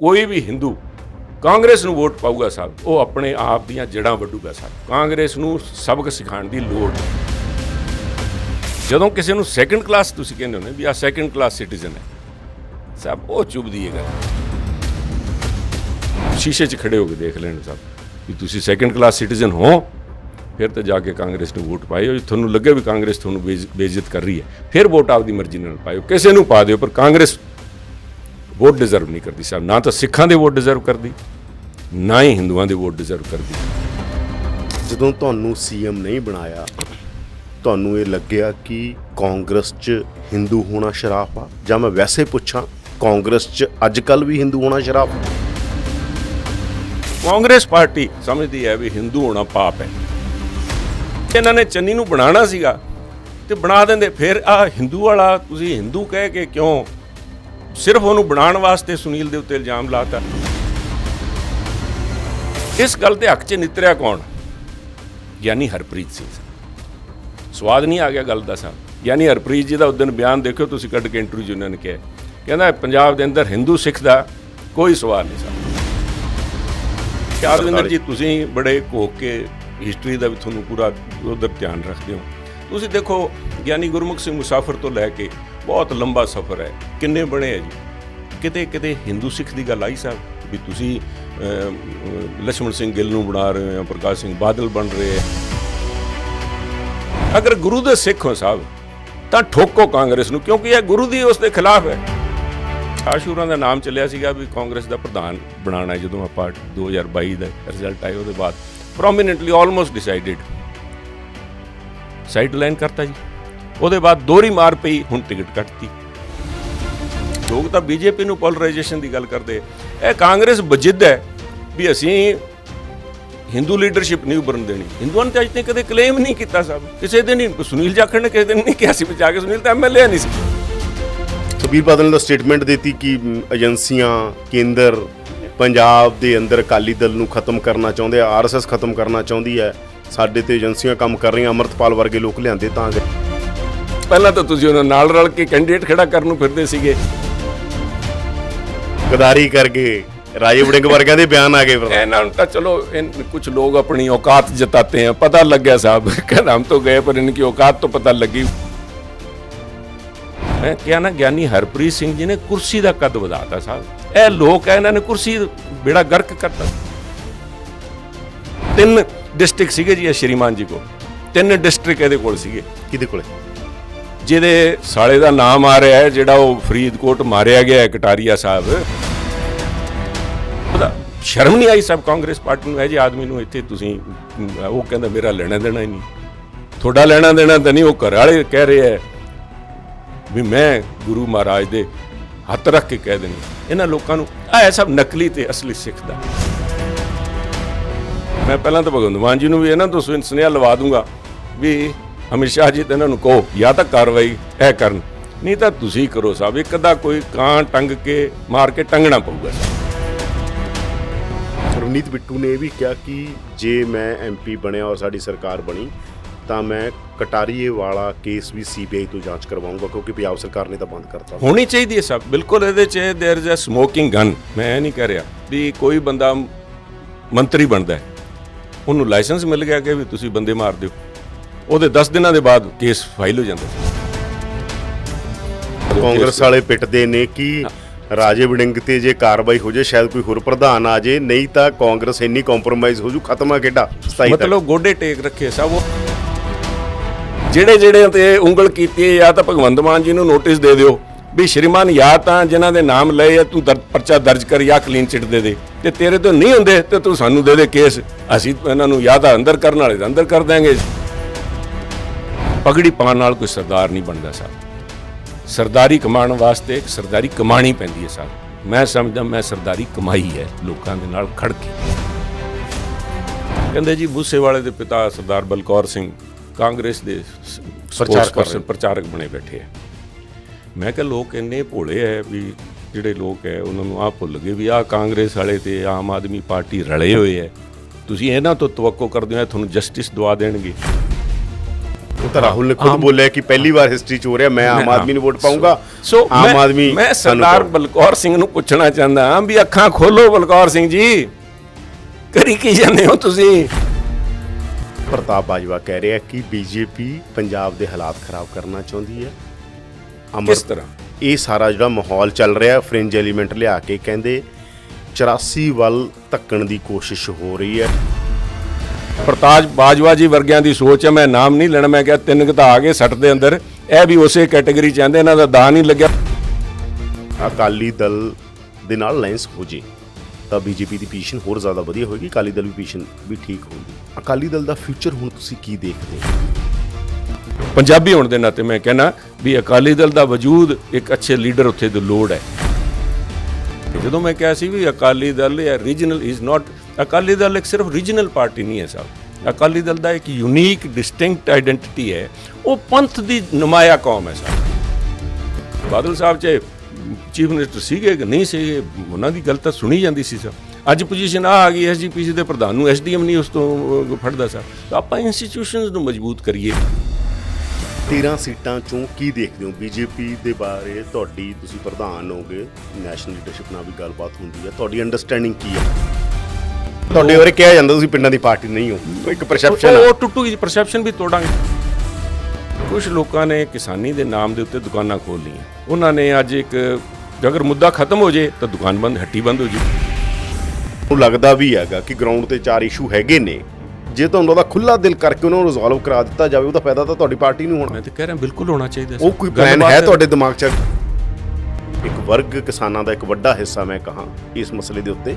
ਕੋਈ ਵੀ ਹਿੰਦੂ ਕਾਂਗਰਸ ਨੂੰ ਵੋਟ ਪਾਊਗਾ ਸਾਹਿਬ ਉਹ ਆਪਣੇ ਆਪ ਦੀਆਂ ਜੜਾਂ ਵੱਡੂਗਾ ਸਾਹਿਬ ਕਾਂਗਰਸ ਨੂੰ ਸਬਕ ਸਿਖਾਉਣ ਦੀ ਲੋੜ ਜਦੋਂ ਕਿਸੇ ਨੂੰ ਸੈਕੰਡ ਕਲਾਸ ਤੁਸੀਂ ਕਹਿੰਦੇ ਹੋ ਨੇ ਵੀ ਆ ਸੈਕੰਡ ਕਲਾਸ ਸਿਟੀਜ਼ਨ ਹੈ ਸਾਹਿਬ ਉਹ ਚੁਬਦੀ ਹੈ ਗੱਲ ਸ਼ੀਸ਼ੇ 'ਚ ਖੜੇ ਹੋ ਕੇ ਦੇਖ ਲੈਣ ਸਾਹਿਬ ਵੀ ਤੁਸੀਂ ਸੈਕੰਡ ਕਲਾਸ ਸਿਟੀਜ਼ਨ ਹੋ ਫਿਰ ਤਾਂ ਜਾ ਕੇ ਕਾਂਗਰਸ ਨੂੰ ਵੋਟ ਪਾਇਓ ਜੇ ਤੁਹਾਨੂੰ ਲੱਗੇ ਵੀ ਕਾਂਗਰਸ ਤੁਹਾਨੂੰ ਬੇਇੱਜ਼ਤ ਕਰ ਰਹੀ ਹੈ ਫਿਰ ਵੋਟ ਆਪਦੀ ਮਰਜ਼ੀ ਨਾਲ ਪਾਇਓ ਕਿਸੇ ਨੂੰ ਪਾ ਦਿਓ ਪਰ ਕਾਂਗਰਸ ਵੋਟ ਡਿਜ਼ਰਵ ਨਹੀਂ ਕਰਦੀ ਸਾਹਿਬ ਨਾ ਤਾਂ ਸਿੱਖਾਂ ਦੇ ਵੋਟ ਡਿਜ਼ਰਵ ਕਰਦੀ ਨਾ ਹੀ ਹਿੰਦੂਆਂ ਦੇ ਵੋਟ ਡਿਜ਼ਰਵ ਕਰਦੀ ਜਦੋਂ ਤੁਹਾਨੂੰ ਸੀਐਮ ਨਹੀਂ ਬਣਾਇਆ ਤੁਹਾਨੂੰ ਇਹ ਲੱਗਿਆ ਕਿ ਕਾਂਗਰਸ 'ਚ ਹਿੰਦੂ ਹੋਣਾ ਸ਼ਰਾਫ ਆ ਜਾਂ ਮੈਂ ਵੈਸੇ ਪੁੱਛਾਂ ਕਾਂਗਰਸ 'ਚ ਅੱਜ ਕੱਲ ਵੀ ਹਿੰਦੂ ਹੋਣਾ ਸ਼ਰਾਫ ਕਾਂਗਰਸ ਪਾਰਟੀ ਸਮਝਦੀ ਹੈ ਵੀ ਹਿੰਦੂ ਹੋਣਾ ਪਾਪ ਹੈ ਇਹਨਾਂ ਨੇ ਚੰਨੀ ਨੂੰ ਬਣਾਉਣਾ ਸੀਗਾ ਤੇ ਬਣਾ ਦਿੰਦੇ ਫਿਰ ਆ ਹਿੰਦੂ ਵਾਲਾ ਤੁਸੀਂ ਹਿੰਦੂ ਕਹਿ ਕੇ ਕਿਉਂ ਸਿਰਫ ਉਹਨੂੰ ਬਣਾਉਣ ਵਾਸਤੇ ਸੁਨੀਲ ਦੇ ਉੱਤੇ ਇਲਜ਼ਾਮ ਲਾਤਾ ਇਸ ਗੱਲ ਦੇ ਹੱਕ 'ਚ ਨਿਤਰਿਆ ਕੌਣ ਯਾਨੀ ਹਰਪ੍ਰੀਤ ਸਿੰਘ ਸਵਾਦ ਨਹੀਂ ਆ ਗਿਆ ਗੱਲ ਦਾ ਸਾਹ ਯਾਨੀ ਹਰਪ੍ਰੀਤ ਜੀ ਦਾ ਉਸ ਦਿਨ ਬਿਆਨ ਦੇਖਿਓ ਤੁਸੀਂ ਕੱਢ ਕੇ ਇੰਟਰਵਿਊ ਉਹਨਾਂ ਨੇ ਕਿਹਾ ਕਹਿੰਦਾ ਪੰਜਾਬ ਦੇ ਅੰਦਰ ਹਿੰਦੂ ਸਿੱਖ ਦਾ ਕੋਈ ਸਵਾਲ ਨਹੀਂ ਸਾਹ ਯਾਦਵਿੰਦਰ ਜੀ ਤੁਸੀਂ ਬੜੇ ਕੋਕ ਕੇ ਹਿਸਟਰੀ ਦਾ ਵੀ ਤੁਹਾਨੂੰ ਪੂਰਾ ਉਧਰ ਧਿਆਨ ਰੱਖਦੇ ਹੋ ਤੁਸੀਂ ਦੇਖੋ ਗਿਆਨੀ ਗੁਰਮੁਖ ਸਿੰਘ ਮੁਸਾਫਰ ਤੋਂ ਲੈ ਕੇ ਬਹੁਤ ਲੰਬਾ ਸਫ਼ਰ ਹੈ ਕਿੰਨੇ ਬਣੇ ਹੈ ਜੀ ਕਿਤੇ ਕਿਤੇ ਹਿੰਦੂ ਸਿੱਖ ਦੀ ਗੱਲ ਆਈ ਸਾਹਿਬ ਵੀ ਤੁਸੀਂ ਲక్ష్మణ ਸਿੰਘ ਗਿੱਲ ਨੂੰ ਬਣਾ ਰਹੇ ਹੋ ਜਾਂ ਪ੍ਰਕਾਸ਼ ਸਿੰਘ ਬਾਦਲ ਬਣ ਰਹੇ ਹੈ ਅਗਰ ਗੁਰੂ ਦੇ ਸਿੱਖ ਹੋ ਸਾਹਿਬ ਤਾਂ ਠੋਕੋ ਕਾਂਗਰਸ ਨੂੰ ਕਿਉਂਕਿ ਇਹ ਗੁਰੂ ਦੀ ਉਸ ਦੇ ਖਿਲਾਫ ਹੈ ਆਸ਼ੂਰਾਂ ਦਾ ਨਾਮ ਚੱਲਿਆ ਸੀਗਾ ਵੀ ਕਾਂਗਰਸ ਦਾ ਪ੍ਰਧਾਨ ਬਣਾਣਾ ਜਦੋਂ ਆਪਾਂ 2022 ਦਾ ਰਿਜ਼ਲਟ ਆਇਆ ਉਹਦੇ ਬਾਅਦ prominently almost decided sideline ਕਰਤਾ ਜੀ ਉਹਦੇ ਬਾਅਦ ਦੋਰੀ ਮਾਰ ਪਈ ਹੁਣ ਟਿਕਟ ਕੱਟਤੀ ਲੋਕ ਤਾਂ ਬੀਜੇਪੀ ਨੂੰ ਪੋਲਰਾਈਜੇਸ਼ਨ ਦੀ ਗੱਲ ਕਰਦੇ ਇਹ ਕਾਂਗਰਸ ਬਜਿੱਦ ਹੈ ਵੀ ਅਸੀਂ ਹਿੰਦੂ ਲੀਡਰਸ਼ਿਪ ਨਹੀਂ ਉਭਰਨ ਦੇਣੀ ਹਿੰਦੂਆਂ ਨੇ ਅੱਜ ਤੱਕ ਕਦੇ ਕਲੇਮ ਨਹੀਂ ਕੀਤਾ ਸਾਬ ਕਿਸੇ ਦਿਨ ਨਹੀਂ ਸੁਨੀਲ ਜਾਖੜ ਨੇ ਕਿਸੇ ਦਿਨ ਨਹੀਂ ਕਿਹਾ ਸੀ ਵੀ ਜਾ ਕੇ ਸੁਨੀਲ ਤਾਂ ਐਮਐਲਏ ਨਹੀਂ ਸੀ ਸੁਬੀਰ ਬਾਦਲ ਨੇ ਸਟੇਟਮੈਂਟ ਦਿੱਤੀ ਕਿ ਏਜੰਸੀਆਂ ਕੇਂਦਰ ਪੰਜਾਬ ਦੇ ਅੰਦਰ ਅਕਾਲੀ ਦਲ ਨੂੰ ਖਤਮ ਕਰਨਾ ਚਾਹੁੰਦੇ ਆ ਆਰਐਸਐਸ ਖਤਮ ਕਰਨਾ ਚਾਹੁੰਦੀ ਹੈ ਸਾਡੇ ਤੇ ਏਜੰਸੀਆਂ ਕੰਮ ਕਰ ਰਹੀਆਂ ਅਮਰਤਪਾਲ ਵਰਗੇ ਲੋਕ ਲਿਆਂਦੇ ਤਾਂ ਕਿ ਪਹਿਲਾਂ ਤਾਂ ਤੁਸੀਂ ਉਹਨਾਂ ਨਾਲ ਰਲ ਕੇ ਕੈਂਡੀਡੇਟ ਖੜਾ ਕਰਨ ਨੂੰ ਫਿਰਦੇ ਸੀਗੇ ਗਦਾਰੀ ਕਰਕੇ ਰਾਜੇ ਵੜਿੰਗ ਵਰਗਿਆਂ ਦੇ ਬਿਆਨ ਆ ਗਏ ਇਹਨਾਂ ਨੂੰ ਤਾਂ ਚਲੋ ਕੁਝ ਲੋਕ ਆਪਣੀ ਔਕਾਤ ਜਤਾਤੇ ਆ ਪਤਾ ਲੱਗਿਆ ਸਾਹਿਬ ਕਹਿੰਦਾ ਹਮ ਤੋਂ ਗਏ ਪਰ ਇਨਕੀ ਔਕਾਤ ਤੋਂ ਪਤਾ ਲੱਗੀ ਮੈਂ ਕਿਹਾ ਨਾ ਗਿਆਨੀ ਹਰਪ੍ਰੀਤ ਸਿੰਘ ਜੀ ਨੇ ਕੁਰਸੀ ਦਾ ਕੱਦ ਵਧਾਤਾ ਸਾਹਿਬ ਇਹ ਲੋਕ ਆ ਇਹਨਾਂ ਨੇ ਕੁਰਸੀ ਬੇੜਾ ਗਰਕ ਕਰਤਾ ਤਿੰਨ ਡਿਸਟ੍ਰਿਕਟ ਸੀਗੇ ਜੀ ਸ਼੍ਰੀਮਾਨ ਜੀ ਕੋਲ ਤਿੰਨ ਡਿਸਟ੍ਰਿਕਟ ਇਹਦੇ ਕੋਲ ਸੀਗੇ ਕਿਹਦੇ ਕੋਲੇ ਜਿਹਦੇ ਸਾਲੇ ਦਾ ਨਾਮ ਆ ਰਿਹਾ ਹੈ ਜਿਹੜਾ ਉਹ ਫਰੀਦਕੋਟ ਮਾਰਿਆ ਗਿਆ ਹੈ ਕਟਾਰੀਆ ਸਾਹਿਬ ਸ਼ਰਮ ਨਹੀਂ ਆਈ ਸਭ ਕਾਂਗਰਸ ਪਾਰਟੀ ਨੂੰ ਇਹ ਜੀ ਆਦਮੀ ਨੂੰ ਇੱਥੇ ਤੁਸੀਂ ਉਹ ਕਹਿੰਦਾ ਮੇਰਾ ਲੈਣਾ ਦੇਣਾ ਹੀ ਨਹੀਂ ਤੁਹਾਡਾ ਲੈਣਾ ਦੇਣਾ ਤਾਂ ਨਹੀਂ ਉਹ ਘਰ ਵਾਲੇ ਕਹਿ ਰਹੇ ਹੈ ਵੀ ਮੈਂ ਗੁਰੂ ਮਹਾਰਾਜ ਦੇ ਹੱਥ ਰੱਖ ਕੇ ਕਹਿ ਦਿੰਦਾ ਇਹਨਾਂ ਲੋਕਾਂ ਨੂੰ ਇਹ ਸਭ ਨਕਲੀ ਤੇ ਅਸਲੀ ਸਿੱਖ ਦਾ ਮੈਂ ਪਹਿਲਾਂ ਤਾਂ ਭਗਵੰਤ ਮਾਨ ਜੀ ਨੂੰ ਵੀ ਇਹਨਾਂ ਤੋਂ ਸੁਨੇਹਾ ਲਵਾ ਦੂੰਗਾ ਵੀ ਅਮਿਤ ਸ਼ਾਹ ਜੀ ਤੇ ਇਹਨਾਂ ਨੂੰ ਕਹੋ ਜਾਂ ਤਾਂ ਕਾਰਵਾਈ ਇਹ ਕਰਨ ਨਹੀਂ ਤਾਂ ਤੁਸੀਂ ਕਰੋ ਸਾਹਿਬ ਇੱਕ ਅੱਧਾ ਕੋਈ ਕਾਂ ਟੰਗ ਕੇ ਮਾਰ ਕੇ ਟੰਗਣਾ ਪਊਗਾ ਰਵਨੀਤ ਬਿੱਟੂ ਨੇ ਇਹ ਵੀ ਕਿਹਾ ਕਿ ਜੇ ਮੈਂ ਐਮਪੀ ਬਣਿਆ ਔਰ ਸਾਡੀ ਸਰਕਾਰ ਬਣੀ ਤਾਂ ਮੈਂ ਕਟਾਰੀਏ ਵਾਲਾ ਕੇਸ ਵੀ ਸੀਬੀਆਈ ਤੋਂ ਜਾਂਚ ਕਰਵਾਉਂਗਾ ਕਿਉਂਕਿ ਪੰਜਾਬ ਸਰਕਾਰ ਨੇ ਤਾਂ ਬੰਦ ਕਰਤਾ ਹੋਣੀ ਚਾਹੀਦੀ ਹੈ ਸਭ ਬਿਲਕੁਲ ਇਹਦੇ 'ਚ there is a smoking gun ਮੈਂ ਨਹੀਂ ਕਹਿ ਰਿਹਾ ਵੀ ਕੋਈ ਬੰਦਾ ਮੰਤਰੀ ਬਣਦਾ ਉਹਨੂੰ ਲਾਇਸੈਂਸ ਮਿਲ ਗਿਆ ਕਿ ਵੀ ਤੁਸੀਂ ਬੰਦੇ ਮਾਰ ਦਿਓ ਉਹਦੇ 10 ਦਿਨਾਂ ਦੇ ਬਾਅਦ ਕੇਸ ਫਾਈਲ ਹੋ ਜਾਂਦਾ ਕਾਂਗਰਸ ਵਾਲੇ ਪਿੱਟਦੇ ਨੇ ਕਿ ਰਾਜੇ ਵਿੜਿੰਗ ਤੇ ਜੇ ਕਾਰਵਾਈ ਹੋ ਜੇ ਸ਼ਾਇਦ ਕੋਈ ਹੋਰ ਪ੍ਰਧਾਨ ਆ ਜੇ ਨਹੀਂ ਤਾਂ ਕਾਂਗਰਸ ਇੰਨੀ ਕੰਪਰੋਮਾਈਜ਼ ਹੋ ਜੂ ਖਤਮ ਆ ਕਿਡਾ ਮਤਲਬ ਗੋਡੇ ਟੇਕ ਰੱਖੇ ਸਭ ਉਹ ਜਿਹੜੇ ਜਿਹੜੇ ਤੇ ਉਂਗਲ ਕੀਤੀ ਜਾਂ ਤਾਂ ਭਗਵੰਤ ਮਾਨ ਜੀ ਨੂੰ ਨੋਟਿਸ ਦੇ ਦਿਓ ਵੀ ਸ਼੍ਰੀਮਾਨ ਜਾਂ ਤਾਂ ਜਿਨ੍ਹਾਂ ਦੇ ਨਾਮ ਲਏ ਆ ਤੂੰ ਪਰਚਾ ਦਰਜ ਕਰ ਜਾਂ ਕਲੀਨ ਚਿੱਟ ਦੇ ਦੇ ਤੇ ਤੇਰੇ ਤੋਂ ਨਹੀਂ ਹੁੰਦੇ ਤੇ ਤੂੰ ਸਾਨੂੰ ਦੇ ਦੇ ਕੇਸ ਅਸੀਂ ਇਹਨਾਂ ਨੂੰ ਜਾਂ ਤਾਂ ਅੰਦਰ ਕਰਨ ਵਾਲੇ ਅੰਦਰ ਕਰ ਦਾਂਗੇ ਪਗੜੀ ਪਾਣ ਨਾਲ ਕੋਈ ਸਰਦਾਰ ਨਹੀਂ ਬਣਦਾ ਸਰ ਸਰਦਾਰੀ ਕਮਾਉਣ ਵਾਸਤੇ ਇੱਕ ਸਰਦਾਰੀ ਕਮਾਣੀ ਪੈਂਦੀ ਹੈ ਸਰ ਮੈਂ ਸਮਝਦਾ ਮੈਂ ਸਰਦਾਰੀ ਕਮਾਈ ਹੈ ਲੋਕਾਂ ਦੇ ਨਾਲ ਖੜ ਕੇ ਕਹਿੰਦੇ ਜੀ ਬੂਸੇ ਵਾਲੇ ਦੇ ਪਿਤਾ ਸਰਦਾਰ ਬਲਕੌਰ ਸਿੰਘ ਕਾਂਗਰਸ ਦੇ ਪ੍ਰਚਾਰਕ ਪ੍ਰਚਾਰਕ ਬਣੇ ਬੈਠੇ ਆ ਮੈਂ ਕਿਹਾ ਲੋਕ ਇੰਨੇ ਭੋਲੇ ਐ ਵੀ ਜਿਹੜੇ ਲੋਕ ਐ ਉਹਨਾਂ ਨੂੰ ਆ ਭੁੱਲ ਗਏ ਵੀ ਆ ਕਾਂਗਰਸ ਵਾਲੇ ਤੇ ਆਮ ਆਦਮੀ ਪਾਰਟੀ ਰਲੇ ਹੋਏ ਐ ਤੁਸੀਂ ਇਹਨਾਂ ਤੋਂ ਤਵੱਕੋ ਕਰਦੇ ਹੋ ਤੁਹਾਨੂੰ ਜਸਟਿਸ ਦਵਾ ਦੇਣਗੇ ਉਹ ਤਾਂ ਰਾਹੁਲ ਖੁਦ ਬੋਲਿਆ ਕਿ ਪਹਿਲੀ ਵਾਰ ਹਿਸਟਰੀ ਚ ਹੋ ਰਿਹਾ ਮੈਂ ਆਮ ਆਦਮੀ ਨੂੰ ਵੋਟ ਪਾਉਂਗਾ ਸੋ ਆਮ ਆਦਮੀ ਮੈਂ ਸਰਦਾਰ ਬਲਕੌਰ ਸਿੰਘ ਨੂੰ ਪੁੱਛਣਾ ਚਾਹੁੰਦਾ ਹਾਂ ਵੀ ਅੱਖਾਂ ਖੋਲੋ ਬਲਕੌਰ ਸਿੰਘ ਜੀ ਕਰੀ ਕੀ ਜਾਂਦੇ ਹੋ ਤੁਸੀਂ ਪ੍ਰਤਾਪ ਬਾਜਵਾ ਕਹਿ ਰਿਹਾ ਕਿ ਬੀਜੇਪੀ ਪੰਜਾਬ ਦੇ ਹਾਲਾਤ ਖਰਾਬ ਕਰਨਾ ਚਾਹੁੰਦੀ ਹੈ ਕਿਸ ਤਰ੍ਹਾਂ ਇਹ ਸਾਰਾ ਜਿਹੜਾ ਮਾਹੌਲ ਚੱਲ ਰਿਹਾ ਫ੍ਰਿੰਜ ਐਲੀਮੈਂਟ ਲਿਆ ਕੇ ਕਹਿੰਦੇ 84 ਵੱਲ ਧੱਕਣ ਦੀ ਕੋਸ਼ਿਸ਼ ਹੋ ਰਹੀ ਹੈ ਪ੍ਰਤਾਜ ਬਾਜਵਾ ਜੀ ਵਰਗਿਆਂ ਦੀ ਸੋਚ ਹੈ ਮੈਂ ਨਾਮ ਨਹੀਂ ਲੈਣਾ ਮੈਂ ਕਿਹਾ ਤਿੰਨ ਘਤਾ ਆ ਗਏ ਸੱਟ ਦੇ ਅੰਦਰ ਇਹ ਵੀ ਉਸੇ ਕੈਟਾਗਰੀ ਚ ਆਂਦੇ ਇਹਨਾਂ ਦਾ ਦਾਹ ਨਹੀਂ ਲੱਗਿਆ ਅਕਾਲੀ ਦਲ ਦੇ ਨਾਲ ਲੈਂਸ ਹੋ ਜੇ ਤਾਂ ਬੀਜੇਪੀ ਦੀ ਪੋਜੀਸ਼ਨ ਹੋਰ ਜ਼ਿਆਦਾ ਵਧੀਆ ਹੋਏਗੀ ਅਕਾਲੀ ਦਲ ਦੀ ਪੋਜੀਸ਼ਨ ਵੀ ਠੀਕ ਹੋਊਗੀ ਅਕਾਲੀ ਦਲ ਦਾ ਫਿਊਚਰ ਹੁਣ ਤੁਸੀਂ ਕੀ ਦੇਖਦੇ ਹੋ ਪੰਜਾਬੀ ਹੋਣ ਦੇ ਨਾਤੇ ਮੈਂ ਕਹਿੰਨਾ ਵੀ ਅਕਾਲੀ ਦਲ ਦਾ ਵਜੂਦ ਇੱਕ ਅੱਛੇ ਲੀਡਰ ਉੱਥੇ ਦੀ ਲੋੜ ਹੈ ਜਦੋਂ ਮੈਂ ਕਿਹਾ ਸੀ ਵੀ ਅਕਾਲੀ ਦਲ ਜਾਂ regional is not Akali Dal ਇੱਕ ਸਿਰਫ ਰੀਜਨਲ ਪਾਰਟੀ ਨਹੀਂ ਹੈ ਸਰ ਅਕਾਲੀ ਦਲ ਦਾ ਇੱਕ ਯੂਨੀਕ ਡਿਸਟਿੰਕਟ ਆਇਡੈਂਟੀਟੀ ਹੈ ਉਹ ਪੰਥ ਦੀ ਨਮਾਇਆ ਕੌਮ ਹੈ ਸਰ ਬਾਦਲ ਸਾਹਿਬ ਚ ਚੀਫ ਮਿਨਿਸਟਰ ਸੀਗੇ ਕਿ ਨਹੀਂ ਸੀਗੇ ਉਹਨਾਂ ਦੀ ਗੱਲ ਤਾਂ ਸੁਣੀ ਜਾਂਦੀ ਸੀ ਸਰ ਅੱਜ ਪੋਜੀਸ਼ਨ ਆ ਆ ਜੀ ਪੀਸੀ ਦੇ ਪ੍ਰਧਾਨ ਨੂੰ ਐਸਡੀਐਮ ਨਹੀਂ ਉਸ ਤੋਂ ਫੜਦਾ ਸਰ ਤਾਂ ਆਪਾਂ ਇੰਸਟੀਟਿਊਸ਼ਨਸ ਨੂੰ ਮਜ਼ਬੂਤ ਕਰੀਏ 13 ਸੀਟਾਂ ਚੋਂ ਕੀ ਦੇਖਦੇ ਹੋ ਬੀਜੇਪੀ ਦੇ ਬਾਰੇ ਤੁਹਾਡੀ ਤੁਸੀਂ ਪ੍ਰਧਾਨ ਹੋਗੇ ਨੈਸ਼ਨਲ ਲੀਡਰਸ਼ਿਪ ਨਾਲ ਵੀ ਗੱਲਬਾਤ ਹੁੰਦੀ ਹੈ ਤੁਹਾਡੀ ਅੰਡਰਸਟੈਂਡਿੰਗ ਕੀ ਹੈ ਤੁਹਾਡੇ ਬਾਰੇ ਕਿਹਾ ਜਾਂਦਾ ਤੁਸੀਂ ਪਿੰਡਾਂ ਦੀ ਪਾਰਟੀ ਨਹੀਂ ਹੋ ਇੱਕ ਪਰਸੈਪਸ਼ਨ ਉਹ ਟੁੱਟੂਗੀ ਪਰਸੈਪਸ਼ਨ ਵੀ ਤੋੜਾਂਗੇ ਕੁਝ ਲੋਕਾਂ ਨੇ ਕਿਸਾਨੀ ਦੇ ਨਾਮ ਦੇ ਉੱਤੇ ਦੁਕਾਨਾਂ ਖੋਲ ਲਈਆਂ ਉਹਨਾਂ ਨੇ ਅੱਜ ਇੱਕ ਅਗਰ ਮੁੱਦਾ ਖਤਮ ਹੋ ਜੇ ਤਾਂ ਦੁਕਾਨ ਬੰਦ ਹੱਟੀ ਬੰਦ ਹੋ ਜੇ ਉਹ ਲੱਗਦਾ ਵੀ ਹੈਗਾ ਕਿ ਗਰਾਊਂਡ ਤੇ ਚਾਰ ਇਸ਼ੂ ਹੈਗੇ ਨੇ ਜੇ ਤੁਹਾਨੂੰ ਉਹਦਾ ਖੁੱਲਾ ਦਿਲ ਕਰਕੇ ਉਹਨਾਂ ਨੂੰ ਰਿਜ਼ੋਲਵ ਕਰਾ ਦਿੱਤਾ ਜਾਵੇ ਉਹਦਾ ਫਾਇਦਾ ਤਾਂ ਤੁਹਾਡੀ ਪਾਰਟੀ ਨੂੰ ਹੋਣਾ ਮੈਂ ਤਾਂ ਕਹਿ ਰਿਹਾ ਬਿਲਕੁਲ ਹੋਣਾ ਚਾਹੀਦਾ ਉਹ ਕੋਈ ਪਲਾਨ ਹੈ ਤੁਹਾਡੇ ਦਿਮਾਗ 'ਚ ਇੱਕ ਵਰਗ ਕਿਸਾਨਾਂ ਦਾ ਇੱਕ ਵੱਡਾ ਹਿੱਸਾ ਮੈਂ ਕਹਾ ਇਸ ਮਸਲੇ ਦੇ ਉੱਤੇ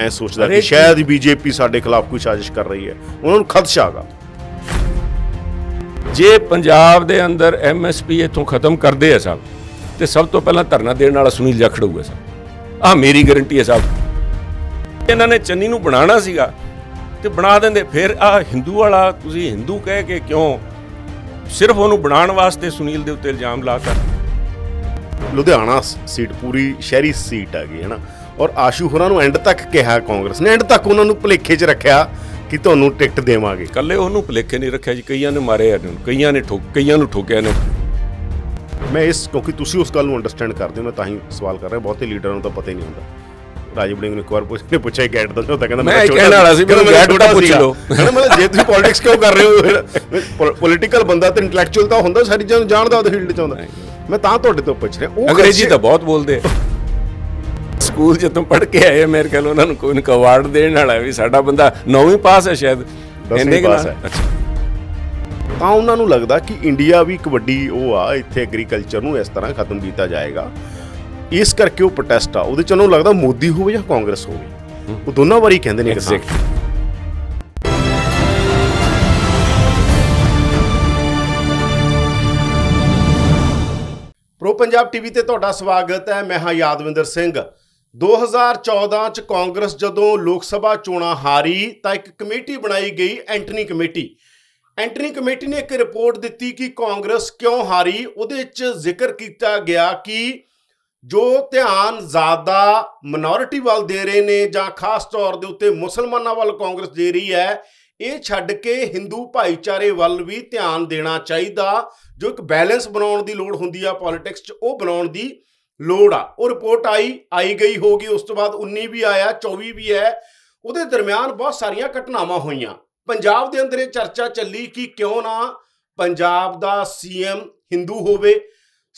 ਐ ਸੋਚਦਾ ਕਿ ਸ਼ਾਇਦ ਬੀਜੇਪੀ ਸਾਡੇ ਖਿਲਾਫ ਕੋਈ ਸਾਜ਼ਿਸ਼ ਕਰ ਰਹੀ ਹੈ ਉਹਨਾਂ ਨੂੰ ਖਦਸ਼ਾ ਹੈਗਾ ਜੇ ਪੰਜਾਬ ਦੇ ਅੰਦਰ ਐਮਐਸਪੀ ਇਥੋਂ ਖਤਮ ਕਰਦੇ ਆ ਸਾਬ ਤੇ ਸਭ ਤੋਂ ਪਹਿਲਾਂ ਧਰਨਾ ਦੇਣ ਵਾਲਾ ਸੁਨੀਲ ਜਾਖੜ ਹੋਊਗਾ ਸਾਬ ਆ ਮੇਰੀ ਗਾਰੰਟੀ ਹੈ ਸਾਬ ਇਹਨਾਂ ਨੇ ਚੰਨੀ ਨੂੰ ਬਣਾਉਣਾ ਸੀਗਾ ਤੇ ਬਣਾ ਦਿੰਦੇ ਫਿਰ ਆ ਹਿੰਦੂ ਵਾਲਾ ਤੁਸੀਂ ਹਿੰਦੂ ਕਹਿ ਕੇ ਕਿਉਂ ਸਿਰਫ ਉਹਨੂੰ ਬਣਾਉਣ ਵਾਸਤੇ ਸੁਨੀਲ ਦੇ ਉੱਤੇ ਇਲਜ਼ਾਮ ਲਾ ਕਰ ਲੁਧਿਆਣਾ ਸੀਟ ਪੂਰੀ ਸ਼ਹਿਰੀ ਸੀਟ ਗਈ ਹੈ ਨਾ ਔਰ ਆਸ਼ੂ ਹੋਰਾਂ ਨੂੰ ਐਂਡ ਤੱਕ ਕਿਹਾ ਕਾਂਗਰਸ ਨੇ ਐਂਡ ਤੱਕ ਉਹਨਾਂ ਨੂੰ ਭਲੇਖੇ 'ਚ ਰੱਖਿਆ ਕਿ ਤੁਹਾਨੂੰ ਟਿਕਟ ਦੇਵਾਂਗੇ ਕੱਲੇ ਉਹਨੂੰ ਭਲੇਖੇ ਨਹੀਂ ਰੱਖਿਆ ਜੀ ਕਈਆਂ ਨੇ ਮਾਰੇ ਆ ਕਈਆਂ ਨੇ ਠੋਕ ਕਈਆਂ ਨੂੰ ਠੋਕਿਆ ਨੇ ਮੈਂ ਇਸ ਕਿਉਂਕਿ ਤੁਸੀਂ ਉਸ ਗੱਲ ਨੂੰ ਅੰਡਰਸਟੈਂਡ ਕਰਦੇ ਹੋ ਮੈਂ ਤਾਂ ਹੀ ਸਵਾਲ ਕਰ ਰਿਹਾ ਬਹੁਤੇ ਲੀਡਰਾਂ ਨੂੰ ਤਾਂ ਪਤਾ ਹੀ ਨਹੀਂ ਹੁੰਦਾ ਰਾਜੀਵ ਬਲਿੰਗ ਨੇ ਇੱਕ ਨੇ ਪੁੱਛਿਆ ਗੈਟ ਦੋ ਤਾਂ ਕਹਿੰਦਾ ਮੈਂ ਕਹਿਣ ਵਾਲਾ ਸੀ ਮੈਨੂੰ ਗੈਟ ਦਾ ਪੁੱਛ ਲਓ ਹਨਾ ਮਤਲਬ ਜੇ ਤੁਸੀਂ ਪੋਲਿਟਿਕਸ ਕਿਉਂ ਕਰ ਰਹੇ ਹੋ ਪੋਲਿਟੀਕਲ ਬੰਦਾ ਤੇ ਇੰਟੈਲੈਕਚੁਅਲ ਤਾਂ ਹੁੰਦਾ ਸਾਰੀ ਜਾਨ ਜਾਣਦਾ ਉਹਦੇ ਫੀਲਡ ਚ ਆਉਂਦਾ ਮੈਂ ਤਾਂ ਤੁਹਾਡੇ ਤੋਂ ਪੁੱਛ ਰਿਹਾ ਉਹ ਅੰਗਰੇਜ਼ੀ ਤਾਂ ਬਹੁਤ ਬੋਲਦੇ ਆ ਸਕੂਲ ਜਦੋਂ ਪੜ੍ਹ ਕੇ ਆਏ ਮੇਰੇ ਕੋਲ ਉਹਨਾਂ ਨੂੰ ਕੋਈ ਨਾ ਅਵਾਰਡ ਦੇਣ ਵਾਲਾ ਵੀ ਸਾਡਾ ਬੰਦਾ ਨੌਵੀਂ ਪਾਸ ਹੈ ਸ਼ਾਇਦ ਇੰਨੇ ਪਾਸ ਹੈ ਤਾਂ ਉਹਨਾਂ ਨੂੰ ਲੱਗਦਾ ਕਿ ਇੰਡੀਆ ਵੀ ਇੱਕ ਵੱਡੀ ਉਹ ਆ ਇੱਥੇ ਐਗਰੀਕਲਚਰ ਨੂੰ ਇਸ ਤਰ੍ਹਾਂ ਖਤਮ ਕੀਤਾ ਜਾਏਗਾ ਇਸ ਕਰਕੇ ਉਹ ਪ੍ਰੋਟੈਸਟ ਆ ਉਹਦੇ ਚ ਉਹਨਾਂ ਨੂੰ ਲੱਗਦਾ ਮੋਦੀ ਹੋਵੇ ਜਾਂ ਕਾਂਗਰਸ ਹੋਵੇ ਉਹ ਦੋਨਾਂ ਵਾਰੀ ਕਹਿੰਦੇ ਨੇ ਕਿ ਪ੍ਰੋ ਪੰਜਾਬ ਟੀਵੀ ਤੇ ਤੁਹਾਡਾ ਸਵਾਗਤ ਹੈ ਮੈਂ ਹਾਂ ਯਾਦਵਿੰਦਰ ਸਿੰਘ 2014 ਚ ਕਾਂਗਰਸ ਜਦੋਂ ਲੋਕ ਸਭਾ ਚੋਣਾਂ ਹਾਰੀ ਤਾਂ ਇੱਕ ਕਮੇਟੀ ਬਣਾਈ ਗਈ ਐਂਟਨੀ ਕਮੇਟੀ ਐਂਟਨੀ ਕਮੇਟੀ ਨੇ ਇੱਕ ਰਿਪੋਰਟ ਦਿੱਤੀ ਕਿ ਕਾਂਗਰਸ ਕਿਉਂ ਹਾਰੀ ਉਹਦੇ ਵਿੱਚ ਜ਼ਿਕਰ ਕੀਤਾ ਗਿਆ ਕਿ ਜੋ ਧਿਆਨ ਜ਼ਿਆਦਾ ਮਿਨੋਰਿਟੀ ਵੱਲ ਦੇ ਰਹੇ ਨੇ ਜਾਂ ਖਾਸ ਤੌਰ ਦੇ ਉੱਤੇ ਮੁਸਲਮਾਨਾਂ ਵੱਲ ਕਾਂਗਰਸ ਦੇ ਰਹੀ ਹੈ ਇਹ ਛੱਡ ਕੇ ਹਿੰਦੂ ਭਾਈਚਾਰੇ ਵੱਲ ਵੀ ਧਿਆਨ ਦੇਣਾ ਚਾਹੀਦਾ ਜੋ ਇੱਕ ਬੈਲੈਂਸ ਬਣਾਉਣ ਦੀ ਲੋੜ ਹੁੰਦੀ ਆ ਪੋਲਿਟਿਕਸ 'ਚ ਉਹ ਬਣਾਉਣ ਦੀ ਲੋੜ ਆ ਉਹ ਰਿਪੋਰਟ ਆਈ ਆਈ ਗਈ ਹੋਗੀ ਉਸ ਤੋਂ ਬਾਅਦ 19 ਵੀ ਆਇਆ 24 ਵੀ ਹੈ ਉਹਦੇ ਦਰਮਿਆਨ ਬਹੁਤ ਸਾਰੀਆਂ ਘਟਨਾਵਾਂ ਹੋਈਆਂ ਪੰਜਾਬ ਦੇ ਅੰਦਰ ਇਹ ਚਰਚਾ ਚੱਲੀ ਕਿ ਕਿਉਂ ਨਾ ਪੰਜਾਬ ਦਾ ਸੀਐਮ ਹਿੰਦੂ ਹੋਵੇ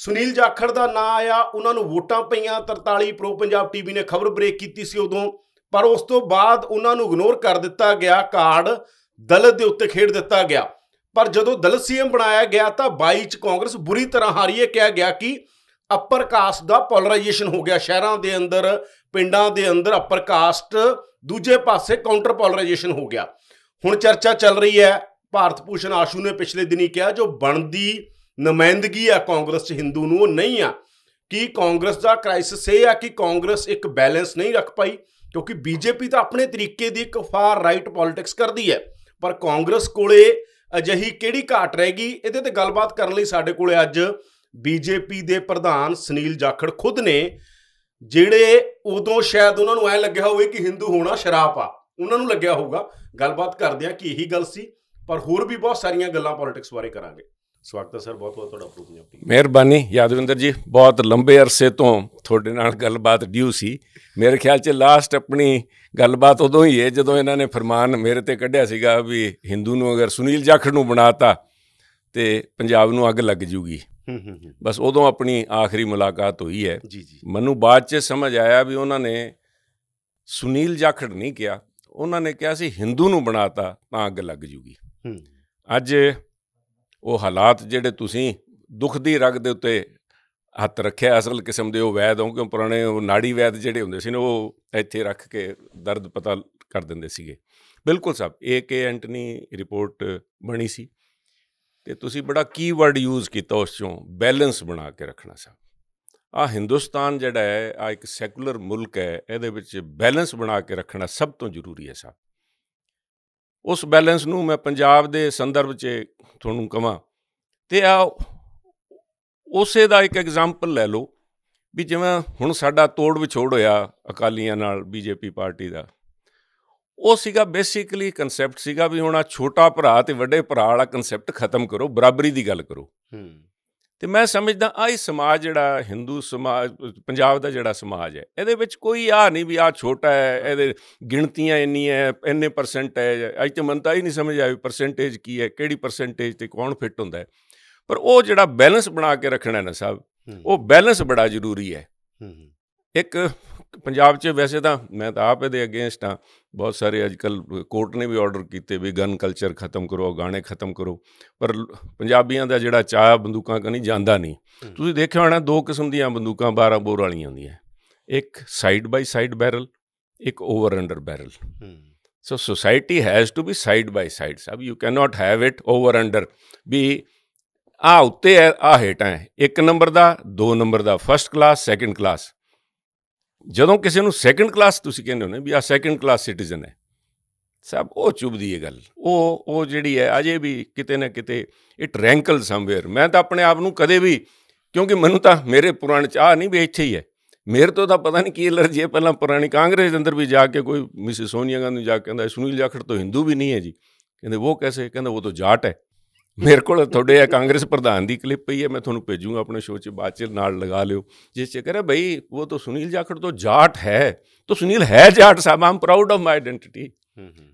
ਸੁਨੀਲ ਜਾਖੜ ਦਾ ਨਾਂ ਆਇਆ ਉਹਨਾਂ ਨੂੰ ਵੋਟਾਂ ਪਈਆਂ 43 ਪ੍ਰੋ ਪੰਜਾਬ ਟੀਵੀ ਨੇ ਖਬਰ ਬ੍ਰੇਕ ਕੀਤੀ ਸੀ ਉਦੋਂ ਪਰ ਉਸ ਤੋਂ ਬਾਅਦ ਉਹਨਾਂ ਨੂੰ ਇਗਨੋਰ ਕਰ ਦਿੱਤਾ ਗਿਆ ਕਾਰਡ ਦਲਤ ਦੇ ਉੱਤੇ ਖੇਡ ਦਿੱਤਾ ਗਿਆ ਪਰ ਜਦੋਂ ਦਲਤ ਸੀਐਮ ਬਣਾਇਆ ਗਿਆ ਤਾਂ 22 ਚ ਕਾਂਗਰਸ ਬੁਰੀ ਤਰ੍ਹਾਂ ਹਾਰੀ ਹੈ ਕਿਹਾ ਗਿਆ ਕਿ ਅਪਰ ਕਾਸਟ ਦਾ ਪੋਲਰਾਈਜੇਸ਼ਨ ਹੋ ਗਿਆ ਸ਼ਹਿਰਾਂ ਦੇ ਅੰਦਰ ਪਿੰਡਾਂ ਦੇ ਅੰਦਰ ਅਪਰ ਕਾਸਟ ਦੂਜੇ ਪਾਸੇ ਕਾਊਂਟਰ ਪੋਲਰਾਈਜੇਸ਼ਨ ਹੋ ਗਿਆ ਹੁਣ ਚਰਚਾ ਚੱਲ ਰਹੀ ਹੈ ਭਾਰਤ ਭੂਸ਼ਣ ਆਸ਼ੂ ਨੇ ਪਿਛਲੇ ਦਿਨੀ ਕਿਹਾ ਜੋ ਬਣਦੀ ਨਮਾਇੰਦਗੀ ਆ ਕਾਂਗਰਸ ਚ ਹਿੰਦੂ ਨੂੰ ਉਹ ਨਹੀਂ ਆ ਕਿ ਕਾਂਗਰਸ ਦਾ ਕ੍ਰਾਈਸਿਸ ਇਹ ਆ ਕਿ ਕਾਂਗਰਸ ਇੱਕ ਬੈਲੈਂਸ ਨਹੀਂ ਰੱਖ ਪਾਈ ਕਿਉਂਕਿ ਬੀਜੇਪੀ ਤਾਂ ਆਪਣੇ ਤਰੀਕੇ ਦੀ ਇੱਕ ਫਾਰ ਰਾਈਟ ਪੋਲਿਟਿਕਸ ਕਰਦੀ ਹੈ ਪਰ ਕਾਂਗਰਸ ਕੋਲੇ ਅਜਹੀ ਕਿਹੜੀ ਘਾਟ ਰਹੇਗੀ ਇਹਦੇ ਤੇ ਗੱਲਬਾਤ ਕਰਨ ਲਈ ਸਾਡੇ ਕੋਲੇ ਅੱਜ ਬੀਜੇਪੀ ਦੇ ਪ੍ਰਧਾਨ ਸੁਨੀਲ ਜਾਖੜ ਖੁਦ ਨੇ ਜਿਹੜੇ ਉਦੋਂ ਸ਼ਾਇਦ ਉਹਨਾਂ ਨੂੰ ਐ ਲੱਗਿਆ ਹੋਵੇ ਕਿ ਹਿੰਦੂ ਹੋਣਾ ਸ਼ਰਾਪ ਆ ਉਹਨਾਂ ਨੂੰ ਲੱਗਿਆ ਹੋਊਗਾ ਗੱਲਬਾਤ ਕਰਦੇ ਆ ਕਿ ਇਹੀ ਗੱਲ ਸੀ ਪਰ ਹੋਰ ਵੀ ਬਹੁਤ ਸਾਰੀਆਂ ਗੱਲਾਂ ਪੋਲਿਟਿਕਸ ਬਾਰੇ ਕਰਾਂਗੇ ਸਵਾਗਤ ਹੈ ਸਰ ਬਹੁਤ ਬਹੁਤ ਤੁਹਾਡਾ ਪ੍ਰੋਗਰਾਮ ਜੀ ਮਿਹਰਬਾਨੀ ਯਾਦਵਿੰਦਰ ਜੀ ਬਹੁਤ ਲੰਬੇ ਅਰਸੇ ਤੋਂ ਤੁਹਾਡੇ ਨਾਲ ਗੱਲਬਾਤ ਡਿਊ ਸੀ ਮੇਰੇ ਖਿਆਲ 'ਚ ਲਾਸਟ ਆਪਣੀ ਗੱਲਬਾਤ ਉਦੋਂ ਹੀ ਹੈ ਜਦੋਂ ਇਹਨਾਂ ਨੇ ਫਰਮਾਨ ਮੇਰੇ ਤੇ ਕੱਢਿਆ ਸੀਗਾ ਵੀ ਹਿੰਦੂ ਨੂੰ ਅਗਰ ਸੁਨੀਲ ਜਾਖੜ ਨੂੰ ਬਣਾਤਾ ਤੇ ਪੰਜਾਬ ਨੂੰ ਅੱਗ ਲੱਗ ਜੂਗੀ ਬਸ ਉਦੋਂ ਆਪਣੀ ਆਖਰੀ ਮੁਲਾਕਾਤ ਹੋਈ ਹੈ ਜੀ ਜੀ ਮੈਨੂੰ ਬਾਅਦ 'ਚ ਸਮਝ ਆਇਆ ਵੀ ਉਹਨਾਂ ਨੇ ਸੁਨੀਲ ਜਾਖੜ ਨਹੀਂ ਕਿਹਾ ਉਹਨਾਂ ਨੇ ਕਿਹਾ ਸੀ ਹਿੰਦੂ ਨੂੰ ਬਣਾਤਾ ਤਾਂ ਅੱਗ ਲੱਗ ਜੂਗੀ ਅੱਜ ਉਹ ਹਾਲਾਤ ਜਿਹੜੇ ਤੁਸੀਂ ਦੁੱਖ ਦੀ ਰਗ ਦੇ ਉੱਤੇ ਹੱਥ ਰੱਖਿਆ ਅਸਲ ਕਿਸਮ ਦੇ ਉਹ ਵੈਦ ਹੋ ਕਿਉਂ ਪੁਰਾਣੇ ਉਹ ਨਾੜੀ ਵੈਦ ਜਿਹੜੇ ਹੁੰਦੇ ਸੀ ਨਾ ਉਹ ਇੱਥੇ ਰੱਖ ਕੇ ਦਰਦ ਪਤਾ ਕਰ ਦਿੰਦੇ ਸੀਗੇ ਬਿਲਕੁਲ ਏ ਕੇ ਐਂਟਨੀ ਰਿਪੋਰਟ ਬਣੀ ਸੀ ਤੇ ਤੁਸੀਂ ਬੜਾ ਕੀਵਰਡ ਯੂਜ਼ ਕੀਤਾ ਉਸ ਚੋਂ ਬੈਲੈਂਸ ਬਣਾ ਕੇ ਰੱਖਣਾ ਸਾਹਿਬ ਆ ਹਿੰਦੁਸਤਾਨ ਜਿਹੜਾ ਹੈ ਆ ਇੱਕ ਸੈਕੂਲਰ ਮੁਲਕ ਹੈ ਇਹਦੇ ਵਿੱਚ ਬੈਲੈਂਸ ਬਣਾ ਕੇ ਰੱਖਣਾ ਸਭ ਤੋਂ ਜ਼ਰੂਰੀ ਹੈ ਸਾਹਿਬ ਉਸ ਬੈਲੈਂਸ ਨੂੰ ਮੈਂ ਪੰਜਾਬ ਦੇ ਸੰਦਰਭ 'ਚ ਤੁਹਾਨੂੰ ਕਹਾਂ ਤੇ ਆ ਉਸੇ ਦਾ ਇੱਕ ਐਗਜ਼ਾਮਪਲ ਲੈ ਲਓ ਵੀ ਜਿਵੇਂ ਹੁਣ ਸਾਡਾ ਤੋੜ ਵਿਛੋੜ ਹੋਇਆ ਅਕਾਲੀਆਂ ਨਾਲ ਬੀਜੇਪੀ ਪਾਰਟੀ ਦਾ ਉਹ ਸੀਗਾ ਬੇਸਿਕਲੀ ਕਨਸੈਪਟ ਸੀਗਾ ਵੀ ਹੁਣ ਆ ਛੋਟਾ ਭਰਾ ਤੇ ਵੱਡੇ ਭਰਾ ਵਾਲਾ ਕਨਸੈਪਟ ਖਤਮ ਕਰੋ ਬਰਾਬਰੀ ਦੀ ਗੱਲ ਕਰੋ ਤੇ ਮੈਂ ਸਮਝਦਾ ਆ ਇਹ ਸਮਾਜ ਜਿਹੜਾ ਹਿੰਦੂ ਸਮਾਜ ਪੰਜਾਬ ਦਾ ਜਿਹੜਾ ਸਮਾਜ ਹੈ ਇਹਦੇ ਵਿੱਚ ਕੋਈ ਆ ਨਹੀਂ ਵੀ ਆ ਛੋਟਾ ਹੈ ਇਹਦੇ ਗਿਣਤੀਆਂ ਇੰਨੀ ਹੈ ਇੰਨੇ ਪਰਸੈਂਟ ਹੈ ਅੱਜ ਤੇ ਮੰਨਤਾ ਹੀ ਨਹੀਂ ਸਮਝ ਆਇਆ ਪਰਸੈਂਟੇਜ ਕੀ ਹੈ ਕਿਹੜੀ ਪਰਸੈਂਟੇਜ ਤੇ ਕੌਣ ਫਿੱਟ ਹੁੰਦਾ ਹੈ ਪਰ ਉਹ ਜਿਹੜਾ ਬੈਲੈਂਸ ਬਣਾ ਕੇ ਰੱਖਣਾ ਹੈ ਨਾ ਸਾਹਿਬ ਉਹ ਬੈਲੈਂਸ ਬੜਾ ਜ਼ਰੂਰੀ ਹੈ ਇੱਕ ਪੰਜਾਬ 'ਚ ਵੈਸੇ ਤਾਂ ਮੈਂ ਤਾਂ ਆਪ ਇਹਦੇ ਅਗੇਂਸਟ ਆ ਬਹੁਤ ਸਾਰੇ ਅੱਜਕੱਲ ਕੋਰਟ ਨੇ ਵੀ ਆਰਡਰ ਕੀਤੇ ਵੀ ਗਨ ਕਲਚਰ ਖਤਮ ਕਰੋ ਗਾਣੇ ਖਤਮ ਕਰੋ ਪਰ ਪੰਜਾਬੀਆਂ ਦਾ ਜਿਹੜਾ ਚਾਹ ਬੰਦੂਕਾਂ ਕਾ ਨਹੀਂ ਜਾਂਦਾ ਨਹੀਂ ਤੁਸੀਂ ਦੇਖਿਆ ਹੋਣਾ ਦੋ ਕਿਸਮ ਦੀਆਂ ਬੰਦੂਕਾਂ 12 ਬੋਰ ਵਾਲੀਆਂ ਹੁੰਦੀਆਂ ਇੱਕ ਸਾਈਡ ਬਾਈ ਸਾਈਡ ਬੈਰਲ ਇੱਕ over under barrel so society has to be side by side ਸਬ you can not have it over under ਵੀ ਆ ਉੱਤੇ ਆ ਹੇਟਾਂ ਇੱਕ ਨੰਬਰ ਦਾ ਦੋ ਨੰਬਰ ਦਾ ਫਰਸਟ ਕਲਾਸ ਸੈਕੰਡ ਕਲਾਸ ਜਦੋਂ ਕਿਸੇ ਨੂੰ ਸੈਕੰਡ ਕਲਾਸ ਤੁਸੀਂ ਕਹਿੰਦੇ ਹੋ ਨਾ ਵੀ ਆ ਸੈਕੰਡ ਕਲਾਸ ਸਿਟੀਜ਼ਨ ਹੈ ਸਭ ਉਹ ਚੁਬਦੀ ਹੈ ਗੱਲ ਉਹ ਉਹ ਜਿਹੜੀ ਹੈ ਅਜੇ ਵੀ ਕਿਤੇ ਨਾ ਕਿਤੇ ਇਟ ਰੈਂਕਲ ਸਮਵੇਅਰ ਮੈਂ ਤਾਂ ਆਪਣੇ ਆਪ ਨੂੰ ਕਦੇ ਵੀ ਕਿਉਂਕਿ ਮੈਨੂੰ ਤਾਂ ਮੇਰੇ ਪੁਰਾਣੇ ਚ ਆ ਨਹੀਂ ਵੀ ਇੱਥੇ ਹੀ ਹੈ ਮੇਰੇ ਤੋਂ ਤਾਂ ਪਤਾ ਨਹੀਂ ਕੀ ਅਲਰਜੀ ਹੈ ਪਹਿਲਾਂ ਪੁਰਾਣੀ ਕਾਂਗਰਸ ਦੇ ਅੰਦਰ ਵੀ ਜਾ ਕੇ ਕੋਈ ਮਿਸਿਸ ਸੋਨੀਆ ਗਾਂਧੀ ਜਾ ਕੇ ਕਹਿੰਦਾ ਸੁਨੀਲ ਜਾਖੜ ਤੋਂ ਹਿੰਦੂ ਵੀ ਨਹੀਂ ਹੈ ਜੀ ਕਹਿੰਦੇ ਉਹ ਕੈਸੇ ਕਹਿੰਦਾ ਉਹ ਤਾਂ ਜਾਟ ਹੈ ਮੇਰੇ ਕੋਲ ਤੁਹਾਡੇ ਆ ਕਾਂਗਰਸ ਪ੍ਰਧਾਨ ਦੀ ਕਲਿੱਪ ਹੀ ਹੈ ਮੈਂ ਤੁਹਾਨੂੰ ਭੇਜੂਗਾ ਆਪਣੇ ਸ਼ੋਅ 'ਚ ਬਾਅਦ 'ਚ ਨਾਲ ਲਗਾ ਲਿਓ ਜਿਸ 'ਚ ਕਹ ਭਾਈ ਉਹ ਤਾਂ ਸੁਨੀਲ ਜਾਖੜ ਤੋਂ ਜਾਟ ਹੈ ਤਾਂ ਸੁਨੀਲ ਹੈ Jat sahib I'm proud of my identity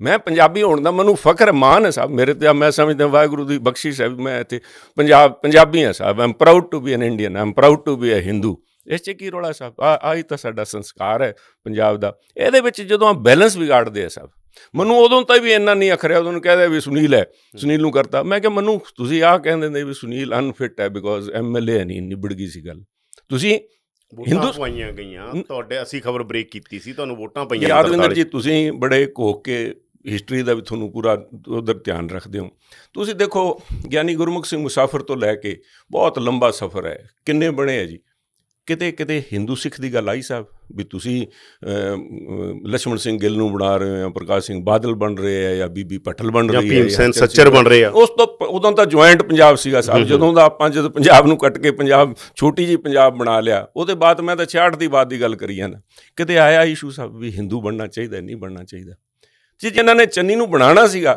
ਮੈਂ ਪੰਜਾਬੀ ਹੋਣ ਦਾ ਮੈਨੂੰ ਫਖਰ ਮਾਨ ਹੈ ਸਾਹਿਬ ਮੇਰੇ ਤੇ ਮੈਂ ਸਮਝਦਾ ਵਾਹਿਗੁਰੂ ਦੀ ਬਖਸ਼ਿਸ਼ ਹੈ ਮੈਂ ਇੱਥੇ ਪੰਜਾਬ ਪੰਜਾਬੀ ਹਾਂ sahib I'm proud to be an Indian I'm proud to be a Hindu ਇਸ 'ਚ ਕੀ ਰੋਲਾ ਸਾਹਿਬ ਆਹੀ ਤਾਂ ਸਾਡਾ ਸੰਸਕਾਰ ਹੈ ਪੰਜਾਬ ਦਾ ਇਹਦੇ ਵਿੱਚ ਜਦੋਂ ਆ ਬੈਲੈਂਸ ਵਿਗਾੜਦੇ ਆ ਸਾਹਿਬ ਮੈਨੂੰ ਉਦੋਂ ਤਾਂ ਵੀ ਇੰਨਾ ਨਹੀਂ ਅਖਰਿਆ ਉਹਨੂੰ ਕਹਦੇ ਵੀ ਸੁਨੀਲ ਹੈ ਸੁਨੀਲ ਨੂੰ ਕਰਤਾ ਮੈਂ ਕਿਹਾ ਮੈਨੂੰ ਤੁਸੀਂ ਆਹ ਕਹਿੰਦੇ ਨੇ ਵੀ ਸੁਨੀਲ ਅਨਫਿਟ ਹੈ ਬਿਕੋਜ਼ ਐਮਐਲਏ ਨਹੀਂ ਨਿਬੜ ਗਈ ਸੀ ਗੱਲ ਤੁਸੀਂ ਵੋਟਾਂ ਪਾਈਆਂ ਗਈਆਂ ਤੁਹਾਡੇ ਅਸੀਂ ਖਬਰ ਬ੍ਰੇਕ ਕੀਤੀ ਸੀ ਤੁਹਾਨੂੰ ਵੋਟਾਂ ਪਈਆਂ ਯਾਦਵਿੰਦਰ ਜੀ ਤੁਸੀਂ ਬੜੇ ਕੋਹ ਕੇ ਹਿਸਟਰੀ ਦਾ ਵੀ ਤੁਹਾਨੂੰ ਪੂਰਾ ਉਧਰ ਧਿਆਨ ਰੱਖਦੇ ਹੋ ਤੁਸੀਂ ਦੇਖੋ ਗਿਆਨੀ ਗੁਰਮੁਖ ਸਿੰਘ ਮੁਸਾਫਰ ਤੋਂ ਲੈ ਕੇ ਬਹੁਤ ਲੰਬਾ ਸਫ਼ਰ ਹੈ ਕਿੰਨੇ ਬਣੇ ਹੈ ਜੀ ਕਿਤੇ ਕਿਤੇ ਹਿੰਦੂ ਸਿੱਖ ਦੀ ਗੱਲ ਆਈ ਸਾਹਿਬ ਵੀ ਤੁਸੀਂ ਲక్ష్మణ ਸਿੰਘ ਗਿੱਲ ਨੂੰ ਬਣਾ ਰਹੇ ਹੋ ਪ੍ਰਕਾਸ਼ ਸਿੰਘ ਬਾਦਲ ਬਣ ਰਹੇ ਆ ਜਾਂ ਬੀਬੀ ਪਟਲ ਬਣ ਰਹੀ ਹੈ ਜਾਂ ਭੀਮ ਸੈਨ ਸੱਚਰ ਬਣ ਰਹੇ ਆ ਉਸ ਤੋਂ ਉਦੋਂ ਤਾਂ ਜੁਆਇੰਟ ਪੰਜਾਬ ਸੀਗਾ ਸਾਹਿਬ ਜਦੋਂ ਦਾ ਆਪਾਂ ਜਦੋਂ ਪੰਜਾਬ ਨੂੰ ਕੱਟ ਕੇ ਪੰਜਾਬ ਛੋਟੀ ਜੀ ਪੰਜਾਬ ਬਣਾ ਲਿਆ ਉਹਦੇ ਬਾਅਦ ਮੈਂ ਤਾਂ 66 ਦੀ ਬਾਤ ਦੀ ਗੱਲ ਕਰੀ ਜਾਂਦਾ ਕਿਤੇ ਆਇਆ ਇਸ਼ੂ ਸਭ ਵੀ Hindu ਬਣਨਾ ਚਾਹੀਦਾ ਨਹੀਂ ਬਣਨਾ ਚਾਹੀਦਾ ਜੇ ਜਿਨ੍ਹਾਂ ਨੇ ਚੰਨੀ ਨੂੰ ਬਣਾਉਣਾ ਸੀਗਾ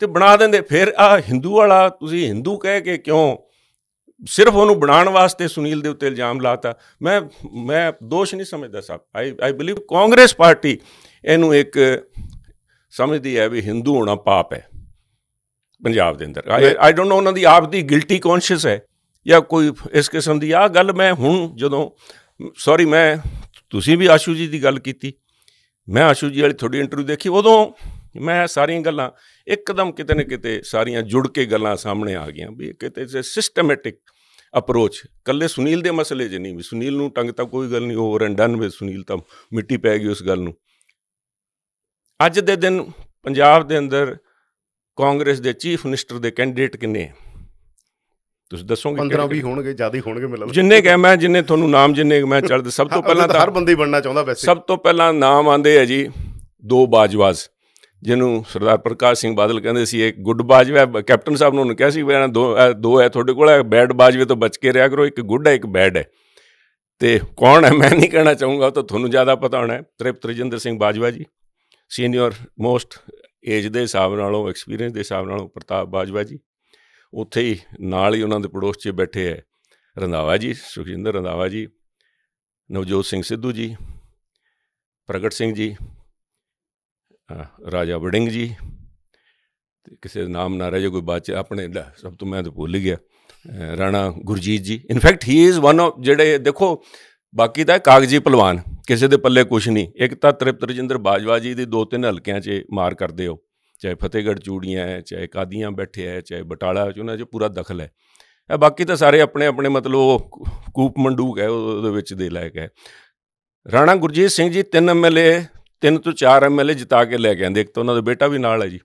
ਤੇ ਬਣਾ ਦਿੰਦੇ ਫਿਰ ਆ Hindu ਵਾਲਾ ਤੁਸੀਂ Hindu ਕਹਿ ਕੇ ਕਿਉਂ ਸਿਰਫ ਉਹਨੂੰ ਬਣਾਉਣ ਵਾਸਤੇ ਸੁਨੀਲ ਦੇ ਉੱਤੇ ਇਲਜ਼ਾਮ ਲਾਤਾ ਮੈਂ ਮੈਂ ਦੋਸ਼ ਨਹੀਂ ਸਮਝਦਾ sahib I I believe Congress party ਇਹਨੂੰ ਇੱਕ ਸਮਝਦੀ ਹੈ ਵੀ ਹਿੰਦੂ ਹੋਣਾ ਪਾਪ ਹੈ ਪੰਜਾਬ ਦੇ ਅੰਦਰ ਆਈ ਡੋਨਟ ਨੋ ਉਹਨਾਂ ਦੀ ਆਪ ਦੀ ਗਿਲਟੀ ਕੌਨਸ਼ੀਅਸ ਹੈ ਜਾਂ ਕੋਈ ਇਸ ਕਿਸਮ ਦੀ ਆ ਗੱਲ ਮੈਂ ਹੁਣ ਜਦੋਂ ਸੌਰੀ ਮੈਂ ਤੁਸੀਂ ਵੀ ਆਸ਼ੂ ਜੀ ਦੀ ਗੱਲ ਕੀਤੀ ਮੈਂ ਆਸ਼ੂ ਜੀ ਵਾਲੀ ਤੁਹਾਡੀ ਇੰਟਰਵਿਊ ਦੇਖੀ ਉਦੋਂ ਮੈਂ ਸਾਰੀਆਂ ਗੱਲਾਂ ਇੱਕਦਮ ਕਿਤੇ ਨਾ ਕਿਤੇ ਸਾਰੀਆਂ ਜੁੜ ਕੇ ਗੱਲਾਂ ਸਾਹਮਣੇ ਆ ਗਈਆਂ ਵੀ ਕਿਤੇ ਜੇ ਸਿਸਟਮੈਟਿਕ ਅਪਰੋਚ ਕੱਲੇ ਸੁਨੀਲ ਦੇ ਮਸਲੇ 'ਚ ਨਹੀਂ ਵੀ ਸੁਨੀਲ ਨੂੰ ਟੰਗ ਤਾਂ ਕੋਈ ਗੱਲ ਨਹੀਂ over and done way Sunil ਤਾਂ ਮਿੱਟੀ ਪੈ ਗਈ ਉਸ ਗੱਲ ਨੂੰ ਅੱਜ ਦੇ ਦਿਨ ਪੰਜਾਬ ਦੇ ਅੰਦਰ ਕਾਂਗਰਸ ਦੇ ਚੀਫ ਮਿਨਿਸਟਰ ਦੇ ਕੈਂਡੀਡੇਟ ਕਿੰਨੇ ਆ ਤੁਸੀਂ ਦੱਸੋਗੇ 15 20 ਹੋਣਗੇ ਜਿਆਦਾ ਹੀ ਹੋਣਗੇ ਮੈਨੂੰ ਜਿੰਨੇ ਕਹੇ ਮੈਂ ਜਿੰਨੇ ਤੁਹਾਨੂੰ ਨਾਮ ਜਿੰਨੇ ਮੈਂ ਚੜ੍ਹਦੇ ਸਭ ਤੋਂ ਪਹਿਲਾਂ ਤਾਂ ਹਰ ਬੰਦੇ ਹੀ ਬਣਨਾ ਚਾਹੁੰਦਾ ਵੈਸੇ ਸਭ ਤੋਂ ਪਹਿਲਾਂ ਨਾਮ ਆਂਦੇ ਆ ਜੀ ਦੋ ਬਾਜਵਾਜ਼ ਜਿਹਨੂੰ ਸਰਦਾਰ ਪ੍ਰਕਾਸ਼ ਸਿੰਘ ਬਾਦਲ ਕਹਿੰਦੇ ਸੀ ਇੱਕ ਗੁੱਡ ਬਾਜਵਾ ਕੈਪਟਨ ਸਾਹਿਬ ਨੂੰ ਉਹਨੇ ਕਿਹਾ ਸੀ ਵੀ ਇਹਨਾਂ ਦੋ ਦੋ ਹੈ ਤੁਹਾਡੇ ਕੋਲ ਬੈਡ ਬਾਜਵੇ ਤੋਂ ਬਚ ਕੇ ਰਿਹਾ ਕਰੋ ਇੱਕ ਗੁੱਡ ਹੈ ਇੱਕ ਬੈਡ ਹੈ ਤੇ ਕੌਣ ਹੈ ਮੈਂ ਨਹੀਂ ਕਹਿਣਾ ਚਾਹੂੰਗਾ ਤਾਂ ਤੁਹਾਨੂੰ ਜ਼ਿਆਦਾ ਪਤਾ ਹੋਣਾ ਹੈ ਤ੍ਰਿਪਤ ਰਜਿੰਦਰ ਸਿੰਘ ਬਾਜਵਾ ਜੀ ਸੀਨੀਅਰ ਮੋਸਟ ਏਜ ਦੇ ਹਿਸਾਬ ਨਾਲੋਂ ਐਕਸਪੀਰੀਅੰਸ ਦੇ ਹਿਸਾਬ ਨਾਲੋਂ ਪ੍ਰਤਾਪ ਬਾਜਵਾ ਜੀ ਉੱਥੇ ਹੀ ਨਾਲ ਹੀ ਉਹਨਾਂ ਦੇ ਪੜੋਸ 'ਚ ਬੈਠੇ ਹੈ ਰੰਦਾਵਾ ਜੀ ਸੁਖਜਿੰਦਰ ਰੰਦਾਵਾ ਜੀ ਨਵਜੋਤ ਸਿੰਘ ਸਿੱਧੂ ਜੀ ਪ੍ਰਗਟ ਸਿੰਘ ਜੀ ਰਾਜਾ ਵੜਿੰਗ ਜੀ ਤੇ ਕਿਸੇ ਨਾਮ ਨਾ ਰਹਿ ਜਾ ਕੋਈ ਬਾਅਦ ਚ ਆਪਣੇ ਸਭ ਤੋਂ ਮੈਂ ਤਾਂ ਭੁੱਲ ਗਿਆ Rana Gurjeet ji in fact he is one of ਜਿਹੜੇ ਦੇਖੋ ਬਾਕੀ ਤਾਂ ਕਾਗਜੀ ਪਹਿਲਵਾਨ ਕਿਸੇ ਦੇ ਪੱਲੇ ਕੁਛ ਨਹੀਂ ਇੱਕ ਤਾਂ ਤ੍ਰਿਪਤ ਰਜਿੰਦਰ ਬਾਜਵਾ ਜੀ ਦੀ ਦੋ ਤਿੰਨ ਹਲਕਿਆਂ 'ਚ ਮਾਰ ਕਰਦੇ ਹੋ ਚਾਹੇ ਫਤਿਹਗੜ੍ਹ ਚੂੜੀਆਂ ਹੈ ਚਾਹੇ ਕਾਦੀਆਂ ਬੈਠੇ ਹੈ ਚਾਹੇ ਬਟਾਲਾ ਚ ਉਹਨਾਂ 'ਚ ਪੂਰਾ ਦਖਲ ਹੈ ਇਹ ਬਾਕੀ ਤਾਂ ਸਾਰੇ ਆਪਣੇ ਆਪਣੇ ਮਤਲਬ ਕੂਪ ਮੰਡੂਕ ਹੈ ਉਹਦੇ ਵਿੱਚ ਦੇ ਲਾਇਕ ਹੈ ਰਾਣਾ ਗੁਰਜੀਤ ਸਿੰਘ ਜੀ ਤਿੰਨ ਐਮਐਲਏ ਤਿੰਨ ਤੋਂ ਚਾਰ ਐਮਐਲਏ ਜਿਤਾ ਕੇ ਲੈ ਕੇ ਆਂਦੇ ਇੱਕ ਤਾਂ ਉਹਨਾਂ ਦਾ ਬੇਟਾ ਵੀ ਨਾਲ ਹੈ ਜੀ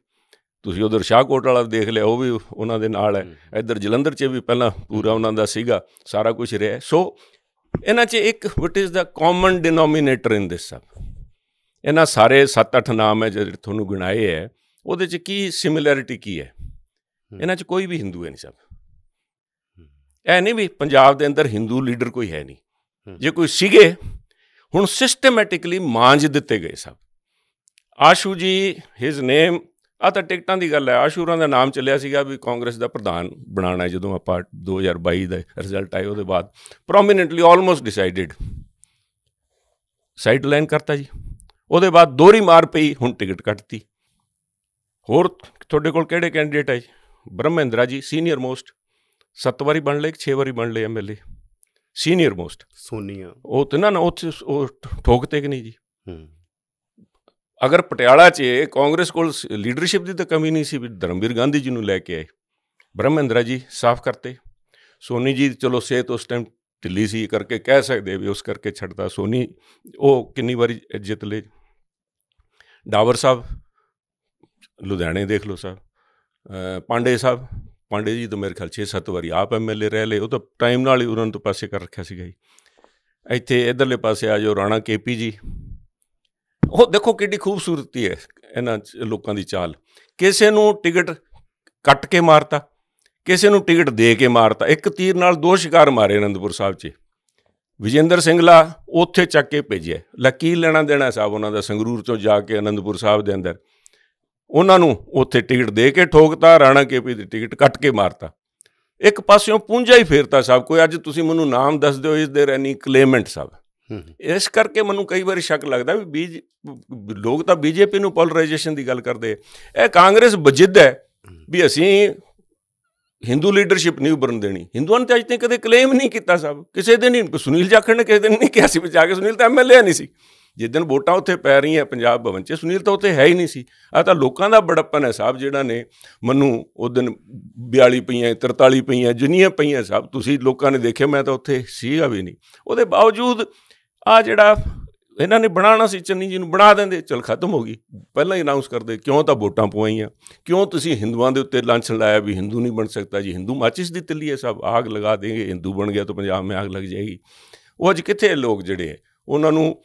ਤੁਸੀਂ ਉਧਰ ਸ਼ਾਹਕੋਟ ਵਾਲਾ ਦੇਖ ਲਿਆ ਉਹ ਵੀ ਉਹਨਾਂ ਦੇ ਨਾਲ ਹੈ ਇੱਧਰ ਜਲੰਧਰ 'ਚ ਵੀ ਪਹਿਲਾਂ ਪੂਰਾ ਉਹਨਾਂ ਦਾ ਸੀਗਾ ਸਾਰਾ ਕੁਝ ਰਿਹਾ ਸੋ ਇਹਨਾਂ 'ਚ ਇੱਕ what is the common denominator in this ਸਭ ਇਹਨਾਂ ਸਾਰੇ 7-8 ਨਾਮ ਹੈ ਜਿਹੜੇ ਤੁਹਾਨੂੰ ਗਿਣਾਏ ਹੈ ਉਹਦੇ 'ਚ ਕੀ ਸਿਮਿਲੈਰਿਟੀ ਕੀ ਹੈ ਇਹਨਾਂ 'ਚ ਕੋਈ ਵੀ ਹਿੰਦੂ ਹੈ ਨਹੀਂ ਸਭ ਐ ਨਹੀਂ ਵੀ ਪੰਜਾਬ ਦੇ ਅੰਦਰ ਹਿੰਦੂ ਲੀਡਰ ਕੋਈ ਹੈ ਨਹੀਂ ਜੇ ਕੋਈ ਸੀਗੇ ਹੁਣ ਸਿਸਟਮੈਟਿਕਲੀ ਮਾਂਜ ਦਿੱਤੇ ਗਏ ਸਭ ਆਸ਼ੂ ਜੀ ਹਿਸ ਨੇਮ ਆ ਤਾਂ ਟਿਕਟਾਂ ਦੀ ਗੱਲ ਹੈ ਆਸ਼ੂਰਾਂ ਦਾ ਨਾਮ ਚੱਲਿਆ ਸੀਗਾ ਵੀ ਕਾਂਗਰਸ ਦਾ ਪ੍ਰਧਾਨ ਬਣਾਣਾ ਜਦੋਂ ਆਪਾਂ 2022 ਦਾ ਰਿਜ਼ਲਟ ਆਇਆ ਉਹਦੇ ਬਾਅਦ prominently almost decided sideline ਕਰਤਾ ਜੀ ਉਹਦੇ ਬਾਅਦ ਦੋਰੀ ਮਾਰ ਪਈ ਹੁਣ ਟਿਕਟ ਕੱਟਤੀ ਹੋਰ ਤੁਹਾਡੇ ਕੋਲ ਕਿਹੜੇ ਕੈਂਡੀਡੇਟ ਹੈ ਜੀ ਬ੍ਰਹਮੇਂਦਰਾ ਜੀ ਸੀਨੀਅਰ ਮੋਸਟ 7 ਵਾਰੀ ਬਣ ਲਏ 6 ਵਾਰੀ ਬਣ ਲਏ ਐਮਐਲਏ ਸੀਨੀਅਰ ਮੋਸਟ ਸੋਨੀਆ ਉਹ ਤੇ ਨਾ ਉੱਥੇ ਉਹ ਠੋਕਤੇ ਕਿ ਨਹੀਂ ਜੀ ਹੂੰ ਅਗਰ ਪਟਿਆਲਾ 'ਚ ਕਾਂਗਰਸ ਕੋਲ ਲੀਡਰਸ਼ਿਪ ਦੀ ਤਾਂ ਕਮੀ ਨਹੀਂ ਸੀ ਵੀ ਧਰਮਵੀਰ ਗਾਂਧੀ ਜੀ ਨੂੰ ਲੈ ਕੇ ਆਏ ਬ੍ਰਹਮਿੰਦਰਾ ਜੀ ਸਾਫ਼ ਕਰਤੇ ਸੋਨੀ ਜੀ ਚਲੋ ਸੇਤ ਉਸ ਟਾਈਮ ਢਿੱਲੀ ਸੀ ਕਰਕੇ ਕਹਿ ਸਕਦੇ ਵੀ ਉਸ ਕਰਕੇ ਛੱਡਦਾ ਸੋਨੀ ਉਹ ਕਿੰਨੀ ਵਾਰੀ ਜਿੱਤ ਲੇ ਡਾਵਰ ਸਾਹਿਬ ਲੁਧਿਆਣੇ ਦੇਖ ਲਓ ਸਾਹਿਬ ਪਾਂਡੇ ਸਾਹਿਬ ਪਾਂਡੇ ਜੀ ਤਾਂ ਮੇਰੇ ਖਿਆਲ 6-7 ਵਾਰੀ ਆਪ ਐਮਐਲਏ ਰਹਿ ਲਏ ਉਹ ਤਾਂ ਟਾਈਮ ਨਾਲ ਹੀ ਉਹਨਾਂ ਤੋਂ ਪਾਸੇ ਕਰ ਰੱਖਿਆ ਸੀਗਾ ਜੀ ਇੱਥੇ ਇਧਰਲੇ ਪਾਸੇ ਆ ਜੋ ਰਾਣਾ ਕੇਪੀ ਜੀ ਉਹ ਦੇਖੋ ਕਿੰਨੀ ਖੂਬਸੂਰਤੀ ਹੈ ਇਹਨਾਂ ਲੋਕਾਂ ਦੀ ਚਾਲ ਕਿਸੇ ਨੂੰ ਟਿਕਟ ਕੱਟ ਕੇ ਮਾਰਤਾ ਕਿਸੇ ਨੂੰ ਟਿਕਟ ਦੇ ਕੇ ਮਾਰਤਾ ਇੱਕ ਤੀਰ ਨਾਲ ਦੋ ਸ਼ਿਕਾਰ ਮਾਰੇ ਅਨੰਦਪੁਰ ਸਾਹਿਬ 'ਚ ਵਿਜੇਂਦਰ ਸਿੰਘਲਾ ਉੱਥੇ ਚੱਕ ਕੇ ਭੇਜਿਆ ਲਕੀਰ ਲੈਣਾ ਦੇਣਾ ਸਾਹਿਬ ਉਹਨਾਂ ਦਾ ਸੰਗਰੂਰ ਤੋਂ ਜਾ ਕੇ ਅਨੰਦਪੁਰ ਸਾਹਿਬ ਦੇ ਅੰਦਰ ਉਹਨਾਂ ਨੂੰ ਉੱਥੇ ਟਿਕਟ ਦੇ ਕੇ ਠੋਕਤਾ ਰਾਣਾ ਕੇਪੀ ਦੀ ਟਿਕਟ ਕੱਟ ਕੇ ਮਾਰਤਾ ਇੱਕ ਪਾਸਿਓਂ ਪੁੰਜਾ ਹੀ ਫੇਰਤਾ ਸਭ ਕੋਈ ਅੱਜ ਤੁਸੀਂ ਮੈਨੂੰ ਨਾਮ ਦੱਸ ਦਿਓ ਇਸ ਦੇ ਰੈਨੀ ਕਲੇਮੈਂਟ ਸਭ ਇਸ ਕਰਕੇ ਮੈਨੂੰ ਕਈ ਵਾਰ ਸ਼ੱਕ ਲੱਗਦਾ ਵੀ ਬੀਜ ਲੋਕ ਤਾਂ ਬੀਜੇਪੀ ਨੂੰ ਪੋਲਰਾਈਜੇਸ਼ਨ ਦੀ ਗੱਲ ਕਰਦੇ ਇਹ ਕਾਂਗਰਸ ਬਜਿੱਦ ਹੈ ਵੀ ਅਸੀਂ ਹਿੰਦੂ ਲੀਡਰਸ਼ਿਪ ਨਹੀਂ ਉਭਰਨ ਦੇਣੀ ਹਿੰਦੂਆਂ ਨੇ ਅੱਜ ਤੱਕ ਕਦੇ ਕਲੇਮ ਨਹੀਂ ਕੀਤਾ ਸਭ ਕਿਸੇ ਦੇ ਨਹੀਂ ਸੁਨੀਲ ਜਾਖੜ ਨੇ ਕਿਸੇ ਦਿਨ ਨਹੀਂ ਕਿਹਾ ਸੀ ਵੀ ਜਾ ਕੇ ਸੁਨੀਲ ਤਾਂ ਐਮਐਲਏ ਨਹੀਂ ਸੀ ਜਿੱਦਨ ਵੋਟਾਂ ਉੱਥੇ ਪੈ ਰਹੀਆਂ ਪੰਜਾਬ ਭਵਨ 'ਚ ਸੁਨੀਲ ਤਾਂ ਉੱਥੇ ਹੈ ਹੀ ਨਹੀਂ ਸੀ ਆ ਤਾਂ ਲੋਕਾਂ ਦਾ ਬੜਪਨ ਹੈ ਸਾਹਿਬ ਜਿਹੜਾ ਨੇ ਮੈਨੂੰ ਉਹ ਦਿਨ 42 ਪਈਆਂ 43 ਪਈਆਂ ਜਿੰਨੀਆਂ ਪਈਆਂ ਸਾਹਿਬ ਤੁਸੀਂ ਲੋਕਾਂ ਨੇ ਦੇਖਿਆ ਮੈਂ ਤਾਂ ਉੱਥੇ ਸੀਗਾ ਵੀ ਨਹੀਂ ਉਹਦੇ ਬਾਵਜੂਦ ਆ ਜਿਹੜਾ ਇਹਨਾਂ ਨੇ ਬਣਾਉਣਾ ਸੀ ਚੰਨੀ ਜੀ ਨੂੰ ਬਣਾ ਦਿੰਦੇ ਚਲ ਖਤਮ ਹੋ ਗਈ ਪਹਿਲਾਂ ਹੀ ਅਨਾਉਂਸ ਕਰਦੇ ਕਿਉਂ ਤਾਂ ਵੋਟਾਂ ਪਵਾਈਆਂ ਕਿਉਂ ਤੁਸੀਂ ਹਿੰਦੂਆਂ ਦੇ ਉੱਤੇ ਲਾਂਚ ਲਾਇਆ ਵੀ ਹਿੰਦੂ ਨਹੀਂ ਬਣ ਸਕਦਾ ਜੀ ਹਿੰਦੂ ਮਾਚਿਸ ਦੀ ਤਿੱਲੀ ਹੈ ਸਭ ਆਗ ਲਗਾ ਦੇਗੇ ਹਿੰਦੂ ਬਣ ਗਿਆ ਤਾਂ ਪੰਜਾਬ ਮੇ ਆਗ ਲੱਗ ਜਾਏਗੀ ਉਹ ਅੱਜ ਕਿੱਥੇ ਲੋਕ ਜਿਹੜੇ ਉਹਨਾਂ ਨੂੰ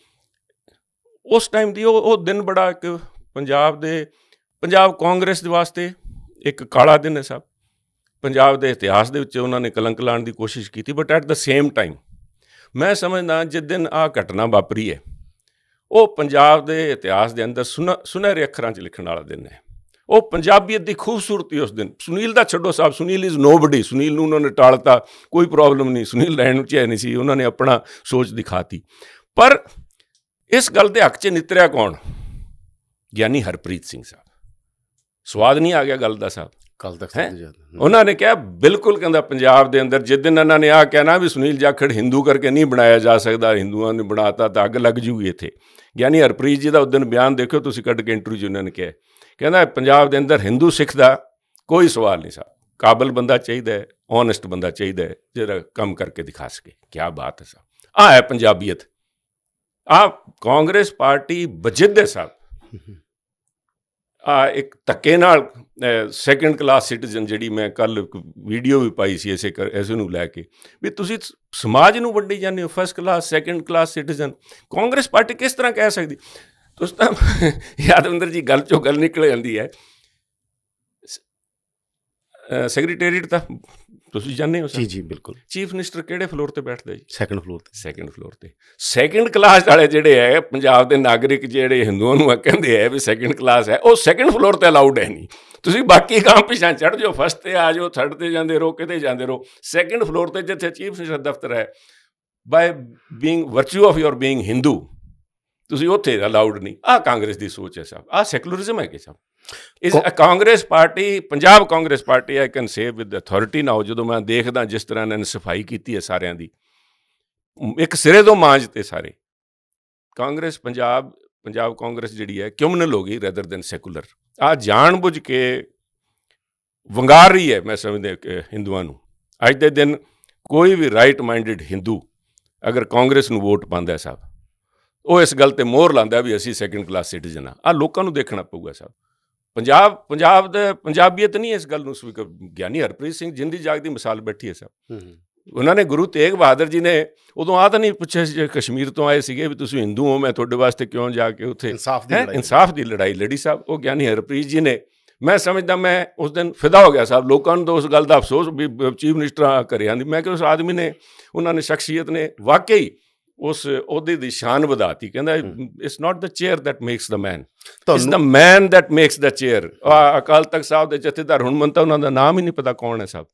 ਉਸ ਟਾਈਮ ਦੀ ਉਹ ਉਹ ਦਿਨ ਬੜਾ ਇੱਕ ਪੰਜਾਬ ਦੇ ਪੰਜਾਬ ਕਾਂਗਰਸ ਦੇ ਵਾਸਤੇ ਇੱਕ ਕਾਲਾ ਦਿਨ ਹੈ ਸਾਹਿਬ ਪੰਜਾਬ ਦੇ ਇਤਿਹਾਸ ਦੇ ਵਿੱਚ ਉਹਨਾਂ ਨੇ ਕਲੰਕ ਲਾਣ ਦੀ ਕੋਸ਼ਿਸ਼ ਕੀਤੀ but at the same time ਮੈਂ ਸਮਝਦਾ ਜਿਸ ਦਿਨ ਆ ਘਟਨਾ ਵਾਪਰੀ ਹੈ ਉਹ ਪੰਜਾਬ ਦੇ ਇਤਿਹਾਸ ਦੇ ਅੰਦਰ ਸੁਨਹਿਰੇ ਅੱਖਰਾਂ 'ਚ ਲਿਖਣ ਵਾਲਾ ਦਿਨ ਹੈ ਉਹ ਪੰਜਾਬੀਅਤ ਦੀ ਖੂਬਸੂਰਤੀ ਉਸ ਦਿਨ ਸੁਨੀਲ ਦਾ ਛੱਡੋ ਸਾਹਿਬ ਸੁਨੀਲ ਇਜ਼ ਨੋਬਡੀ ਸੁਨੀਲ ਨੂੰ ਉਹਨਾਂ ਨੇ ਟਾਲਤਾ ਕੋਈ ਪ੍ਰੋਬਲਮ ਨਹੀਂ ਸੁਨੀਲ ਲੈਣ ਨੂੰ ਚਾਹੇ ਨਹੀਂ ਸੀ ਉਹਨਾਂ ਨੇ ਆਪਣਾ ਸੋਚ ਦਿਖਾਤੀ ਪਰ ਇਸ ਗੱਲ ਦੇ ਹੱਕ 'ਚ ਨਿਤਰਿਆ ਕੌਣ ਗਿਆਨੀ ਹਰਪ੍ਰੀਤ ਸਿੰਘ ਸਾਹਿਬ ਸਵਾਦ ਨਹੀਂ ਆ ਗਿਆ ਗੱਲ ਦਾ ਸਾਹਿਬ ਕੱਲ ਤੱਕ ਉਹਨਾਂ ਨੇ ਕਿਹਾ ਬਿਲਕੁਲ ਕਹਿੰਦਾ ਪੰਜਾਬ ਦੇ ਅੰਦਰ ਜਿਸ ਦਿਨ ਇਹਨਾਂ ਨੇ ਆ ਕਹਿਣਾ ਵੀ ਸੁਨੀਲ ਜਾਖੜ ਹਿੰਦੂ ਕਰਕੇ ਨਹੀਂ ਬਣਾਇਆ ਜਾ ਸਕਦਾ ਹਿੰਦੂਆਂ ਨੇ ਬਣਾਤਾ ਤਾਂ ਅੱਗ ਲੱਗ ਜੂਗੀ ਇੱਥੇ ਗਿਆਨੀ ਹਰਪ੍ਰੀਤ ਜੀ ਦਾ ਉਸ ਦਿਨ ਬਿਆਨ ਦੇਖਿਓ ਤੁਸੀਂ ਕੱਢ ਕੇ ਇੰਟਰਵਿਊ ਉਹਨਾਂ ਨੇ ਕਿਹਾ ਕਹਿੰਦਾ ਪੰਜਾਬ ਦੇ ਅੰਦਰ ਹਿੰਦੂ ਸਿੱਖ ਦਾ ਕੋਈ ਸਵਾਲ ਨਹੀਂ ਸਾਹਿਬ ਕਾਬਲ ਬੰਦਾ ਚਾਹੀਦਾ ਹੈ ਓਨੈਸਟ ਬੰਦਾ ਚਾਹੀਦਾ ਹੈ ਜਿਹੜਾ ਕੰਮ ਕਰਕੇ ਦਿਖਾ ਸਕੇ ਕੀ ਬਾਤ ਹੈ ਸਾਹਿਬ ਆ ਹੈ ਪੰਜਾਬੀਅਤ ਆ ਕਾਂਗਰਸ ਪਾਰਟੀ ਬਜਿੱਦ ਦੇ ਸਾਹਿਬ ਆ ਇੱਕ ਤੱਕੇ ਨਾਲ ਸੈਕੰਡ ਕਲਾਸ ਸਿਟੀਜ਼ਨ ਜਿਹੜੀ ਮੈਂ ਕੱਲ ਵੀਡੀਓ ਵੀ ਪਾਈ ਸੀ ਇਸੇ ਐਸੇ ਨੂੰ ਲੈ ਕੇ ਵੀ ਤੁਸੀਂ ਸਮਾਜ ਨੂੰ ਵੱਡੀ ਜਾਂਦੇ ਹੋ first class second class citizen Congress party ਕਿਸ ਤਰ੍ਹਾਂ ਕਹਿ ਸਕਦੀ ਤੁਸੀਂ ਤਾਂ ਯਾਦਵੰਦਰ ਜੀ ਗੱਲ ਚੋਂ ਗੱਲ ਨਿਕਲ ਜਾਂਦੀ ਹੈ ਸੈਕਟਰੀਟ ਤਾਂ ਤੁਸੀਂ ਜਾਣਦੇ ਹੋ ਜੀ ਜੀ ਬਿਲਕੁਲ ਚੀਫ ਮਿਨਿਸਟਰ ਕਿਹੜੇ ਫਲੋਰ ਤੇ ਬੈਠਦਾ ਜੀ ਸੈਕੰਡ ਫਲੋਰ ਤੇ ਸੈਕੰਡ ਫਲੋਰ ਤੇ ਸੈਕੰਡ ਕਲਾਸ ਵਾਲੇ ਜਿਹੜੇ ਹੈ ਪੰਜਾਬ ਦੇ ਨਾਗਰਿਕ ਜਿਹੜੇ ਹਿੰਦੂਆਂ ਨੂੰ ਕਹਿੰਦੇ ਆ ਵੀ ਸੈਕੰਡ ਕਲਾਸ ਹੈ ਉਹ ਸੈਕੰਡ ਫਲੋਰ ਤੇ ਅਲਾਉਡ ਹੈ ਨਹੀਂ ਤੁਸੀਂ ਬਾਕੀ ਕੰਮ ਪਿਛਾਂ ਚੜ ਜਾਓ ਫਸਟ ਤੇ ਆ ਜਾਓ ਥਰਡ ਤੇ ਜਾਂਦੇ ਰਹੋ ਕਿਤੇ ਜਾਂਦੇ ਰਹੋ ਸੈਕੰਡ ਫਲੋਰ ਤੇ ਜਿੱਥੇ ਚੀਫ ਮਿਨਿਸਟਰ ਦਫ਼ਤਰ ਹੈ by being virtue of your being Hindu ਤੁਸੀਂ ਉੱਥੇ ਅਲਾਊਡ ਨਹੀਂ ਆ ਕਾਂਗਰਸ ਦੀ ਸੋਚ ਹੈ ਸਾਹਿਬ ਆ ਸੈਕੂਲਰਿਜ਼ਮ ਹੈ ਕਿ ਸਾਹਿਬ ਇਸ Congress party Punjab Congress party I can say with authority now ਜਦੋਂ ਮੈਂ ਦੇਖਦਾ ਜਿਸ ਤਰ੍ਹਾਂ ਇਹਨਾਂ ਨੇ ਸਫਾਈ ਕੀਤੀ ਹੈ ਸਾਰਿਆਂ ਦੀ ਇੱਕ ਸਿਰੇ ਤੋਂ ਮਾਂਜ ਤੇ ਸਾਰੇ ਕਾਂਗਰਸ ਪੰਜਾਬ ਪੰਜਾਬ ਕਾਂਗਰਸ ਜਿਹੜੀ ਹੈ ਕਮਿਊਨਲ ਹੋ ਗਈ ਰੈਦਰ ਦੈਨ ਸੈਕੂਲਰ ਆ ਜਾਣਬੁੱਝ ਕੇ ਵੰਗਾਰ ਰਹੀ ਹੈ ਮੈਂ ਸਮਝਦੇ ਹਿੰਦੂਆਂ ਨੂੰ ਅੱਜ ਦੇ ਦਿਨ ਕੋਈ ਵੀ ਰਾਈਟ ਮਾਈਂਡਡ ਹਿੰਦੂ ਅਗਰ ਕਾਂਗਰਸ ਨੂੰ ਵੋਟ ਪਾਉਂਦਾ ਹੈ ਸਾਹਿਬ ਉਹ ਇਸ ਗੱਲ ਤੇ ਮੋਹਰ ਲਾਉਂਦਾ ਵੀ ਅਸੀਂ ਸੈਕੰਡ ਕਲਾਸ ਸਿਟੀਜ਼ਨ ਆ ਆ ਲੋਕਾਂ ਨੂੰ ਦੇਖਣਾ ਪਊਗਾ ਸਾਹਿਬ ਪੰਜਾਬ ਪੰਜਾਬ ਦੇ ਪੰਜਾਬੀਅਤ ਨਹੀਂ ਇਸ ਗੱਲ ਨੂੰ ਸਵੀਕਾਰ ਗਿਆਨੀ ਹਰਪ੍ਰੀਤ ਸਿੰਘ ਜਿੰਦੀ ਜਾਗਦੀ ਮਿਸਾਲ ਬੈਠੀ ਹੈ ਸਾਹਿਬ ਉਹਨਾਂ ਨੇ ਗੁਰੂ ਤੇਗ ਬਹਾਦਰ ਜੀ ਨੇ ਉਦੋਂ ਆ ਤਾਂ ਨਹੀਂ ਪੁੱਛਿਆ ਸੀ ਕਸ਼ਮੀਰ ਤੋਂ ਆਏ ਸੀਗੇ ਵੀ ਤੁਸੀਂ ਹਿੰਦੂ ਹੋ ਮੈਂ ਤੁਹਾਡੇ ਵਾਸਤੇ ਕਿਉਂ ਜਾ ਕੇ ਉੱਥੇ ਇਨਸਾਫ ਦੀ ਲੜਾਈ ਇਨਸਾਫ ਦੀ ਲੜਾਈ ਲੜੀ ਸਾਹਿਬ ਉਹ ਗਿਆਨੀ ਹਰਪ੍ਰੀਤ ਜੀ ਨੇ ਮੈਂ ਸਮਝਦਾ ਮੈਂ ਉਸ ਦਿਨ ਫਿਦਾ ਹੋ ਗਿਆ ਸਾਹਿਬ ਲੋਕਾਂ ਨੂੰ ਉਸ ਗੱਲ ਦਾ ਅਫਸੋਸ ਵੀ ਚੀਫ ਮਿਨਿਸਟਰ ਕਰਿਆ ਨਹੀਂ ਮੈਂ ਕਿ ਉਸ ਆਦਮੀ ਨੇ ਉਹਨਾਂ ਨੇ ਸ਼ਖਸੀਅਤ ਨੇ ਵਾਕਈ ਉਸ ਉਹਦੇ ਦੀ ਸ਼ਾਨ ਵਧਾਤੀ ਕਹਿੰਦਾ it's not the chair that makes the man it's the man that makes the chair Akal Takht sahib ਦੇ ਜਥੇਦਾਰ ਹੁਣ ਮੰਤਾ ਉਹਨਾਂ ਦਾ ਨਾਮ ਹੀ ਨਹੀਂ ਪਤਾ ਕੌਣ ਹੈ ਸਭ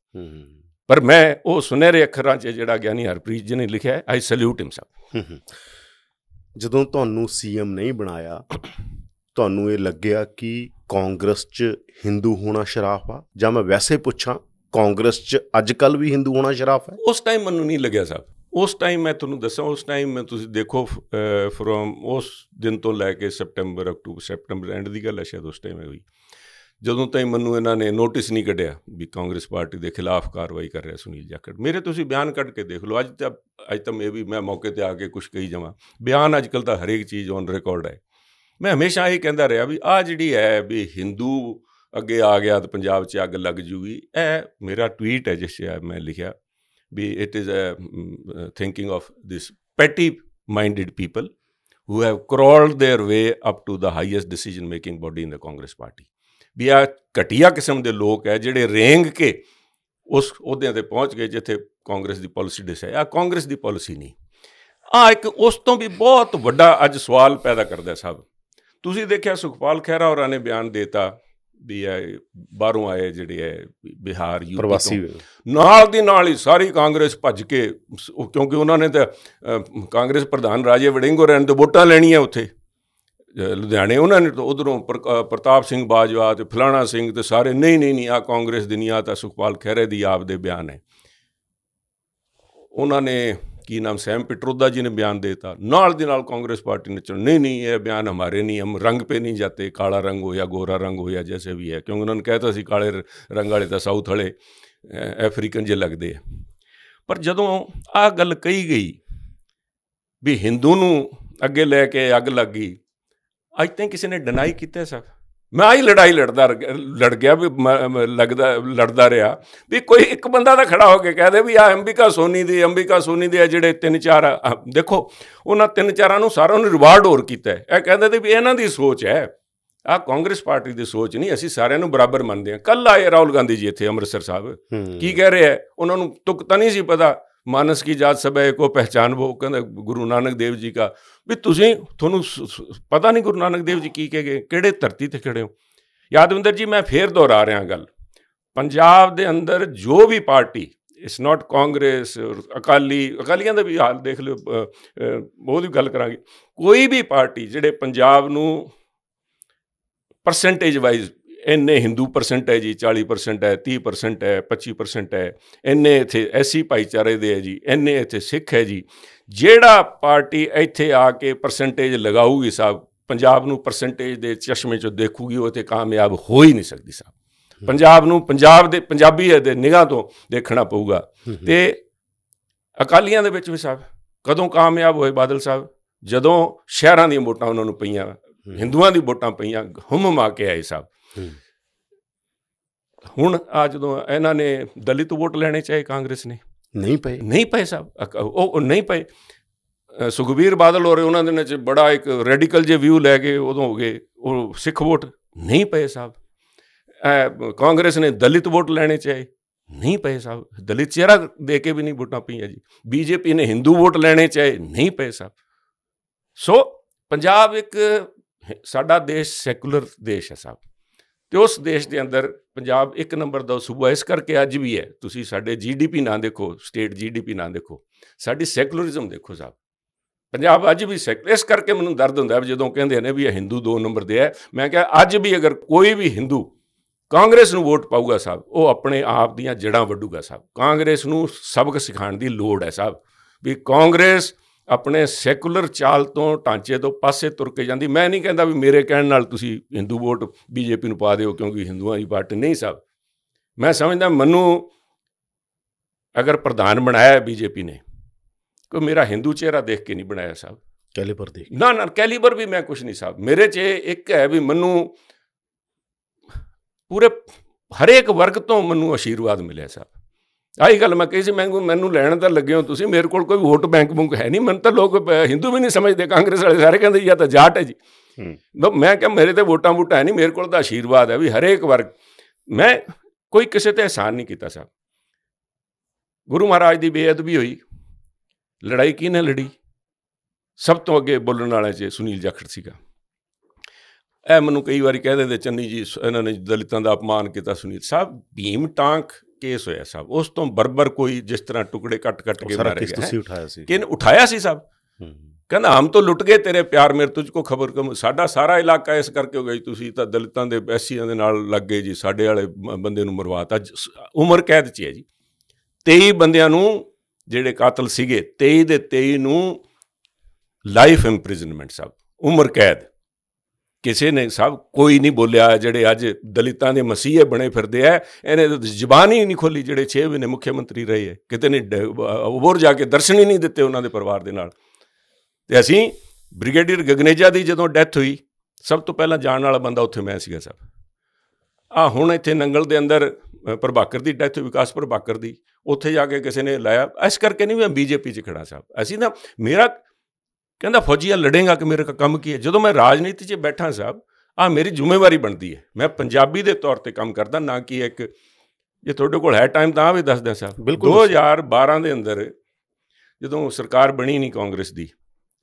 ਪਰ ਮੈਂ ਉਹ ਸੁਨਹਿਰੇ ਅੱਖਰਾਂ 'ਚ ਜਿਹੜਾ ਗਿਆਨੀ ਹਰਪ੍ਰੀਤ ਜੀ ਨੇ ਲਿਖਿਆ ਆਈ ਸਲੂਟ ਹਿਮ ਸਭ ਜਦੋਂ ਤੁਹਾਨੂੰ ਸੀਐਮ ਨਹੀਂ ਬਣਾਇਆ ਤੁਹਾਨੂੰ ਇਹ ਲੱਗਿਆ ਕਿ ਕਾਂਗਰਸ 'ਚ ਹਿੰਦੂ ਹੋਣਾ ਸ਼ਰਾਫ ਆ ਜਾਂ ਮੈਂ ਵੈਸੇ ਪੁੱਛਾਂ ਕਾਂਗਰਸ 'ਚ ਅੱਜ ਕੱਲ ਵੀ ਹਿੰਦੂ ਹੋਣਾ ਸ਼ਰਾਫ ਹੈ ਉਸ ਟਾਈਮ ਮੈਨੂੰ ਨਹੀਂ ਲੱਗਿਆ ਸਾਹਿਬ ਉਸ ਟਾਈਮ ਮੈਂ ਤੁਹਾਨੂੰ ਦੱਸਾਂ ਉਸ ਟਾਈਮ ਮੈਂ ਤੁਸੀਂ ਦੇਖੋ ਫਰੋਮ ਉਸ ਦਿਨ ਤੋਂ ਲੈ ਕੇ ਸੈਪਟੈਂਬਰ ਅਕਤੂਬਰ ਸੈਪਟੈਂਬਰ ਐਂਡ ਦੀ ਗੱਲ ਹੈ ਸ਼ਾਇਦ ਉਸ ਟਾਈਮ ਹੋਈ ਜਦੋਂ ਤਾਈ ਮੈਨੂੰ ਇਹਨਾਂ ਨੇ ਨੋਟਿਸ ਨਹੀਂ ਕੱਢਿਆ ਵੀ ਕਾਂਗਰਸ ਪਾਰਟੀ ਦੇ ਖਿਲਾਫ ਕਾਰਵਾਈ ਕਰ ਰਿਹਾ ਸੁਨੀਲ ਜਾਖੜ ਮੇਰੇ ਤੁਸੀਂ ਬਿਆਨ ਕੱਢ ਕੇ ਦੇਖ ਲਓ ਅੱਜ ਤਾਂ ਅੱਜ ਤਾਂ ਮੈਂ ਵੀ ਮੈਂ ਮੌਕੇ ਤੇ ਆ ਕੇ ਕੁਝ ਕਹੀ ਜਾਵਾਂ ਬਿਆਨ ਅੱਜਕੱਲ ਤਾਂ ਹਰੇਕ ਚੀਜ਼ ਔਨ ਰਿਕਾਰਡ ਹੈ ਮੈਂ ਹਮੇਸ਼ਾ ਇਹ ਕਹਿੰਦਾ ਰਿਹਾ ਵੀ ਆ ਜਿਹੜੀ ਹੈ ਵੀ ਹਿੰਦੂ ਅੱਗੇ ਆ ਗਿਆ ਤਾਂ ਪੰਜਾਬ 'ਚ ਅੱਗ ਲੱਗ ਜੂਗੀ ਇਹ ਮੇਰਾ ਟਵੀਟ ਹੈ ਜਿਸ 'ਚ ਮੈਂ ਲਿਖਿਆ be it is a um, thinking of this petty minded people who have crawled their way up to the highest decision making body in the Congress party ਵੀ ਆ ਘਟੀਆ ਕਿਸਮ ਦੇ ਲੋਕ ਹੈ ਜਿਹੜੇ ਰੇਂਗ ਕੇ ਉਸ ਅਹੁਦਿਆਂ ਤੇ ਪਹੁੰਚ ਗਏ ਜਿੱਥੇ ਕਾਂਗਰਸ ਦੀ ਪਾਲਿਸੀ ਡਿਸ ਹੈ ਆ ਕਾਂਗਰਸ ਦੀ ਪਾਲਿਸੀ ਨਹੀਂ ਆ ਇੱਕ ਉਸ ਤੋਂ ਵੀ ਬਹੁਤ ਵੱਡਾ ਅੱਜ ਸਵਾਲ ਪੈਦਾ ਕਰਦਾ ਸਭ ਤੁਸੀਂ ਦੇਖਿਆ ਸੁਖਪਾਲ ਖਹਿਰਾ ਹੋਰਾਂ ਨੇ bayan deta ਵੀ ਇਹ ਬਾਹਰੋਂ ਆਏ ਜਿਹੜੇ ਹੈ ਬਿਹਾਰ ਯੂਪੀ ਪ੍ਰਵਾਸੀ ਨਾਲ ਦੀ ਨਾਲ ਹੀ ਸਾਰੀ ਕਾਂਗਰਸ ਭੱਜ ਕੇ ਕਿਉਂਕਿ ਉਹਨਾਂ ਨੇ ਤਾਂ ਕਾਂਗਰਸ ਪ੍ਰਧਾਨ ਰਾਜੇ ਰਹਿਣ ਤੇ ਵੋਟਾਂ ਲੈਣੀਆਂ ਉੱਥੇ ਲੁਧਿਆਣੇ ਉਹਨਾਂ ਨੇ ਤਾਂ ਉਧਰੋਂ ਪ੍ਰਤਾਪ ਸਿੰਘ ਬਾਜਵਾ ਤੇ ਫਲਾਣਾ ਸਿੰਘ ਤੇ ਸਾਰੇ ਨਹੀਂ ਨਹੀਂ ਨਹੀਂ ਆ ਕਾਂਗਰਸ ਦੀ ਨਹੀਂ ਆ ਤਾਂ ਸੁਖਪਾਲ ਖਹਿਰੇ ਦੀ ਆਪ ਦੇ ਬਿਆਨ ਹੈ ਉਹਨਾਂ ਨੇ ਕੀ ਨਾਮ ਸੈਮ ਪਿਟਰੋਦਾ ਜੀ ਨੇ ਬਿਆਨ ਦਿੱਤਾ ਨਾਲ ਦੇ ਨਾਲ ਕਾਂਗਰਸ ਪਾਰਟੀ ਨੇ चुन ਨਹੀਂ ਨਹੀਂ ਇਹ ਬਿਆਨ ਹਮਾਰੇ ਨਹੀਂ ਹਮ ਰੰਗ पे ਨਹੀਂ ਜਾਂਦੇ ਕਾਲਾ ਰੰਗ ਹੋ ਜਾਂ ਗੋਰਾ ਰੰਗ ਹੋ ਜਾਂ ਜੈਸੇ ਵੀ ਹੈ ਕਿਉਂਕਿ ਉਹਨਾਂ ਨੇ ਕਹਿਤਾ ਸੀ ਕਾਲੇ ਰੰਗ ਵਾਲੇ ਤਾਂ ਸਾਊਥ ਵਾਲੇ ਅਫਰੀਕਨ ਜੇ ਲੱਗਦੇ ਆ ਪਰ ਜਦੋਂ ਆ ਗੱਲ ਕਹੀ ਗਈ ਵੀ ਹਿੰਦੂ ਨੂੰ ਅੱਗੇ ਲੈ ਕੇ ਅੱਗ ਲੱਗੀ ਅੱਜ ਤੱਕ ਕਿਸੇ ਨੇ ਡਿਨਾਈ ਕੀਤਾ ਸਭ ਮੈਂ ਆਈ ਲੜਾਈ ਲੜਦਾ ਲੜ ਗਿਆ ਵੀ ਲੱਗਦਾ ਲੜਦਾ ਰਿਹਾ ਵੀ ਕੋਈ ਇੱਕ ਬੰਦਾ ਤਾਂ ਖੜਾ ਹੋ ਕੇ ਕਹਦੇ ਵੀ ਆ ਅੰਬਿਕਾ ਸੋਨੀ ਦੀ ਅੰਬਿਕਾ ਸੋਨੀ ਦੇ ਜਿਹੜੇ ਤਿੰਨ ਚਾਰ ਦੇਖੋ ਉਹਨਾਂ ਤਿੰਨ ਚਾਰਾਂ ਨੂੰ ਸਾਰਿਆਂ ਨੂੰ ਰਿਵਾਰਡ ਹੋਰ ਕੀਤਾ ਇਹ ਕਹਿੰਦੇ ਤੇ ਵੀ ਇਹਨਾਂ ਦੀ ਸੋਚ ਹੈ ਆ ਕਾਂਗਰਸ ਪਾਰਟੀ ਦੀ ਸੋਚ ਨਹੀਂ ਅਸੀਂ ਸਾਰਿਆਂ ਨੂੰ ਬਰਾਬਰ ਮੰਨਦੇ ਹਾਂ ਕੱਲ ਆਏ ਰਾਹੁਲ ਗਾਂਧੀ ਜੀ ਇੱਥੇ ਅੰਮ੍ਰਿਤਸਰ ਸਾਹਿਬ ਕੀ ਕਹਿ ਰਿਹਾ ਉਹਨਾਂ ਨੂੰ ਤੁਕ ਤਾਂ ਨਹੀਂ ਸੀ ਪਤਾ ਮਾਨਸ ਕੀ ਜਾਤ ਸਭ ਕੋ ਪਹਿਚਾਨ ਉਹ ਕਹਿੰਦਾ ਗੁਰੂ ਨਾਨਕ ਦੇਵ ਜੀ ਦਾ ਵੀ ਤੁਸੀਂ ਤੁਹਾਨੂੰ ਪਤਾ ਨਹੀਂ ਗੁਰੂ ਨਾਨਕ ਦੇਵ ਜੀ ਕੀ ਕਹੇ ਕਿਹੜੇ ਧਰਤੀ ਤੇ ਖੜੇ ਹੋ ਯਾਦਵਿੰਦਰ ਜੀ ਮੈਂ ਫੇਰ ਦੁਹਰਾ ਰਿਹਾ ਗੱਲ ਪੰਜਾਬ ਦੇ ਅੰਦਰ ਜੋ ਵੀ party it's not Congress Akali ਅਕਾਲੀਆਂ ਦਾ ਵੀ ਹਾਲ ਦੇਖ ਲਿਓ ਬਹੁਤ ਹੀ ਗੱਲ ਕਰਾਂਗੇ ਕੋਈ ਵੀ ਪਾਰਟੀ ਜਿਹੜੇ ਪੰਜਾਬ ਨੂੰ ਪਰਸੈਂਟੇਜ ਵਾਈਜ਼ ਇੰਨੇ ਹਿੰਦੂ ਪਰਸੈਂਟ ਹੈ ਜੀ 40% ਹੈ 30% ਹੈ 25% ਹੈ ਇੰਨੇ ਇੱਥੇ ਐਸੀ ਭਾਈਚਾਰੇ ਦੇ ਹੈ ਜੀ ਇੰਨੇ ਇੱਥੇ ਸਿੱਖ ਹੈ ਜੀ ਜਿਹੜਾ ਪਾਰਟੀ ਇੱਥੇ ਆ ਕੇ ਪਰਸੈਂਟੇਜ ਲਗਾਊਗੀ ਸਾਹਿਬ ਪੰਜਾਬ ਨੂੰ ਪਰਸੈਂਟੇਜ ਦੇ ਚਸ਼ਮੇ 'ਚੋਂ ਦੇਖੂਗੀ ਉਹ ਤੇ ਕਾਮਯਾਬ ਹੋ ਹੀ ਨਹੀਂ ਸਕਦੀ ਸਾਹਿਬ ਪੰਜਾਬ ਨੂੰ ਪੰਜਾਬ ਦੇ ਪੰਜਾਬੀ ਦੇ ਨਿਗਾਹ ਤੋਂ ਦੇਖਣਾ ਪਊਗਾ ਤੇ ਅਕਾਲੀਆਂ ਦੇ ਵਿੱਚ ਵੀ ਸਾਹਿਬ ਕਦੋਂ ਕਾਮਯਾਬ ਹੋਏ ਬਾਦਲ ਸਾਹਿਬ ਜਦੋਂ ਸ਼ਹਿਰਾਂ ਦੀਆਂ ਵੋਟਾਂ ਉਹਨਾਂ ਨੂੰ ਪਈਆਂ ਹਿੰਦੂਆਂ ਦੀ ਵੋਟਾਂ ਪਈਆਂ ਹਮਮਾ ਕੇ ਆਏ ਸਾਹਿਬ ਹੁਣ ਆ ਜਦੋਂ ਇਹਨਾਂ ਨੇ ਦਲਿਤ ਵੋਟ ਲੈਣੇ ਚਾਹੇ ਕਾਂਗਰਸ ਨੇ ਨਹੀਂ ਪਏ ਨਹੀਂ ਪਏ ਸਾਬ ਉਹ ਨਹੀਂ ਪਏ ਸੁਖਬੀਰ ਬਾਦਲ ਹੋਰੇ ਉਹਨਾਂ ਦੇ ਵਿੱਚ ਬੜਾ ਇੱਕ ਰੈਡੀਕਲ ਜੇ ਵਿਊ ਲੈ ਕੇ ਉਦੋਂ ਹੋ ਗਏ ਉਹ ਸਿੱਖ ਵੋਟ ਨਹੀਂ ਪਏ ਸਾਬ ਕਾਂਗਰਸ ਨੇ ਦਲਿਤ ਵੋਟ ਲੈਣੇ ਚਾਹੇ ਨਹੀਂ ਪਏ ਸਾਬ ਦਲਿਤ ਚਿਹਰਾ ਦੇ ਕੇ ਵੀ ਨਹੀਂ ਵੋਟਾਂ ਪਈਆਂ ਜੀ ਬੀਜੇਪੀ ਨੇ ਹਿੰਦੂ ਵੋਟ ਲੈਣੇ ਚਾਹੇ ਨਹੀਂ ਪਏ ਸਾਬ ਸੋ ਪੰਜਾਬ ਇੱਕ ਸਾਡਾ ਦੇਸ਼ ਸੈਕੂਲਰ ਦੇਸ਼ ਹੈ ਸਾਬ ਤੇ ਉਸ ਦੇਸ਼ ਦੇ ਅੰਦਰ ਪੰਜਾਬ ਇੱਕ ਨੰਬਰ ਦਾ ਸੂਬਾ ਇਸ ਕਰਕੇ ਅੱਜ ਵੀ ਹੈ ਤੁਸੀਂ ਸਾਡੇ ਜੀਡੀਪੀ ਨਾ ਦੇਖੋ ਸਟੇਟ ਜੀਡੀਪੀ ਨਾ ਦੇਖੋ ਸਾਡੀ ਸੈਕੂਲਰਿਜ਼ਮ ਦੇਖੋ ਸਾਹਿਬ ਪੰਜਾਬ ਅੱਜ ਵੀ ਸੈਕੂਲਰ ਇਸ ਕਰਕੇ ਮੈਨੂੰ ਦਰਦ ਹੁੰਦਾ ਜਦੋਂ ਕਹਿੰਦੇ ਨੇ ਵੀ ਇਹ ਹਿੰਦੂ ਦੋ ਨੰਬਰ ਦੇ ਹੈ ਮੈਂ ਕਿਹਾ ਅੱਜ ਵੀ ਅਗਰ ਕੋਈ ਵੀ ਹਿੰਦੂ ਕਾਂਗਰਸ ਨੂੰ ਵੋਟ ਪਾਊਗਾ ਸਾਹਿਬ ਉਹ ਆਪਣੇ ਆਪ ਦੀਆਂ ਜੜਾਂ ਵੱਡੂਗਾ ਸਾਹਿਬ ਕਾਂਗਰਸ ਨੂੰ ਸਬਕ ਸਿਖਾਉਣ ਦੀ ਲੋੜ ਹੈ ਸਾਹਿਬ ਵੀ ਕਾਂਗਰਸ ਆਪਣੇ ਸੈਕੂਲਰ ਚਾਲ ਤੋਂ ਢਾਂਚੇ ਤੋਂ ਪਾਸੇ ਤੁਰ ਕੇ ਜਾਂਦੀ ਮੈਂ ਨਹੀਂ ਕਹਿੰਦਾ ਵੀ ਮੇਰੇ ਕਹਿਣ ਨਾਲ ਤੁਸੀਂ ਹਿੰਦੂ ਵੋਟ ਬੀਜੇਪੀ ਨੂੰ ਪਾ ਦਿਓ ਕਿਉਂਕਿ ਹਿੰਦੂਆਂ ਦੀ ਪਾਰਟੀ ਨਹੀਂ ਸਭ ਮੈਂ ਸਮਝਦਾ ਮੈਨੂੰ ਅਗਰ ਪ੍ਰਧਾਨ ਬਣਾਇਆ ਬੀਜੇਪੀ ਨੇ ਕੋਈ ਮੇਰਾ ਹਿੰਦੂ ਚਿਹਰਾ ਦੇਖ ਕੇ ਨਹੀਂ ਬਣਾਇਆ ਸਾਬ ਕੈਲੀਬਰ ਦੇਖ ਨਾ ਨਾ ਕੈਲੀਬਰ ਵੀ ਮੈਂ ਕੁਝ ਨਹੀਂ ਸਾਬ ਮੇਰੇ 'ਚ ਇੱਕ ਹੈ ਵੀ ਮੈਨੂੰ ਪੂਰੇ ਹਰੇਕ ਵਰਗ ਤੋਂ ਮੈਨੂੰ ਆਸ਼ੀਰਵਾਦ ਮਿਲਿਆ ਸਾਬ ਆਹੀ ਗੱਲ ਮੈਂ ਕਹੀ ਸੀ ਮੈਨੂੰ ਮੈਨੂੰ ਲੈਣ ਤਾਂ ਲੱਗੇ ਹੋ ਤੁਸੀਂ ਮੇਰੇ ਕੋਲ ਕੋਈ ਵੋਟ ਬੈਂਕ ਬੁੰਕ ਹੈ ਨਹੀਂ ਮੈਨੂੰ ਤਾਂ ਲੋਕ ਹਿੰਦੂ ਵੀ ਨਹੀਂ ਸਮਝਦੇ ਕਾਂਗਰਸ ਵਾਲੇ ਸਾਰੇ ਕਹਿੰਦੇ ਇਹ ਤਾਂ ਜਾਟ ਹੈ ਜੀ ਮੈਂ ਕਿਹਾ ਮੇਰੇ ਤੇ ਵੋਟਾਂ ਵੋਟਾਂ ਨਹੀਂ ਮੇਰੇ ਕੋਲ ਤਾਂ ਆਸ਼ੀਰਵਾਦ ਹੈ ਵੀ ਹਰੇਕ ਵਰਗ ਮੈਂ ਕੋਈ ਕਿਸੇ ਤੇ ਇਹਸਾਨ ਨਹੀਂ ਕੀਤਾ ਸਾਹਿਬ ਗੁਰੂ ਮਹਾਰਾਜ ਦੀ ਬੇਅਦਬੀ ਹੋਈ ਲੜਾਈ ਕਿਹਨੇ ਲੜੀ ਸਭ ਤੋਂ ਅੱਗੇ ਬੋਲਣ ਵਾਲੇ ਜੇ ਸੁਨੀਲ ਜਾਖੜ ਸੀਗਾ ਐ ਮੈਨੂੰ ਕਈ ਵਾਰੀ ਕਹਿ ਦਿੰਦੇ ਚੰਨੀ ਜੀ ਇਹਨਾਂ ਨੇ ਦਲਿਤਾਂ ਦਾ ਅਪਮਾਨ ਕੀਤਾ ਸੁਨੀਲ ਸਾਹਿਬ ਭੀਮ ਟਾਂਕ ਕੇਸ ਹੋਇਆ ਸਾਹਿਬ ਉਸ ਤੋਂ ਬਰਬਰ ਕੋਈ ਜਿਸ ਤਰ੍ਹਾਂ ਟੁਕੜੇ ਕੱਟ ਕੱਟ ਕੇ ਮਾਰੇ ਗਿਆ ਤੁਸੀਂ ਉਠਾਇਆ ਸੀ ਕਿਨ ਉਠਾਇਆ ਸੀ ਸਾਹਿਬ ਕਹਿੰਦਾ ਹਮ ਤੋਂ ਲੁੱਟ ਗਏ ਤੇਰੇ ਪਿਆਰ ਮੇਰ ਤੁਝ ਕੋ ਖਬਰ ਕਮ ਸਾਡਾ ਸਾਰਾ ਇਲਾਕਾ ਇਸ ਕਰਕੇ ਹੋ ਗਿਆ ਤੁਸੀਂ ਤਾਂ ਦਲਿਤਾਂ ਦੇ ਬੈਸੀਆਂ ਦੇ ਨਾਲ ਲੱਗ ਗਏ ਜੀ ਸਾਡੇ ਵਾਲੇ ਬੰਦੇ ਨੂੰ ਮਰਵਾਤਾ ਉਮਰ ਕੈਦ ਚ ਹੈ ਜੀ 23 ਬੰਦਿਆਂ ਨੂੰ ਜਿਹੜੇ ਕਾਤਲ ਸੀਗੇ 23 ਦੇ 23 ਨੂੰ ਲਾਈਫ ਇੰਪ੍ਰਿਜ਼ਨਮੈਂਟ ਸਾਹਿਬ ਉਮਰ ਕੈਦ ਕਿਸੇ ਨੇ ਸਭ ਕੋਈ ਨਹੀਂ ਬੋਲਿਆ ਜਿਹੜੇ ਅੱਜ ਦਲਿਤਾਂ ਦੇ ਮਸੀਹ ਬਣੇ ਫਿਰਦੇ ਐ ਇਹਨੇ ਜ਼ਬਾਨ ਹੀ ਨਹੀਂ ਖੋਲੀ ਜਿਹੜੇ 6 ਮਹੀਨੇ ਮੁੱਖ ਮੰਤਰੀ ਰਹੇ ਐ ਕਿਤੇ ਨਹੀਂ ਹੋਰ ਜਾ ਕੇ ਦਰਸ਼ਨ ਹੀ ਨਹੀਂ ਦਿੱਤੇ ਉਹਨਾਂ ਦੇ ਪਰਿਵਾਰ ਦੇ ਨਾਲ ਤੇ ਅਸੀਂ ਬ੍ਰਿਗੇਡੀਅਰ ਗਗਨੇਜਾ ਦੀ ਜਦੋਂ ਡੈਥ ਹੋਈ ਸਭ ਤੋਂ ਪਹਿਲਾਂ ਜਾਣ ਵਾਲਾ ਬੰਦਾ ਉੱਥੇ ਮੈਂ ਸੀਗਾ ਸਭ ਆ ਹੁਣ ਇੱਥੇ ਨੰਗਲ ਦੇ ਅੰਦਰ ਪ੍ਰਭਾਕਰ ਦੀ ਡੈਥ ਵਿਕਾਸ ਪ੍ਰਭਾਕਰ ਦੀ ਉੱਥੇ ਜਾ ਕੇ ਕਿਸੇ ਨੇ ਲਾਇਆ ਇਸ ਕਰਕੇ ਨਹੀਂ ਮੈਂ ਬੀਜੇਪੀ 'ਚ ਖੜਾ ਸਾਹਿਬ ਅਸੀਂ ਨਾ ਮੇਰਾ ਕਹਿੰਦਾ ਫੌਜੀ ਆ ਲੜੇਗਾ ਕਿ ਮੇਰੇ ਕੰਮ ਕੀ ਹੈ ਜਦੋਂ ਮੈਂ ਰਾਜਨੀਤੀ 'ਚ ਬੈਠਾ ਸਾਬ ਆ ਮੇਰੀ ਜ਼ਿੰਮੇਵਾਰੀ ਬਣਦੀ ਹੈ ਮੈਂ ਪੰਜਾਬੀ ਦੇ ਤੌਰ ਤੇ ਕੰਮ ਕਰਦਾ ਨਾ ਕਿ ਇੱਕ ਜੇ ਤੁਹਾਡੇ ਕੋਲ ਹੈ ਟਾਈਮ ਤਾਂ ਆ ਵੀ ਦੱਸ ਦਿਆਂ ਸਾਹਿਬ 2012 ਦੇ ਅੰਦਰ ਜਦੋਂ ਸਰਕਾਰ ਬਣੀ ਨਹੀਂ ਕਾਂਗਰਸ ਦੀ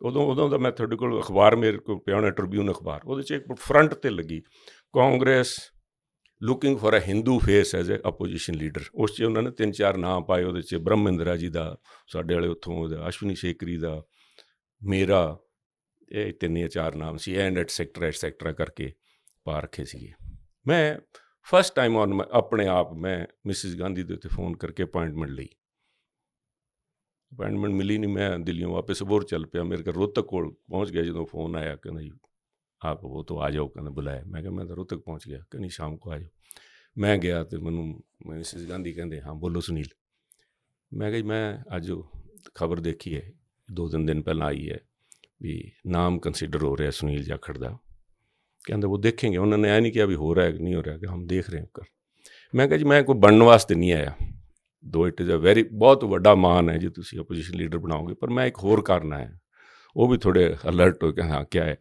ਉਦੋਂ ਉਦੋਂ ਦਾ ਮੈਂ ਤੁਹਾਡੇ ਕੋਲ ਅਖਬਾਰ ਮੇਰੇ ਕੋਲ ਪਿਆਉਣਾ ਟ੍ਰਿਬਿਊਨ ਅਖਬਾਰ ਉਹਦੇ 'ਚ ਇੱਕ ਫਰੰਟ ਤੇ ਲੱਗੀ Congress looking for a Hindu face as a opposition leader ਉਸ 'ਚ ਉਹਨਾਂ ਨੇ ਤਿੰਨ ਚਾਰ ਨਾਮ ਪਾਏ ਉਹਦੇ 'ਚ ਬ੍ਰਹਮਿੰਦਰਾ ਜੀ ਦਾ ਸਾਡੇ ਵਾਲੇ ਉੱਥੋਂ ਅਸ਼ਵਨੀ ਸ਼ੇਕਰੀ ਦਾ ਮੇਰਾ ਇਹ ਤਿੰਨ ਜਾਂ ਚਾਰ ਨਾਮ ਸੀ ਐਂਡ ਸੈਕਟਰ ਐਟ ਸੈਕਟਰ ਕਰਕੇ ਪਾ ਰੱਖੇ ਸੀਗੇ ਮੈਂ ਫਸਟ ਟਾਈਮ ਔਨ ਆਪਣੇ ਆਪ ਮੈਂ ਮਿਸਿਸ ਗਾਂਧੀ ਦੇ ਉੱਤੇ ਫੋਨ ਕਰਕੇ ਅਪਾਇੰਟਮੈਂਟ ਲਈ ਅਪਾਇੰਟਮੈਂਟ ਮਿਲੀ ਨਹੀਂ ਮੈਂ ਦਿੱਲੀੋਂ ਵਾਪਸ ਬੋਰ ਚੱਲ ਪਿਆ ਮੇਰੇ ਕੋਲ ਰੋਤਕ ਕੋਲ ਪਹੁੰਚ ਗਿਆ ਜਦੋਂ ਫੋਨ ਆਇਆ ਕਹਿੰਦਾ ਜੀ ਆਪ ਉਹ ਤੋਂ ਆ ਜਾਓ ਕਹਿੰਦਾ ਬੁਲਾਇਆ ਮੈਂ ਕਿਹਾ ਮੈਂ ਤਾਂ ਰੋਤਕ ਪਹੁੰਚ ਗਿਆ ਕਹਿੰਦੀ ਸ਼ਾਮ ਕੋ ਆ ਜਾਓ ਮੈਂ ਗਿਆ ਤੇ ਮੈਨੂੰ ਮਿਸਿਸ ਗਾਂਧੀ ਕਹਿੰਦੇ ਹਾਂ ਬੋਲੋ ਸੁਨੀਲ ਮੈਂ ਕਿਹਾ ਮੈਂ ਅੱਜ ਖਬਰ ਦੇਖੀ ਹੈ ਦੋ ਦਿਨ ਦਿਨ ਪਹਿਲਾਂ ਆਈ ਹੈ ਵੀ ਨਾਮ ਕੰਸੀਡਰ ਹੋ ਰਿਹਾ ਸੁਨੀਲ ਜਾਖੜ ਦਾ ਕਹਿੰਦੇ ਉਹ ਦੇਖेंगे ਉਹਨਾਂ ਨੇ ਐ ਨਹੀਂ ਕਿਹਾ ਵੀ ਹੋ ਰਿਹਾ ਹੈ ਕਿ ਨਹੀਂ ਹੋ ਰਿਹਾ ਕਿ ਹਮ ਦੇਖ ਰਹੇ ਹਾਂ ਕਰ ਮੈਂ ਕਿਹਾ ਜੀ ਮੈਂ ਕੋਈ ਬਣਨ ਵਾਸਤੇ ਨਹੀਂ ਆਇਆ ਦੋ ਇਟ ਇਜ਼ ਅ ਵੈਰੀ ਬਹੁਤ ਵੱਡਾ ਮਾਨ ਹੈ ਜੇ ਤੁਸੀਂ ਆਪੋਜੀਸ਼ਨ ਲੀਡਰ ਬਣਾਓਗੇ ਪਰ ਮੈਂ ਇੱਕ ਹੋਰ ਕਰਨਾ ਹੈ ਉਹ ਵੀ ਥੋੜੇ ਅਲਰਟ ਹੋ ਕੇ ਹਾਂ ਕਿਹਾ ਹੈ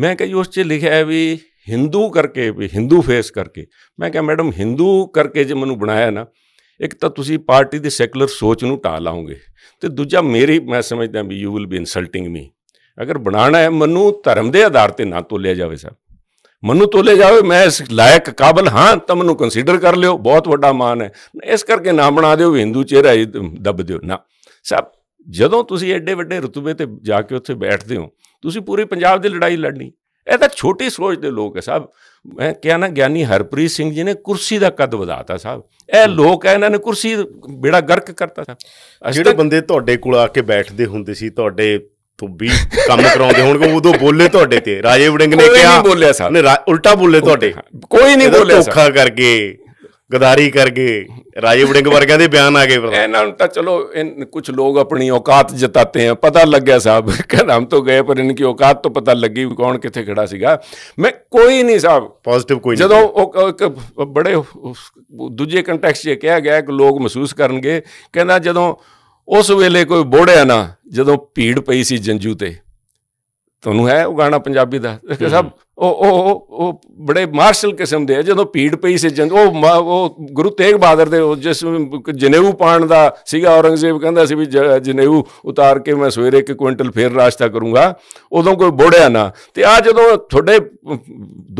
ਮੈਂ ਕਿਹਾ ਜੀ ਉਸ 'ਚ ਲਿਖਿਆ ਹੈ ਵੀ ਹਿੰਦੂ ਕਰਕੇ ਵੀ ਹਿੰਦੂ ਫੇਸ ਕਰਕੇ ਮੈਂ ਕਿਹਾ ਮੈਡਮ ਹਿੰਦੂ ਕਰਕੇ ਜੇ ਮੈਨੂੰ ਬਣਾਇਆ ਨਾ ਇੱਕ ਤਾਂ ਤੁਸੀਂ ਪਾਰਟੀ ਦੀ ਸੈਕੂਲਰ ਸੋਚ ਨੂੰ ਟਾ ਲਾਉਂਗੇ ਤੇ ਦੂਜਾ ਮੇਰੀ ਮੈਂ ਸਮਝਦਾ ਵੀ you will be insulting me ਅਗਰ ਬਣਾਣਾ ਹੈ ਮਨੂੰ ਧਰਮ ਦੇ ਆਧਾਰ ਤੇ ਨਾ ਤੋਲਿਆ ਜਾਵੇ ਸਰ ਮਨੂੰ ਤੋਲੇ ਜਾਵੇ ਮੈਂ ਇਸ ਲਾਇਕ ਕਾਬਲ ਹਾਂ ਤਾਂ ਮੈਨੂੰ ਕੰਸੀਡਰ ਕਰ ਲਿਓ ਬਹੁਤ ਵੱਡਾ ਮਾਨ ਹੈ ਇਸ ਕਰਕੇ ਨਾ ਬਣਾ ਦਿਓ ਹਿੰਦੂ ਚਿਹਰਾ ਦੱਬ ਦਿਓ ਨਾ ਸਰ ਜਦੋਂ ਤੁਸੀਂ ਐਡੇ ਵੱਡੇ ਰਤਬੇ ਤੇ ਜਾ ਕੇ ਉੱਥੇ ਬੈਠਦੇ ਹੋ ਤੁਸੀਂ ਪੂਰੀ ਪੰਜਾਬ ਦੀ ਲੜਾਈ ਲੜਨੀ ਇਹ ਤਾਂ ਛੋਟੀ ਸੋਚ ਦੇ ਲੋਕ ਹੈ ਸਾਹਿਬ ਮੈਂ ਕਿਹਾ ਨਾ ਗਿਆਨੀ ਹਰਪ੍ਰੀਤ ਸਿੰਘ ਜੀ ਨੇ ਕੁਰਸੀ ਦਾ ਕੱਦ ਵਧਾਤਾ ਸਾਹਿਬ ਇਹ ਲੋਕ ਹੈ ਇਹਨਾਂ ਨੇ ਕੁਰਸੀ ਬੇੜਾ ਗਰਕ ਕਰਤਾ ਸਾਹਿਬ ਜਿਹੜੇ ਬੰਦੇ ਤੁਹਾਡੇ ਕੋਲ ਆ ਕੇ ਬੈਠਦੇ ਹੁੰਦੇ ਸੀ ਤੁਹਾਡੇ ਤੋਂ ਵੀ ਕੰਮ ਕਰਾਉਂਦੇ ਹੋਣਗੇ ਉਦੋਂ ਬੋਲੇ ਤੁਹਾਡੇ ਤੇ ਰਾਜੇ ਵੜਿੰਗ ਨੇ ਕਿਹਾ ਨਹੀਂ ਬੋਲਿਆ ਸਾਹਿਬ ਨੇ ਉਲਟਾ ਬੋਲੇ ਤੁਹਾਡੇ ਕੋਈ ਨਹੀਂ ਬੋਲਿਆ ਧੋਖਾ ਕਰਕੇ ਗਦਾਰੀ ਕਰਕੇ ਰਾਜੇ ਵੜਿੰਗ ਵਰਗਿਆਂ ਦੇ ਬਿਆਨ ਆ ਗਏ ਇਹਨਾਂ ਨੂੰ ਤਾਂ ਚਲੋ ਕੁਝ ਲੋਕ ਆਪਣੀ ਔਕਾਤ ਜਤਾਤੇ ਆ ਪਤਾ ਲੱਗਿਆ ਸਾਹਿਬ ਕਿ ਤੋਂ ਗਏ ਪਰ ਇਨਕੀ ਔਕਾਤ ਤੋਂ ਪਤਾ ਲੱਗੀ ਕੌਣ ਕਿੱਥੇ ਖੜਾ ਸੀਗਾ ਮੈਂ ਕੋਈ ਨਹੀਂ ਸਾਹਿਬ ਪੋਜ਼ਿਟਿਵ ਕੋਈ ਨਹੀਂ ਜਦੋਂ ਉਹ ਬੜੇ ਦੂਜੇ ਕੰਟੈਕਸਟ 'ਚ ਕਿਹਾ ਗਿਆ ਕਿ ਲੋਕ ਮਹਿਸੂਸ ਕਰਨਗੇ ਕਹਿੰਦਾ ਜਦੋਂ ਉਸ ਵੇਲੇ ਕੋਈ ਬੋੜਿਆ ਨਾ ਜਦੋਂ ਭੀੜ ਪਈ ਸੀ ਜੰਜੂ ਤੇ ਤੁਹਾਨੂੰ ਹੈ ਉਹ ਗਾਣਾ ਪੰਜਾਬੀ ਦਾ ਸਭ ਉਹ ਉਹ ਉਹ ਬੜੇ ਮਾਰਸ਼ਲ ਕਿਸਮ ਦੇ ਜਦੋਂ ਭੀੜ ਪਈ ਸੀ ਜੰਗ ਉਹ ਉਹ ਗੁਰੂ ਤੇਗ ਬਹਾਦਰ ਦੇ ਜਿਸ ਜਨੇਊ ਪਾਣ ਦਾ ਸੀਗਾ ਔਰੰਗਜ਼ੇਬ ਕਹਿੰਦਾ ਸੀ ਵੀ ਜਨੇਊ ਉਤਾਰ ਕੇ ਮੈਂ ਸਵੇਰੇ ਇੱਕ ਕੁਇੰਟਲ ਫੇਰ ਰਾਸ਼ਤਾ ਕਰੂੰਗਾ ਉਦੋਂ ਕੋਈ ਬੋੜਿਆ ਨਾ ਤੇ ਆ ਜਦੋਂ ਤੁਹਾਡੇ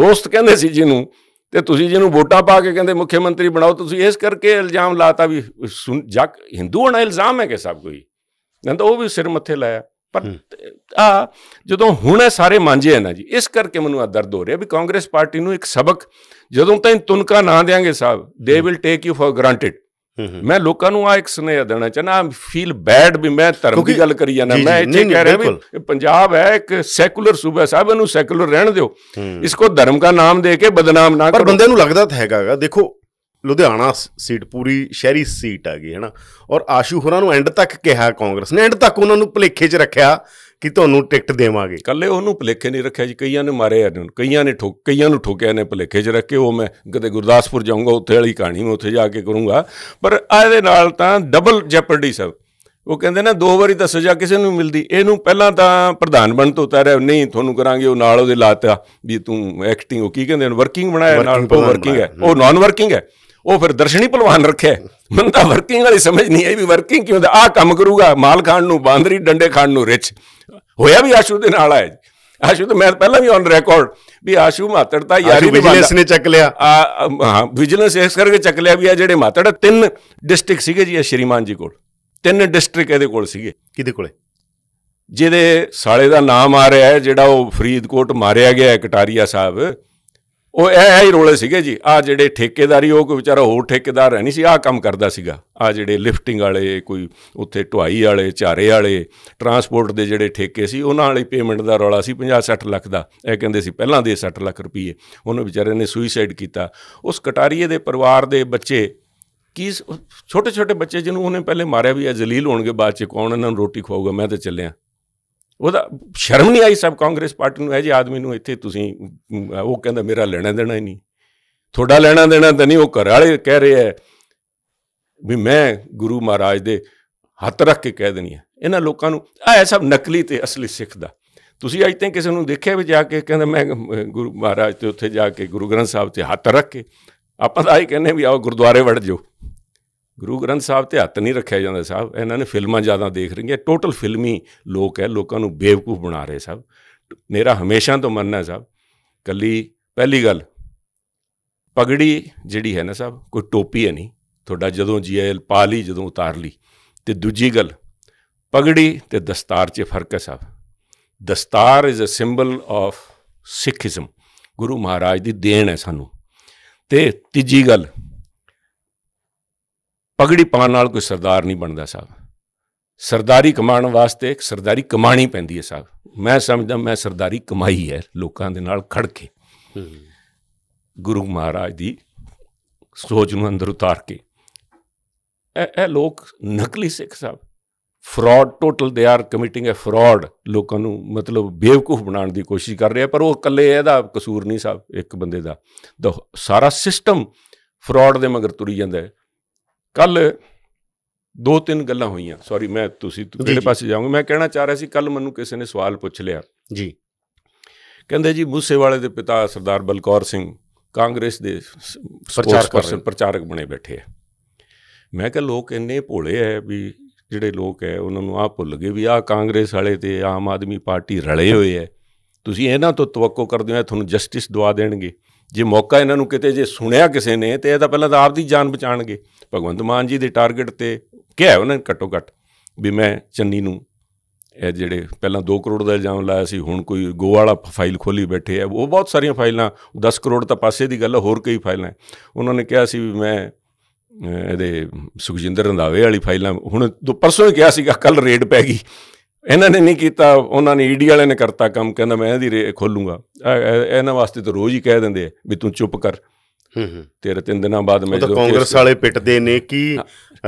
ਦੋਸਤ ਕਹਿੰਦੇ ਸੀ ਜਿਹਨੂੰ ਤੇ ਤੁਸੀਂ ਜਿਹਨੂੰ ਵੋਟਾਂ ਪਾ ਕੇ ਕਹਿੰਦੇ ਮੁੱਖ ਮੰਤਰੀ ਬਣਾਓ ਤੁਸੀਂ ਇਸ ਕਰਕੇ ਇਲਜ਼ਾਮ ਲਾਤਾ ਵੀ ਜੱਕ ਹਿੰਦੂ ਨਾਲ ਇਲਜ਼ਾਮ ਹੈ ਕਿ ਸਭ ਕੋਈ ਨੰਦ ਉਹ ਵੀ ਸਿਰ ਮੱਥੇ ਲਾਇਆ ਪਰ ਆ ਜਦੋਂ ਹੁਣ ਸਾਰੇ ਮਾਂਝੇ ਆ ਨਾ ਜੀ ਇਸ ਕਰਕੇ ਮੈਨੂੰ ਆ ਦਰਦ ਹੋ ਰਿਹਾ ਵੀ ਕਾਂਗਰਸ ਪਾਰਟੀ ਨੂੰ ਇੱਕ ਸਬਕ ਜਦੋਂ ਤਾਈਂ ਤੁਨਕਾ ਨਾ ਦੇਾਂਗੇ sahib they will take you for granted ਮੈਂ ਲੋਕਾਂ ਨੂੰ ਆ ਇੱਕ ਸੁਨੇਹਾ ਦੇਣਾ ਚਾਹਨਾ ਆਮ ਫੀਲ ਬੈਡ ਵੀ ਮੈਂ ਧਰਮ ਦੀ ਗੱਲ ਕਰੀ ਜਾਂਦਾ ਮੈਂ ਇੱਥੇ ਕਹਿ ਰਿਹਾ ਵੀ ਪੰਜਾਬ ਹੈ ਇੱਕ ਸੈਕੂਲਰ ਸੂਬਾ ਸਾਹਿਬ ਇਹਨੂੰ ਸੈਕੂਲਰ ਰਹਿਣ ਦਿਓ ਇਸ ਕੋ ਧਰਮ ਦਾ ਨਾਮ ਦੇ ਕੇ ਬਦਨਾਮ ਨਾ ਕਰੋ ਪਰ ਬੰਦੇ ਨੂੰ ਲੱਗਦਾ ਤਾਂ ਹੈਗਾਗਾ ਦੇਖੋ ਲੁਧਿਆਣਾ ਸੀਟ ਪੂਰੀ ਸ਼ਹਿਰੀ ਸੀਟ ਆ ਗਈ ਹੈਨਾ ਔਰ ਆਸ਼ੂ ਹੋਰਾਂ ਨੂੰ ਐਂਡ ਤੱਕ ਕਿਹਾ ਕਾਂਗਰਸ ਨੇ ਐਂਡ ਤੱਕ ਉਹਨਾਂ ਨੂੰ ਭਲੇਖੇ 'ਚ ਰੱਖਿਆ ਕਿ ਤੁਹਾਨੂੰ ਟਿਕਟ ਦੇਵਾਂਗੇ ਕੱਲੇ ਉਹਨੂੰ ਭਲੇਖੇ ਨਹੀਂ ਰੱਖਿਆ ਜੀ ਕਈਆਂ ਨੇ ਮਾਰੇ ਇਹਨੂੰ ਕਈਆਂ ਨੇ ਠੋਕ ਕਈਆਂ ਨੂੰ ਠੋਕਿਆ ਨੇ ਭਲੇਖੇ 'ਚ ਰੱਖ ਕੇ ਉਹ ਮੈਂ ਕਦੇ ਗੁਰਦਾਸਪੁਰ ਜਾਊਂਗਾ ਉੱਥੇ ਵਾਲੀ ਕਹਾਣੀ ਮੈਂ ਉੱਥੇ ਜਾ ਕੇ ਕਰੂੰਗਾ ਪਰ ਇਹਦੇ ਨਾਲ ਤਾਂ ਡਬਲ ਜੈਪਰਡੀ ਸਭ ਉਹ ਕਹਿੰਦੇ ਨਾ ਦੋ ਵਾਰੀ ਤਾਂ ਸਜ਼ਾ ਕਿਸੇ ਨੂੰ ਮਿਲਦੀ ਇਹਨੂੰ ਪਹਿਲਾਂ ਤਾਂ ਪ੍ਰਧਾਨ ਬਣ ਤੋਂ ਉਤਾਰਿਆ ਨਹੀਂ ਤੁਹਾਨੂੰ ਕਰਾਂਗੇ ਉਹ ਨਾਲ ਉਹਦੇ ਲਾਤਾ ਵੀ ਤੂੰ ਐਕਟਿੰਗ ਉਹ ਕੀ ਕਹਿੰਦੇ ਨੇ ਵਰਕਿੰਗ ਬਣਾਇਆ ਨਾਲ ਉਹ ਵਰਕਿੰਗ ਹੈ ਉਹ ਨਾਨ ਵਰਕਿੰਗ ਹੈ ਉਹ ਫਿਰ ਦਰਸ਼ਨੀ ਪਹਿਲਵਾਨ ਰੱਖਿਆ ਬੰਦਾ ਵਰਕਿੰਗ ਵਾਲੀ ਸਮਝ ਨਹੀਂ ਆਈ ਵੀ ਵਰਕਿੰਗ ਕਿਉਂ ਦਾ ਆ ਕੰਮ ਕਰੂਗਾ ਮਾਲ ਖਾਣ ਨੂੰ ਬਾਂਦਰੀ ਡੰਡੇ ਖਾਣ ਨੂੰ ਰਿਚ ਹੋਇਆ ਵੀ ਆਸ਼ੂ ਦੇ ਨਾਲ ਆਇਆ ਆਸ਼ੂ ਤਾਂ ਮੈਂ ਪਹਿਲਾਂ ਵੀ ਔਨ ਰਿਕਾਰਡ ਵੀ ਆਸ਼ੂ ਮਾਤੜ ਤਾਂ ਯਾਰੀ ਵਿਜੀਲੈਂਸ ਨੇ ਚੱਕ ਲਿਆ ਆ ਹਾਂ ਵਿਜੀਲੈਂਸ ਇਸ ਕਰਕੇ ਚੱਕ ਲਿਆ ਵੀ ਆ ਜਿਹੜੇ ਮਾਤੜ ਤਿੰਨ ਡਿਸਟ੍ਰਿਕਟ ਸੀਗੇ ਜੀ ਸ਼੍ਰੀਮਾਨ ਜੀ ਕੋਲ ਤਿੰਨ ਡਿਸਟ੍ਰਿਕਟ ਇਹਦੇ ਕੋਲ ਸੀਗੇ ਕਿਹਦੇ ਕੋਲੇ ਜਿਹਦੇ ਸਾਲੇ ਦਾ ਨਾਮ ਆ ਰਿਹਾ ਹੈ ਜਿਹੜਾ ਉਹ ਫਰੀਦਕੋਟ ਮਾਰਿਆ ਗਿਆ ਹੈ ਕਟਾਰੀਆ ਸਾਹਿਬ ਉਹ ਇਹ ਹੀ ਰੋਲੇ ਸੀਗੇ ਜੀ ਆ ਜਿਹੜੇ ਠੇਕੇਦਾਰੀ ਉਹ ਕੋਈ ਵਿਚਾਰਾ ਹੋਰ ਠੇਕੇਦਾਰ ਨਹੀਂ ਸੀ ਆ ਕੰਮ ਕਰਦਾ ਸੀਗਾ ਆ ਜਿਹੜੇ ਲਿਫਟਿੰਗ ਵਾਲੇ ਕੋਈ ਉੱਥੇ ਢੁਆਈ ਵਾਲੇ ਝਾਰੇ ਵਾਲੇ ਟਰਾਂਸਪੋਰਟ ਦੇ ਜਿਹੜੇ ਠੇਕੇ ਸੀ ਉਹਨਾਂ ਵਾਲੀ ਪੇਮੈਂਟ ਦਾ ਰੌਲਾ ਸੀ 50 60 ਲੱਖ ਦਾ ਇਹ ਕਹਿੰਦੇ ਸੀ ਪਹਿਲਾਂ ਦੇ 60 ਲੱਖ ਰੁਪਏ ਉਹਨੂੰ ਵਿਚਾਰੇ ਨੇ ਸੁਈਸਾਈਡ ਕੀਤਾ ਉਸ ਕਟਾਰੀਏ ਦੇ ਪਰਿਵਾਰ ਦੇ ਬੱਚੇ ਕੀ ਛੋਟੇ ਛੋਟੇ ਬੱਚੇ ਜਿਹਨੂੰ ਉਹਨੇ ਪਹਿਲੇ ਮਾਰਿਆ ਵੀ ਆ ਜ਼ਲੀਲ ਹੋਣਗੇ ਬਾਅਦ ਚ ਕੌਣ ਇਹਨਾਂ ਨੂੰ ਰੋਟੀ ਖਵਾਊਗਾ ਮੈਂ ਤਾਂ ਚੱਲਿਆ ਉਹਦਾ ਸ਼ਰਮ ਨਹੀਂ ਆਈ ਸਭ ਕਾਂਗਰਸ ਪਾਰਟੀ ਨੂੰ ਇਹ ਜੇ ਆਦਮੀ ਨੂੰ ਇੱਥੇ ਤੁਸੀਂ ਉਹ ਕਹਿੰਦਾ ਮੇਰਾ ਲੈਣਾ ਦੇਣਾ ਹੀ ਨਹੀਂ ਤੁਹਾਡਾ ਲੈਣਾ ਦੇਣਾ ਤਾਂ ਨਹੀਂ ਉਹ ਘਰ ਵਾਲੇ ਕਹਿ ਰਹੇ ਆ ਵੀ ਮੈਂ ਗੁਰੂ ਮਹਾਰਾਜ ਦੇ ਹੱਥ ਰੱਖ ਕੇ ਕਹਿ ਦਿੰਨੀ ਆ ਇਹਨਾਂ ਲੋਕਾਂ ਨੂੰ ਇਹ ਸਭ ਨਕਲੀ ਤੇ ਅਸਲੀ ਸਿੱਖ ਦਾ ਤੁਸੀਂ ਅੱਜ ਤੱਕ ਕਿਸੇ ਨੂੰ ਦੇਖਿਆ ਵੀ ਜਾ ਕੇ ਕਹਿੰਦਾ ਮੈਂ ਗੁਰੂ ਮਹਾਰਾਜ ਤੇ ਉੱਥੇ ਜਾ ਕੇ ਗੁਰੂ ਗ੍ਰੰਥ ਸਾਹਿਬ ਤੇ ਹੱਥ ਰੱਖ ਕੇ ਆਪਾਂ ਤਾਂ ਆਈ ਕਹਿੰਦੇ ਵੀ ਆਓ ਗੁਰਦੁਆਰੇ ਵੜ ਜਾਓ ਗੁਰੂ ਗ੍ਰੰਥ ਸਾਹਿਬ ਤੇ ਹੱਥ ਨਹੀਂ ਰੱਖਿਆ ਜਾਂਦਾ ਸਾਹਿਬ ਇਹਨਾਂ ਨੇ ਫਿਲਮਾਂ ਜ਼ਿਆਦਾ ਦੇਖ ਰਹੀਆਂ ਟੋਟਲ ਫਿਲਮੀ ਲੋਕ ਹੈ ਲੋਕਾਂ ਨੂੰ ਬੇਵਕੂਫ ਬਣਾ ਰਹੇ ਸਾਹਿਬ ਮੇਰਾ ਹਮੇਸ਼ਾ ਤੋਂ ਮੰਨਣਾ ਹੈ ਸਾਹਿਬ ਕੱਲੀ ਪਹਿਲੀ ਗੱਲ ਪਗੜੀ ਜਿਹੜੀ ਹੈ ਨਾ ਸਾਹਿਬ ਕੋਈ ਟੋਪੀ ਹੈ ਨਹੀਂ ਤੁਹਾਡਾ ਜਦੋਂ ਜੀਐਲ ਪਾ ਲਈ ਜਦੋਂ ਉਤਾਰ ਲਈ ਤੇ ਦੂਜੀ ਗੱਲ ਪਗੜੀ ਤੇ ਦਸਤਾਰ 'ਚ ਫਰਕ ਹੈ ਸਾਹਿਬ ਦਸਤਾਰ is a symbol of Sikhism ਗੁਰੂ ਮਹਾਰਾਜ ਦੀ ਦੇਣ ਹੈ ਸਾਨੂੰ ਤੇ ਤੀਜੀ ਗੱਲ ਪਗੜੀ ਪਾਣ ਨਾਲ ਕੋਈ ਸਰਦਾਰ ਨਹੀਂ ਬਣਦਾ ਸਾਹਿਬ ਸਰਦਾਰੀ ਕਮਾਉਣ ਵਾਸਤੇ ਇੱਕ ਸਰਦਾਰੀ ਕਮਾਣੀ ਪੈਂਦੀ ਹੈ ਸਾਹਿਬ ਮੈਂ ਸਮਝਦਾ ਮੈਂ ਸਰਦਾਰੀ ਕਮਾਈ ਹੈ ਲੋਕਾਂ ਦੇ ਨਾਲ ਖੜ ਕੇ ਗੁਰੂ ਮਹਾਰਾਜ ਦੀ ਸੋਚ ਨੂੰ ਅੰਦਰ ਉਤਾਰ ਕੇ ਇਹ ਲੋਕ ਨਕਲੀ ਸਿੱਖ sahib fraud total they are committing a fraud ਲੋਕਾਂ ਨੂੰ ਮਤਲਬ ਬੇਵਕੂਫ ਬਣਾਉਣ ਦੀ ਕੋਸ਼ਿਸ਼ ਕਰ ਰਿਹਾ ਪਰ ਉਹ ਇਕੱਲੇ ਇਹਦਾ ਕਸੂਰ ਨਹੀਂ ਸਾਹਿਬ ਇੱਕ ਬੰਦੇ ਦਾ ਸਾਰਾ ਸਿਸਟਮ ਫਰਾਡ ਦੇ ਮਗਰ ਤੁਰੀ ਜਾਂਦਾ ਹੈ ਕੱਲ ਦੋ ਤਿੰਨ ਗੱਲਾਂ ਹੋਈਆਂ ਸੌਰੀ ਮੈਂ ਤੁਸੀਂ ਕਿਹੜੇ ਪਾਸੇ ਜਾਊਂਗਾ ਮੈਂ ਕਹਿਣਾ ਚਾਹ ਰਿਹਾ ਸੀ ਕੱਲ ਮੈਨੂੰ ਕਿਸੇ ਨੇ ਸਵਾਲ ਪੁੱਛ ਲਿਆ ਜੀ ਕਹਿੰਦੇ ਜੀ ਮੂਸੇ ਵਾਲੇ ਦੇ ਪਿਤਾ ਸਰਦਾਰ ਬਲਕੌਰ ਸਿੰਘ ਕਾਂਗਰਸ ਦੇ ਪ੍ਰਚਾਰਕ ਪ੍ਰਚਾਰਕ ਬਣੇ ਬੈਠੇ ਆ ਮੈਂ ਕਿਹਾ ਲੋਕ ਇੰਨੇ ਭੋਲੇ ਐ ਵੀ ਜਿਹੜੇ ਲੋਕ ਐ ਉਹਨਾਂ ਨੂੰ ਆ ਭੁੱਲ ਗਏ ਵੀ ਆ ਕਾਂਗਰਸ ਵਾਲੇ ਤੇ ਆਮ ਆਦਮੀ ਪਾਰਟੀ ਰਲੇ ਹੋਏ ਐ ਤੁਸੀਂ ਇਹਨਾਂ ਤੋਂ ਤਵੱਕੋ ਕਰਦੇ ਹੋ ਤੁਹਾਨੂੰ ਜਸਟਿਸ ਦਵਾ ਦੇਣਗੇ ਜੇ ਮੌਕਾ ਇਹਨਾਂ ਨੂੰ ਕਿਤੇ ਜੇ ਸੁਣਿਆ ਕਿਸੇ ਨੇ ਤੇ ਇਹ ਤਾਂ ਪਹਿਲਾਂ ਤਾਂ ਆਪ ਦੀ ਜਾਨ ਬਚਾਣਗੇ ਭਗਵੰਤ ਮਾਨ ਜੀ ਦੇ ਟਾਰਗੇਟ ਤੇ ਕਿਹਾ ਉਹਨਾਂ ਨੇ ਘੱਟੋ ਘੱਟ ਵੀ ਮੈਂ ਚੰਨੀ ਨੂੰ ਇਹ ਜਿਹੜੇ ਪਹਿਲਾਂ 2 ਕਰੋੜ ਦਾ ਇਲਜ਼ਾਮ ਲਾਇਆ ਸੀ ਹੁਣ ਕੋਈ ਗੋਆ ਵਾਲਾ ਫਾਈਲ ਖੋਲੀ ਬੈਠੇ ਆ ਉਹ ਬਹੁਤ ਸਾਰੀਆਂ ਫਾਈਲਾਂ 10 ਕਰੋੜ ਤਾਂ ਪਾਸੇ ਦੀ ਗੱਲ ਹੋਰ ਕਈ ਫਾਈਲਾਂ ਉਹਨਾਂ ਨੇ ਕਿਹਾ ਸੀ ਵੀ ਮੈਂ ਇਹਦੇ ਸੁਖਜਿੰਦਰ ਰੰਦਾਵੇ ਵਾਲੀ ਫਾਈਲਾਂ ਹੁਣ ਦੋ ਪਰਸੋਂ ਹੀ ਕਿਹਾ ਸੀਗਾ ਕੱਲ ਰੇਡ ਪੈ ਗਈ ਇਹਨਾਂ ਨੇ ਨਹੀਂ ਕੀਤਾ ਉਹਨਾਂ ਨੇ ਈਡੀ ਵਾਲਿਆਂ ਨੇ ਕਰਤਾ ਕੰਮ ਕਹਿੰਦਾ ਮੈਂ ਇਹਦੀ ਖੋਲੂੰਗਾ ਇਹਨਾਂ ਵਾਸਤੇ ਤਾਂ ਰੋਜ਼ ਹੀ ਕਹਿ ਦਿੰਦੇ ਵੀ ਤੂੰ ਚੁੱਪ ਕਰ ਤੇਰੇ ਤਿੰਨ ਦਿਨਾਂ ਬਾਅਦ ਮੈਂ ਜਦੋਂ ਕਾਂਗਰਸ ਵਾਲੇ ਪਿੱਟਦੇ ਨੇ ਕਿ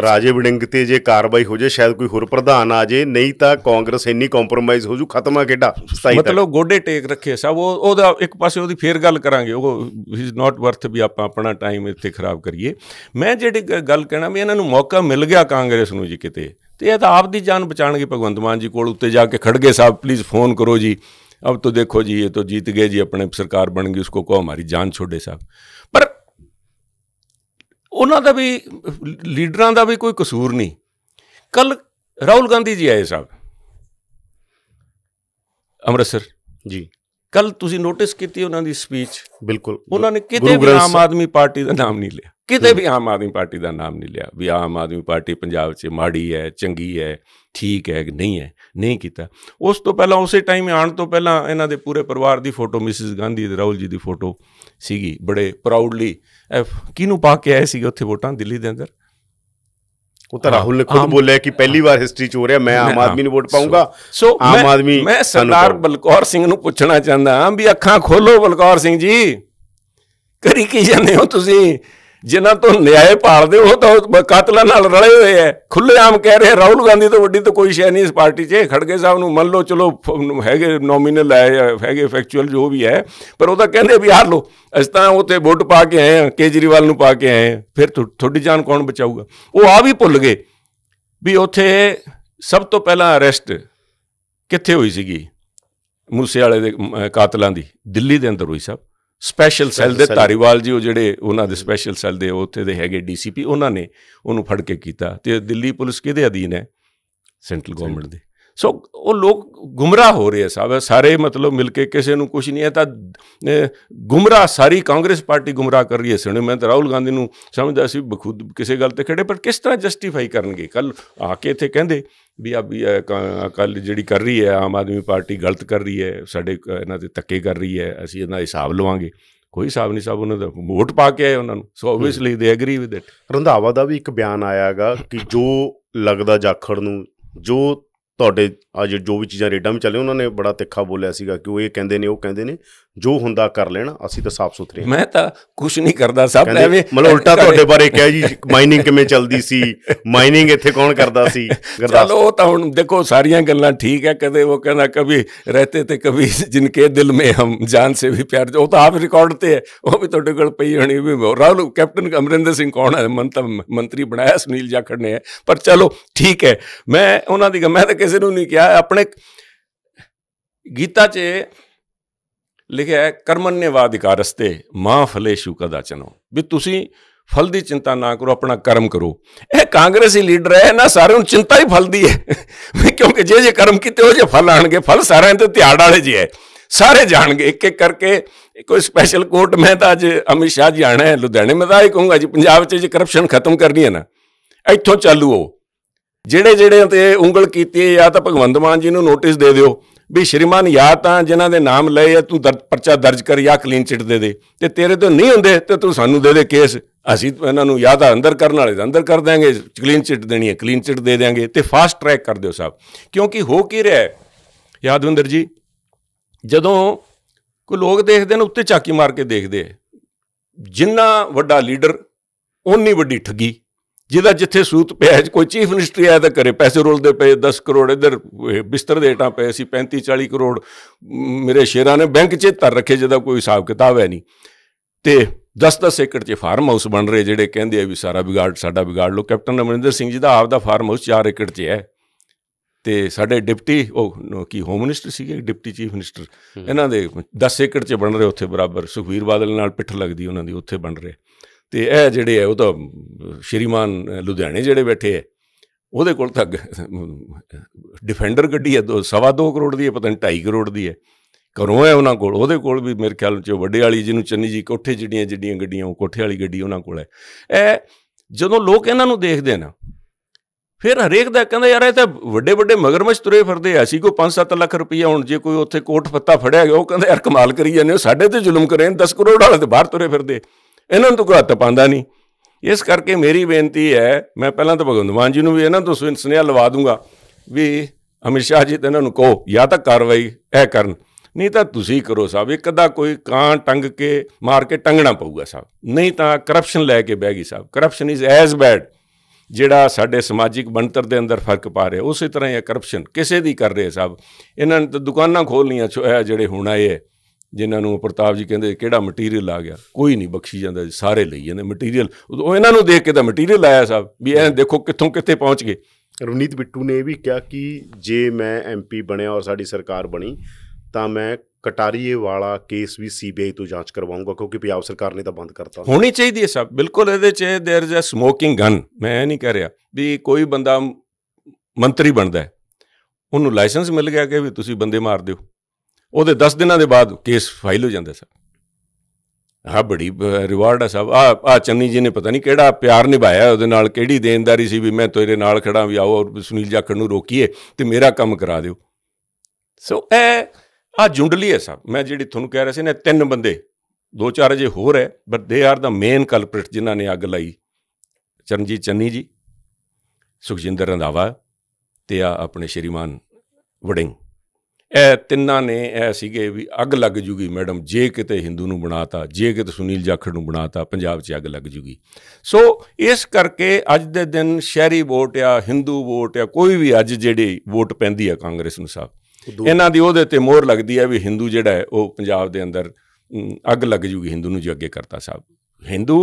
ਰਾਜੇ ਵੜਿੰਗ ਤੇ ਜੇ ਕਾਰਵਾਈ ਹੋ ਜੇ ਸ਼ਾਇਦ ਕੋਈ ਹੋਰ ਪ੍ਰਧਾਨ ਆ ਜੇ ਨਹੀਂ ਤਾਂ ਕਾਂਗਰਸ ਇੰਨੀ ਕੰਪਰੋਮਾਈਜ਼ ਹੋ ਜੂ ਖਤਮ ਆ ਕਿਡਾ ਮਤਲਬ ਗੋਡੇ ਟੇਕ ਰੱਖੇ ਸਭ ਉਹ ਉਹਦਾ ਇੱਕ ਪਾਸੇ ਉਹਦੀ ਫੇਰ ਗੱਲ ਕਰਾਂਗੇ ਉਹ ਇਜ਼ ਨਾਟ ਵਰਥ ਵੀ ਆਪਾਂ ਆਪਣਾ ਟਾਈਮ ਇੱਥੇ ਖਰਾਬ ਕਰੀਏ ਮੈਂ ਜਿਹੜੀ ਗੱਲ ਕਹਿਣਾ ਵੀ ਇਹਨਾਂ ਨੂੰ ਮੌਕਾ ਮਿਲ ਗਿਆ ਕਾਂਗਰਸ ਨੂੰ ਜੀ ਕਿਤੇ ਤੇ ਇਹ ਤਾਂ ਆਪ ਦੀ ਜਾਨ ਬਚਾਣਗੇ ਭਗਵੰਤ ਮਾਨ ਜੀ ਕੋਲ ਉੱਤੇ ਜਾ ਕੇ ਖੜਗੇ ਸਾਹਿਬ ਪਲੀਜ਼ ਫੋਨ ਕਰੋ ਜੀ ਤੋ ਦੇਖੋ ਜੀ ਇਹ ਤੋ ਜਿੱਤ ਗਏ ਜੀ ਆਪਣੇ ਸਰਕਾਰ ਬਣ ਗਈ ਉਸ ਕੋ ਕੋ ਹਮਾਰੀ ਜਾਨ ਛੋੜੇ ਸਾਹਿਬ ਪਰ ਉਹਨਾਂ ਦਾ ਵੀ ਲੀਡਰਾਂ ਦਾ ਵੀ ਕੋਈ ਕਸੂਰ ਨਹੀਂ ਕੱਲ ਰਾਹੁਲ ਗਾਂਧੀ ਜੀ ਆਏ ਸਾਹਿਬ ਅੰਮ੍ਰਿਤਸਰ ਜੀ ਕੱਲ ਤੁਸੀਂ ਨੋਟਿਸ ਕੀਤੀ ਉਹਨਾਂ ਦੀ ਸਪੀਚ ਬਿਲਕੁਲ ਉਹਨਾਂ ਨੇ ਕਿਤੇ ਵੀ ਆਮ ਆਦਮੀ ਪਾਰਟੀ ਦਾ ਨਾਮ ਨਹੀਂ ਲਿਆ ਕਿਤੇ ਵੀ ਆਮ ਆਦਮੀ ਪਾਰਟੀ ਦਾ ਨਾਮ ਨਹੀਂ ਲਿਆ ਵੀ ਆਮ ਆਦਮੀ ਪਾਰਟੀ ਪੰਜਾਬ 'ਚ ਮਾੜੀ ਹੈ ਚੰਗੀ ਹੈ ਠੀਕ ਹੈ ਨਹੀਂ ਹੈ ਨਹੀਂ ਕੀਤਾ ਉਸ ਤੋਂ ਪਹਿਲਾਂ ਉਸੇ ਟਾਈਮ ਆਉਣ ਤੋਂ ਪਹਿਲਾਂ ਇਹਨਾਂ ਦੇ ਪੂਰੇ ਪਰਿਵਾਰ ਦੀ ਫੋਟੋ ਮਿਸਿਸ ਗਾਂਧੀ ਤੇ ਰਾਹੁਲ ਜੀ ਦੀ ਫੋਟੋ ਸੀਗੀ ਬੜੇ ਪ੍ਰਾਊਡਲੀ ਕਿਨੂੰ ਪਾ ਕੇ ਆਏ ਸੀਗੇ ਉੱਥੇ ਵੋਟਾਂ ਦਿੱਲੀ ਦੇ ਅੰਦਰ ਉਹ ਤਾਂ ਰਾਹੁਲ ਨੇ ਖੁਦ ਬੋਲਿਆ ਕਿ ਪਹਿਲੀ ਵਾਰ ਹਿਸਟਰੀ ਚ ਹੋ ਰਿਹਾ ਮੈਂ ਆਮ ਆਦਮੀ ਨੂੰ ਵੋਟ ਪਾਉਂਗਾ ਸੋ ਆਮ ਆਦਮੀ ਮੈਂ ਸਰਦਾਰ ਬਲਕੌਰ ਸਿੰਘ ਨੂੰ ਪੁੱਛਣਾ ਚਾਹੁੰਦਾ ਹਾਂ ਵੀ ਅੱਖਾਂ ਖੋਲੋ ਬਲਕੌਰ ਸਿੰਘ ਜੀ ਕਰੀ ਕੀ ਜਾਂਦੇ ਹੋ ਤੁਸੀਂ ਜਿਨ੍ਹਾਂ ਤੋਂ ਨਿਆਂ ਪਾਲਦੇ ਉਹ ਤਾਂ ਕਾਤਲਾਂ ਨਾਲ ਰਲੇ ਹੋਏ ਐ ਖੁੱਲੇਆਮ ਕਹਿ ਰਹੇ ਰਾਹੁਲ ਗਾਂਧੀ ਤੋਂ ਵੱਡੀ ਤਾਂ ਕੋਈ ਸ਼ੈ ਨਹੀਂ ਇਸ ਪਾਰਟੀ 'ਚ ਖੜਗੇ ਸਾਹਿਬ ਨੂੰ ਮੰਨ ਲਓ ਚਲੋ ਹੈਗੇ ਨੋਮੀਨਲ ਐ ਹੈਗੇ ਫੈਕਚੁਅਲ ਜੋ ਵੀ ਐ ਪਰ ਉਹ ਤਾਂ ਕਹਿੰਦੇ ਵੀ ਹਾਰ ਲੋ ਅਸ ਤਾਂ ਉੱਥੇ ਵੋਟ ਪਾ ਕੇ ਆਏ ਆ ਕੇਜਰੀਵਾਲ ਨੂੰ ਪਾ ਕੇ ਆਏ ਫਿਰ ਤੁਹਾਡੀ ਜਾਨ ਕੌਣ ਬਚਾਊਗਾ ਉਹ ਆ ਵੀ ਭੁੱਲ ਗਏ ਵੀ ਉਥੇ ਸਭ ਤੋਂ ਪਹਿਲਾਂ ਅਰੈਸਟ ਕਿੱਥੇ ਹੋਈ ਸੀਗੀ ਮੂਸੇ ਵਾਲੇ ਦੇ ਕਾਤਲਾਂ ਦੀ ਦਿੱਲੀ ਦੇ ਅੰਦਰ ਹੋਈ ਸਾਹਿਬ ਸਪੈਸ਼ਲ ਸੈੱਲ ਦੇ ਧਾਰੀਵਾਲ ਜੀ ਉਹ ਜਿਹੜੇ ਉਹਨਾਂ ਦੇ ਸਪੈਸ਼ਲ ਸੈੱਲ ਦੇ ਉੱਥੇ ਦੇ ਹੈਗੇ ਡੀਸੀਪੀ ਉਹਨਾਂ ਨੇ ਉਹਨੂੰ ਫੜ ਕੇ ਕੀਤਾ ਤੇ ਦਿੱਲੀ ਪੁਲਿਸ ਕਿਹਦੇ ਅਧੀਨ ਹੈ ਸੈਂਟਰਲ ਗਵਰਨਮੈਂਟ ਦੇ ਸੋ ਉਹ ਲੋਕ ਗੁੰਮਰਾ ਹੋ ਰਹੇ ਸਾਬ ਸਾਰੇ ਮਤਲਬ ਮਿਲ ਕੇ ਕਿਸੇ ਨੂੰ ਕੁਝ ਨਹੀਂ ਹੈ ਤਾਂ ਗੁੰਮਰਾ ਸਾਰੀ ਕਾਂਗਰਸ ਪਾਰਟੀ ਗੁੰਮਰਾ ਕਰ ਰਹੀ ਹੈ ਸੁਣੋ ਮੈਂ ਤਾਂ ਰਾਹੁਲ ਗਾਂਧੀ ਨੂੰ ਸਮਝਦਾ ਸੀ ਬਖੂਦ ਕਿਸੇ ਗੱਲ ਤੇ ਖੜੇ ਪਰ ਕਿਸ ਤਰ੍ਹਾਂ ਜਸਟੀਫਾਈ ਕਰਨਗੇ ਕੱਲ ਆ ਕੇ ਇੱਥੇ ਕਹਿੰਦੇ ਵੀ ਆ ਵੀ ਕੱਲ ਜਿਹੜੀ ਕਰ ਰਹੀ ਹੈ ਆਮ ਆਦਮੀ ਪਾਰਟੀ ਗਲਤ ਕਰ ਰਹੀ ਹੈ ਸਾਡੇ ਇਹਨਾਂ ਤੇ ਤੱਕੇ ਕਰ ਰਹੀ ਹੈ ਅਸੀਂ ਇਹਨਾਂ ਦਾ ਹਿਸਾਬ ਲਵਾਂਗੇ ਕੋਈ ਹਿਸਾਬ ਨਹੀਂ ਸਭ ਉਹਨਾਂ ਦਾ ਵੋਟ ਪਾ ਕੇ ਆਏ ਉਹਨਾਂ ਨੂੰ so obviously they agree with it Randhawa ਦਾ ਵੀ ਇੱਕ ਬਿਆਨ ਆਇਆਗਾ ਕਿ ਜੋ ਲੱਗਦਾ ਜਾਖੜ ਨੂੰ ਜੋ ਤੁਹਾਡੇ ਅੱਜ ਜੋ ਵੀ ਚੀਜ਼ਾਂ ਰੇਡਾਂ ਵਿੱਚ ਚੱਲੇ ਉਹਨਾਂ ਨੇ ਬੜਾ ਤਿੱਖਾ ਬੋਲਿਆ ਸੀਗਾ ਕਿ ਉਹ ਇਹ ਕਹਿੰਦੇ ਨੇ ਉਹ ਕਹਿੰਦੇ ਨੇ ਜੋ ਹੁੰਦਾ ਕਰ ਲੈਣਾ ਅਸੀਂ ਤਾਂ ਸਾਫ ਸੁਥਰੇ ਮੈਂ ਤਾਂ ਕੁਝ ਨਹੀਂ ਕਰਦਾ ਸਭ ਐਵੇਂ ਮਤਲਬ ਉਲਟਾ ਤੁਹਾਡੇ ਬਾਰੇ ਕਹਿ ਜੀ ਮਾਈਨਿੰਗ ਕਿਵੇਂ ਚੱਲਦੀ ਸੀ ਮਾਈਨਿੰਗ ਇੱਥੇ ਕੌਣ ਕਰਦਾ ਸੀ ਚਲੋ ਉਹ ਤਾਂ ਹੁਣ ਦੇਖੋ ਸਾਰੀਆਂ ਗੱਲਾਂ ਠੀਕ ਹੈ ਕਦੇ ਉਹ ਕਹਿੰਦਾ ਕਭੀ ਰਹਤੇ ਤੇ ਕਭੀ ਜਿਨਕੇ ਦਿਲ ਮੇ ਹਮ ਜਾਨ ਸੇ ਵੀ ਪਿਆਰ ਉਹ ਤਾਂ ਆਪ ਰਿਕਾਰਡ ਤੇ ਹੈ ਉਹ ਵੀ ਤੁਹਾਡੇ ਕੋਲ ਪਈ ਹੋਣੀ ਵੀ ਰਾਹੁਲ ਕੈਪਟਨ ਅਮਰਿੰਦਰ ਸਿੰਘ ਕੌਣ ਹੈ ਮੰਤਰੀ ਬਣਾਇਆ ਸੁਨੀਲ ਜਾਖੜ ਨੇ ਪਰ ਚਲੋ ਠੀਕ ਹੈ ਮੈਂ ਉਹਨਾਂ ਦੀ ਮੈਂ ਤਾਂ ਕਿਸੇ ਨੂੰ ਨਹੀਂ ਕਿਹਾ ਆਪਣੇ ਗੀਤਾ 'ਚ ਲਿਖਿਆ ਹੈ ਕਰਮਨ ਨੇ ਵਾਧਿਕਾਰਸਤੇ ਮਾ ਫਲੇਸ਼ੂ ਚਨੋ ਵੀ ਤੁਸੀਂ ਫਲ ਦੀ ਚਿੰਤਾ ਨਾ ਕਰੋ ਆਪਣਾ ਕਰਮ ਕਰੋ ਇਹ ਕਾਂਗਰਸੀ ਲੀਡਰ ਹੈ ਨਾ ਸਾਰਿਆਂ ਨੂੰ ਚਿੰਤਾ ਹੀ ਫਲ ਦੀ ਹੈ ਕਿਉਂਕਿ ਜੇ ਜੇ ਕਰਮ ਕੀਤੇ ਹੋ ਜੇ ਫਲ ਆਣਗੇ ਫਲ ਸਾਰਿਆਂ ਤੇ ਧਿਆੜ ਵਾਲੇ ਜੀ ਹੈ ਸਾਰੇ ਜਾਣਗੇ ਇੱਕ ਇੱਕ ਕਰਕੇ ਕੋਈ ਸਪੈਸ਼ਲ ਕੋਰਟ ਮੈਂ ਤਾਂ ਅੱਜ ਅਮਿਤ ਸ਼ਾਹ ਜੀ ਆਣਾ ਹੈ ਲੁਧਿਆਣੇ ਮੈਂ ਤਾਂ ਇਹ ਕਹੂੰਗਾ ਜੀ ਪੰਜਾਬ 'ਚ ਜੇ ਕਰਪਸ਼ਨ ਖਤਮ ਕਰਨੀ ਹੈ ਨਾ ਇੱਥੋਂ ਚਾਲੂ ਹੋ ਜਿਹੜੇ ਜਿਹੜੇ ਤੇ ਉਂਗਲ ਕੀਤੀ ਹੈ ਜਾਂ ਤਾਂ ਭਗਵੰਤ ਮਾਨ ਜੀ ਨੂੰ ਨੋਟਿਸ ਦੇ ਦਿਓ ਵੀ ਸ਼੍ਰੀਮਾਨ ਯਾ ਤਾਂ ਜਿਨ੍ਹਾਂ ਦੇ ਨਾਮ ਲਏ ਆ ਤੂੰ ਪਰਚਾ ਦਰਜ ਕਰ ਜਾਂ ਕਲੀਨ ਚਿੱਟ ਦੇ ਦੇ ਤੇ ਤੇਰੇ ਤੋਂ ਨਹੀਂ ਹੁੰਦੇ ਤੇ ਤੂੰ ਸਾਨੂੰ ਦੇ ਦੇ ਕੇਸ ਅਸੀਂ ਇਹਨਾਂ ਨੂੰ ਜਾਂ ਤਾਂ ਅੰਦਰ ਕਰਨ ਵਾਲੇ ਅੰਦਰ ਕਰ ਦਾਂਗੇ ਕਲੀਨ ਚਿੱਟ ਦੇਣੀ ਹੈ ਕਲੀਨ ਚਿੱਟ ਦੇ ਦਿਆਂਗੇ ਤੇ ਫਾਸਟ ਟਰੈਕ ਕਰ ਦਿਓ ਸਾਹਿਬ ਕਿਉਂਕਿ ਹੋ ਕੀ ਰਿਹਾ ਹੈ ਯਾਦਵਿੰਦਰ ਜੀ ਜਦੋਂ ਕੋ ਲੋਕ ਦੇਖਦੇ ਨੇ ਉੱਤੇ ਚਾਕੀ ਮਾਰ ਕੇ ਦੇਖਦੇ ਜਿੰਨਾ ਵੱਡਾ ਲੀਡਰ ਓਨੀ ਵੱਡੀ ਠੱਗੀ ਜਿਹਦਾ ਜਿੱਥੇ ਸੂਤ ਪਿਆ ਕੋਈ ਚੀਫ ਮਿਨਿਸਟਰੀ ਆਇਆ ਤਾਂ ਕਰੇ ਪੈਸੇ ਰੋਲਦੇ ਪਏ 10 ਕਰੋੜ ਇਧਰ ਬਿਸਤਰ ਦੇ ਹੇਠਾਂ ਪਏ ਸੀ 35 40 ਕਰੋੜ ਮੇਰੇ ਸ਼ੇਰਾਂ ਨੇ ਬੈਂਕ 'ਚ ਧਰ ਰੱਖੇ ਜਿਹਦਾ ਕੋਈ ਹਿਸਾਬ ਕਿਤਾਬ ਹੈ ਨਹੀਂ ਤੇ 10-10 ਏਕੜ 'ਚ ਫਾਰਮ ਹਾਊਸ ਬਣ ਰਹੇ ਜਿਹੜੇ ਕਹਿੰਦੇ ਆ ਵੀ ਸਾਰਾ ਵਿਗਾੜ ਸਾਡਾ ਵਿਗਾੜ ਲੋ ਕੈਪਟਨ ਅਮਰਿੰਦਰ ਸਿੰਘ ਜੀ ਦਾ ਆਪ ਦਾ ਫਾਰਮ ਹਾਊਸ 4 ਏਕੜ 'ਚ ਹੈ ਤੇ ਸਾਡੇ ਡਿਪਟੀ ਉਹ ਕੀ ਹੋਮ ਮਿਨਿਸਟਰ ਸੀਗੇ ਡਿਪਟੀ ਚੀਫ ਮਿਨਿਸਟਰ ਇਹਨਾਂ ਦੇ 10 ਏਕੜ 'ਚ ਬਣ ਰਹੇ ਉੱਥੇ ਬਰਾਬਰ ਸੁਖਵੀਰ ਬਾਦਲ ਨਾਲ ਪਿੱਠ ਲੱਗਦੀ ਉਹਨਾਂ ਦੀ ਉੱਥੇ ਬਣ ਰਹੇ ਤੇ ਇਹ ਜਿਹੜੇ ਆ ਉਹ ਤਾਂ ਸ਼੍ਰੀਮਾਨ ਲੁਧਿਆਣੇ ਜਿਹੜੇ ਬੈਠੇ ਆ ਉਹਦੇ ਕੋਲ ਤਾਂ ਡਿਫੈਂਡਰ ਗੱਡੀ ਹੈ 2.5 ਕਰੋੜ ਦੀ ਹੈ ਪਤਾ ਨਹੀਂ 2.5 ਕਰੋੜ ਦੀ ਹੈ ਘਰੋਂ ਹੈ ਉਹਨਾਂ ਕੋਲ ਉਹਦੇ ਕੋਲ ਵੀ ਮੇਰੇ ਖਿਆਲ ਚ ਵੱਡੇ ਵਾਲੀ ਜਿਹਨੂੰ ਚੰਨੀ ਜੀ ਕੋਠੇ ਜਿਹੜੀਆਂ ਜਿਹੜੀਆਂ ਗੱਡੀਆਂ ਉਹ ਕੋਠੇ ਵਾਲੀ ਗੱਡੀ ਉਹਨਾਂ ਕੋਲ ਹੈ ਇਹ ਜਦੋਂ ਲੋਕ ਇਹਨਾਂ ਨੂੰ ਦੇਖਦੇ ਨਾ ਫਿਰ ਹਰੇਕ ਦਾ ਕਹਿੰਦਾ ਯਾਰ ਇਹ ਤਾਂ ਵੱਡੇ ਵੱਡੇ ਮਗਰਮਛ ਤੁਰੇ ਫਿਰਦੇ ਆ ਸੀ ਕੋ 5-7 ਲੱਖ ਰੁਪਈਆ ਹੁਣ ਜੇ ਕੋਈ ਉੱਥੇ ਕੋਟ ਫੱਤਾ ਫੜਿਆ ਗਿਆ ਉਹ ਕਹਿੰਦਾ ਯਾਰ ਕਮਾਲ ਕਰੀ ਜਾਂਦੇ ਹੋ ਸਾਡੇ ਤੇ ਜ਼ੁਲਮ ਕਰੇ 10 ਕਰੋੜ ਵਾਲੇ ਤੇ ਬਾਹਰ ਤੁਰੇ ਫਿਰਦੇ ਇਹਨਾਂ ਨੂੰ ਤਾਂ ਕੋਈ ਹੱਥ ਪਾਉਂਦਾ ਨਹੀਂ ਇਸ ਕਰਕੇ ਮੇਰੀ ਬੇਨਤੀ ਹੈ ਮੈਂ ਪਹਿਲਾਂ ਤਾਂ ਭਗਵੰਤ ਮਾਨ ਜੀ ਨੂੰ ਵੀ ਇਹਨਾਂ ਤੋਂ ਸੁਨੇਹਾ ਲਵਾ ਦੂੰਗਾ ਵੀ ਹਮੇਸ਼ਾ ਜੀ ਤੇ ਇਹਨਾਂ ਨੂੰ ਕਹੋ ਜਾਂ ਤਾਂ ਕਾਰਵਾਈ ਇਹ ਕਰਨ ਨਹੀਂ ਤਾਂ ਤੁਸੀਂ ਕਰੋ ਸਾਹਿਬ ਇੱਕ ਅੱਧਾ ਕੋਈ ਕਾਂ ਟੰਗ ਕੇ ਮਾਰ ਕੇ ਟੰਗਣਾ ਪਊਗਾ ਸਾਹਿਬ ਨਹੀਂ ਤਾਂ ਕਰਪਸ਼ਨ ਲੈ ਕੇ ਬਹਿ ਗਈ sahib corruption is as bad ਜਿਹੜਾ ਸਾਡੇ ਸਮਾਜਿਕ ਬਣਤਰ ਦੇ ਅੰਦਰ ਫਰਕ ਪਾ ਰਿਹਾ ਉਸੇ ਤਰ੍ਹਾਂ ਹੀ ਕਰਪਸ਼ਨ ਕਿਸੇ ਦੀ ਕਰ ਰਹੇ ਸਾਹਿਬ ਇਹਨਾਂ ਨੇ ਤਾਂ ਦੁਕਾਨਾਂ ਖੋਲ ਲੀਆਂ ਜਿਹੜੇ ਹੁਣ ਆਏ ਜਿਨ੍ਹਾਂ ਨੂੰ ਪ੍ਰਤਾਪ ਜੀ ਕਹਿੰਦੇ ਕਿਹੜਾ ਮਟੀਰੀਅਲ ਆ ਗਿਆ ਕੋਈ ਨਹੀਂ ਬਖਸ਼ੀ ਜਾਂਦਾ ਸਾਰੇ ਲਈ ਜਾਂਦੇ ਮਟੀਰੀਅਲ ਉਹ ਇਹਨਾਂ ਨੂੰ ਦੇਖ ਕੇ ਤਾਂ ਮਟੀਰੀਅਲ ਆਇਆ ਸਾਹਿਬ ਵੀ ਇਹ ਦੇਖੋ ਕਿੱਥੋਂ ਕਿੱਥੇ ਪਹੁੰਚ ਗਏ ਰਵਨੀਤ ਬਿੱਟੂ ਨੇ ਇਹ ਵੀ ਕਿਹਾ ਕਿ ਜੇ ਮੈਂ ਐਮਪੀ ਬਣਿਆ ਔਰ ਸਾਡੀ ਸਰਕਾਰ ਬਣੀ ਤਾਂ ਮੈਂ ਕਟਾਰੀਏ ਵਾਲਾ ਕੇਸ ਵੀ ਸੀਬੀਆਈ ਤੋਂ ਜਾਂਚ ਕਰਵਾਉਂਗਾ ਕਿਉਂਕਿ ਪੰਜਾਬ ਸਰਕਾਰ ਨੇ ਤਾਂ ਬੰਦ ਕਰਤਾ ਹੋਣੀ ਚਾਹੀਦੀ ਹੈ ਸਭ ਬਿਲਕੁਲ ਇਹਦੇ 'ਚ there is a smoking gun ਮੈਂ ਇਹ ਨਹੀਂ ਕਹਿ ਰਿਹਾ ਵੀ ਕੋਈ ਬੰਦਾ ਮੰਤਰੀ ਬਣਦਾ ਉਹਨੂੰ ਲਾਇਸੈਂਸ ਮਿਲ ਗਿਆ ਕਿ ਵੀ ਤੁਸੀਂ ਬੰਦੇ ਮਾਰ ਦਿਓ ਉਹਦੇ 10 ਦਿਨਾਂ ਦੇ ਬਾਅਦ ਕੇਸ ਫਾਈਲ ਹੋ ਜਾਂਦਾ ਸਰ ਆ ਬੜੀ ਰਿਵਾਰਡ ਆ ਸਭ ਆ ਆ ਚੰਨੀ ਜੀ ਨੇ ਪਤਾ ਨਹੀਂ ਕਿਹੜਾ ਪਿਆਰ ਨਿਭਾਇਆ ਉਹਦੇ ਨਾਲ ਕਿਹੜੀ ਦੇਣਦਾਰੀ ਸੀ ਵੀ ਮੈਂ ਤੇਰੇ ਨਾਲ ਖੜਾ ਵੀ ਆਓ ਔਰ ਸੁਨੀਲ ਜਾਖੜ ਨੂੰ ਰੋਕੀਏ ਤੇ ਮੇਰਾ ਕੰਮ ਕਰਾ ਦਿਓ ਸੋ ਇਹ ਆ ਜੁੰਡਲੀ ਹੈ ਸਭ ਮੈਂ ਜਿਹੜੀ ਤੁਹਾਨੂੰ ਕਹਿ ਰਿਹਾ ਸੀ ਨੇ ਤਿੰਨ ਬੰਦੇ ਦੋ ਚਾਰ ਜੇ ਹੋਰ ਹੈ but they are the main ਕਲਪ੍ਰਿਟ ਜਿਨ੍ਹਾਂ ਨੇ ਅੱਗ ਲਾਈ ਚਰਨਜੀਤ ਚੰਨੀ ਜੀ ਸੁਖਜਿੰਦਰ ਰੰਧਾਵਾ ਤੇ ਆ ਆਪਣੇ ਸ਼੍ਰੀਮਾਨ ਵੜਿੰਗ ਇਹ ਤਿੰਨਾਂ ਨੇ ਇਹ ਸੀਗੇ ਵੀ ਅੱਗ ਲੱਗ ਜੂਗੀ ਮੈਡਮ ਜੇ ਕਿਤੇ ਹਿੰਦੂ ਨੂੰ ਬਣਾਤਾ ਜੇ ਕਿਤੇ ਸੁਨੀਲ ਜਾਖੜ ਨੂੰ ਬਣਾਤਾ ਪੰਜਾਬ 'ਚ ਅੱਗ ਲੱਗ ਜੂਗੀ ਸੋ ਇਸ ਕਰਕੇ ਅੱਜ ਦੇ ਦਿਨ ਸ਼ਹਿਰੀ ਵੋਟ ਆ ਹਿੰਦੂ ਵੋਟ ਆ ਕੋਈ ਵੀ ਅੱਜ ਜਿਹੜੀ ਵੋਟ ਪੈਂਦੀ ਆ ਕਾਂਗਰਸ ਨੂੰ ਸਾਹਿਬ ਇਹਨਾਂ ਦੀ ਉਹਦੇ ਤੇ ਮੋਹਰ ਲੱਗਦੀ ਆ ਵੀ ਹਿੰਦੂ ਜਿਹੜਾ ਹੈ ਉਹ ਪੰਜਾਬ ਦੇ ਅੰਦਰ ਅੱਗ ਲੱਗ ਜੂਗੀ ਹਿੰਦੂ ਨੂੰ ਜੇ ਅੱਗੇ ਕਰਤਾ ਸਾਹਿਬ ਹਿੰਦੂ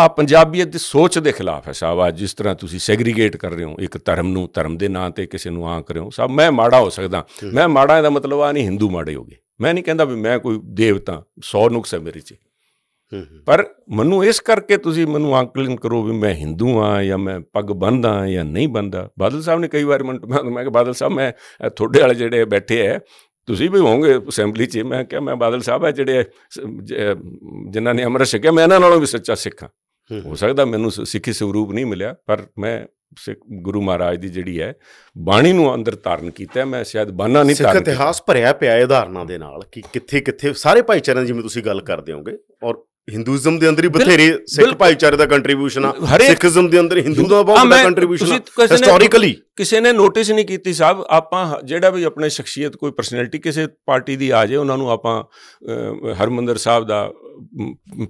ਆ ਪੰਜਾਬੀਅਤ ਦੀ ਸੋਚ ਦੇ ਖਿਲਾਫ ਹੈ ਸ਼ਾਬਾਸ਼ ਜਿਸ ਤਰ੍ਹਾਂ ਤੁਸੀਂ ਸੈਗਰੀਗੇਟ ਕਰ ਰਹੇ ਹੋ ਇੱਕ ਧਰਮ ਨੂੰ ਧਰਮ ਦੇ ਨਾਂ ਤੇ ਕਿਸੇ ਨੂੰ ਆਂਕ ਰਹੇ ਹੋ ਸਭ ਮੈਂ ਮਾੜਾ ਹੋ ਸਕਦਾ ਮੈਂ ਮਾੜਾ ਦਾ ਮਤਲਬ ਆ ਨਹੀਂ ਹਿੰਦੂ ਮਾੜੇ ਹੋਗੇ ਮੈਂ ਨਹੀਂ ਕਹਿੰਦਾ ਵੀ ਮੈਂ ਕੋਈ ਦੇਵਤਾ 100 ਨੁਕਸ ਹੈ ਮੇਰੇ 'ਚ ਪਰ ਮੈਨੂੰ ਇਸ ਕਰਕੇ ਤੁਸੀਂ ਮੈਨੂੰ ਆਂਕਲਨ ਕਰੋ ਵੀ ਮੈਂ ਹਿੰਦੂ ਆ ਜਾਂ ਮੈਂ ਪੱਗ ਬੰਦਾ ਜਾਂ ਨਹੀਂ ਬੰਦਾ ਬਾਦਲ ਸਾਹਿਬ ਨੇ ਕਈ ਵਾਰ ਮੈਂ ਮੈਂ ਕਿ ਬਾਦਲ ਸਾਹਿਬ ਮੈਂ ਤੁਹਾਡੇ ਵਾਲੇ ਜਿਹੜੇ ਬੈਠੇ ਐ ਤੁਸੀਂ ਵੀ ਹੋਵੋਗੇ ਅਸੈਂਬਲੀ 'ਚ ਮੈਂ ਕਿਹਾ ਮੈਂ ਬਾਦਲ ਸਾਹਿਬ ਆ ਜਿਹੜੇ ਜਿਨ੍ਹਾਂ ਨੇ ਅਮਰ ਸਿੱਖਿਆ ਮੈਂ ਇਹਨਾਂ ਨਾਲੋਂ ਵੀ ਸੱਚਾ ਸਿੱਖਾਂ ਹੋ ਸਕਦਾ ਮੈਨੂੰ ਸਿੱਖੀ ਸਰੂਪ ਨਹੀਂ ਮਿਲਿਆ ਪਰ ਮੈਂ ਸਿੱਖ ਗੁਰੂ ਮਹਾਰਾਜ ਦੀ ਜਿਹੜੀ ਹੈ ਬਾਣੀ ਨੂੰ ਅੰਦਰ ਧਾਰਨ ਕੀਤਾ ਮੈਂ ਸ਼ਾਇਦ ਬਾਨਾ ਨਹੀਂ ਧਾਰਨ ਸਿੱਖ ਇਤਿਹਾਸ ਭਰਿਆ ਪਿਆ ਹੈ ਧਾਰਨਾ ਦੇ ਨਾਲ ਕਿ ਕਿੱਥੇ ਕਿੱਥੇ ਸਾਰੇ ਭਾਈਚਾਰਿਆਂ ਜਿਵੇਂ ਤੁਸੀਂ ਗੱਲ ਕਰਦੇ ਹੋਗੇ ਔਰ ਹਿੰਦੂਇਜ਼ਮ ਦੇ ਅੰਦਰ ਹੀ ਬਥੇਰੇ ਸਿੱਖ ਭਾਈਚਾਰੇ ਦਾ ਕੰਟਰੀਬਿਊਸ਼ਨ ਆ ਸਿੱਖੀਜ਼ਮ ਦੇ ਅੰਦਰ ਹਿੰਦੂ ਦਾ ਬਹੁਤ ਵੱਡਾ ਕੰਟਰੀਬਿਊਸ਼ਨ ਆ ਹਿਸਟੋਰੀਕਲੀ ਕਿਸੇ ਨੇ ਨੋਟਿਸ ਨਹੀਂ ਕੀਤੀ ਸਾਹਿਬ ਆਪਾਂ ਜਿਹੜਾ ਵੀ ਆਪਣੇ ਸ਼ਖਸੀਅਤ ਕੋਈ ਪਰਸਨੈਲਿਟੀ ਕਿਸੇ ਪਾਰਟੀ ਦੀ ਆ ਜਾਏ ਉਹਨਾਂ ਨੂੰ ਆਪਾਂ ਹਰਮੰਦਰ ਸਾਹਿਬ ਦਾ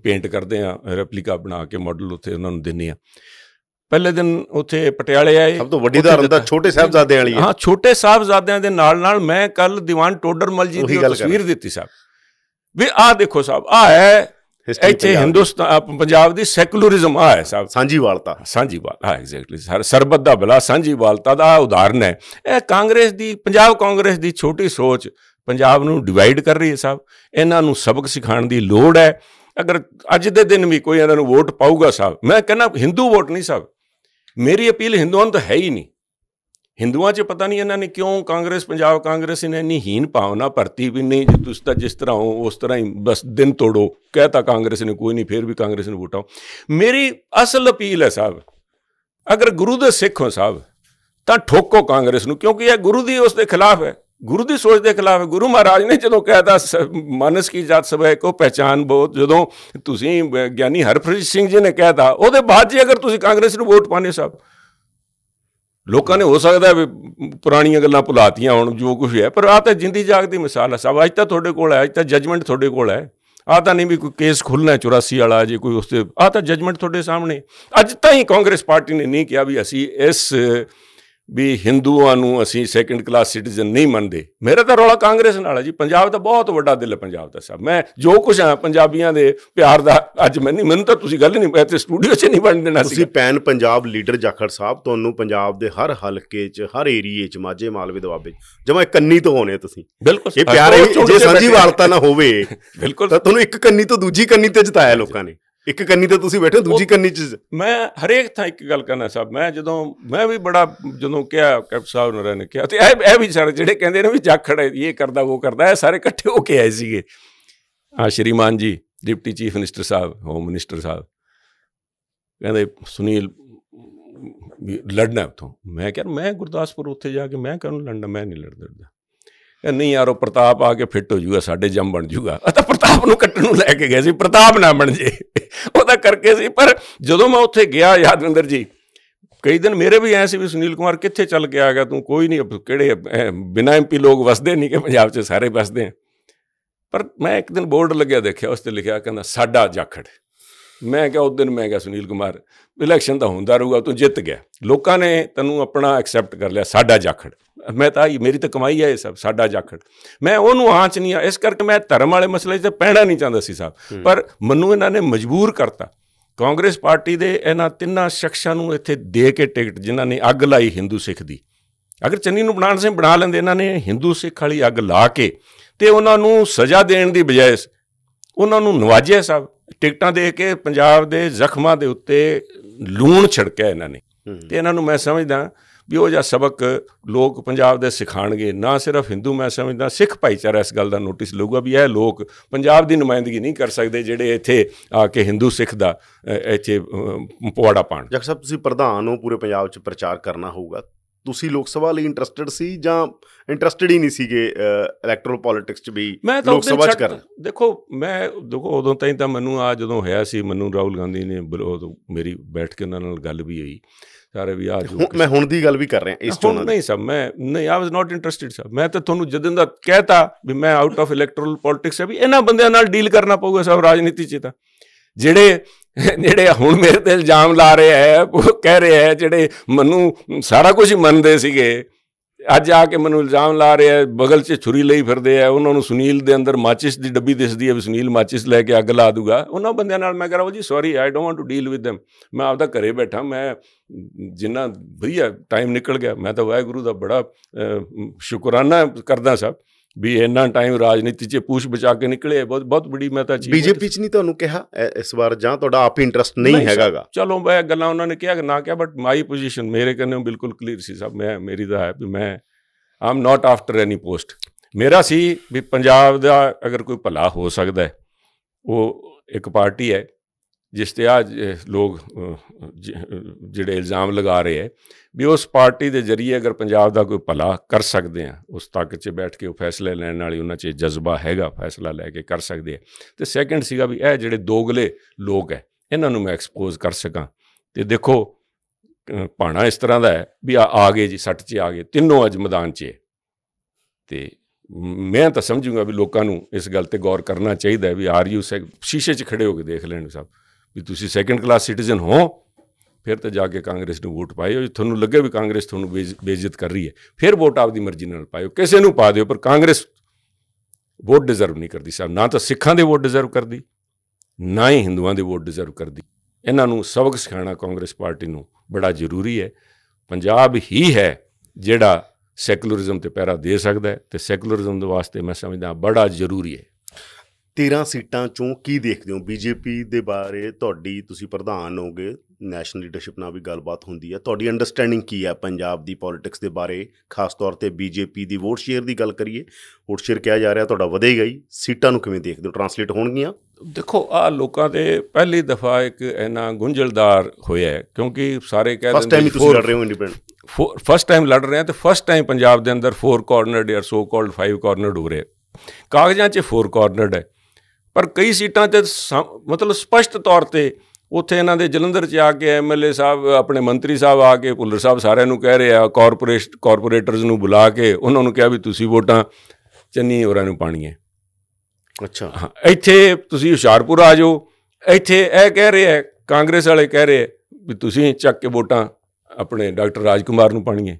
ਪੇਂਟ ਕਰਦੇ ਆ ਰੈਪਲੀਕਾ ਬਣਾ ਕੇ ਮਾਡਲ ਉੱਥੇ ਉਹਨਾਂ ਨੂੰ ਦਿੰਨੇ ਆ ਪਹਿਲੇ ਦਿਨ ਉੱਥੇ ਪਟਿਆਲੇ ਆਏ ਸਭ ਤੋਂ ਵੱਡੀ ਧਾਰਨ ਦਾ ਛੋਟੇ ਸਾਹਿਬਜ਼ਾਦਿਆਂ ਵਾਲੀ ਹੈ ਹਾਂ ਛੋਟੇ ਸਾਹਿਬਜ਼ਾਦਿਆਂ ਦੇ ਨਾਲ ਨਾਲ ਮੈਂ ਕੱਲ ਦੀਵਾਨ ਟੋਡਰਮਲ ਜੀ ਦੀ ਤਸਵੀਰ ਦਿੱਤੀ ਸਾਹਿਬ ਵੀ ਆ ਦੇਖੋ ਸਾਹਿਬ ਆ ਹੈ ਇੱਥੇ ਹਿੰਦੁਸਤਾਨ ਪੰਜਾਬ ਦੀ ਸੈਕੂਲਰਿਜ਼ਮ ਆ ਹੈ ਸਾਹਿਬ ਸਾਂਝੀਵਾਲਤਾ ਸਾਂਝੀਵਾਲ ਹਾਂ ਐਗਜ਼ੈਕਟਲੀ ਸਰਬੱਤ ਦਾ ਭਲਾ ਸਾਂਝੀਵਾਲਤਾ ਦਾ ਉਦਾਹਰਨ ਹੈ ਇਹ ਕਾਂਗਰਸ ਦੀ ਪੰਜਾਬ ਕਾਂਗਰਸ ਦੀ ਛੋਟੀ ਸੋਚ ਪੰਜਾਬ ਨੂੰ ਡਿਵਾਈਡ ਕਰ ਰਹੀ ਹੈ ਸਾਹਿਬ ਇਹਨਾਂ ਨੂੰ ਸਬਕ ਸਿਖਾਉਣ ਦੀ ਲੋੜ ਹੈ ਅਗਰ ਅੱਜ ਦੇ ਦਿਨ ਵੀ ਕੋਈ ਇਹਨਾਂ ਨੂੰ ਵੋਟ ਪਾਊਗਾ ਸਾਹਿਬ ਮੈਂ ਕਹਿੰਦਾ ਹਿੰਦੂ ਵੋਟ ਨਹੀਂ ਸਾਹਿਬ ਮੇਰੀ ਅਪੀਲ ਹਿੰਦੂਆਂ ਨੂੰ ਤਾਂ ਹੈ ਹੀ ਨਹੀਂ ਹਿੰਦੂਆਂ 'ਚ ਪਤਾ ਨਹੀਂ ਇਹਨਾਂ ਨੇ ਕਿਉਂ ਕਾਂਗਰਸ ਪੰਜਾਬ ਕਾਂਗਰਸ ਨੇ ਇੰਨੀ ਹੀਨ ਭਾਵਨਾ ਭਰਤੀ ਵੀ ਨਹੀਂ ਜੇ ਤੁਸੀਂ ਤਾਂ ਜਿਸ ਤਰ੍ਹਾਂ ਹੋ ਉਸ ਤਰ੍ਹਾਂ ਹੀ ਬਸ ਦਿਨ ਤੋੜੋ ਕਹਤਾ ਕਾਂਗਰਸ ਨੇ ਕੋਈ ਨਹੀਂ ਫੇਰ ਵੀ ਕਾਂਗਰਸ ਨੂੰ ਵੋਟਾਓ ਮੇਰੀ ਅਸਲ ਅਪੀਲ ਹੈ ਸਾਹਿਬ ਅਗਰ ਗੁਰੂ ਦੇ ਸਿੱਖ ਹੋ ਸਾਹਿਬ ਤਾਂ ਠੋਕੋ ਕਾਂਗਰਸ ਨੂੰ ਕਿਉਂਕਿ ਇਹ ਗੁਰੂ ਦੀ ਉਸ ਦੇ ਖਿਲਾਫ ਹੈ ਗੁਰੂ ਦੀ ਸੋਚ ਦੇ ਖਿਲਾਫ ਹੈ ਗੁਰੂ ਮਹਾਰਾਜ ਨੇ ਜਦੋਂ ਕਹਿਤਾ ਮਾਨਸ ਕੀ ਜਾਤ ਸਭਾ ਕੋ ਪਹਿਚਾਨ ਬੋਤ ਜਦੋਂ ਤੁਸੀਂ ਗਿਆਨੀ ਹਰਪ੍ਰੀਤ ਸਿੰਘ ਜੀ ਨੇ ਕਹਿਤਾ ਉਹਦੇ ਬਾਅਦ ਜੇ ਅਗਰ ਤੁਸੀਂ ਕਾਂਗਰਸ ਨੂੰ ਵੋਟ ਪਾਣੇ ਸਾਹਿਬ ਲੋਕਾਂ ਨੇ ਹੋ ਸਕਦਾ ਪੁਰਾਣੀਆਂ ਗੱਲਾਂ ਭੁਲਾਤੀਆਂ ਹੁਣ ਜੋ ਕੁਝ ਹੈ ਪਰ ਆ ਤਾਂ ਜਿੰਦੀ ਜਾਗਦੀ ਮਿਸਾਲ ਹੈ ਸਭ ਅੱਜ ਤਾਂ ਤੁਹਾਡੇ ਕੋਲ ਹੈ ਅੱਜ ਤਾਂ ਜਜਮੈਂਟ ਤੁਹਾਡੇ ਕੋਲ ਹੈ ਆ ਤਾਂ ਨਹੀਂ ਵੀ ਕੋਈ ਕੇਸ ਖੁੱਲਣਾ 84 ਵਾਲਾ ਜੇ ਕੋਈ ਉਸ ਤੇ ਆ ਤਾਂ ਜਜਮੈਂਟ ਤੁਹਾਡੇ ਸਾਹਮਣੇ ਅੱਜ ਤਾਂ ਹੀ ਕਾਂਗਰਸ ਪਾਰਟੀ ਨੇ ਨਹੀਂ ਕਿਹਾ ਵੀ ਅਸੀਂ ਇਸ ਵੀ ਹਿੰਦੂਆਂ ਨੂੰ ਅਸੀਂ ਸੈਕੰਡ ਕਲਾਸ ਸਿਟੀਜ਼ਨ ਨਹੀਂ ਮੰਨਦੇ ਮੇਰਾ ਤਾਂ ਰੌਲਾ ਕਾਂਗਰਸ ਨਾਲ ਹੈ ਜੀ ਪੰਜਾਬ ਦਾ ਬਹੁਤ ਵੱਡਾ ਦਿਲ ਹੈ ਪੰਜਾਬ ਦਾ ਸਾਹਿਬ ਮੈਂ ਜੋ ਕੁਝ ਆ ਪੰਜਾਬੀਆਂ ਦੇ ਪਿਆਰ ਦਾ ਅੱਜ ਮੈਂ ਨਹੀਂ ਮੈਨੂੰ ਤਾਂ ਤੁਸੀਂ ਗੱਲ ਨਹੀਂ ਇੱਥੇ ਸਟੂਡੀਓ 'ਚ ਨਹੀਂ ਬਣ ਦੇਣਾ ਸੀ ਤੁਸੀਂ ਪੈਨ ਪੰਜਾਬ ਲੀਡਰ ਜਾਖੜ ਸਾਹਿਬ ਤੁਹਾਨੂੰ ਪੰਜਾਬ ਦੇ ਹਰ ਹਲਕੇ 'ਚ ਹਰ ਏਰੀਏ 'ਚ ਮਾਝੇ ਮਾਲਵੇ ਦੁਆਬੇ ਜਮਾ ਕੰਨੀ ਤੋਂ ਹੋਣੇ ਤੁਸੀਂ ਬਿਲਕੁਲ ਇਹ ਪਿਆਰ ਜੇ ਸਾਂਝੀ ਨਾ ਹੋਵੇ ਬਿਲਕੁਲ ਤਾਂ ਤੁਹਾਨੂੰ ਇੱਕ ਕੰਨੀ ਤੋਂ ਦੂਜੀ ਕੰਨੀ ਤੇ ਜਤਾਇਆ ਲੋਕਾਂ ਨੇ ਇੱਕ ਕੰਨੀ ਤੇ ਤੁਸੀਂ ਬੈਠੇ ਦੂਜੀ ਕੰਨੀ 'ਚ ਮੈਂ ਹਰੇਕ ਥਾਂ ਇੱਕ ਗੱਲ ਕਰਨਾ ਸਾਬ ਮੈਂ ਜਦੋਂ ਮੈਂ ਵੀ ਬੜਾ ਜਦੋਂ ਕਿਹਾ ਕੈਪਟਨ ਸਾਹਿਬ ਨੂੰ ਨੇ ਕਿਹਾ ਤੇ ਇਹ ਇਹ ਵੀ ਸਾਰੇ ਜਿਹੜੇ ਕਹਿੰਦੇ ਨੇ ਵੀ ਜਾਖੜ ਇਹ ਕਰਦਾ ਉਹ ਕਰਦਾ ਇਹ ਸਾਰੇ ਇਕੱਠੇ ਹੋ ਕੇ ਆਏ ਸੀਗੇ ਆ ਸ਼੍ਰੀਮਾਨ ਜੀ deputy chief minister sahib home minister sahib ਕਹਿੰਦੇ ਸੁਨੀਲ ਲੜਨਾ ਉਥੋਂ ਮੈਂ ਕਿਹਾ ਮੈਂ ਗੁਰਦਾਸਪੁਰ ਉੱਥੇ ਜਾ ਕੇ ਮੈਂ ਕਰਨ ਲੜਨਾ ਮੈਂ ਨਹੀਂ ਲੜਦਾ ਇਹ ਨਹੀਂ ਯਾਰ ਉਹ ਪ੍ਰਤਾਪ ਆ ਕੇ ਫਿੱਟ ਹੋ ਜੂਗਾ ਸਾਡੇ ਜੰਮ ਬਣ ਜੂਗਾ ਤਾਂ ਪ੍ਰਤਾਪ ਨੂੰ ਕੱਟਣ ਨੂੰ ਲੈ ਕੇ ਗਏ ਸੀ ਪ੍ਰਤਾਪ ਨਾ ਬਣ ਜੇ ਉਹਦਾ ਕਰਕੇ ਸੀ ਪਰ ਜਦੋਂ ਮੈਂ ਉੱਥੇ ਗਿਆ ਯਾਦਵਿੰਦਰ ਜੀ ਕਈ ਦਿਨ ਮੇਰੇ ਵੀ ਐ ਸੀ ਵੀ ਸੁਨੀਲ ਕੁਮਾਰ ਕਿੱਥੇ ਚੱਲ ਕੇ ਆ ਗਿਆ ਤੂੰ ਕੋਈ ਨਹੀਂ ਕਿਹੜੇ ਬਿਨਾ ਐਮਪੀ ਲੋਕ ਵਸਦੇ ਨਹੀਂ ਕਿ ਪੰਜਾਬ 'ਚ ਸਾਰੇ ਵਸਦੇ ਆ ਪਰ ਮੈਂ ਇੱਕ ਦਿਨ ਬੋਰਡ ਲੱਗਿਆ ਦੇਖਿਆ ਉਸ ਤੇ ਲਿਖਿਆ ਕਹਿੰਦਾ ਸਾਡਾ ਜਾਖੜ ਮੈਂ ਕਿਹਾ ਉਸ ਦਿਨ ਮੈਂ ਕਿਹਾ ਸੁਨੀਲ ਕੁਮਾਰ ਇਲੈਕਸ਼ਨ ਤਾਂ ਹੁੰਦਾ ਰਹੂਗਾ ਤੂੰ ਜਿੱਤ ਗਿਆ ਲੋਕਾਂ ਨੇ ਤੈਨੂੰ ਆਪਣਾ ਐਕਸੈਪਟ ਕਰ ਲਿਆ ਸਾਡਾ ਜਾਖੜ ਮੈਂ ਤਾਂ ਮੇਰੀ ਤਾਂ ਕਮਾਈ ਹੈ ਇਹ ਸਭ ਸਾਡਾ ਜਾਖੜ ਮੈਂ ਉਹਨੂੰ ਆਂਚ ਨਹੀਂ ਆ ਇਸ ਕਰਕੇ ਮੈਂ ਧਰਮ ਵਾਲੇ ਮਸਲੇ 'ਚ ਪਹਿਣਾ ਨਹੀਂ ਚਾਹੁੰਦਾ ਸੀ ਸਾਹਿਬ ਪਰ ਮੈਨੂੰ ਇਹਨਾਂ ਨੇ ਮਜਬੂਰ ਕਰਤਾ ਕਾਂਗਰਸ ਪਾਰਟੀ ਦੇ ਇਹਨਾਂ ਤਿੰਨਾਂ ਸ਼ਖਸਾਂ ਨੂੰ ਇੱਥੇ ਦੇ ਕੇ ਟਿਕਟ ਜਿਨ੍ਹਾਂ ਨੇ ਅੱਗ ਲਾਈ ਹਿੰਦੂ ਸਿੱਖ ਦੀ ਅਗਰ ਚੰਨੀ ਨੂੰ ਬਣਾਣ ਸਿੰਘ ਬਣਾ ਲੈਂਦੇ ਇਹਨਾਂ ਨੇ ਹਿੰਦੂ ਸਿੱਖ ਵਾਲੀ ਅੱਗ ਲਾ ਕੇ ਤੇ ਉਹਨਾਂ ਨੂੰ ਸਜ਼ਾ ਦੇਣ ਦੀ ਬਜਾਏ ਉਹਨਾਂ ਨੂੰ ਨਵਾਜਿਆ ਸਾਹਿਬ ਟਿਕਟਾਂ ਦੇ ਕੇ ਪੰਜਾਬ ਦੇ ਜ਼ਖਮਾਂ ਦੇ ਉੱਤੇ ਲੂਣ ਛੜਕਿਆ ਇਹਨਾਂ ਨੇ ਤੇ ਇਹਨਾਂ ਨੂੰ ਮੈਂ ਸਮਝਦਾ ਵੀ ਉਹ ਜਿਹਾ ਸਬਕ ਲੋਕ ਪੰਜਾਬ ਦੇ ਸਿਖਾਣਗੇ ਨਾ ਸਿਰਫ Hindu ਮੈਂ ਸਮਝਦਾ ਸਿੱਖ ਭਾਈਚਾਰਾ ਇਸ ਗੱਲ ਦਾ ਨੋਟਿਸ ਲਊਗਾ ਵੀ ਇਹ ਲੋਕ ਪੰਜਾਬ ਦੀ ਨੁਮਾਇੰਦਗੀ ਨਹੀਂ ਕਰ ਸਕਦੇ ਜਿਹੜੇ ਇੱਥੇ ਆ ਕੇ Hindu ਸਿੱਖ ਦਾ ਇੱਥੇ ਪਵਾੜਾ ਪਾਣ ਜਗ ਸਾਹਿਬ ਤੁਸੀਂ ਪ੍ਰਧਾਨ ਹੋ ਪੂਰੇ ਪੰਜਾਬ 'ਚ ਪ੍ਰਚਾਰ ਕਰਨਾ ਹੋਊਗਾ ਤੁਸੀਂ ਲੋਕ ਸਭਾ ਲਈ ਇੰਟਰਸਟਿਡ ਸੀ ਜਾਂ ਇੰਟਰਸਟਿਡ ਹੀ ਨਹੀਂ ਸੀਗੇ ਇਲੈਕਟਰਲ ਪੋਲਿਟਿਕਸ 'ਚ ਵੀ ਲੋਕ ਸਭਾ 'ਚ ਕਰਨ ਦੇਖੋ ਮੈਂ ਦੇਖੋ ਉਦੋਂ ਤਾਈਂ ਤਾਂ ਮੈਨੂੰ ਆ ਜਦੋਂ ਹੋਇਆ ਸੀ ਮੈਨੂੰ ਰਾਹੁਲ ਗਾਂਧੀ ਨੇ ਮੇਰੀ ਬੈਠ ਕੇ ਉਹਨਾਂ ਨਾਲ ਗੱਲ ਵੀ ਹੋਈ ਸਾਰੇ ਵੀ ਆ ਜੋ ਮੈਂ ਹੁਣ ਦੀ ਗੱਲ ਵੀ ਕਰ ਰਿਹਾ ਇਸ ਤੋਂ ਨਹੀਂ ਸਭ ਮੈਂ ਨਹੀਂ ਆ ਵਾਸ ਨਾਟ ਇੰਟਰਸਟਿਡ ਸਭ ਮੈਂ ਤਾਂ ਤੁਹਾਨੂੰ ਜਦੋਂ ਦਾ ਕਹਿਤਾ ਵੀ ਮੈਂ ਆਊਟ ਆਫ ਇਲੈਕਟਰਲ ਪੋਲਿਟਿਕਸ ਹੈ ਵੀ ਇਹਨਾਂ ਬੰਦਿਆਂ ਨਾਲ ਡੀਲ ਕਰਨਾ ਪਊਗਾ ਸਭ ਰਾਜਨੀਤੀ 'ਚ ਤਾਂ ਜਿਹੜੇ ਜਿਹੜੇ ਹੁਣ ਮੇਰੇ ਤੇ ਇਲਜ਼ਾਮ ਲਾ ਰਹੇ ਐ ਉਹ ਕਹਿ ਰਹੇ ਐ ਜਿਹੜੇ ਮੈਨੂੰ ਸਾਰਾ ਕੁਝ ਮੰਨਦੇ ਸੀਗੇ ਅੱਜ ਆ ਕੇ ਮੈਨੂੰ ਇਲਜ਼ਾਮ ਲਾ ਰਹੇ ਹੈ ਬਗਲ 'ਚ ਛੁਰੀ ਲਈ ਫਿਰਦੇ ਆ ਉਹਨਾਂ ਨੂੰ ਸੁਨੀਲ ਦੇ ਅੰਦਰ ਮਾਚਿਸ ਦੀ ਡੱਬੀ ਦਿਸਦੀ ਹੈ ਵੀ ਸੁਨੀਲ ਮਾਚਿਸ ਲੈ ਕੇ ਅੱਗ ਲਾ ਦੂਗਾ ਉਹਨਾਂ ਬੰਦਿਆਂ ਨਾਲ ਮੈਂ ਕਹ ਰਿਹਾ ਜੀ sorry I don't want to deal with them ਮੈਂ ਆਪਦਾ ਘਰੇ ਬੈਠਾ ਮੈਂ ਜਿੰਨਾ ਵਧੀਆ ਟਾਈਮ ਨਿਕਲ ਗਿਆ ਮੈਂ ਤਾਂ ਵਾਹਿਗੁਰੂ ਦਾ ਬੜਾ ਸ਼ੁਕਰਾਨਾ ਕਰਦਾ ਸਾਹਿਬ ਵੀ ਇੰਨਾ ਟਾਈਮ ਰਾਜਨੀਤੀ 'ਚ ਪੂਛ ਬਚਾ ਕੇ ਨਿਕਲੇ ਬਹੁਤ ਬਹੁਤ ਬੜੀ ਮੈਂ ਤਾਂ ਚੀਜ਼ ਬੀਜੇਪੀ 'ਚ ਨਹੀਂ ਤੁਹਾਨੂੰ ਕਿਹਾ ਇਸ ਵਾਰ ਜਾਂ ਤੁਹਾਡਾ ਆਪ ਇੰਟਰਸਟ ਨਹੀਂ ਹੈਗਾਗਾ ਚਲੋ ਮੈਂ ਗੱਲਾਂ ਉਹਨਾਂ ਨੇ ਕਿਹਾ ਕਿ ਨਾ ਕਿਹਾ ਬਟ ਮਾਈ ਪੋਜੀਸ਼ਨ ਮੇਰੇ ਕੰਨੇ ਬਿਲਕੁਲ ਕਲੀਅਰ ਸੀ ਸਭ ਮੈਂ ਮੇਰੀ ਦਾ ਹੈ ਵੀ ਮੈਂ ਆਮ ਨਾਟ ਆਫਟਰ ਐਨੀ ਪੋਸਟ ਮੇਰਾ ਸੀ ਵੀ ਪੰਜਾਬ ਦਾ ਅਗਰ ਕੋਈ ਭਲਾ ਹੋ ਸਕਦਾ ਉਹ ਇੱਕ ਪਾਰਟੀ ਹੈ ਜਿਸ ਤੇ ਆ ਲੋਕ ਜਿਹੜੇ ਇਲਜ਼ਾਮ ਲਗਾ ਰਹੇ ਐ ਵੀ ਉਸ ਪਾਰਟੀ ਦੇ ਜ਼ਰੀਏ ਅਗਰ ਪੰਜਾਬ ਦਾ ਕੋਈ ਭਲਾ ਕਰ ਸਕਦੇ ਆ ਉਸ ਤਾਕਤ 'ਚ ਬੈਠ ਕੇ ਉਹ ਫੈਸਲੇ ਲੈਣ ਵਾਲੀ ਉਹਨਾਂ 'ਚ ਜਜ਼ਬਾ ਹੈਗਾ ਫੈਸਲਾ ਲੈ ਕੇ ਕਰ ਸਕਦੇ ਆ ਤੇ ਸੈਕੰਡ ਸੀਗਾ ਵੀ ਇਹ ਜਿਹੜੇ ਦੋਗਲੇ ਲੋਕ ਐ ਇਹਨਾਂ ਨੂੰ ਮੈਂ ਐਕਸਪੋਜ਼ ਕਰ ਸਕਾਂ ਤੇ ਦੇਖੋ ਪਾਣਾ ਇਸ ਤਰ੍ਹਾਂ ਦਾ ਹੈ ਵੀ ਆ ਆ ਗਏ ਜੀ ਸੱਟ 'ਚ ਆ ਗਏ ਤਿੰਨੋਂ ਅੱਜ ਮੈਦਾਨ 'ਚ ਤੇ ਮੈਂ ਤਾਂ ਸਮਝੂਗਾ ਵੀ ਲੋਕਾਂ ਨੂੰ ਇਸ ਗੱਲ ਤੇ ਗੌਰ ਕਰਨਾ ਚਾਹੀਦਾ ਵੀ ਆਰ ਯੂ ਸੇ ਸ਼ੀਸ਼ੇ 'ਚ ਖੜੇ ਹੋ ਕੇ ਦੇਖ ਲੈਣ ਸਭ ਵੀ ਤੁਸੀਂ ਸੈਕੰਡ ਕਲਾਸ ਸਿਟੀਜ਼ਨ ਹੋ ਫਿਰ ਤਾਂ ਜਾ ਕੇ ਕਾਂਗਰਸ ਨੂੰ ਵੋਟ ਪਾਇਓ ਜੇ ਤੁਹਾਨੂੰ ਲੱਗੇ ਵੀ ਕਾਂਗਰਸ ਤੁਹਾਨੂੰ ਬੇਇੱਜ਼ਤ ਕਰ ਰਹੀ ਹੈ ਫਿਰ ਵੋਟ ਆਪਦੀ ਮਰਜ਼ੀ ਨਾਲ ਪਾਇਓ ਕਿਸੇ ਨੂੰ ਪਾ ਦਿਓ ਪਰ ਕਾਂਗਰਸ ਵੋਟ ਡਿਜ਼ਰਵ ਨਹੀਂ ਕਰਦੀ ਸਾਹਿਬ ਨਾ ਤਾਂ ਸਿੱਖਾਂ ਦੇ ਵੋਟ ਡਿਜ਼ਰਵ ਕਰਦੀ ਨਾ ਹੀ ਹਿੰਦੂਆਂ ਦੇ ਵੋਟ ਡਿਜ਼ਰਵ ਕਰਦੀ ਇਹਨਾਂ ਨੂੰ ਸਬਕ ਸਿਖਾਉਣਾ ਕਾਂਗਰਸ ਪਾਰਟੀ ਨੂੰ ਬੜਾ ਜ਼ਰੂਰੀ ਹੈ ਪੰਜਾਬ ਹੀ ਹੈ ਜਿਹੜਾ ਸੈਕੂਲਰਿਜ਼ਮ ਤੇ ਪੈਰਾ ਦੇ ਸਕਦਾ ਹੈ ਤੇ ਸੈਕੂਲਰਿਜ਼ਮ ਦੇ ਵਾਸਤੇ ਮੈਂ ਸਮਝਦਾ ਬੜਾ ਜ਼ਰੂਰੀ ਹੈ 13 ਸੀਟਾਂ ਚੋਂ ਕੀ ਦੇਖਦੇ ਹੋ ਬੀਜੇਪੀ ਦੇ ਬਾਰੇ ਤੁਹਾਡੀ ਤੁਸੀਂ ਪ੍ਰਧਾਨ ਹੋਗੇ ਨੈਸ਼ਨਲ ਲੀਡਰਸ਼ਿਪ ਨਾਲ ਵੀ ਗੱਲਬਾਤ ਹੁੰਦੀ ਹੈ ਤੁਹਾਡੀ ਅੰਡਰਸਟੈਂਡਿੰਗ ਕੀ ਹੈ ਪੰਜਾਬ ਦੀ ਪੋਲਿਟਿਕਸ ਦੇ ਬਾਰੇ ਖਾਸ ਤੌਰ ਤੇ ਬੀਜੇਪੀ ਦੀ ਵੋਟ ਸ਼ੇਅਰ ਦੀ ਗੱਲ ਕਰੀਏ ਵੋਟ ਸ਼ੇਅਰ ਕਿਹਾ ਜਾ ਰਿਹਾ ਤੁਹਾਡਾ ਵਧੇਗਾ ਹੀ ਸੀਟਾਂ ਨੂੰ ਕਿਵੇਂ ਦੇਖਦੇ ਹੋ ਟਰਾਂਸਲੇਟ ਹੋਣਗੀਆਂ ਦੇਖੋ ਆ ਲੋਕਾਂ ਦੇ ਪਹਿਲੀ ਦਫਾ ਇੱਕ ਐਨਾ ਗੁੰਝਲਦਾਰ ਹੋਇਆ ਕਿਉਂਕਿ ਸਾਰੇ ਕਹਿ ਰਹੇ ਫਸਟ ਟਾਈਮ ਤੁਸੀਂ ਲੜ ਰਹੇ ਹੋ ਇੰਡੀਪੈਂਡੈਂਟ ਫਸਟ ਟਾਈਮ ਲੜ ਰਹੇ ਆ ਤੇ ਫਸਟ ਟਾਈਮ ਪੰਜਾਬ ਦੇ ਅੰਦਰ ਫੋਰ ਕਾਰਨਰਡ ਯਰ ਸੋ ਕਾਲਡ ਫਾਈਵ ਕਾਰਨਰਡ ਹੋ ਰਹੇ ਕਾਗਜ਼ਾਂ 'ਚ ਫੋਰ ਕਾਰਨਰਡ ਹੈ ਪਰ ਕਈ ਸੀਟਾਂ ਤੇ ਮਤਲਬ ਸਪਸ਼ਟ ਤੌਰ ਤੇ ਉੱਥੇ ਇਹਨਾਂ ਦੇ ਜਲੰਧਰ ਚ ਆ ਕੇ ਐਮਐਲਏ ਸਾਹਿਬ ਆਪਣੇ ਮੰਤਰੀ ਸਾਹਿਬ ਆ ਕੇ ਭੁੱਲਰ ਸਾਹਿਬ ਸਾਰਿਆਂ ਨੂੰ ਕਹਿ ਰਿਹਾ ਕਾਰਪੋਰੇਟ ਕਾਰਪੋਰੇਟਰਸ ਨੂੰ ਬੁਲਾ ਕੇ ਉਹਨਾਂ ਨੂੰ ਕਿਹਾ ਵੀ ਤੁਸੀਂ ਵੋਟਾਂ ਚੰਨੀ ਹੋਰਾਂ ਨੂੰ ਪਾਣੀਆਂ ਅੱਛਾ ਇੱਥੇ ਤੁਸੀਂ ਹੁਸ਼ਿਆਰਪੁਰ ਆ ਜਾਓ ਇੱਥੇ ਇਹ ਕਹਿ ਰਹੇ ਆ ਕਾਂਗਰਸ ਵਾਲੇ ਕਹਿ ਰਹੇ ਵੀ ਤੁਸੀਂ ਚੱਕ ਕੇ ਵੋਟਾਂ ਆਪਣੇ ਡਾਕਟਰ ਰਾਜਕੁਮਾਰ ਨੂੰ ਪਾਣੀਏ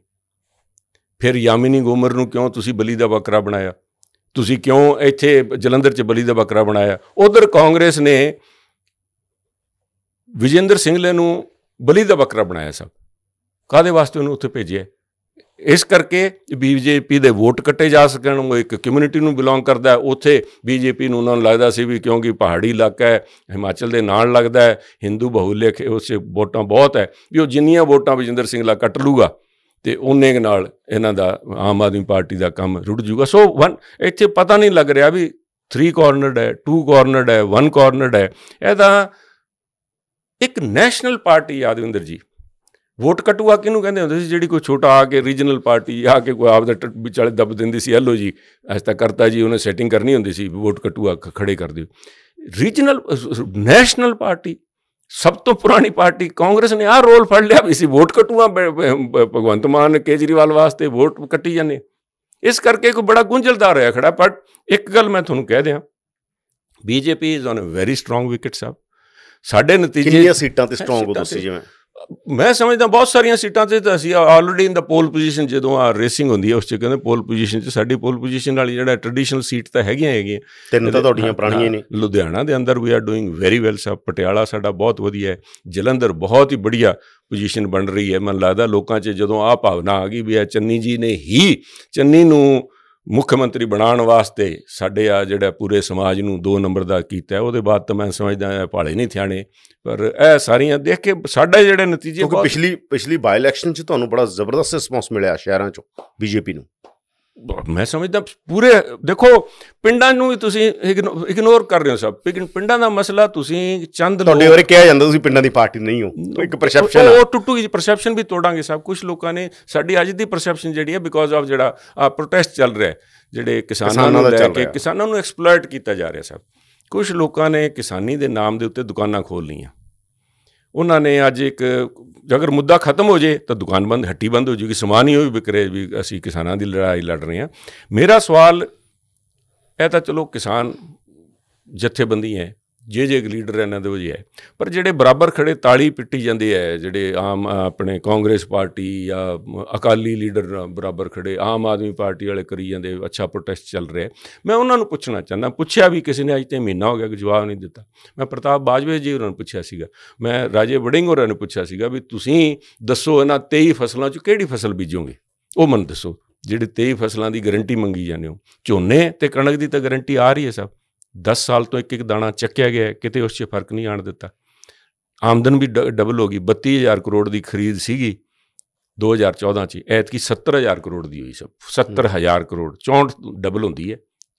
ਫਿਰ ਯਾਮਿਨੀ ਗੋਮਰ ਨੂੰ ਕਿਉਂ ਤੁਸੀਂ ਬਲੀ ਦਾ ਬੱਕਰਾ ਬਣਾਇਆ ਤੁਸੀਂ ਕਿਉਂ ਇੱਥੇ ਜਲੰਧਰ 'ਚ ਬਲੀ ਦਾ ਬੱਕਰਾ ਬਣਾਇਆ ਉਧਰ ਕਾਂਗਰਸ ਨੇ ਵਿਜੇਂਦਰ ਸਿੰਘਲੇ ਨੂੰ ਬਲੀ ਦਾ ਬੱਕਰਾ ਬਣਾਇਆ ਸਭ ਕਾਦੇ ਵਾਸਤੇ ਉਹਨੂੰ ਉੱਥੇ ਭੇਜਿਆ ਇਸ ਕਰਕੇ ਬੀਜੇਪੀ ਦੇ ਵੋਟ ਕੱਟੇ ਜਾ ਸਕਣ ਉਹ ਇੱਕ ਕਮਿਊਨਿਟੀ ਨੂੰ ਬਿਲੋਂਗ ਕਰਦਾ ਉੱਥੇ ਬੀਜੇਪੀ ਨੂੰ ਉਹਨਾਂ ਨੂੰ ਲੱਗਦਾ ਸੀ ਵੀ ਕਿਉਂਕਿ ਪਹਾੜੀ ਇਲਾਕਾ ਹੈ ਹਿਮਾਚਲ ਦੇ ਨਾਲ ਲੱਗਦਾ ਹੈ ਹਿੰਦੂ ਬਹੁਲੇ ਉਸੇ ਵੋਟਾਂ ਬਹੁਤ ਹੈ ਵੀ ਉਹ ਜਿੰਨੀਆਂ ਵੋਟਾਂ ਵਿਜੇਂਦਰ ਸਿੰਘਲਾ ਕੱਟ ਲੂਗਾ ਤੇ ਉਹਨੇ ਨਾਲ ਇਹਨਾਂ ਦਾ ਆਮ ਆਦਮੀ ਪਾਰਟੀ ਦਾ ਕੰਮ ਰੁੜ ਜੂਗਾ ਸੋ ਵਨ ਇੱਥੇ ਪਤਾ ਨਹੀਂ ਲੱਗ ਰਿਹਾ ਵੀ 3 ਕਾਰਨਰਡ ਹੈ 2 ਕਾਰਨਰਡ ਹੈ 1 ਕਾਰਨਰਡ ਹੈ ਇਹਦਾ ਇੱਕ ਨੈਸ਼ਨਲ ਪਾਰਟੀ ਯਾਦਵਿੰਦਰ ਜੀ ਵੋਟ ਕਟੂਆ ਕਿਹਨੂੰ ਕਹਿੰਦੇ ਹੁੰਦੇ ਸੀ ਜਿਹੜੀ ਕੋਈ ਛੋਟਾ ਆ ਕੇ ਰੀਜਨਲ ਪਾਰਟੀ ਆ ਕੇ ਕੋਈ ਆਪ ਦਾ ਵਿਚਾਲੇ ਦਬ ਦਿੰਦੀ ਸੀ ਹਲੋ ਜੀ ਅੱਜ ਤੱਕ ਕਰਤਾ ਜੀ ਉਹਨੇ ਸੈਟਿੰਗ ਕਰਨੀ ਹੁੰਦੀ ਸੀ ਵੋਟ ਕਟੂਆ ਖੜੇ ਕਰ ਦਿਓ ਰੀਜਨਲ ਨੈਸ਼ਨਲ ਪਾਰਟੀ ਸਭ ਤੋਂ ਪੁਰਾਣੀ ਪਾਰਟੀ ਕਾਂਗਰਸ ਨੇ ਆ ਰੋਲ ਫੜ ਲਿਆ ਵੀ ਸੀ ਵੋਟ ਕਟੂਆ ਭਗਵੰਤ ਮਾਨ ਕੇਜਰੀਵਾਲ ਵਾਸਤੇ ਵੋਟ ਕੱਟੀ ਜਾਂਦੇ ਇਸ ਕਰਕੇ ਕੋਈ ਬੜਾ ਗੁੰਝਲਦਾਰ ਹੋਇਆ ਖੜਾ ਪਰ ਇੱਕ ਗੱਲ ਮੈਂ ਤੁਹਾਨੂੰ ਕਹਿ ਦਿਆਂ BJP is on a very strong wicket ਸਾਹਿਬ ਸਾਡੇ ਨਤੀਜੇ ਕਿੰਨੀਆਂ ਸੀਟਾਂ ਤੇ ਸਟਰੋਂਗ ਹੋ ਤੁਸੀਂ ਜਿਵੇਂ ਮੈਂ ਸਮਝਦਾ ਬਹੁਤ ਸਾਰੀਆਂ ਸੀਟਾਂ ਤੇ ਤਾਂ ਅਸੀਂ ਆਲਰੇਡੀ ਇਨ ਦਾ ਪੋਲ ਪੋਜੀਸ਼ਨ ਜਦੋਂ ਆ ਰੇਸਿੰਗ ਹੁੰਦੀ ਹੈ ਉਸ ਚ ਕਹਿੰਦੇ ਪੋਲ ਪੋਜੀਸ਼ਨ ਚ ਸਾਡੀ ਪੋਲ ਪੋਜੀਸ਼ਨ ਵਾਲੀ ਜਿਹੜਾ ਟ੍ਰੈਡੀਸ਼ਨਲ ਸੀਟ ਤਾਂ ਹੈਗੀਆਂ ਹੈਗੀਆਂ ਤਿੰਨ ਤਾਂ ਤੁਹਾਡੀਆਂ ਪੁਰਾਣੀਆਂ ਨੇ ਲੁਧਿਆਣਾ ਦੇ ਅੰਦਰ we are doing very well ਸਾ ਪਟਿਆਲਾ ਸਾਡਾ ਬਹੁਤ ਵਧੀਆ ਹੈ ਜਲੰਧਰ ਬਹੁਤ ਹੀ ਬੜੀਆ ਪੋਜੀਸ਼ਨ ਬਣ ਰਹੀ ਹੈ ਮਨ ਲੱਗਦਾ ਲੋਕਾਂ 'ਚ ਜਦੋਂ ਆ ਭਾਵਨਾ ਆ ਗਈ ਵੀ ਆ ਚੰਨੀ ਜੀ ਨੇ ਹੀ ਚੰਨੀ ਨੂੰ ਮੁੱਖ ਮੰਤਰੀ ਬਣਾਉਣ ਵਾਸਤੇ ਸਾਡੇ ਆ ਜਿਹੜਾ ਪੂਰੇ ਸਮਾਜ ਨੂੰ ਦੋ ਨੰਬਰ ਦਾ ਕੀਤਾ ਉਹਦੇ ਬਾਅਦ ਤਾਂ ਮੈਂ ਸਮਝਦਾ ਭਾਲੇ ਨਹੀਂ ਥਿਆਣੇ ਪਰ ਇਹ ਸਾਰੀਆਂ ਦੇਖ ਕੇ ਸਾਡੇ ਜਿਹੜੇ ਨਤੀਜੇ ਕਿਉਂਕਿ ਪਿਛਲੀ ਪਿਛਲੀ ਬਾਈ ਇਲੈਕਸ਼ਨ 'ਚ ਤੁਹਾਨੂੰ ਬੜਾ ਜ਼ਬਰਦਸਤ ਰਿਸਪੌਂਸ ਮਿਲਿਆ ਸ਼ਹਿਰਾਂ 'ਚੋਂ ਬੀਜੇਪੀ ਨੂੰ ਮੈਂ ਸਮਝਦਾ ਪੂਰੇ ਦੇਖੋ ਪਿੰਡਾਂ ਨੂੰ ਤੁਸੀਂ ਇਗਨੋਰ ਕਰ ਰਹੇ ਹੋ ਸਭ ਪਿੰਡਾਂ ਦਾ ਮਸਲਾ ਤੁਸੀਂ ਚੰਦ ਤੁਹਾਡੇ ਬਾਰੇ ਕਿਹਾ ਜਾਂਦਾ ਤੁਸੀਂ ਪਿੰਡਾਂ ਦੀ ਪਾਰਟੀ ਨਹੀਂ ਹੋ ਇੱਕ ਪਰਸੈਪਸ਼ਨ ਉਹ ਟੁੱਟੂ ਜੀ ਪਰਸੈਪਸ਼ਨ ਵੀ ਤੋੜਾਂਗੇ ਸਭ ਕੁਝ ਲੋਕਾਂ ਨੇ ਸਾਡੀ ਅੱਜ ਦੀ ਪਰਸੈਪਸ਼ਨ ਜਿਹੜੀ ਹੈ ਬਿਕੋਜ਼ ਆਫ ਜਿਹੜਾ ਆ ਪ੍ਰੋਟੈਸਟ ਚੱਲ ਰਿਹਾ ਜਿਹੜੇ ਕਿਸਾਨਾਂ ਨੂੰ ਲੈ ਕੇ ਕਿਸਾਨਾਂ ਨੂੰ ਐਕਸਪਲੋਇਟ ਕੀਤਾ ਜਾ ਰਿਹਾ ਸਭ ਕੁਝ ਲੋਕਾਂ ਨੇ ਕਿਸਾਨੀ ਦੇ ਨਾਮ ਦੇ ਉੱਤੇ ਦੁਕਾਨਾਂ ਖੋਲ ਲਈਆਂ ਉਹਨਾਂ ਨੇ ਅੱਜ ਇੱਕ ਜੇਕਰ ਮੁੱਦਾ ਖਤਮ ਹੋ ਜੇ ਤਾਂ ਦੁਕਾਨ ਬੰਦ ਹੱਟੀ ਬੰਦ ਹੋ ਜੂਗੀ ਸਮਾਨ ਹੀ ਹੋਈ ਵਿਕਰੇ ਵੀ ਅਸੀਂ ਕਿਸਾਨਾਂ ਦੀ ਲੜਾਈ ਲੜ ਰਹੇ ਹਾਂ ਮੇਰਾ ਸਵਾਲ ਇਹ ਤਾਂ ਚਲੋ ਕਿਸਾਨ ਜਥੇਬੰਦੀ ਹੈ ਜੇ ਜੇ ਲੀਡਰ ਇਹਨਾਂ ਦੇ ਜੀ ਹੈ ਪਰ ਜਿਹੜੇ ਬਰਾਬਰ ਖੜੇ ਤਾਲੀ ਪਿੱਟੀ ਜਾਂਦੇ ਆ ਜਿਹੜੇ ਆਮ ਆਪਣੇ ਕਾਂਗਰਸ ਪਾਰਟੀ ਜਾਂ ਅਕਾਲੀ ਲੀਡਰ ਬਰਾਬਰ ਖੜੇ ਆਮ ਆਦਮੀ ਪਾਰਟੀ ਵਾਲੇ ਕਰੀ ਜਾਂਦੇ ਅੱਛਾ ਪ੍ਰੋਟੈਸਟ ਚੱਲ ਰਿਹਾ ਮੈਂ ਉਹਨਾਂ ਨੂੰ ਪੁੱਛਣਾ ਚਾਹੁੰਦਾ ਪੁੱਛਿਆ ਵੀ ਕਿਸੇ ਨੇ ਅੱਜ ਤੇ ਮਹੀਨਾ ਹੋ ਗਿਆ ਕਿ ਜਵਾਬ ਨਹੀਂ ਦਿੱਤਾ ਮੈਂ ਪ੍ਰਤਾਪ ਬਾਜਵੇ ਜੀ ਉਹਨਾਂ ਨੂੰ ਪੁੱਛਿਆ ਸੀਗਾ ਮੈਂ ਰਾਜੇ ਵੜਿੰਗ ਹੋਰਾਂ ਨੂੰ ਪੁੱਛਿਆ ਸੀਗਾ ਵੀ ਤੁਸੀਂ ਦੱਸੋ ਇਹਨਾਂ 23 ਫਸਲਾਂ 'ਚ ਕਿਹੜੀ ਫਸਲ ਬੀਜੋਗੇ ਉਹ ਮੈਨੂੰ ਦੱਸੋ ਜਿਹੜੇ 23 ਫਸਲਾਂ ਦੀ ਗਾਰੰਟੀ ਮੰਗੀ ਜਾਂਦੇ ਹੋ ਝੋਨੇ ਤੇ ਕਣਕ ਦੀ ਤਾਂ ਗਾਰੰਟੀ ਆ ਰਹੀ ਹੈ ਸਭ 10 ਸਾਲ ਤੋਂ ਇੱਕ ਇੱਕ ਦਾਣਾ ਚੱਕਿਆ ਗਿਆ ਕਿਤੇ ਉਸ 'ਚ ਫਰਕ ਨਹੀਂ ਆਣ ਦਿੱਤਾ ਆਮਦਨ ਵੀ ਡਬਲ ਹੋ ਗਈ 32000 ਕਰੋੜ ਦੀ ਖਰੀਦ ਸੀਗੀ 2014 ਚ ਐਤਕੀ 70000 ਕਰੋੜ ਦੀ ਹੋਈ ਸਭ 70000 ਕਰੋੜ 64 ਡਬਲ ਹੁੰਦੀ ਹੈ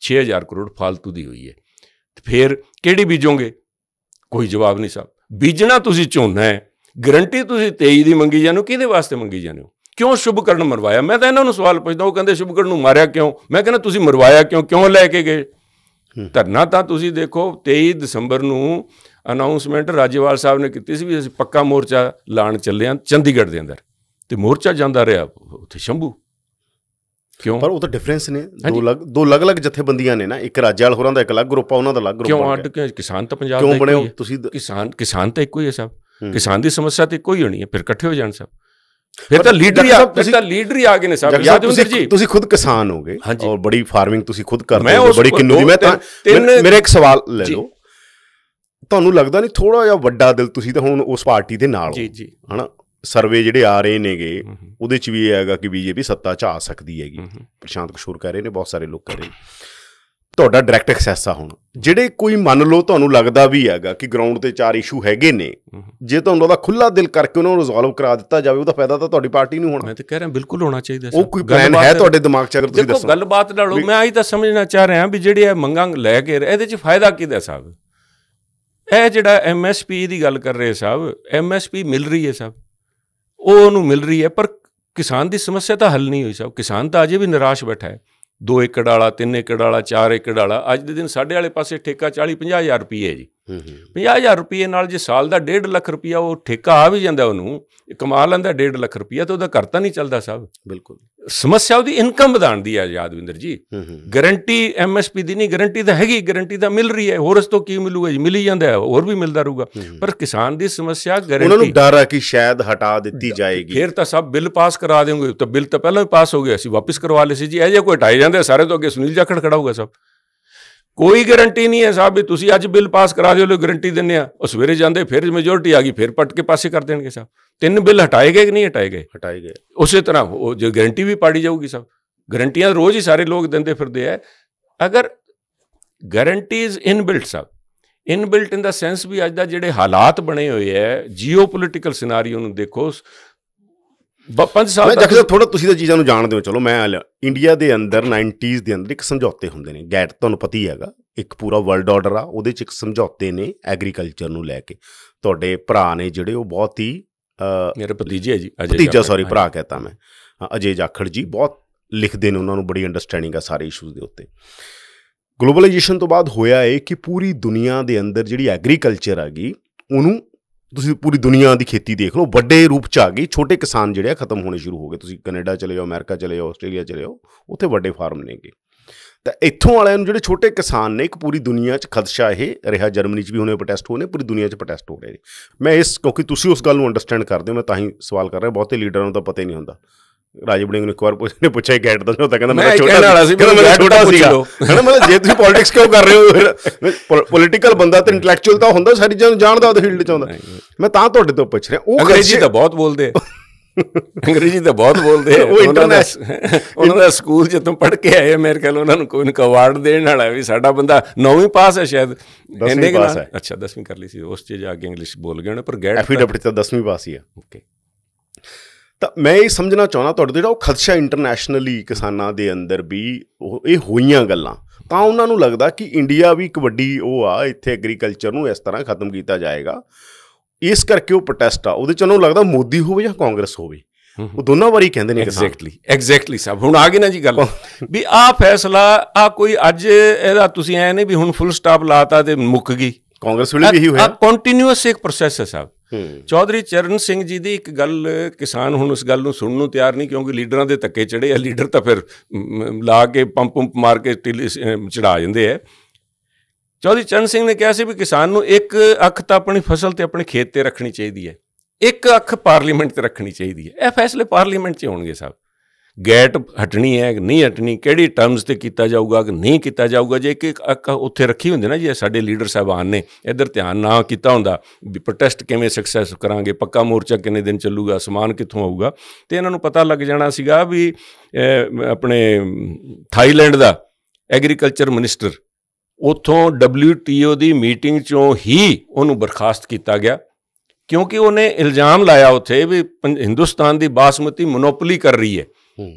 6000 ਕਰੋੜ ਫालतू ਦੀ ਹੋਈ ਹੈ ਤੇ ਫਿਰ ਕਿਹੜੀ ਬੀਜੋਗੇ ਕੋਈ ਜਵਾਬ ਨਹੀਂ ਸਾਬ ਬੀਜਣਾ ਤੁਸੀਂ ਝੋਨਾ ਹੈ ਗਰੰਟੀ ਤੁਸੀਂ 23 ਦੀ ਮੰਗੀ ਜਾਨੂ ਕਿਹਦੇ ਵਾਸਤੇ ਮੰਗੀ ਜਾਂਦੇ ਹੋ ਕਿਉਂ ਸ਼ੁਭਕਰਨ ਮਰਵਾਇਆ ਮੈਂ ਤਾਂ ਇਹਨਾਂ ਨੂੰ ਸਵਾਲ ਪੁੱਛਦਾ ਉਹ ਕਹਿੰਦੇ ਸ਼ੁਭਕਰਨ ਨੂੰ ਮਾਰਿਆ ਕਿਉਂ ਮੈਂ ਕਹਿੰਦਾ ਤੁਸੀਂ ਮਰਵਾਇਆ ਕਿਉਂ ਕਿਉਂ ਲੈ ਕੇ ਗਏ ਧਰਨਾ ਤਾਂ ਤੁਸੀਂ ਦੇਖੋ 23 ਦਸੰਬਰ ਨੂੰ ਅਨਾਉਂਸਮੈਂਟ ਰਾਜੇਵਾਲ ਸਾਹਿਬ ਨੇ ਕੀਤੀ ਸੀ ਵੀ ਅਸੀਂ ਪੱਕਾ ਮੋਰਚਾ ਲਾਣ ਚੱਲੇ ਆਂ ਚੰਡੀਗੜ੍ਹ ਦੇ ਅੰਦਰ ਤੇ ਮੋਰਚਾ ਜਾਂਦਾ ਰਿਹਾ ਉੱਥੇ ਸ਼ੰਭੂ ਕਿਉਂ ਪਰ ਉਹ ਤਾਂ ਡਿਫਰੈਂਸ ਨੇ ਦੋ ਲਗ ਦੋ ਲਗ-ਲਗ ਜਥੇਬੰਦੀਆਂ ਨੇ ਨਾ ਇੱਕ ਰਾਜੇਵਾਲ ਹੋਰਾਂ ਦਾ ਇੱਕ ਅਲੱਗ ਗਰੁੱਪ ਆ ਉਹਨਾਂ ਦਾ ਅਲੱਗ ਗਰੁੱਪ ਕਿਉਂ ਅੱਡ ਕੇ ਕਿਸਾਨ ਤਾਂ ਪੰਜਾਬ ਦੇ ਕਿਉਂ ਬਣੇ ਤੁਸੀਂ ਕਿਸਾਨ ਕਿਸਾਨ ਤਾਂ ਇੱਕੋ ਹੀ ਹੈ ਸਭ ਕਿਸਾਨ ਦੀ ਸਮੱਸਿਆ ਤਾਂ ਇੱਕੋ ਹੀ ਹੋਣੀ ਹੈ ਫਿਰ ਇਕੱਠੇ ਹੋ ਜਾਣ ਸਭ ਫਿਰ ਤਾਂ ਲੀਡਰ ਹੀ ਤੁਸੀਂ ਤਾਂ ਲੀਡਰ ਹੀ ਆ ਗਏ ਨੇ ਸਾਹਿਬ ਯਾਦਵਿੰਦਰ ਜੀ ਤੁਸੀਂ ਖੁਦ ਕਿਸਾਨ ਹੋਗੇ ਔਰ ਬੜੀ ਫਾਰਮਿੰਗ ਤੁਸੀਂ ਖੁਦ ਕਰਦੇ ਹੋ ਬੜੀ ਕਿੰਨੂ ਦੀ ਮੈਂ ਤਾਂ ਮੇਰਾ ਇੱਕ ਸਵਾਲ ਲੈ ਲਓ ਤੁਹਾਨੂੰ ਲੱਗਦਾ ਨਹੀਂ ਥੋੜਾ ਜਿਹਾ ਵੱਡਾ ਦਿਲ ਤੁਸੀਂ ਤਾਂ ਹੁਣ ਉਸ ਪਾਰਟੀ ਦੇ ਨਾਲ ਹੋ ਜੀ ਜੀ ਹਨਾ ਸਰਵੇ ਜਿਹੜੇ ਆ ਰਹੇ ਨੇਗੇ ਉਹਦੇ ਚ ਵੀ ਇਹ ਹੈਗਾ ਕਿ ਬੀਜੇਪੀ ਸੱਤਾ 'ਚ ਆ ਸਕਦੀ ਹੈਗੀ ਪ੍ਰਸ਼ਾਂਤ ਕਿਸ਼ੋਰ ਕਹਿ ਰਹੇ ਨੇ ਬਹੁਤ ਸਾਰੇ ਲੋਕ ਕਹਿ ਰਹੇ ਨੇ ਤੁਹਾਡਾ ਡਾਇਰੈਕਟ ਐਕਸੈਸ ਆ ਹੁਣ ਜਿਹੜੇ ਕੋਈ ਮੰਨ ਲਓ ਤੁਹਾਨੂੰ ਲੱਗਦਾ ਵੀ ਹੈਗਾ ਕਿ ਗਰਾਊਂਡ ਤੇ ਚਾਰ ਇਸ਼ੂ ਹੈਗੇ ਨੇ ਜੇ ਤੁਹਾਨੂੰ ਉਹਦਾ ਖੁੱਲਾ ਦਿਲ ਕਰਕੇ ਉਹਨਾਂ ਨੂੰ ਰਿਜ਼ੋਲਵ ਕਰਾ ਦਿੱਤਾ ਜਾਵੇ ਉਹਦਾ ਫਾਇਦਾ ਤਾਂ ਤੁਹਾਡੀ ਪਾਰਟੀ ਨੂੰ ਹੋਣਾ ਮੈਂ ਤਾਂ ਕਹਿ ਰਿਹਾ ਬਿਲਕੁਲ ਹੋਣਾ ਚਾਹੀਦਾ ਉਹ ਕੋਈ ਪਲਾਨ ਹੈ ਤੁਹਾਡੇ ਦਿਮਾਗ 'ਚ ਅਗਰ ਤੁਸੀਂ ਦੱਸੋ ਦੇਖੋ ਗੱਲਬਾਤ ਨਾਲੋਂ ਮੈਂ ਆਹੀ ਤਾਂ ਸਮਝਣਾ ਚਾਹ ਰਿਹਾ ਵੀ ਜਿਹੜੇ ਇਹ ਮੰਗਾਂ ਲੈ ਕੇ ਇਹਦੇ 'ਚ ਫਾਇਦਾ ਕੀ ਦਾ ਸਾਹਿਬ ਇਹ ਜਿਹੜਾ ਐਮਐਸਪੀ ਦੀ ਗੱਲ ਕਰ ਰਹੇ ਸਾਹਿਬ ਐਮਐਸਪੀ ਮਿਲ ਰਹੀ ਹੈ ਸਾਹਿਬ ਉਹ ਉਹਨੂੰ ਮਿਲ ਰਹੀ ਹੈ ਪਰ ਕਿਸਾਨ ਦੀ ਸਮੱਸਿਆ ਤਾਂ ਹੱਲ ਨਹੀਂ ਹੋਈ ਸਾਹਿਬ ਕਿਸਾਨ ਤਾਂ ਅਜੇ ਵੀ ਨਿਰਾਸ਼ ਬੈਠਾ ਹੈ 2 ਏਕੜ ਵਾਲਾ 3 ਏਕੜ ਵਾਲਾ 4 ਏਕੜ ਵਾਲਾ ਅੱਜ ਦੇ ਦਿਨ ਸਾਡੇ ਵਾਲੇ ਪਾਸੇ ਠੇਕਾ 40 50000 ਰੁਪਏ ਹੈ ਜੀ 50000 ਰੁਪਏ ਨਾਲ ਜੇ ਸਾਲ ਦਾ 1.5 ਲੱਖ ਰੁਪਿਆ ਉਹ ਠੇਕਾ ਆ ਵੀ ਜਾਂਦਾ ਉਹਨੂੰ ਕਮਾ ਲੈਂਦਾ 1.5 ਲੱਖ ਰੁਪਿਆ ਤਾਂ ਉਹਦਾ ਘਰ ਤਾਂ ਨਹੀਂ ਚੱਲਦਾ ਸਾਹਿਬ ਬਿਲਕੁਲ ਸਮੱਸਿਆ ਉਹਦੀ ਇਨਕਮ ਵਧਾਣ ਦੀ ਆ ਯਾਦਵਿੰਦਰ ਜੀ ਗਾਰੰਟੀ ਐਮਐਸਪੀ ਦੀ ਨਹੀਂ ਗਾਰੰਟੀ ਤਾਂ ਹੈਗੀ ਗਾਰੰਟੀ ਤਾਂ ਮਿਲ ਰਹੀ ਹੈ ਹੋਰ ਉਸ ਤੋਂ ਕੀ ਮਿਲੂਗਾ ਜੀ ਮਿਲ ਹੀ ਜਾਂਦਾ ਹੋਰ ਵੀ ਮਿਲਦਾ ਰਹੂਗਾ ਪਰ ਕਿਸਾਨ ਦੀ ਸਮੱਸਿਆ ਗਾਰੰਟੀ ਉਹਨਾਂ ਨੂੰ ਡਰ ਆ ਕਿ ਸ਼ਾਇਦ ਹਟਾ ਦਿੱਤੀ ਜਾਏਗੀ ਫਿਰ ਤਾਂ ਸਭ ਬਿੱਲ ਪਾਸ ਕਰਾ ਦੇਵਾਂਗੇ ਤਾਂ ਬਿੱਲ ਤਾਂ ਪਹਿਲਾਂ ਹੀ ਪਾਸ ਹੋ ਗਿਆ ਸੀ ਵਾਪਸ ਕਰਵਾ ਲਏ ਸੀ ਜੀ ਇਹ ਜੇ ਕੋਈ ਹਟਾਈ ਜਾਂਦੇ ਸਾਰੇ ਤੋਂ ਅੱਗੇ ਸੁਨੀਲ ਜਾਖੜ ਖੜਾ ਹੋਊਗਾ ਸਭ ਕੋਈ ਗਾਰੰਟੀ ਨਹੀਂ ਹੈ ਸਾਹਿਬ ਵੀ ਤੁਸੀਂ ਅੱਜ ਬਿੱਲ ਪਾਸ ਕਰਾ ਦਿਓ ਲੋ ਗਾਰੰਟੀ ਦਿੰਨੇ ਆ ਉਹ ਸਵੇਰੇ ਜਾਂਦੇ ਫਿਰ ਮੈਜੋਰਟੀ ਆ ਗਈ ਫਿਰ ਪਟ ਕੇ ਪਾਸੇ ਕਰ ਦੇਣਗੇ ਸਾਹਿਬ ਤਿੰਨ ਬਿੱਲ ਹਟਾਏ ਗਏ ਕਿ ਨਹੀਂ ਹਟਾਏ ਗਏ ਹਟਾਏ ਗਏ ਉਸੇ ਤਰ੍ਹਾਂ ਉਹ ਜੋ ਗਾਰੰਟੀ ਵੀ ਪਾੜੀ ਜਾਊਗੀ ਸਾਹਿਬ ਗਾਰੰਟੀਆਂ ਰੋਜ਼ ਹੀ ਸਾਰੇ ਲੋਕ ਦਿੰਦੇ ਫਿਰਦੇ ਆ ਅਗਰ ਗਾਰੰਟੀਜ਼ ਇਨਬਿਲਟ ਸਾਹਿਬ ਇਨਬਿਲਟ ਇਨ ਦਾ ਸੈਂਸ ਵੀ ਅੱਜ ਦਾ ਜਿਹੜੇ ਹਾਲਾਤ ਬਣੇ ਹੋਏ ਐ ਜੀਓਪੋਲਿਟੀਕਲ ਸਿਨੈਰੀਓ ਨੂੰ ਦੇਖੋ ਪੰਜ ਸਾਲ ਮੈਂ ਦੇਖਦਾ ਥੋੜਾ ਤੁਸੀਂ ਤਾਂ ਚੀਜ਼ਾਂ ਨੂੰ ਜਾਣਦੇ ਹੋ ਚਲੋ ਮੈਂ ਇੰਡੀਆ ਦੇ ਅੰਦਰ 90s ਦੇ ਅੰਦਰ ਇੱਕ ਸਮਝੌਤੇ ਹੁੰਦੇ ਨੇ ਗੈਟ ਤੁਹਾਨੂੰ ਪਤਾ ਹੀ ਹੈਗਾ ਇੱਕ ਪੂਰਾ ਵਰਲਡ ਆਰਡਰ ਆ ਉਹਦੇ ਚ ਇੱਕ ਸਮਝੌਤੇ ਨੇ ਐਗਰੀਕਲਚਰ ਨੂੰ ਲੈ ਕੇ ਤੁਹਾਡੇ ਭਰਾ ਨੇ ਜਿਹੜੇ ਉਹ ਬਹੁਤ ਹੀ ਮੇਰੇ ਭਤੀਜੇ ਜੀ ਅਜੇ ਭਤੀਜਾ ਸੌਰੀ ਭਰਾ ਕਹਤਾ ਮੈਂ ਅਜੇ ਜਾਖੜ ਜੀ ਬਹੁਤ ਲਿਖਦੇ ਨੇ ਉਹਨਾਂ ਨੂੰ ਬੜੀ ਅੰਡਰਸਟੈਂਡਿੰਗ ਆ ਸਾਰੇ ਇਸ਼ੂਜ਼ ਦੇ ਉੱਤੇ ਗਲੋਬਲਾਈਜੇਸ਼ਨ ਤੋਂ ਬਾਅਦ ਹੋਇਆ ਏ ਕਿ ਪੂਰੀ ਦੁਨੀਆ ਦੇ ਅੰਦਰ ਜਿਹੜੀ ਐਗਰੀਕਲਚਰ ਆ ਗਈ ਉਹਨੂੰ ਤੁਸੀਂ ਪੂਰੀ ਦੁਨੀਆ ਦੀ ਖੇਤੀ ਦੇਖ ਲਓ ਵੱਡੇ ਰੂਪ ਚ ਆ ਗਈ ਛੋਟੇ ਕਿਸਾਨ ਜਿਹੜੇ ਆ ਖਤਮ ਹੋਣੇ ਸ਼ੁਰੂ ਹੋ ਗਏ ਤੁਸੀਂ ਕੈਨੇਡਾ ਚਲੇ ਜਾਓ ਅਮਰੀਕਾ ਚਲੇ ਜਾਓ ਆਸਟ੍ਰੇਲੀਆ ਚਲੇ ਜਾਓ ਉੱਥੇ ਵੱਡੇ ਫਾਰਮ ਨੇਗੇ ਤਾਂ ਇੱਥੋਂ ਵਾਲਿਆਂ ਨੂੰ ਜਿਹੜੇ ਛੋਟੇ ਕਿਸਾਨ ਨੇ ਇੱਕ ਪੂਰੀ ਦੁਨੀਆ 'ਚ ਖਦਸ਼ਾ ਇਹ ਰਿਹਾ ਜਰਮਨੀ 'ਚ ਵੀ ਹੁਣੇ ਪ੍ਰੋਟੈਸਟ ਹੋਣੇ ਪੂਰੀ ਦੁਨੀਆ 'ਚ ਪ੍ਰੋਟੈਸਟ ਹੋ ਰਹੇ ਨੇ ਮੈਂ ਇਸ ਕਿਉਂਕਿ ਤੁਸੀਂ ਉਸ ਗੱਲ ਨੂੰ ਅੰਡਰਸਟੈਂਡ ਕਰਦੇ ਹੋ ਮੈਂ ਤਾਂ ਹੀ ਸਵਾਲ ਕਰ ਰਿਹਾ ਬਹੁਤੇ ਲੀਡਰਾਂ ਨੂੰ ਤਾਂ ਪਤਾ ਹੀ ਨਹੀਂ ਹੁੰਦਾ ਰਾਜੀਵ ਬਲਿੰਗ ਨੂੰ ਇੱਕ ਵਾਰ ਨੇ ਪੁੱਛਿਆ ਗੈਟ ਦਾ ਤਾਂ ਕਹਿੰਦਾ ਮੈਂ ਛੋਟਾ ਵਾਲਾ ਸੀ ਕਹਿੰਦਾ ਮੈਂ ਛੋਟਾ ਸੀ ਕਹਿੰਦਾ ਮਤਲਬ ਜੇ ਤੁਸੀਂ ਪੋਲਿਟਿਕਸ ਕਿਉਂ ਕਰ ਰਹੇ ਹੋ ਪੋਲਿਟੀਕਲ ਬੰਦਾ ਤੇ ਇੰਟੈਲੈਕਚੁਅਲ ਤਾਂ ਹੁੰਦਾ ਸਾਰੀ ਜਨ ਜਾਣਦਾ ਉਹਦੇ ਫੀਲਡ ਚ ਆਉਂਦਾ ਮੈਂ ਤਾਂ ਤੁਹਾਡੇ ਤੋਂ ਪੁੱਛ ਰਿਹਾ ਉਹ ਅੰਗਰੇਜ਼ੀ ਤਾਂ ਬਹੁਤ ਬੋਲਦੇ ਅੰਗਰੇਜ਼ੀ ਤਾਂ ਬਹੁਤ ਬੋਲਦੇ ਆ ਉਹ ਦਾ ਉਹਨਾਂ ਦਾ ਸਕੂਲ ਜਿੱਥੋਂ ਪੜ੍ਹ ਕੇ ਆਏ ਅਮਰੀਕਾ ਲੋ ਉਹਨਾਂ ਨੂੰ ਕੋਈ ਨਾ ਅਵਾਰਡ ਦੇਣ ਵਾਲਾ ਵੀ ਸਾਡਾ ਬੰਦਾ 9ਵੀਂ ਪਾਸ ਹੈ ਸ਼ਾਇਦ 10ਵੀਂ ਪਾਸ ਹੈ ਅੱਛਾ 10ਵੀਂ ਕਰ ਲਈ ਸੀ ਉਸ ਚ ਜਾ ਕੇ ਇੰਗਲਿਸ਼ ਬੋਲ ਗਏ ਉਹਨੇ ਪਰ ਗੈਟ ਐਫੀਡੈਵਿਟ ਤਾਂ 10ਵੀਂ ਪਾਸ ਹੀ ਆ ਓਕੇ ਤਾਂ ਮੈਂ ਇਹ ਸਮਝਣਾ ਚਾਹਣਾ ਤੁਹਾਡੇ ਜਿਹੜਾ ਉਹ ਖਦਸ਼ਾ ਇੰਟਰਨੈਸ਼ਨਲੀ ਕਿਸਾਨਾਂ ਦੇ ਅੰਦਰ ਵੀ ਇਹ ਹੋਈਆਂ ਗੱਲਾਂ ਤਾਂ ਉਹਨਾਂ ਨੂੰ ਲੱਗਦਾ ਕਿ ਇੰਡੀਆ ਵੀ ਇੱਕ ਵੱਡੀ ਉਹ ਆ ਇੱਥੇ ਐਗਰੀਕਲਚਰ ਨੂੰ ਇਸ ਤਰ੍ਹਾਂ ਖਤਮ ਕੀਤਾ ਜਾਏਗਾ ਇਸ ਕਰਕੇ ਉਹ ਪ੍ਰੋਟੈਸਟ ਆ ਉਹਦੇ ਚ ਉਹਨੂੰ ਲੱਗਦਾ ਮੋਦੀ ਹੋਵੇ ਜਾਂ ਕਾਂਗਰਸ ਹੋਵੇ ਉਹ ਦੋਨਾਂ ਵਾਰੀ ਕਹਿੰਦੇ ਨੇ ਐਗਜ਼ੈਕਟਲੀ ਐਗਜ਼ੈਕਟਲੀ ਸਾਹਿਬ ਹੁਣ ਆ ਗਈ ਨਾ ਜੀ ਗੱਲ ਵੀ ਆ ਫੈਸਲਾ ਆ ਕੋਈ ਅੱਜ ਇਹਦਾ ਤੁਸੀਂ ਐ ਨਹੀਂ ਵੀ ਹੁਣ ਫੁੱਲ ਸਟਾਪ ਲਾਤਾ ਤੇ ਮੁੱਕ ਗਈ ਕਾਂਗਰਸ ਵੀ ਇਹੀ ਹੋਇਆ ਆ ਕੰਟੀਨਿਊਸ ਇੱਕ ਪ੍ਰੋਸੈਸ ਹੈ ਸਾਹਿਬ ਚੌਧਰੀ ਚਰਨ ਸਿੰਘ ਜੀ ਦੀ ਇੱਕ ਗੱਲ ਕਿਸਾਨ ਹੁਣ ਉਸ ਗੱਲ ਨੂੰ ਸੁਣਨ ਨੂੰ ਤਿਆਰ ਨਹੀਂ ਕਿਉਂਕਿ ਲੀਡਰਾਂ ਦੇ ਤੱਕੇ ਚੜੇ ਆ ਲੀਡਰ ਤਾਂ ਫਿਰ ਲਾ ਕੇ ਪੰਪ ਪੰਪ ਮਾਰ ਕੇ ਚੜਾ ਜਾਂਦੇ ਆ ਚੌਧਰੀ ਚਰਨ ਸਿੰਘ ਨੇ ਕਿਹਾ ਸੀ ਵੀ ਕਿਸਾਨ ਨੂੰ ਇੱਕ ਅੱਖ ਤਾਂ ਆਪਣੀ ਫਸਲ ਤੇ ਆਪਣੇ ਖੇਤ ਤੇ ਰੱਖਣੀ ਚਾਹੀਦੀ ਹੈ ਇੱਕ ਅੱਖ ਪਾਰਲੀਮੈਂਟ ਤੇ ਰੱਖਣੀ ਚਾਹੀਦੀ ਹੈ ਇਹ ਫੈਸਲੇ ਪਾਰਲੀਮੈਂਟ 'ਚ ਹੋਣਗੇ ਸਾਬ ਗੈਟ ਹਟਣੀ ਹੈ ਨਹੀਂ ਹਟਣੀ ਕਿਹੜੀ ਟਰਮਸ ਤੇ ਕੀਤਾ ਜਾਊਗਾ ਕਿ ਨਹੀਂ ਕੀਤਾ ਜਾਊਗਾ ਜੇ ਕਿ ਉੱਥੇ ਰੱਖੀ ਹੁੰਦੀ ਨਾ ਜੇ ਸਾਡੇ ਲੀਡਰ ਸਾਹਿਬਾਨ ਨੇ ਇੱਧਰ ਧਿਆਨ ਨਾ ਕੀਤਾ ਹੁੰਦਾ ਵੀ ਪ੍ਰੋਟੈਸਟ ਕਿਵੇਂ ਸਕਸੈਸ ਕਰਾਂਗੇ ਪੱਕਾ ਮੋਰਚਾ ਕਿੰਨੇ ਦਿਨ ਚੱਲੂਗਾ ਸਮਾਨ ਕਿੱਥੋਂ ਆਊਗਾ ਤੇ ਇਹਨਾਂ ਨੂੰ ਪਤਾ ਲੱਗ ਜਾਣਾ ਸੀਗਾ ਵੀ ਆਪਣੇ ਥਾਈਲੈਂਡ ਦਾ ਐਗਰੀਕਲਚਰ ਮਿਨਿਸਟਰ ਉਥੋਂ WTO ਦੀ ਮੀਟਿੰਗ ਚੋਂ ਹੀ ਉਹਨੂੰ ਬਰਖਾਸਤ ਕੀਤਾ ਗਿਆ ਕਿਉਂਕਿ ਉਹਨੇ ਇਲਜ਼ਾਮ ਲਾਇਆ ਉਥੇ ਵੀ ਹਿੰਦੁਸਤਾਨ ਦੀ ਬਾਸਮਤੀ ਮੋਨੋਪੋਲੀ ਕਰ ਰਹੀ ਹੈ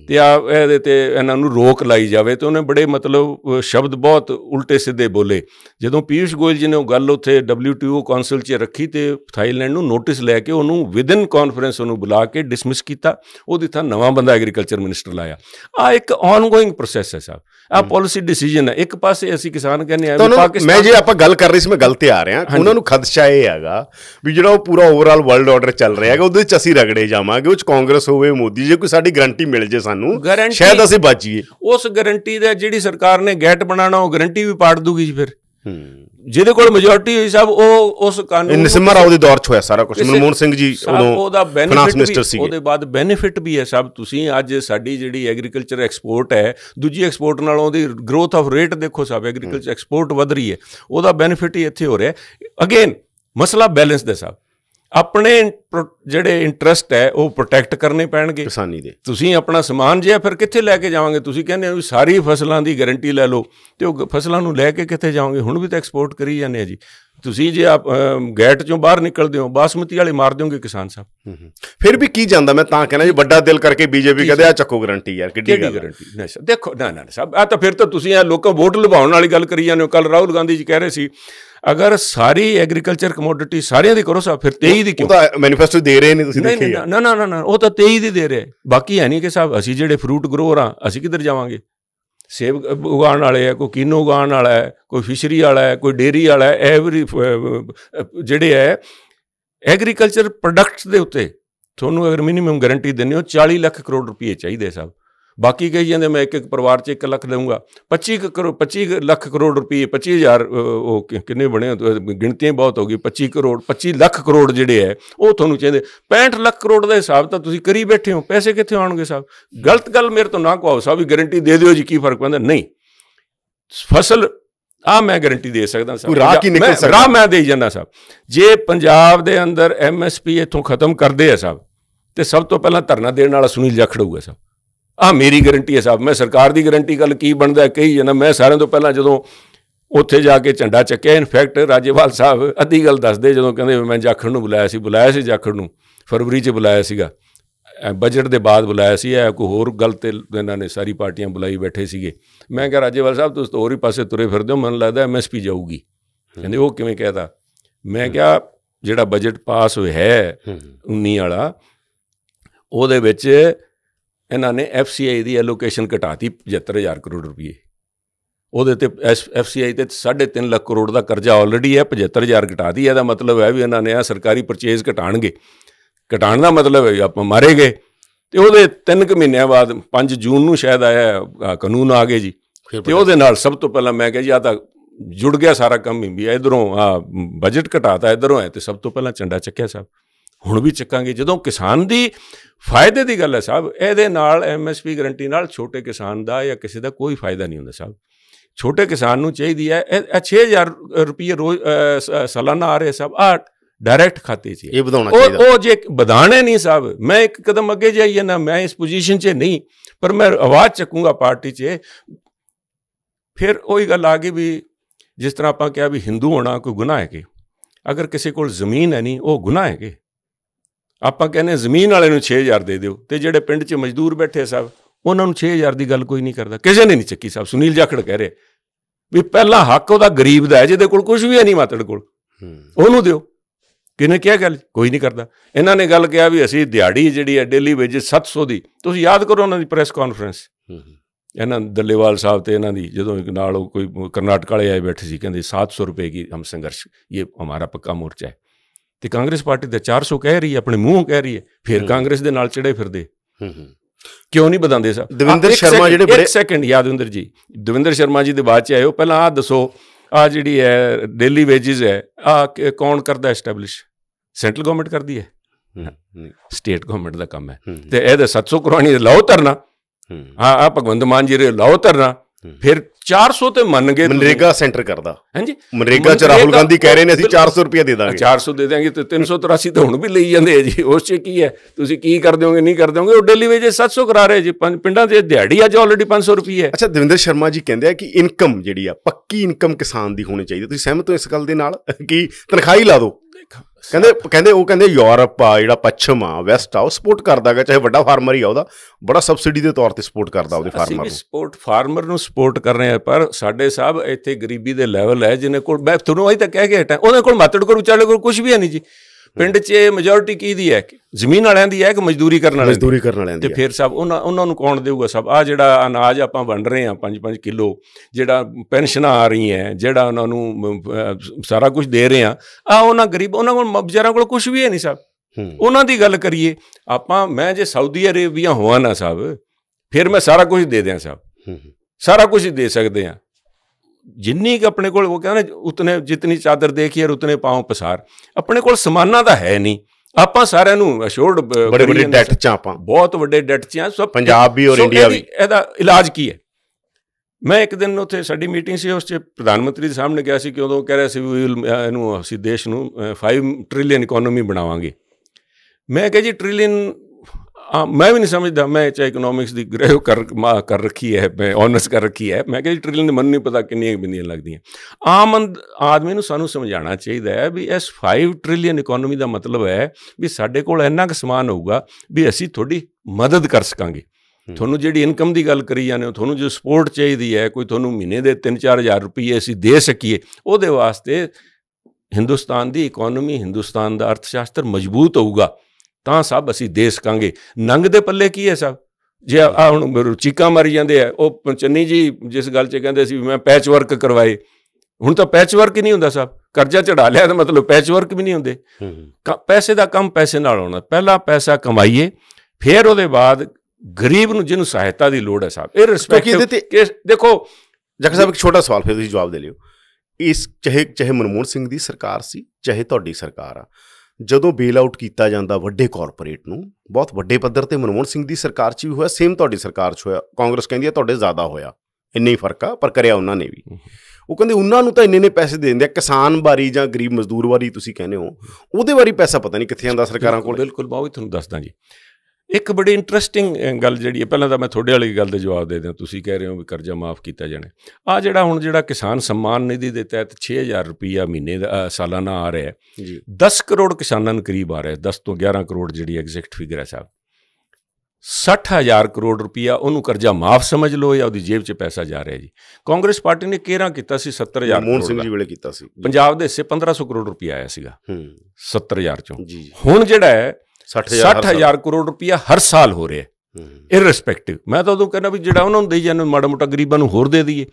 ਤੇ ਆ ਇਹਦੇ ਤੇ ਇਹਨਾਂ ਨੂੰ ਰੋਕ ਲਾਈ ਜਾਵੇ ਤੇ ਉਹਨੇ ਬੜੇ ਮਤਲਬ ਸ਼ਬਦ ਬਹੁਤ ਉਲਟੇ ਸਿੱਧੇ ਬੋਲੇ ਜਦੋਂ ਪੀਯੂਸ਼ ਗੋਇਲ ਜੀ ਨੇ ਉਹ ਗੱਲ ਉੱਥੇ WTO ਕਾਉਂਸਲ 'ਚ ਰੱਖੀ ਤੇ ਥਾਈਲੈਂਡ ਨੂੰ ਨੋਟਿਸ ਲੈ ਕੇ ਉਹਨੂੰ ਵਿਦਨ ਕਾਨਫਰੰਸ ਉਹਨੂੰ ਬੁਲਾ ਕੇ ਡਿਸਮਿਸ ਕੀਤਾ ਉਹਦੀ ਥਾਂ ਨਵਾਂ ਬੰਦਾ ਐਗਰੀਕਲਚਰ ਮਿਨਿਸਟਰ ਲਾਇਆ ਆ ਇੱਕ ਆਨਗoing ਪ੍ਰੋਸੈਸ ਹੈ ਸਾਹਿਬ ਆ ਪਾਲਿਸੀ ਡਿਸੀਜਨ ਹੈ ਇੱਕ ਪਾਸੇ ਅਸੀਂ ਕਿਸਾਨ ਕਹਿੰਦੇ ਆ ਪਾਕਿਸਤਾਨ ਮੈਂ ਜੇ ਆਪਾਂ ਗੱਲ ਕਰ ਰਹੀ ਸੀ ਮੈਂ ਗਲਤ ਆ ਰਿਹਾ ਉਹਨਾਂ ਨੂੰ ਖਦਸ਼ਾ ਇਹ ਹੈਗਾ ਵੀ ਜਿਹੜਾ ਉਹ ਪੂਰਾ ਓਵਰਆਲ ਵਰਲਡ ਆਰਡਰ ਚੱਲ ਰਿਹਾ ਹੈਗਾ ਉਹਦੇ ਵਿੱਚ ਅਸੀਂ ਰਗੜੇ ਜਾਵਾਂਗੇ ਉਹ ਚ ਕਾਂਗਰਸ ਹੋਵੇ ਮੋਦੀ ਜੇ ਕੋਈ ਸਾਡੀ ਗਾਰੰਟੀ ਮਿਲ ਮਿਲ ਜੇ ਸਾਨੂੰ ਸ਼ਾਇਦ ਅਸੀਂ ਬਚ ਜਾਈਏ ਉਸ ਗਾਰੰਟੀ ਦਾ ਜਿਹੜੀ ਸਰਕਾਰ ਨੇ ਗੈਟ ਬਣਾਣਾ ਉਹ ਗਾਰੰਟੀ ਵੀ ਪਾੜ ਦੂਗੀ ਜੀ ਫਿਰ ਜਿਹਦੇ ਕੋਲ ਮੈਜੋਰਟੀ ਹੋਈ ਸਭ ਉਹ ਉਸ ਕਾਨੂੰਨ ਨਸਿਮਾ ਰਾਓ ਦੇ ਦੌਰ 'ਚ ਹੋਇਆ ਸਾਰਾ ਕੁਝ ਮਨਮੋਹਨ ਸਿੰਘ ਜੀ ਉਦੋਂ ਉਹਦਾ ਬੈਨੀਫਿਟ ਵੀ ਉਹਦੇ ਬਾਅਦ ਬੈਨੀਫਿਟ ਵੀ ਹੈ ਸਭ ਤੁਸੀਂ ਅੱਜ ਸਾਡੀ ਜਿਹੜੀ ਐਗਰੀਕਲਚਰ ਐਕਸਪੋਰਟ ਹੈ ਦੂਜੀ ਐਕਸਪੋਰਟ ਨਾਲੋਂ ਉਹਦੀ ਗਰੋਥ ਆਫ ਰੇਟ ਦੇਖੋ ਸਭ ਐਗਰੀਕਲਚਰ ਐਕਸਪੋਰਟ ਵਧ ਰਹੀ ਹੈ ਉਹਦਾ ਬੈਨੀਫਿਟ ਹੀ ਇੱਥੇ ਹੋ ਰਿਹਾ ਅਗੇਨ ਮਸਲਾ ਬੈਲੈਂਸ ਦੇ ਸਭ ਆਪਣੇ ਜਿਹੜੇ ਇੰਟਰਸਟ ਹੈ ਉਹ ਪ੍ਰੋਟੈਕਟ ਕਰਨੇ ਪੈਣਗੇ ਕਿਸਾਨੀ ਦੇ ਤੁਸੀਂ ਆਪਣਾ ਸਮਾਨ ਜਿਆ ਫਿਰ ਕਿੱਥੇ ਲੈ ਕੇ ਜਾਵਾਂਗੇ ਤੁਸੀਂ ਕਹਿੰਦੇ ਹੋ ਸਾਰੀ ਫਸਲਾਂ ਦੀ ਗਾਰੰਟੀ ਲੈ ਲਓ ਤੇ ਉਹ ਫਸਲਾਂ ਨੂੰ ਲੈ ਕੇ ਕਿੱਥੇ ਜਾਵਾਂਗੇ ਹੁਣ ਵੀ ਤਾਂ ਐਕਸਪੋਰਟ ਕਰੀ ਜਾਂਦੇ ਆ ਜੀ ਤੁਸੀਂ ਜੇ ਆਪ ਗੈਟ ਚੋਂ ਬਾਹਰ ਨਿਕਲਦੇ ਹੋ ਬਾਸਮਤੀ ਵਾਲੇ ਮਾਰ ਦਿਓਗੇ ਕਿਸਾਨ ਸਾਹਿਬ ਫਿਰ ਵੀ ਕੀ ਜਾਂਦਾ ਮੈਂ ਤਾਂ ਕਹਿੰਦਾ ਜੀ ਵੱਡਾ ਦਿਲ ਕਰਕੇ ਬੀਜੇਪੀ ਕਹਦੇ ਆ ਚੱਕੋ ਗਾਰੰਟੀ ਯਾਰ ਕਿੱਡੀ ਗਾਰੰਟੀ ਦੇਖੋ ਨਾ ਨਾ ਸਾਹਿਬ ਆ ਤਾਂ ਫਿਰ ਤਾਂ ਤੁਸੀਂ ਆ ਲੋਕਾਂ ਵੋਟ ਲਵਾਉਣ ਵਾਲੀ ਗੱਲ ਕਰੀ ਜਾਂਦੇ ਹੋ ਕੱਲ ਰਾਹੁਲ ਗਾਂਧੀ ਜੀ ਕਹਿ ਰਹੇ ਸੀ ਅਗਰ ਸਾਰੀ ਐਗਰੀਕਲਚਰ ਕਮੋਡਿਟੀ ਸਾਰਿਆਂ ਦੀ ਕਰੋ ਸਾਹਿਬ ਫਿਰ 23 ਦੀ ਕਿਉਂ ਉਹ ਤਾਂ ਮੈਨੀਫੈਸਟੋ ਦੇ ਰਹੇ ਨੇ ਤੁਸੀਂ ਦੇਖਿਆ ਨਹੀਂ ਨਾ ਨਾ ਨਾ ਉਹ ਤਾਂ 23 ਦੀ ਦੇ ਰਹੇ ਬਾਕੀ ਹੈ ਨਹੀਂ ਕਿ ਸਾਹਿਬ ਅਸੀਂ ਜਿਹੜੇ ਫਰੂਟ ਗਰੋਅਰ ਆ ਅਸੀਂ ਕਿੱਧਰ ਜਾਵਾਂਗੇ ਸੇਬ ਉਗਾਉਣ ਵਾਲੇ ਆ ਕੋਈ ਕਿਨੋ ਉਗਾਉਣ ਵਾਲਾ ਹੈ ਕੋਈ ਫਿਸ਼ਰੀ ਵਾਲਾ ਹੈ ਕੋਈ ਡੇਰੀ ਵਾਲਾ ਹੈ ਐਵਰੀ ਜਿਹੜੇ ਹੈ ਐਗਰੀਕਲਚਰ ਪ੍ਰੋਡਕਟਸ ਦੇ ਉੱਤੇ ਤੁਹਾਨੂੰ ਅਗਰ ਮਿਨੀਮਮ ਗਾਰੰਟੀ ਦਿੰਦੇ ਹੋ 40 ਲੱਖ ਕਰੋੜ ਰੁਪਏ ਚਾਹੀਦੇ ਸਾਹਿਬ ਬਾਕੀ ਕਹੀ ਜਾਂਦੇ ਮੈਂ ਇੱਕ ਇੱਕ ਪਰਿਵਾਰ 'ਚ 1 ਲੱਖ ਦੇਵਾਂਗਾ 25 ਕਰੋੜ 25 ਲੱਖ ਕਰੋੜ ਰੁਪਏ 25000 ਉਹ ਕਿੰਨੇ ਬਣੇ ਗਿਣਤੀਆਂ ਬਹੁਤ ਹੋ ਗਈ 25 ਕਰੋੜ 25 ਲੱਖ ਕਰੋੜ ਜਿਹੜੇ ਐ ਉਹ ਤੁਹਾਨੂੰ ਚਾਹੀਦੇ 65 ਲੱਖ ਕਰੋੜ ਦਾ ਹਿਸਾਬ ਤਾਂ ਤੁਸੀਂ ਕਰੀ ਬੈਠੇ ਹੋ ਪੈਸੇ ਕਿੱਥੇ ਆਉਣਗੇ ਸਾਹਿਬ ਗਲਤ ਗੱਲ ਮੇਰੇ ਤੋਂ ਨਾ ਕਹੋ ਸਾਹਿਬ ਵੀ ਗਾਰੰਟੀ ਦੇ ਦਿਓ ਜੀ ਕੀ ਫਰਕ ਪੈਂਦਾ ਨਹੀਂ ਫਸਲ ਆ ਮੈਂ ਗਾਰੰਟੀ ਦੇ ਸਕਦਾ ਸਾਹਿਬ ਰਾਹ ਕੀ ਨਿਕਲ ਸਕਦਾ ਰਾਹ ਮੈਂ ਦੇ ਜਾਂਦਾ ਸਾਹਿਬ ਜੇ ਪੰਜਾਬ ਦੇ ਅੰਦਰ ਐਮਐਸਪੀ ਇਥੋਂ ਖਤਮ ਕਰਦੇ ਆ ਸਾਹਿਬ ਤੇ ਸਭ ਤੋਂ ਪਹਿਲਾਂ ਧਰਨਾ ਦੇਣ ਵਾਲਾ ਸੁਨੀਲ ਜਖੜੂਗਾ ਹੋਊਗਾ ਸਾਹਿਬ ਆ ਮੇਰੀ ਗਾਰੰਟੀ ਹੈ ਸਾਹਿਬ ਮੈਂ ਸਰਕਾਰ ਦੀ ਗਾਰੰਟੀ ਗੱਲ ਕੀ ਬਣਦਾ ਕਹੀ ਜਨਾ ਮੈਂ ਸਾਰਿਆਂ ਤੋਂ ਪਹਿਲਾਂ ਜਦੋਂ ਉੱਥੇ ਜਾ ਕੇ ਝੰਡਾ ਚੱਕਿਆ ਇਨਫੈਕਟ ਰਾਜੇਵਾਲ ਸਾਹਿਬ ਅੱਧੀ ਗੱਲ ਦੱਸਦੇ ਜਦੋਂ ਕਹਿੰਦੇ ਮੈਂ ਜਾਖੜ ਨੂੰ ਬੁਲਾਇਆ ਸੀ ਬੁਲਾਇਆ ਸੀ ਜਾਖੜ ਨੂੰ ਫਰਵਰੀ 'ਚ ਬੁਲਾਇਆ ਸੀਗਾ ਬਜਟ ਦੇ ਬਾਅਦ ਬੁਲਾਇਆ ਸੀ ਇਹ ਕੋਈ ਹੋਰ ਗੱਲ ਤੇ ਇਹਨਾਂ ਨੇ ਸਾਰੀ ਪਾਰਟੀਆਂ ਬੁਲਾਈ ਬੈਠੇ ਸੀਗੇ ਮੈਂ ਕਿਹਾ ਰਾਜੇਵਾਲ ਸਾਹਿਬ ਤੁਸੀਂ ਤਾਂ ਹੋਰ ਹੀ ਪਾਸੇ ਤੁਰੇ ਫਿਰਦੇ ਹੋ ਮੈਨੂੰ ਲੱਗਦਾ ਐਮਐਸਪੀ ਜਾਊਗੀ ਕਹਿੰਦੇ ਉਹ ਕਿਵੇਂ ਕਹਿਦਾ ਮੈਂ ਕਿਹਾ ਜਿਹੜਾ ਬਜਟ ਪਾਸ ਹੋਇਆ ਹੈ 19 ਵਾਲਾ ਉਹਦੇ ਵਿੱਚ ਇਹਨਾਂ ਨੇ ਐਫਸੀਆਈ ਦੀ ਅਲੋਕੇਸ਼ਨ ਘਟਾਤੀ 75000 ਕਰੋੜ ਰੁਪਏ ਉਹਦੇ ਤੇ ਐਫਸੀਆਈ ਤੇ 3.5 ਲੱਖ ਕਰੋੜ ਦਾ ਕਰਜ਼ਾ ਆਲਰੇਡੀ ਹੈ 75000 ਘਟਾ ਦੀ ਇਹਦਾ ਮਤਲਬ ਹੈ ਵੀ ਇਹਨਾਂ ਨੇ ਆ ਸਰਕਾਰੀ ਪਰਚੇਜ਼ ਘਟਾਣਗੇ ਘਟਾਣ ਦਾ ਮਤਲਬ ਹੈ ਵੀ ਆਪਾਂ ਮਾਰੇਗੇ ਤੇ ਉਹਦੇ 3 ਕੁ ਮਹੀਨਿਆਂ ਬਾਅਦ 5 ਜੂਨ ਨੂੰ ਸ਼ਾਇਦ ਆਇਆ ਕਾਨੂੰਨ ਆ ਗਿਆ ਜੀ ਤੇ ਉਹਦੇ ਨਾਲ ਸਭ ਤੋਂ ਪਹਿਲਾਂ ਮੈਂ ਕਿਹਾ ਜੀ ਆ ਤਾਂ ਜੁੜ ਗਿਆ ਸਾਰਾ ਕੰਮ ਹੀ ਵੀ ਇਧਰੋਂ ਆ ਬਜਟ ਘਟਾਤਾ ਇਧਰੋਂ ਹੈ ਤੇ ਸਭ ਤੋਂ ਪਹਿਲਾਂ ਚੰਡਾ ਚੱਕਿਆ ਸਾਹਿਬ ਹੁਣ ਵੀ ਚੱਕਾਂਗੇ ਜਦੋਂ ਕਿਸਾਨ ਦੀ ਫਾਇਦੇ ਦੀ ਗੱਲ ਹੈ ਸਾਹਿਬ ਇਹਦੇ ਨਾਲ ਐਮਐਸਪੀ ਗਰੰਟੀ ਨਾਲ ਛੋਟੇ ਕਿਸਾਨ ਦਾ ਜਾਂ ਕਿਸੇ ਦਾ ਕੋਈ ਫਾਇਦਾ ਨਹੀਂ ਹੁੰਦਾ ਸਾਹਿਬ ਛੋਟੇ ਕਿਸਾਨ ਨੂੰ ਚਾਹੀਦੀ ਹੈ ਇਹ 6000 ਰੁਪਏ ਰੋਜ਼ ਸਾਲਾਨਾ ਆ ਰਹੇ ਸਭ ਆ ਡਾਇਰੈਕਟ ਖਾਤੇ 'ਚ ਇਹ ਵਧਾਉਣਾ ਚਾਹੀਦਾ ਉਹ ਜੇ ਵਧਾਣੇ ਨਹੀਂ ਸਾਹਿਬ ਮੈਂ ਇੱਕ ਕਦਮ ਅੱਗੇ ਜਾਈਏ ਨਾ ਮੈਂ ਇਸ ਪੋਜੀਸ਼ਨ 'ਚ ਨਹੀਂ ਪਰ ਮੈਂ ਆਵਾਜ਼ ਚੱਕੂਗਾ ਪਾਰਟੀ 'ਚ ਫਿਰ ਉਹੀ ਗੱਲ ਆ ਗਈ ਵੀ ਜਿਸ ਤਰ੍ਹਾਂ ਆਪਾਂ ਕਿਹਾ ਵੀ ਹਿੰਦੂ ਹੋਣਾ ਕੋਈ ਗੁਨਾਹ ਹੈ ਕਿ ਅਗਰ ਕਿਸੇ ਕੋਲ ਜ਼ਮੀਨ ਹੈ ਨਹੀਂ ਉਹ ਗੁਨਾਹ ਹੈ ਕਿ ਆਪਾਂ ਕਹਿੰਦੇ ਜ਼ਮੀਨ ਵਾਲੇ ਨੂੰ 6000 ਦੇ ਦਿਓ ਤੇ ਜਿਹੜੇ ਪਿੰਡ 'ਚ ਮਜ਼ਦੂਰ ਬੈਠੇ ਸਭ ਉਹਨਾਂ ਨੂੰ 6000 ਦੀ ਗੱਲ ਕੋਈ ਨਹੀਂ ਕਰਦਾ ਕਿਸੇ ਨੇ ਨਹੀਂ ਚੱਕੀ ਸਭ ਸੁਨੀਲ ਜਾਖੜ ਕਹਿ ਰਿਹਾ ਵੀ ਪਹਿਲਾ ਹੱਕ ਉਹਦਾ ਗਰੀਬ ਦਾ ਹੈ ਜਿਹਦੇ ਕੋਲ ਕੁਝ ਵੀ ਨਹੀਂ ਮਾਤੜ ਕੋਲ ਉਹਨੂੰ ਦਿਓ ਕਿਨੇ ਕਿਹਾ ਗੱਲ ਕੋਈ ਨਹੀਂ ਕਰਦਾ ਇਹਨਾਂ ਨੇ ਗੱਲ ਕਿਹਾ ਵੀ ਅਸੀਂ ਦਿਹਾੜੀ ਜਿਹੜੀ ਹੈ ਡੇਲੀ ਵੇਜ 700 ਦੀ ਤੁਸੀਂ ਯਾਦ ਕਰੋ ਉਹਨਾਂ ਦੀ ਪ੍ਰੈਸ ਕਾਨਫਰੰਸ ਇਹਨਾਂ ਦੱਲੇਵਾਲ ਸਾਹਿਬ ਤੇ ਇਹਨਾਂ ਦੀ ਜਦੋਂ ਇੱਕ ਨਾਲ ਕੋਈ ਕਰਨਾਟਕ ਵਾਲੇ ਆਏ ਬੈਠੇ ਸੀ ਕਹਿੰਦੇ 700 ਰੁਪਏ ਕੀ ਹਮ ਸੰਘਰਸ਼ ਇਹ ਹਮਾਰਾ ਪੱਕਾ ਮੋਰਚਾ ਹੈ ਤੇ ਕਾਂਗਰਸ ਪਾਰਟੀ ਦੇ 400 ਕਹਿ ਰਹੀ ਹੈ ਆਪਣੇ ਮੂੰਹੋਂ ਕਹਿ ਰਹੀ ਹੈ ਫਿਰ ਕਾਂਗਰਸ ਦੇ ਨਾਲ ਚੜੇ ਫਿਰਦੇ ਹੂੰ ਹੂੰ ਕਿਉਂ ਨਹੀਂ ਬਦਾਂਦੇ ਸਰ ਦਵਿੰਦਰ ਸ਼ਰਮਾ ਜਿਹੜੇ ਬੜੇ ਇੱਕ ਸੈਕਿੰਡ ਯਾਦਵਿੰਦਰ ਜੀ ਦਵਿੰਦਰ ਸ਼ਰਮਾ ਜੀ ਦੇ ਬਾਅਦ ਚ ਆਇਓ ਪਹਿਲਾਂ ਆ ਦੱਸੋ ਆ ਜਿਹੜੀ ਹੈ ਡੇਲੀ ਵੇਜਸ ਹੈ ਆ ਕੌਣ ਕਰਦਾ ਐਸਟੈਬਲਿਸ਼ ਸੈਂਟਰਲ ਗਵਰਨਮੈਂਟ ਕਰਦੀ ਹੈ ਸਟੇਟ ਗਵਰਨਮੈਂਟ ਦਾ ਕੰਮ ਹੈ ਤੇ ਇਹਦੇ 700 ਕਰੋੜ ਨਹੀਂ ਲਾਓ ਧਰਨਾ ਹਾਂ ਆ ਭਗਵੰਤ ਮਾਨ ਜੀ ਰੇ ਲਾਓ ਧਰਨਾ ਫਿਰ 400 ਤੇ ਮੰਨ ਗਏ ਮਨਰੇਗਾ ਸੈਂਟਰ ਕਰਦਾ ਹਾਂਜੀ ਮਨਰੇਗਾ ਚ ਰਾਹੁਲ ਗਾਂਧੀ ਕਹਿ ਰਹੇ ਨੇ ਅਸੀਂ 400 ਰੁਪਏ ਦੇ ਦਾਂਗੇ 400 ਦੇ ਦਾਂਗੇ ਤੇ 383 ਤਾਂ ਹੁਣ ਵੀ ਲਈ ਜਾਂਦੇ ਆ ਜੀ ਉਸ 'ਚ ਕੀ ਹੈ ਤੁਸੀਂ ਕੀ ਕਰ ਦਿਓਗੇ ਨਹੀਂ ਕਰ ਦਿਓਗੇ ਉਹ ਡੇਲੀ ਵੇਜਸ 700 ਕਰਾ ਰਹੇ ਜੀ ਪਿੰਡਾਂ ਦੇ ਦਿਹਾੜੀ ਅੱਜ ਆਲਰੇਡੀ 500 ਰੁਪਏ ਹੈ ਅੱਛਾ ਦਵਿੰਦਰ ਸ਼ਰਮਾ ਜੀ ਕਹਿੰਦੇ ਆ ਕਿ ਇਨਕਮ ਜਿਹੜੀ ਆ ਪੱਕੀ ਇਨਕਮ ਕਿਸਾਨ ਦੀ ਹੋਣੀ ਚਾਹੀਦੀ ਤੁਸੀਂ ਸਹਿਮਤ ਹੋ ਇਸ ਗੱਲ ਦੇ ਨਾਲ ਕਿ ਤਨਖਾਹੀ ਲਾ ਦਿਓ ਕਹਿੰਦੇ ਕਹਿੰਦੇ ਉਹ ਕਹਿੰਦੇ ਯੂਰਪ ਆ ਜਿਹੜਾ ਪੱਛਮ ਆ ਵੈਸਟ ਆ ਉਹ ਸਪੋਰਟ ਕਰਦਾਗਾ ਚਾਹੇ ਵੱਡਾ ਫਾਰਮਰ ਹੀ ਆ ਉਹਦਾ ਬੜਾ ਸਬਸਿਡੀ ਦੇ ਤੌਰ ਤੇ ਸਪੋਰਟ ਕਰਦਾ ਉਹਦੇ ਫਾਰਮਰ ਨੂੰ ਅਸੀਂ ਸਪੋਰਟ ਫਾਰਮਰ ਨੂੰ ਸਪੋਰਟ ਕਰ ਰਹੇ ਆ ਪਰ ਸਾਡੇ ਸਾਹਿਬ ਇੱਥੇ ਗਰੀਬੀ ਦੇ ਲੈਵਲ ਹੈ ਜਿਹਨੇ ਕੋਲ ਮੈਂ ਤੁਹਾਨੂੰ ਅਜੇ ਤਾਂ ਕਹਿ ਕੇ ਹਟਾ ਉਹਦੇ ਕੋਲ ਮਾਤੜ ਕੋਲ ਉਚਾਲੇ ਕੋਲ ਕੁਝ ਵੀ ਨਹੀਂ ਜੀ ਪਿੰਡ 'ਚ ਮੈਜੋਰਿਟੀ ਕੀ ਦੀ ਹੈ ਜ਼ਮੀਨ ਵਾਲਿਆਂ ਦੀ ਹੈ ਕਿ ਮਜ਼ਦੂਰੀ ਕਰਨ ਵਾਲਿਆਂ ਦੀ ਮਜ਼ਦੂਰੀ ਕਰਨ ਵਾਲਿਆਂ ਦੀ ਤੇ ਫਿਰ ਸਭ ਉਹਨਾਂ ਉਹਨਾਂ ਨੂੰ ਕੌਣ ਦੇਊਗਾ ਸਭ ਆ ਜਿਹੜਾ ਅਨਾਜ ਆਪਾਂ ਵੰਡ ਰਹੇ ਆ 5-5 ਕਿਲੋ ਜਿਹੜਾ ਪੈਨਸ਼ਨਾਂ ਆ ਰਹੀਆਂ ਹੈ ਜਿਹੜਾ ਉਹਨਾਂ ਨੂੰ ਸਾਰਾ ਕੁਝ ਦੇ ਰਹੇ ਆ ਆ ਉਹਨਾਂ ਗਰੀਬ ਉਹਨਾਂ ਕੋਲ ਮਬਜਰਾਂ ਕੋਲ ਕੁਝ ਵੀ ਹੈ ਨਹੀਂ ਸਭ ਉਹਨਾਂ ਦੀ ਗੱਲ ਕਰੀਏ ਆਪਾਂ ਮੈਂ ਜੇ ਸਾਊਦੀ ਅਰੇਬੀਆ ਹੋਵਾਂ ਨਾ ਸਭ ਫਿਰ ਮੈਂ ਸਾਰਾ ਕੁਝ ਦੇ ਦਿਆਂ ਸਭ ਸਾਰਾ ਕੁਝ ਦੇ ਸਕਦੇ ਆ ਜਿੰਨੀ ਕਿ ਆਪਣੇ ਕੋਲ ਉਹ ਕਹਿੰਦੇ ਉਤਨੇ ਜਿੰਨੀ ਚਾਦਰ ਦੇਖੀ ਔਰ ਉਤਨੇ ਪਾਉ ਪਸਾਰ ਆਪਣੇ ਕੋਲ ਸਮਾਨਾ ਦਾ ਹੈ ਨਹੀਂ ਆਪਾਂ ਸਾਰਿਆਂ ਨੂੰ ਅਸ਼ੋਰਡ ਬੜੇ ਬੜੇ ਡੈਟ ਚ ਆਪਾਂ ਬਹੁਤ ਵੱਡੇ ਡੈਟ ਚ ਆ ਸਭ ਪੰਜਾਬ ਵੀ ਔਰ ਇੰਡੀਆ ਵੀ ਇਹਦਾ ਇਲਾਜ ਕੀ ਹੈ ਮੈਂ ਇੱਕ ਦਿਨ ਉੱਥੇ ਸਾਡੀ ਮੀਟਿੰਗ ਸੀ ਉਸ 'ਚ ਪ੍ਰਧਾਨ ਮੰਤਰੀ ਦੇ ਸਾਹਮਣੇ ਗਿਆ ਸੀ ਕਿ ਉਦੋਂ ਕਹਿ ਰਿਹਾ ਸੀ ਵੀ ਇਹਨੂੰ ਅਸੀਂ ਦੇਸ਼ ਨੂੰ 5 ਟ੍ਰਿਲੀਅਨ ਇਕਨੋਮੀ ਬਣਾਵਾਂਗੇ ਮੈਂ ਕਿਹਾ ਜੀ ਟ੍ਰਿਲੀਅਨ ਆ ਮੈਂ ਵੀ ਨਹੀਂ ਸਮਝਦਾ ਮੈਂ ਚਾਹ ਇਕਨੋਮਿਕਸ ਦੀ ਗ੍ਰੇਵ ਕਰ ਕਰ ਰੱਖੀ ਹੈ ਮੈਂ ਆਨਰਸ ਕਰ ਰੱਖੀ ਹੈ ਮੈਂ ਕਿਹਾ ਟ੍ਰਿਲੀਅਨ ਦੇ ਮਨ ਨਹੀਂ ਪਤਾ ਕਿੰਨੀਆਂ ਬਿੰਦੀਆਂ ਲੱਗਦੀਆਂ ਆਮ ਆਦਮੀ ਨੂੰ ਸਾਨੂੰ ਸਮਝਾਉਣਾ ਚਾਹੀਦਾ ਹੈ ਵੀ ਇਸ 5 ਟ੍ਰਿਲੀਅਨ ਇਕਨੋਮੀ ਦਾ ਮਤਲਬ ਹੈ ਵੀ ਸਾਡੇ ਕੋਲ ਇੰਨਾ ਕੁ ਸਮਾਨ ਹੋਊਗਾ ਵੀ ਅਸੀਂ ਤੁਹਾਡੀ ਮਦਦ ਕਰ ਸਕਾਂਗੇ ਤੁਹਾਨੂੰ ਜਿਹੜੀ ਇਨਕਮ ਦੀ ਗੱਲ ਕਰੀ ਜਾਂਦੇ ਹੋ ਤੁਹਾਨੂੰ ਜੋ ਸਪੋਰਟ ਚਾਹੀਦੀ ਹੈ ਕੋਈ ਤੁਹਾਨੂੰ ਮਹੀਨੇ ਦੇ 3-4000 ਰੁਪਏ ਅਸੀਂ ਦੇ ਸਕੀਏ ਉਹਦੇ ਵਾਸਤੇ ਹਿੰਦੁਸਤਾਨ ਦੀ ਇਕਨੋਮੀ ਹਿੰਦੁਸਤਾਨ ਦਾ ਅਰਥਸ਼ਾਸਤਰ ਮਜ਼ਬੂਤ ਹੋਊਗਾ ਤਾਂ ਸਭ ਅਸੀਂ ਦੇ ਸਕਾਂਗੇ ਨੰਗ ਦੇ ਪੱਲੇ ਕੀ ਹੈ ਸਭ ਜੇ ਆ ਹੁਣ ਚੀਕਾਂ ਮਾਰੀ ਜਾਂਦੇ ਆ ਉਹ ਚੰਨੀ ਜੀ ਜਿਸ ਗੱਲ 'ਚ ਕਹਿੰਦੇ ਸੀ ਮੈਂ ਪੈਚ ਵਰਕ ਕਰਵਾਏ ਹੁਣ ਤਾਂ ਪੈਚ ਵਰਕ ਹੀ ਨਹੀਂ ਹੁੰਦਾ ਸਾਹਿਬ ਕਰਜ਼ਾ ਚੜਾ ਲਿਆ ਤਾਂ ਮਤਲਬ ਪੈਚ ਵਰਕ ਵੀ ਨਹੀਂ ਹੁੰਦੇ ਪੈਸੇ ਦਾ ਕੰਮ ਪੈਸੇ ਨਾਲ ਆਉਣਾ ਪਹਿਲਾਂ ਪੈਸਾ ਕਮਾਈਏ ਫਿਰ ਉਹਦੇ ਬਾਅਦ ਗਰੀਬ ਨੂੰ ਜਿਹਨੂੰ ਸਹਾਇਤਾ ਦੀ ਲੋੜ ਹੈ ਸਾਹਿਬ ਇਹ ਰਿਸਪੈਕਟ ਦੇਖੋ ਜਖਰ ਸਾਹਿਬ ਇੱਕ ਛੋਟਾ ਸਵਾਲ ਫਿਰ ਤੁਸੀਂ ਜਵਾਬ ਦੇ ਲਿਓ ਇਸ ਚਾਹੇ ਚਾਹੇ ਮਨਮੋਹਨ ਸਿੰਘ ਦੀ ਸਰਕਾਰ ਸੀ ਚਾਹੇ ਤੁਹਾਡੀ ਸਰਕਾਰ ਆ ਜਦੋਂ ਬੇਲ ਆਊਟ ਕੀਤਾ ਜਾਂਦਾ ਵੱਡੇ ਕਾਰਪੋਰੇਟ ਨੂੰ ਬਹੁਤ ਵੱਡੇ ਪੱਧਰ ਤੇ ਮਨਮੋਹਨ ਸਿੰਘ ਦੀ ਸਰਕਾਰ 'ਚ ਵੀ ਹੋਇਆ ਸੇਮ ਤੁਹਾਡੀ ਸਰਕਾਰ 'ਚ ਹੋਇਆ ਕਾਂਗਰਸ ਕਹਿੰਦੀ ਹੈ ਤੁਹਾਡੇ ਜ਼ਿਆਦਾ ਹੋਇਆ ਇੰਨੇ ਹੀ ਫਰਕ ਆ ਪਰ ਕਰਿਆ ਉਹਨਾਂ ਨੇ ਵੀ ਉਹ ਕਹਿੰਦੇ ਉਹਨਾਂ ਨੂੰ ਤਾਂ ਇੰਨੇ ਨੇ ਪੈਸੇ ਦੇ ਦਿੰਦੇ ਆ ਕਿਸਾਨ ਬਾਰੀ ਜਾਂ ਗਰੀਬ ਮਜ਼ਦੂਰ ਬਾਰੀ ਤੁਸੀਂ ਕਹਿੰਦੇ ਹੋ ਉਹਦੇ ਬਾਰੇ ਪੈਸਾ ਪਤਾ ਨਹੀਂ ਕਿੱਥੇ ਜਾਂਦਾ ਸਰਕਾਰਾਂ ਕੋਲ ਬਿਲਕੁਲ ਬਾਉ ਤੁਹਾਨੂੰ ਦੱਸਦਾ ਜੀ ਇੱਕ ਬੜੀ ਇੰਟਰਸਟਿੰਗ ਗੱਲ ਜਿਹੜੀ ਹੈ ਪਹਿਲਾਂ ਤਾਂ ਮੈਂ ਤੁਹਾਡੇ ਵਾਲੀ ਗੱਲ ਦੇ ਜਵਾਬ ਦੇ ਦਿਆਂ ਤੁਸੀਂ ਕਹਿ ਰਹੇ ਹੋ ਵੀ ਕਰਜ਼ਾ ਮਾਫ ਕੀਤਾ ਜਾਣਾ ਆ ਜਿਹੜਾ ਹੁਣ ਜਿਹੜਾ ਕਿਸਾਨ ਸਨਮਾਨ ਨਿਧੀ ਦੇ ਤਹਿਤ 6000 ਰੁਪਇਆ ਮਹੀਨੇ ਦਾ ਸਾਲਾਨਾ ਆ ਰਿਹਾ ਹੈ ਜੀ 10 ਕਰੋੜ ਕਿਸਾਨਾਂ ਨੂੰ ਕਰੀਬ ਆ ਰਿਹਾ 10 ਤੋਂ 11 ਕਰੋੜ ਜਿਹੜੀ ਐਗਜ਼ੈਕਟ ਫਿਗਰ ਹੈ ਸਾਹਿਬ 60000 ਕਰੋੜ ਰੁਪਇਆ ਉਹਨੂੰ ਕਰਜ਼ਾ ਮਾਫ ਸਮਝ ਲਓ ਜਾਂ ਉਹਦੀ ਜੇਬ 'ਚ ਪੈਸਾ ਜਾ ਰਿਹਾ ਜੀ ਕਾਂਗਰਸ ਪਾਰਟੀ ਨੇ 13 ਕੀਤਾ ਸੀ 70000 ਮੋਹਨ ਸਿੰਘ ਜੀ ਵੇਲੇ ਕੀਤਾ ਸੀ ਪੰਜਾਬ ਦੇ ਹਿੱਸੇ 1500 ਕਰੋੜ ਰੁਪਇਆ ਆਇਆ ਸੀਗਾ ਹੂੰ 70000 ਚੋਂ ਹੁਣ ਜਿਹੜਾ ਹੈ 60000 60000 ਕਰੋੜ ਰੁਪਇਆ ਹਰ ਸਾਲ ਹੋ ਰਿਹਾ ਇਰਰੈਸਪੈਕਟਿਵ ਮੈਂ ਤਾਂ ਉਦੋਂ ਕਹਿੰਦਾ ਵੀ ਜਿਹੜਾ ਉਹਨਾਂ ਨੂੰ ਦੇਈ ਜਾਂਦੇ ਮਾੜਾ ਮੋਟਾ ਗਰੀਬਾਂ ਨੂੰ ਹੋਰ ਦੇ ਦਈਏ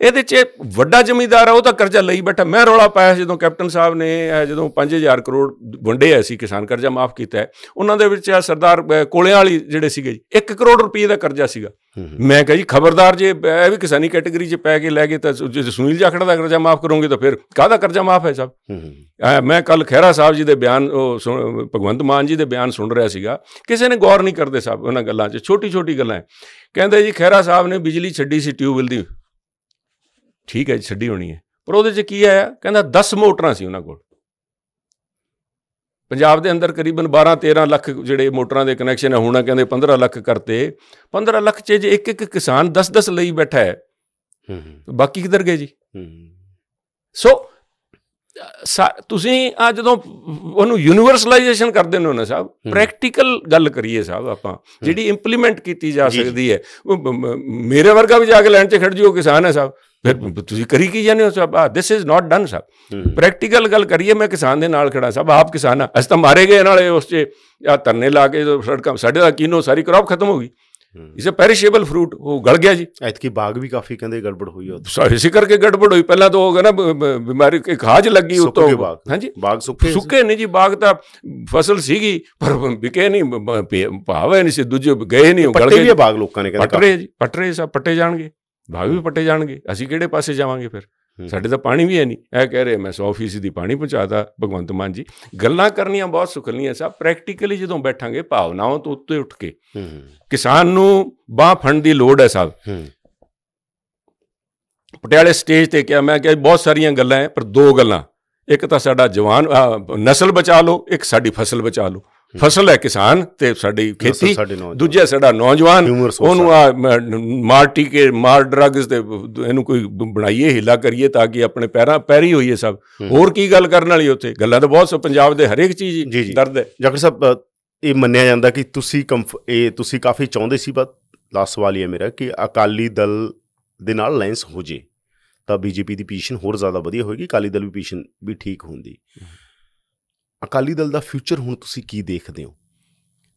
ਇਹਦੇ 'ਚ ਵੱਡਾ ਜ਼ਮੀਂਦਾਰ ਆ ਉਹ ਤਾਂ ਕਰਜ਼ਾ ਲਈ ਬੈਠਾ ਮੈਂ ਰੌਲਾ ਪਾਇਆ ਜਦੋਂ ਕੈਪਟਨ ਸਾਹਿਬ ਨੇ ਜਦੋਂ 5000 ਕਰੋੜ ਵੰਡੇ ਆ ਸੀ ਕਿਸਾਨ ਕਰਜ਼ਾ ਮਾਫ ਕੀਤਾ ਉਹਨਾਂ ਦੇ ਵਿੱਚ ਆ ਸਰਦਾਰ ਕੋਲਿਆਂ ਵਾਲੀ ਜਿਹੜੇ ਸੀਗੇ 1 ਕਰੋੜ ਰੁਪਏ ਦਾ ਕਰਜ਼ਾ ਸੀਗਾ ਮੈਂ ਕਹਾਂ ਜੀ ਖਬਰਦਾਰ ਜੇ ਇਹ ਵੀ ਕਿਸਾਨੀ ਕੈਟਾਗਰੀ 'ਚ ਪੈ ਕੇ ਲੈ ਗਏ ਤਾਂ ਜੇ ਸੁਨੀਲ ਜਾਖੜਾ ਦਾ ਕਰਜ਼ਾ ਮਾਫ ਕਰੋਗੇ ਤਾਂ ਫਿਰ ਕਾਹਦਾ ਕਰਜ਼ਾ ਮਾਫ ਹੈ ਸਾਹਿਬ ਮੈਂ ਕੱਲ ਖੈਰਾ ਸਾਹਿਬ ਜੀ ਦੇ ਬਿਆਨ ਉਹ ਭਗਵੰਤ ਮਾਨ ਜੀ ਦੇ ਬਿਆਨ ਸੁਣ ਰਿਹਾ ਸੀਗਾ ਕਿਸੇ ਨੇ ਗੌਰ ਨਹੀਂ ਕਰਦੇ ਸਾਹਿਬ ਉਹਨਾਂ ਗੱਲਾਂ ਗੱਲਾਂ 'ਚ ਛੋਟੀ ਛੋਟੀ ਗੱਲਾਂ ਕਹਿੰਦੇ ਜੀ ਖੈਰਾ ਸਾਹਿਬ ਨੇ ਬਿਜਲੀ ਛੱਡੀ ਸੀ ਟਿਊਬਲ ਦੀ ਠੀਕ ਹੈ ਜੀ ਛੱਡੀ ਹੋਣੀ ਹੈ ਪਰ ਉਹਦੇ 'ਚ ਕੀ ਆਇਆ ਕਹਿੰਦਾ 10 ਮੋਟਰਾਂ ਸੀ ਉਹਨਾਂ ਕੋਲ ਪੰਜਾਬ ਦੇ ਅੰਦਰ ਕਰੀਬਨ 12-13 ਲੱਖ ਜਿਹੜੇ ਮੋਟਰਾਂ ਦੇ ਕਨੈਕਸ਼ਨ ਹੋਣਾ ਕਹਿੰਦੇ 15 ਲੱਖ ਕਰਤੇ 15 ਲੱਖ 'ਚ ਜੇ ਇੱਕ ਇੱਕ ਕਿਸਾਨ 10-10 ਲਈ ਬੈਠਾ ਹੈ ਹੂੰ ਬਾਕੀ ਕਿੱਧਰ ਗਏ ਜੀ ਹੂੰ ਸੋ ਤੁਸੀਂ ਆ ਜਦੋਂ ਉਹਨੂੰ ਯੂਨੀਵਰਸਲਾਈਜੇਸ਼ਨ ਕਰਦੇ ਹੋ ਨਾ ਸਾਹਿਬ ਪ੍ਰੈਕਟੀਕਲ ਗੱਲ ਕਰੀਏ ਸਾਹਿਬ ਆਪਾਂ ਜਿਹੜੀ ਇੰਪਲੀਮੈਂਟ ਕੀਤੀ ਜਾ ਸਕਦੀ ਹੈ ਮੇਰੇ ਵਰਗਾ ਵੀ ਜਾ ਕੇ ਲੈਣ 'ਚ ਖੜ ਜਿਓ ਕਿਸਾਨ ਹੈ ਸਾਹਿਬ ਫਿਰ ਤੁਸੀਂ ਕਰੀ ਕੀ ਜਾਂਦੇ ਹੋ ਸਾਹਿਬ ਆ ਥਿਸ ਇਜ਼ ਨਾਟ ਡਨ ਸਾਹਿਬ ਪ੍ਰੈਕਟੀਕਲ ਗੱਲ ਕਰੀਏ ਮੈਂ ਕਿਸਾਨ ਦੇ ਨਾਲ ਖੜਾ ਸਾਹਿਬ ਆਪ ਕਿਸਾਨ ਆ ਅਸੀਂ ਤਾਂ ਮਾਰੇ ਗਏ ਨਾਲੇ ਉਸ 'ਚ ਆ ਤਰਨੇ ਲਾ ਕੇ ਸੜਕਾਂ ਸਾਡੇ ਦਾ ਕੀਨੋ ਸਾਰੀ ਕ੍ਰੌਪ ਖਤਮ ਹੋ ਗਈ ਇਸੇ ਪੈਰੀਸ਼ੇਬਲ ਫਰੂਟ ਉਹ ਗਲ ਗਿਆ ਜੀ ਐਤਕੀ ਬਾਗ ਵੀ ਕਾਫੀ ਕਹਿੰਦੇ ਗੜਬੜ ਹੋਈ ਉਹ ਇਸੇ ਕਰਕੇ ਗੜਬੜ ਹੋਈ ਪਹਿਲਾਂ ਤਾਂ ਉਹ ਗਿਆ ਨਾ ਬਿਮਾਰੀ ਇੱਕ ਹਾਜ ਲੱਗੀ ਤੋਂ ਹਾਂਜੀ ਬਾਗ ਸੁੱਕੇ ਸੁੱਕੇ ਨਹੀਂ ਜੀ ਬਾਗ ਤਾਂ ਫਸਲ ਸੀਗੀ ਪਰ ਵਿਕੇ ਨਹੀਂ ਭਾਵੇਂ ਨਹੀਂ ਸੀ ਦੂਜੇ ਗਏ ਨਹੀਂ ਉਹ ਗਲ ਗਏ ਪੱਟੇ ਵੀ ਬਾਗ ਲੋਕਾਂ ਨੇ ਕਹਿੰਦੇ ਪੱਟ ਰਹੇ ਜੀ ਪੱਟ ਰਹੇ ਸਭ ਪੱਟੇ ਜਾਣਗੇ ਬਾਗ ਵੀ ਪੱਟੇ ਜਾਣਗੇ ਅਸੀਂ ਕਿਹੜੇ ਪਾਸੇ ਜਾਵਾਂਗੇ ਫਿਰ ਸਾਡੇ ਤਾਂ ਪਾਣੀ ਵੀ ਹੈ ਨਹੀਂ ਇਹ ਕਹਿ ਰਹੇ ਮੈਂ 100% ਦੀ ਪਾਣੀ ਪਹੁੰਚਾਦਾ ਭਗਵੰਤ ਮਾਨ ਜੀ ਗੱਲਾਂ ਕਰਨੀਆਂ ਬਹੁਤ ਸੁਖਲੀਆਂ ਸਾਬ ਪ੍ਰੈਕਟੀਕਲੀ ਜਦੋਂ ਬੈਠਾਂਗੇ ਭਾਵਨਾਵਾਂ ਤੋਂ ਉੱਤੇ ਉੱਠ ਕੇ ਕਿਸਾਨ ਨੂੰ ਬਾਹ ਫੰਡ ਦੀ ਲੋੜ ਹੈ ਸਾਹਿਬ ਪਟਿਆਲੇ ਸਟੇਜ ਤੇ ਕਿਹਾ ਮੈਂ ਕਿਹਾ ਬਹੁਤ ਸਾਰੀਆਂ ਗੱਲਾਂ ਹੈ ਪਰ ਦੋ ਗੱਲਾਂ ਇੱਕ ਤਾਂ ਸਾਡਾ ਜਵਾਨ ਨਸਲ ਬਚਾ ਲਓ ਇੱਕ ਸਾਡੀ ਫਸਲ ਬਚਾ ਲਓ ਫਸਲ ਹੈ ਕਿਸਾਨ ਤੇ ਸਾਡੀ ਖੇਤੀ ਦੂਜਾ ਸਾਡਾ ਨੌਜਵਾਨ ਉਹਨੂੰ ਆ ਮਾਰ ਟੀਕੇ ਮਾਰ ਡਰੱਗਸ ਤੇ ਇਹਨੂੰ ਕੋਈ ਬਣਾਈਏ ਹਿੱਲਾ ਕਰੀਏ ਤਾਂ ਕਿ ਆਪਣੇ ਪੈਰਾਂ ਪੈਰੀ ਹੋਈਏ ਸਭ ਹੋਰ ਕੀ ਗੱਲ ਕਰਨ ਵਾਲੀ ਉੱਥੇ ਗੱਲਾਂ ਤਾਂ ਬਹੁਤ ਸੋ ਪੰਜਾਬ ਦੇ ਹਰੇਕ ਚੀਜ਼ ਦਰਦ ਹੈ ਜਗਰ ਸਾਹਿਬ ਇਹ ਮੰਨਿਆ ਜਾਂਦਾ ਕਿ ਤੁਸੀਂ ਇਹ ਤੁਸੀਂ ਕਾਫੀ ਚਾਹੁੰਦੇ ਸੀ ਬਸ ਲਾਸਟ ਸਵਾਲ ਇਹ ਮੇਰਾ ਕਿ ਅਕਾਲੀ ਦਲ ਦੇ ਨਾਲ ਅਲਾਈਅੰਸ ਹੋ ਜੇ ਤਾਂ ਬੀਜੇਪੀ ਦੀ ਪੋਜੀਸ਼ਨ ਹੋਰ ਜ਼ਿਆਦਾ ਵਧੀਆ ਹੋਏਗੀ ਅਕਾਲੀ ਦਲ ਵੀ ਪੋਜੀਸ਼ਨ ਵੀ ਠੀਕ ਹੁੰਦੀ ਅਕਾਲੀ ਦਲ ਦਾ ਫਿਊਚਰ ਹੁਣ ਤੁਸੀਂ ਕੀ ਦੇਖਦੇ ਹੋ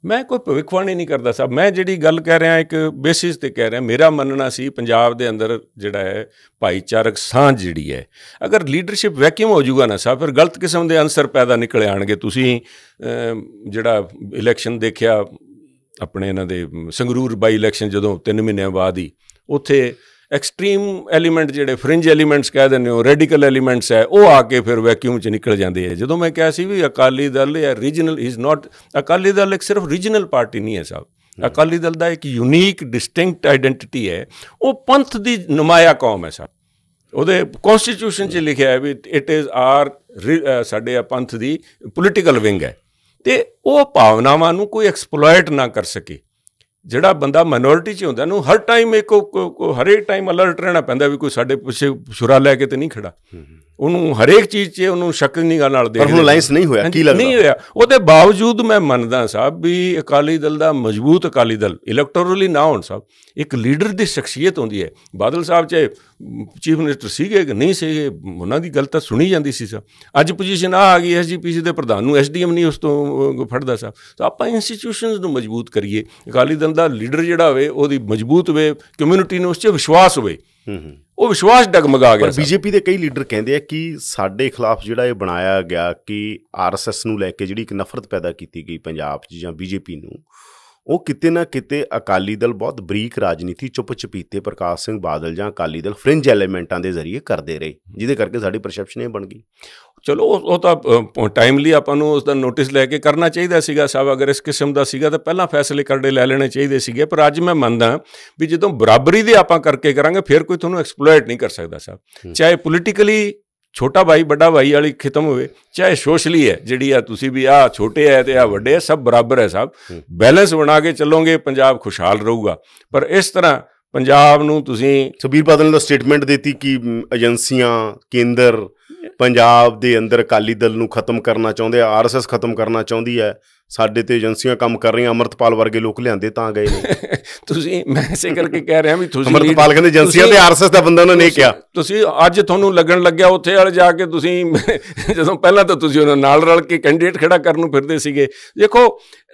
ਮੈਂ ਕੋਈ ਭਵਿੱਖਬਾਣੀ ਨਹੀਂ ਕਰਦਾ ਸਾਹਿਬ ਮੈਂ ਜਿਹੜੀ ਗੱਲ ਕਹਿ ਰਿਹਾ ਇੱਕ ਬੇਸਿਸ ਤੇ ਕਹਿ ਰਿਹਾ ਮੇਰਾ ਮੰਨਣਾ ਸੀ ਪੰਜਾਬ ਦੇ ਅੰਦਰ ਜਿਹੜਾ ਹੈ ਭਾਈਚਾਰਕ ਸਾਂਝ ਜਿਹੜੀ ਹੈ ਅਗਰ ਲੀਡਰਸ਼ਿਪ ਵੈਕਿਊਮ ਹੋ ਜਾਊਗਾ ਨਾ ਸਾਹਿਬ ਫਿਰ ਗਲਤ ਕਿਸਮ ਦੇ ਅਨਸਰ ਪੈਦਾ ਨਿਕਲ ਆਣਗੇ ਤੁਸੀਂ ਜਿਹੜਾ ਇਲੈਕਸ਼ਨ ਦੇਖਿਆ ਆਪਣੇ ਇਹਨਾਂ ਦੇ ਸੰਗਰੂਰ ਬਾਈ ਇਲੈਕਸ਼ਨ ਜਦੋਂ 3 ਮਹੀਨਿਆਂ ਬਾਅਦ ਹੀ ਉੱਥੇ ਐਕਸਟ੍ਰੀਮ ਐਲੀਮੈਂਟ ਜਿਹੜੇ ਫ੍ਰਿੰਜ ਐਲੀਮੈਂਟਸ ਕਹਿ ਦਿੰਦੇ ਹੋ ਰੈਡੀਕਲ ਐਲੀਮੈਂਟਸ ਹੈ ਉਹ ਆ ਕੇ ਫਿਰ ਵੈਕਿਊਮ 'ਚ ਨਿਕਲ ਜਾਂਦੇ ਆ ਜਦੋਂ ਮੈਂ ਕਿਹਾ ਸੀ ਵੀ ਅਕਾਲੀ ਦਲ ਹੈ regional is not Akali Dal ਇੱਕ ਸਿਰਫ ਰੀਜਨਲ ਪਾਰਟੀ ਨਹੀਂ ਹੈ ਸਾਹਿਬ ਅਕਾਲੀ ਦਲ ਦਾ ਇੱਕ ਯੂਨੀਕ ਡਿਸਟਿੰਕਟ ਆਇਡੈਂਟੀਟੀ ਹੈ ਉਹ ਪੰਥ ਦੀ ਨਮਾਇਆ ਕੌਮ ਹੈ ਸਾਹਿਬ ਉਹਦੇ ਕਨਸਟੀਟਿਊਸ਼ਨ 'ਚ ਲਿਖਿਆ ਹੈ ਵੀ ਇਟ ਇਜ਼ ਆਰ ਸਾਡੇ ਪੰਥ ਦੀ ਪੋਲੀਟੀਕਲ ਵਿੰਗ ਹੈ ਤੇ ਉਹ ਭਾਵਨਾਵਾਂ ਨੂੰ ਕੋਈ ਐਕਸਪਲੋਇਟ ਨਾ ਕਰ ਸਕੇ ਜਿਹੜਾ ਬੰਦਾ ਮਾਈਨੋਰਿਟੀ 'ਚ ਹੁੰਦਾ ਨੂੰ ਹਰ ਟਾਈਮ ਇੱਕੋ ਹਰੇ ਟਾਈਮ ਅਲਰਟ ਰਹਿਣਾ ਪੈਂਦਾ ਵੀ ਕੋਈ ਸਾਡੇ ਪਿੱਛੇ ਛੁਰਾ ਲੈ ਕੇ ਤੇ ਨਹੀਂ ਖੜਾ ਉਹਨੂੰ ਹਰੇਕ ਚੀਜ਼ 'ਚ ਉਹਨੂੰ ਸ਼ੱਕ ਗਾ ਨਾਲ ਦੇਖ ਪਰ ਹੁਣ ਲਾਇਸ ਨਹੀਂ ਹੋਇਆ ਕੀ ਲੱਗਦਾ ਨਹੀਂ ਹੋਇਆ ਉਹਦੇ ਬਾਵਜੂਦ ਮੈਂ ਮੰਨਦਾ ਸਾਹਿਬ ਵੀ ਅਕਾਲੀ ਦਲ ਦਾ ਮਜ਼ਬੂਤ ਅਕਾਲੀ ਦਲ ਇਲੈਕਟੋਰਲੀ ਨਾ ਹੋਣ ਸਾਹਿਬ ਇੱਕ ਲੀਡਰ ਦੀ ਸ਼ਖਸੀਅਤ ਹੁੰਦੀ ਹੈ ਬਾਦਲ ਸਾਹਿਬ ਚ ਚੀਫ ਮਿਨਿਸਟਰ ਸੀਗੇ ਕਿ ਨਹੀਂ ਸੀਗੇ ਉਹਨਾਂ ਦੀ ਗੱਲ ਤਾਂ ਸੁਣੀ ਜਾਂਦੀ ਸੀ ਸਾਹਿਬ ਅੱਜ ਪੋਜੀਸ਼ਨ ਆ ਆ ਗਈ ਐਸਜੀਪੀਸੀ ਦੇ ਪ੍ਰਧਾਨ ਨੂੰ ਐਸਡੀਐਮ ਨਹੀਂ ਉਸ ਤੋਂ ਫੜਦਾ ਸਾਹਿਬ ਤਾਂ ਆਪਾਂ ਇੰਸਟੀਟਿਊਸ਼ਨਸ ਨੂੰ ਮਜ਼ਬੂਤ ਕਰੀਏ ਅਕਾਲੀ ਦਲ ਦਾ ਲੀਡਰ ਜਿਹੜਾ ਹੋਵੇ ਉਹਦੀ ਮਜ਼ਬੂਤ ਹੋਵੇ ਕਮਿਊਨਿਟੀ ਨੂੰ ਉਸ 'ਚ ਵਿਸ਼ਵਾਸ ਹੋਵੇ ਉਹ ਵਿਸ਼ਵਾਸ ਡਗਮਗਾ ਗਿਆ ਪਰ ਬੀਜੇਪੀ ਦੇ ਕਈ ਲੀਡਰ ਕਹਿੰਦੇ ਆ ਕਿ ਸਾਡੇ ਖਿਲਾਫ ਜਿਹੜਾ ਇਹ ਬਣਾਇਆ ਗਿਆ ਕਿ ਆਰਐਸਐਸ ਨੂੰ ਲੈ ਕੇ ਜਿਹੜੀ ਇੱਕ ਨਫ਼ਰਤ ਪੈਦਾ ਕੀਤੀ ਗਈ ਪੰਜਾਬ 'ਚ ਜਾਂ ਬੀਜੇਪੀ ਨੂੰ ਉਹ ਕਿਤੇ ਨਾ ਕਿਤੇ ਅਕਾਲੀ ਦਲ ਬਹੁਤ ਬਰੀਕ ਰਾਜਨੀਤੀ ਚੁੱਪ ਚਪੀਤੇ ਪ੍ਰਕਾਸ਼ ਸਿੰਘ ਬਾਦਲ ਜਾਂ ਅਕਾਲੀ ਦਲ ਫ੍ਰਿੰਜ ਐਲੀਮੈਂਟਾਂ ਦੇ ਜ਼ਰੀਏ ਕਰਦੇ ਰਹੇ ਜਿਹਦੇ ਕਰਕੇ ਸਾਡੀ ਪਰਸੈਪਸ਼ਨ ਇਹ ਬਣ ਗਈ ਚਲੋ ਉਹ ਤਾਂ ਟਾਈਮਲੀ ਆਪਾਂ ਨੂੰ ਉਸ ਦਾ ਨੋਟਿਸ ਲੈ ਕੇ ਕਰਨਾ ਚਾਹੀਦਾ ਸੀਗਾ ਸਾਬ ਅਗਰ ਇਸ ਕਿਸਮ ਦਾ ਸੀਗਾ ਤਾਂ ਪਹਿਲਾਂ ਫੈਸਲੇ ਕਰਦੇ ਲੈ ਲੈਣੇ ਚਾਹੀਦੇ ਸੀਗੇ ਪਰ ਅੱਜ ਮੈਂ ਮੰਨਦਾ ਵੀ ਜਦੋਂ ਬਰਾਬਰੀ ਦੇ ਆਪਾਂ ਕਰਕੇ ਕਰਾਂਗੇ ਫਿਰ ਕੋਈ ਤੁਹਾਨੂੰ ਐਕਸਪਲੋਇਟ ਨਹੀਂ ਕਰ ਸਕਦਾ ਸਾਬ ਚਾਹੇ ਪੋਲੀਟੀਕਲੀ ਛੋਟਾ ਭਾਈ ਵੱਡਾ ਭਾਈ ਵਾਲੀ ਖਤਮ ਹੋਵੇ ਚਾਹੇ ਸੋਸ਼ਲੀ ਹੈ ਜਿਹੜੀ ਆ ਤੁਸੀਂ ਵੀ ਆ ਛੋਟੇ ਆ ਤੇ ਆ ਵੱਡੇ ਸਭ ਬਰਾਬਰ ਹੈ ਸਭ ਬੈਲੈਂਸ ਬਣਾ ਕੇ ਚੱਲੋਗੇ ਪੰਜਾਬ ਖੁਸ਼ਹਾਲ ਰਹੂਗਾ ਪਰ ਇਸ ਤਰ੍ਹਾਂ ਪੰਜਾਬ ਨੂੰ ਤੁਸੀਂ ਸੁਬੀਰ ਬਾਦਲ ਨੇ ਸਟੇਟਮੈਂਟ ਦਿੱਤੀ ਕਿ ਏਜੰਸੀਆਂ ਕੇਂਦਰ ਪੰਜਾਬ ਦੇ ਅੰਦਰ ਅਕਾਲੀ ਦਲ ਨੂੰ ਖਤਮ ਕਰਨਾ ਚਾਹੁੰਦੇ ਆ ਆਰਐਸਐਸ ਖਤਮ ਕਰਨਾ ਚਾਹੁੰਦੀ ਹੈ ਸਾਡੇ ਤੇ ਏਜੰਸੀਆਂ ਕੰਮ ਕਰ ਰਹੀਆਂ ਅਮਰਤਪਾਲ ਵਰਗੇ ਲੋਕ ਲਿਆਂਦੇ ਤਾਂ ਗਏ ਨੇ ਤੁਸੀਂ ਮੈਂ ਐਸੇ ਕਰਕੇ ਕਹਿ ਰਿਹਾ ਵੀ ਤੁਸੀਂ ਅਮਰਤਪਾਲ ਕਹਿੰਦੇ ਏਜੰਸੀਆਂ ਤੇ ਆਰਐਸਐਸ ਦਾ ਬੰਦਾ ਉਹਨਾਂ ਨੇ ਕਿਹਾ ਤੁਸੀਂ ਅੱਜ ਤੁਹਾਨੂੰ ਲੱਗਣ ਲੱਗਿਆ ਉੱਥੇ ਵਾਲ ਜਾ ਕੇ ਤੁਸੀਂ ਜਦੋਂ ਪਹਿਲਾਂ ਤਾਂ ਤੁਸੀਂ ਉਹਨਾਂ ਨਾਲ ਰਲ ਕੇ ਕੈਂਡੀਡੇਟ ਖੜਾ ਕਰਨ ਨੂੰ ਫਿਰਦੇ ਸੀਗੇ ਦੇਖੋ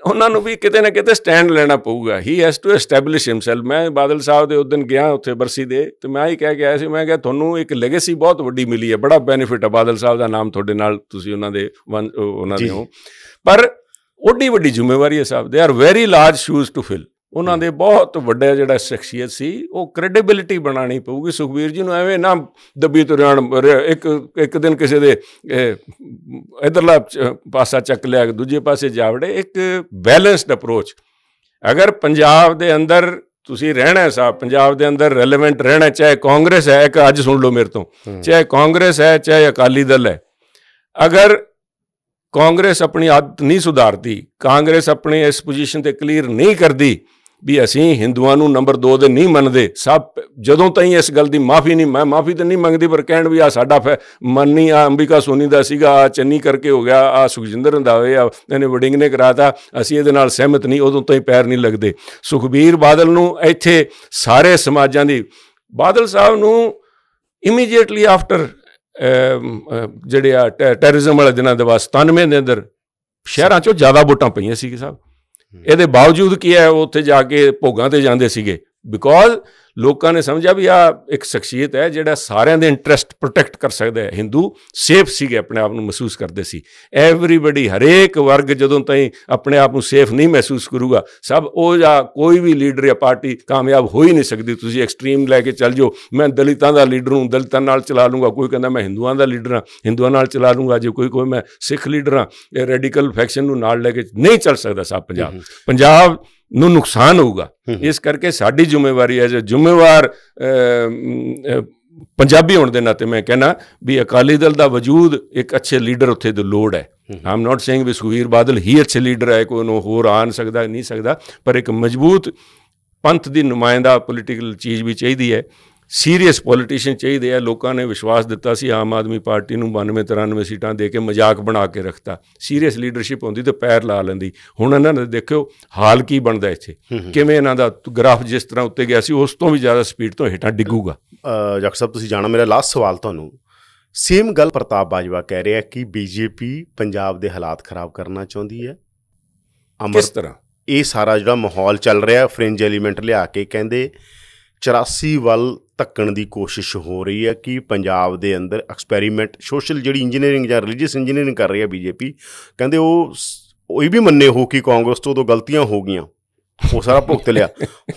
ਉਹਨਾਂ ਨੂੰ ਵੀ ਕਿਤੇ ਨਾ ਕਿਤੇ ਸਟੈਂਡ ਲੈਣਾ ਪਊਗਾ ਹੀ ਹੈਸ ਟੂ ਐਸਟੈਬਲਿਸ਼ ਹਿਮਸੈਲਫ ਮੈਂ ਬਾਦਲ ਸਾਹਿਬ ਦੇ ਉਦਨ ਗਿਆ ਉੱਥੇ ਬਰਸੀ ਦੇ ਤੇ ਮੈਂ ਹੀ ਕਹਿ ਕੇ ਆਇਆ ਸੀ ਮੈਂ ਕਿਹਾ ਤੁਹਾਨੂੰ ਇੱਕ ਲੈਗੇਸੀ ਬਹੁਤ ਵੱਡੀ ਮਿਲੀ ਹੈ ਬੜਾ ਬੈਨੀਫਿਟ ਹੈ ਬਾਦਲ ਸਾਹਿਬ ਦਾ ਨਾਮ ਤੁਹਾਡੇ ਨਾਲ ਤੁਸੀਂ ਉਹਨਾਂ ਦੇ ਉਹਨਾਂ ਦੇ ਹੋ ਪਰ ਓਡੀ ਵੱਡੀ ਜ਼ਿੰਮੇਵਾਰੀ ਹੈ ਸਾਹਿਬ they are very large shoes to fill ਉਹਨਾਂ ਦੇ ਬਹੁਤ ਵੱਡਾ ਜਿਹੜਾ ਸ਼ਖਸੀਅਤ ਸੀ ਉਹ ਕ੍ਰੈਡੀਬਿਲਿਟੀ ਬਣਾਣੀ ਪਊਗੀ ਸੁਖਵੀਰ ਜੀ ਨੂੰ ਐਵੇਂ ਨਾ ਦੱਬੀ ਤੁਰਿਆਣ ਇੱਕ ਇੱਕ ਦਿਨ ਕਿਸੇ ਦੇ ਇਧਰਲਾ ਪਾਸਾ ਚੱਕ ਲਿਆ ਦੂਜੇ ਪਾਸੇ ਜਾਵੜੇ ਇੱਕ ਬੈਲੈਂਸਡ ਅਪਰੋਚ ਅਗਰ ਪੰਜਾਬ ਦੇ ਅੰਦਰ ਤੁਸੀਂ ਰਹਿਣਾ ਸਾਹਿਬ ਪੰਜਾਬ ਦੇ ਅੰਦਰ ਰੈਲੇਵੈਂਟ ਰਹਿਣਾ ਚਾਹੇ ਕਾਂਗਰਸ ਹੈ ਇੱਕ ਅੱਜ ਸੁਣ ਲਓ ਮੇਰੇ ਤੋਂ ਚਾਹੇ ਕਾਂਗਰਸ ਹੈ ਚਾਹੇ ਅਕਾਲੀ ਦਲ ਹੈ ਅਗਰ ਕਾਂਗਰਸ ਆਪਣੀ ਆਦਤ ਨਹੀਂ ਸੁਧਾਰਦੀ ਕਾਂਗਰਸ ਆਪਣੇ ਇਸ ਪੋਜੀਸ਼ਨ ਤੇ ਕਲੀਅਰ ਨਹੀਂ ਕਰਦੀ ਵੀ ਅਸੀਂ ਹਿੰਦੂਆਂ ਨੂੰ ਨੰਬਰ 2 ਦੇ ਨਹੀਂ ਮੰਨਦੇ ਸਭ ਜਦੋਂ ਤਾਈਂ ਇਸ ਗੱਲ ਦੀ ਮਾਫੀ ਨਹੀਂ ਮੈਂ ਮਾਫੀ ਤਾਂ ਨਹੀਂ ਮੰਗਦੀ ਪਰ ਕਹਿਣ ਵੀ ਆ ਸਾਡਾ ਮੰਨੀ ਆ ਅੰਬਿਕਾ ਸੋਨੀ ਦਾ ਸੀਗਾ ਆ ਚੰਨੀ ਕਰਕੇ ਹੋ ਗਿਆ ਆ ਸੁਖਜਿੰਦਰ ਰੰਦਾਵੇ ਆ ਇਹਨੇ ਵਡਿੰਗ ਨੇ ਕਰਾਤਾ ਅਸੀਂ ਇਹਦੇ ਨਾਲ ਸਹਿਮਤ ਨਹੀਂ ਉਦੋਂ ਤੋਂ ਹੀ ਪੈਰ ਨਹੀਂ ਲੱਗਦੇ ਸੁਖਬੀਰ ਬਾਦਲ ਨੂੰ ਇੱਥੇ ਸਾਰੇ ਸਮਾਜਾਂ ਦੀ ਬਾਦਲ ਸਾਹਿਬ ਨੂੰ ਇਮੀਡੀਏਟਲੀ ਆਫਟਰ ਜਿਹੜੇ ਆ ਟੈਰਰਿਜ਼ਮ ਵਾਲੇ ਦਿਨਾਂ ਦੇ ਬਾਅਦ 97 ਦੇ ਅੰਦਰ ਸ਼ਹਿਰਾਂ 'ਚੋਂ ਜ਼ਿਆਦਾ ਵੋਟਾਂ ਪਈਆਂ ਸੀ ਕਿ ਸਾਹਿਬ ਇਹਦੇ ਬਾਵਜੂਦ ਕੀ ਹੈ ਉਹ ਉੱਥੇ ਜਾ ਕੇ ਭੋਗਾਂ ਤੇ ਜਾਂਦੇ ਸੀਗੇ ਬਿਕੋਜ਼ ਲੋਕਾਂ ਨੇ ਸਮਝਿਆ ਵੀ ਆ ਇੱਕ ਸ਼ਖਸੀਅਤ ਹੈ ਜਿਹੜਾ ਸਾਰਿਆਂ ਦੇ ਇੰਟਰਸਟ ਪ੍ਰੋਟੈਕਟ ਕਰ ਸਕਦਾ ਹੈ ਹਿੰਦੂ ਸੇਫ ਸੀਗੇ ਆਪਣੇ ਆਪ ਨੂੰ ਮਹਿਸੂਸ ਕਰਦੇ ਸੀ ਐਵਰੀਬਾਡੀ ਹਰੇਕ ਵਰਗ ਜਦੋਂ ਤਾਈਂ ਆਪਣੇ ਆਪ ਨੂੰ ਸੇਫ ਨਹੀਂ ਮਹਿਸੂਸ ਕਰੂਗਾ ਸਭ ਉਹ ਜਾਂ ਕੋਈ ਵੀ ਲੀਡਰ ਜਾਂ ਪਾਰਟੀ ਕਾਮਯਾਬ ਹੋ ਹੀ ਨਹੀਂ ਸਕਦੀ ਤੁਸੀਂ ਐਕਸਟ੍ਰੀਮ ਲੈ ਕੇ ਚੱਲ ਜਾਓ ਮੈਂ ਦਲਿਤਾਂ ਦਾ ਲੀਡਰ ਹੂੰ ਦਲਿਤਾਂ ਨਾਲ ਚਲਾ ਲੂੰਗਾ ਕੋਈ ਕਹਿੰਦਾ ਮੈਂ ਹਿੰਦੂਆਂ ਦਾ ਲੀਡਰ ਹਾਂ ਹਿੰਦੂਆਂ ਨਾਲ ਚਲਾ ਲੂੰਗਾ ਜੇ ਕੋਈ ਕੋਈ ਮੈਂ ਸਿੱਖ ਲੀਡਰ ਹਾਂ ਇਹ ਰੈਡੀਕਲ ਫੈਕਸ਼ਨ ਨੂੰ ਨਾਲ ਲੈ ਕੇ ਨਹੀਂ ਚੱਲ ਸਕਦਾ ਸਭ ਪੰਜਾਬ ਪੰਜਾਬ ਨੂੰ ਨੁਕਸਾਨ ਹੋਊਗਾ ਇਸ ਕਰਕੇ ਸਾਡੀ ਜ਼ਿੰਮੇਵਾਰੀ ਹੈ ਜੇ ਜ਼ਿੰਮੇਵਾਰ ਪੰਜਾਬੀ ਹੋਣ ਦੇ ਨਾਤੇ ਮੈਂ ਕਹਿਣਾ ਵੀ ਅਕਾਲੀ ਦਲ ਦਾ ਵਜੂਦ ਇੱਕ ਅੱਛੇ ਲੀਡਰ ਉੱਥੇ ਦੀ ਲੋੜ ਹੈ ਆਮ ਨਾਟ ਸੇਇੰਗ ਵੀ ਸੁਖਵੀਰ ਬਾਦਲ ਹੀ ਅੱਛੇ ਲੀਡਰ ਹੈ ਕੋਈ ਨੂੰ ਹੋਰ ਆਨ ਸਕਦਾ ਨਹੀਂ ਸਕਦਾ ਪਰ ਇੱਕ ਮਜ਼ਬੂਤ ਪੰਥ ਦੀ ਨੁਮਾਇੰਦਾ ਪੋਲੀਟੀਕਲ ਚੀਜ਼ ਵੀ ਚਾਹੀਦੀ ਹੈ ਸੀਰੀਅਸ ਪੋਲੀਟੀਸ਼ੀਅਨ ਚਾਹੀਦੇ ਆ ਲੋਕਾਂ ਨੇ ਵਿਸ਼ਵਾਸ ਦਿੱਤਾ ਸੀ ਆਮ ਆਦਮੀ ਪਾਰਟੀ ਨੂੰ 92 93 ਸੀਟਾਂ ਦੇ ਕੇ ਮਜ਼ਾਕ ਬਣਾ ਕੇ ਰੱਖਤਾ ਸੀਰੀਅਸ ਲੀਡਰਸ਼ਿਪ ਹੁੰਦੀ ਤੇ ਪੈਰ ਲਾ ਲੈਂਦੀ ਹੁਣ ਇਹਨਾਂ ਨੇ ਦੇਖਿਓ ਹਾਲ ਕੀ ਬਣਦਾ ਇੱਥੇ ਕਿਵੇਂ ਇਹਨਾਂ ਦਾ ਗ੍ਰਾਫ ਜਿਸ ਤਰ੍ਹਾਂ ਉੱਤੇ ਗਿਆ ਸੀ ਉਸ ਤੋਂ ਵੀ ਜ਼ਿਆਦਾ ਸਪੀਡ ਤੋਂ ਹੇਠਾਂ ਡਿੱਗੂਗਾ ਜੱਕ ਸਾਹਿਬ ਤੁਸੀਂ ਜਾਣਾ ਮੇਰਾ ਲਾਸਟ ਸਵਾਲ ਤੁਹਾਨੂੰ ਸੇਮ ਗੱਲ ਪ੍ਰਤਾਪ ਬਾਜਵਾ ਕਹਿ ਰਿਹਾ ਕਿ ਬੀਜੇਪੀ ਪੰਜਾਬ ਦੇ ਹਾਲਾਤ ਖਰਾਬ ਕਰਨਾ ਚਾਹੁੰਦੀ ਹੈ ਅਮਰ ਤਰ੍ਹਾਂ ਇਹ ਸਾਰਾ ਜਿਹੜਾ ਮਾਹੌਲ ਚੱਲ ਰਿਹਾ ਫ੍ਰਿੰਜ ਐਲੀਮੈਂਟ ਲਿਆ ਕੇ ਕਹਿੰਦੇ 84 ਵੱਲ ਧੱਕਣ ਦੀ ਕੋਸ਼ਿਸ਼ ਹੋ ਰਹੀ ਹੈ ਕਿ ਪੰਜਾਬ ਦੇ ਅੰਦਰ ਐਕਸਪੈਰੀਮੈਂਟ ਸੋਸ਼ਲ ਜਿਹੜੀ ਇੰਜੀਨੀਅਰਿੰਗ ਜਾਂ ਰਿਲੀਜੀਅਸ ਇੰਜੀਨੀਅਰਿੰਗ ਕਰ ਰਹੀ ਹੈ ਬੀਜੇਪੀ ਕਹਿੰਦੇ ਉਹ ਉਹ ਵੀ ਮੰਨੇ ਹੋ ਕਿ ਕਾਂਗਰਸ ਤੋਂ ਉਦੋਂ ਗਲਤੀਆਂ ਹੋ ਗਈਆਂ ਉਹ ਸਾਰਾ ਭੁਗਤ ਲਿਆ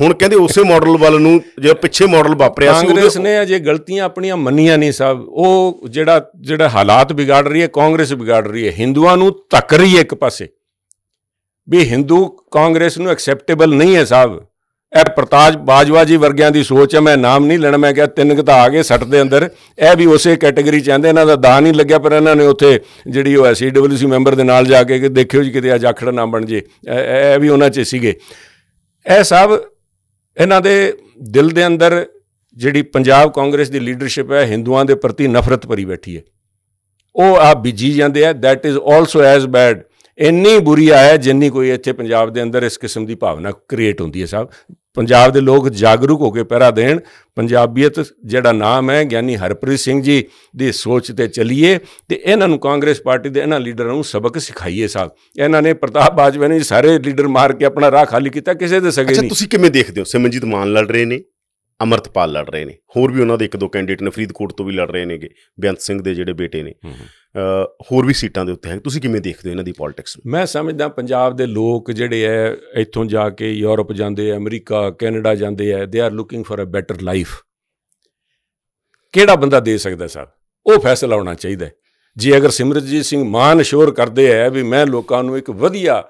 ਹੁਣ ਕਹਿੰਦੇ ਉਸੇ ਮਾਡਲ ਵੱਲ ਨੂੰ ਜਿਹੜਾ ਪਿੱਛੇ ਮਾਡਲ ਵਾਪਰਿਆ ਸੀ ਕਾਂਗਰਸ ਨੇ ਅਜੇ ਗਲਤੀਆਂ ਆਪਣੀਆਂ ਮੰਨੀਆਂ ਨਹੀਂ ਸਾਬ ਉਹ ਜਿਹੜਾ ਜਿਹੜਾ ਹਾਲਾਤ ਵਿਗਾੜ ਰਹੀ ਹੈ ਕਾਂਗਰਸ ਵਿਗਾੜ ਰਹੀ ਹੈ ਹਿੰਦੂਆਂ ਨੂੰ ਧੱਕ ਰਹੀ ਹੈ ਇੱਕ ਪਾਸੇ ਵੀ ਹਿੰਦੂ ਕਾਂਗਰਸ ਨੂੰ ਐਕਸੈਪਟੇਬਲ ਨਹੀਂ ਹੈ ਸਾਹਿਬ ਇਹ ਪ੍ਰਤਾਜ ਬਾਜਵਾ ਜੀ ਵਰਗਿਆਂ ਦੀ ਸੋਚ ਹੈ ਮੈਂ ਨਾਮ ਨਹੀਂ ਲੈਣਾ ਮੈਂ ਕਿਹਾ ਤਿੰਨ ਕੁ ਤਾਂ ਆ ਗਏ ਸੱਟ ਦੇ ਅੰਦਰ ਇਹ ਵੀ ਉਸੇ ਕੈਟਾਗਰੀ ਚ ਆਂਦੇ ਇਹਨਾਂ ਦਾ ਦਾ ਨਹੀਂ ਲੱਗਿਆ ਪਰ ਇਹਨਾਂ ਨੇ ਉੱਥੇ ਜਿਹੜੀ ਉਹ ਐਸਡਬਲਯੂਸੀ ਮੈਂਬਰ ਦੇ ਨਾਲ ਜਾ ਕੇ ਕਿ ਦੇਖਿਓ ਜੀ ਕਿਤੇ ਅੱਜ ਆਖੜਾ ਨਾ ਬਣ ਜੇ ਇਹ ਵੀ ਉਹਨਾਂ 'ਚ ਸੀਗੇ ਇਹ ਸਭ ਇਹਨਾਂ ਦੇ ਦਿਲ ਦੇ ਅੰਦਰ ਜਿਹੜੀ ਪੰਜਾਬ ਕਾਂਗਰਸ ਦੀ ਲੀਡਰਸ਼ਿਪ ਹੈ ਹਿੰਦੂਆਂ ਦੇ ਪ੍ਰਤੀ ਨਫ਼ਰਤ ਭਰੀ ਬੈਠੀ ਹੈ ਉਹ ਆ ਬਿਜੀ ਜਾਂਦੇ ਆ that is also as bad ਇੰਨੀ ਬੁਰੀ ਆਇਆ ਜਿੰਨੀ ਕੋਈ ਇੱਥੇ ਪੰਜਾਬ ਦੇ ਅੰਦਰ ਇਸ ਕਿਸਮ ਦੀ ਭਾਵਨਾ ਕ੍ਰੀਏਟ ਹੁੰਦੀ ਹੈ ਸਾਹਿਬ ਪੰਜਾਬ ਦੇ ਲੋਕ ਜਾਗਰੂਕ ਹੋ ਕੇ ਪਹਿਰਾ ਦੇਣ ਪੰਜਾਬੀਅਤ ਜਿਹੜਾ ਨਾਮ ਹੈ ਗਿਆਨੀ ਹਰਪ੍ਰੀਤ ਸਿੰਘ ਜੀ ਦੀ ਸੋਚ ਤੇ ਚੱਲੀਏ ਤੇ ਇਹਨਾਂ ਨੂੰ ਕਾਂਗਰਸ ਪਾਰਟੀ ਦੇ ਇਹਨਾਂ ਲੀਡਰਾਂ ਨੂੰ ਸਬਕ ਸਿਖਾਈਏ ਸਾਹਿਬ ਇਹਨਾਂ ਨੇ ਪ੍ਰਤਾਪ ਬਾਜਵਾ ਨੇ ਸਾਰੇ ਲੀਡਰ ਮਾਰ ਕੇ ਆਪਣਾ ਰਾਹ ਖਾਲੀ ਕੀਤਾ ਕਿਸੇ ਦੇ ਸਕੇ ਨਹੀਂ ਅੱਛਾ ਤੁਸੀਂ ਕਿਵੇਂ ਦੇਖਦੇ ਹੋ ਸਿਮਨਜੀਤ ਮਾਨ ਲੜ ਰਹੇ ਨੇ ਅਮਰਤਪਾਲ ਲੜ ਰਹੇ ਨੇ ਹੋਰ ਵੀ ਉਹਨਾਂ ਦੇ ਇੱਕ ਦੋ ਕੈਂਡੀਡੇਟ ਨੇ ਫਰੀਦਕੋਟ ਤੋਂ ਵੀ ਲੜ ਰਹੇ ਨੇਗੇ ਬੇਅੰਤ ਸਿੰਘ ਦੇ ਜਿਹੜੇ ਬੇਟੇ ਨੇ ਹੋਰ ਵੀ ਸੀਟਾਂ ਦੇ ਉੱਤੇ ਹੈ ਤੁਸੀਂ ਕਿਵੇਂ ਦੇਖਦੇ ਹੋ ਇਹਨਾਂ ਦੀ ਪੋਲਿਟਿਕਸ ਮੈਂ ਸਮਝਦਾ ਪੰਜਾਬ ਦੇ ਲੋਕ ਜਿਹੜੇ ਐ ਇੱਥੋਂ ਜਾ ਕੇ ਯੂਰਪ ਜਾਂਦੇ ਐ ਅਮਰੀਕਾ ਕੈਨੇਡਾ ਜਾਂਦੇ ਐ they are looking for a better life ਕਿਹੜਾ ਬੰਦਾ ਦੇ ਸਕਦਾ ਸਰ ਉਹ ਫੈਸਲਾ ਹੋਣਾ ਚਾਹੀਦਾ ਜੇ ਅਗਰ ਸਿਮਰਜੀਤ ਸਿੰਘ ਮਾਨ ਸ਼ੋਰ ਕਰਦੇ ਐ ਵੀ ਮੈਂ ਲੋਕਾਂ ਨੂੰ ਇੱਕ ਵਧੀਆ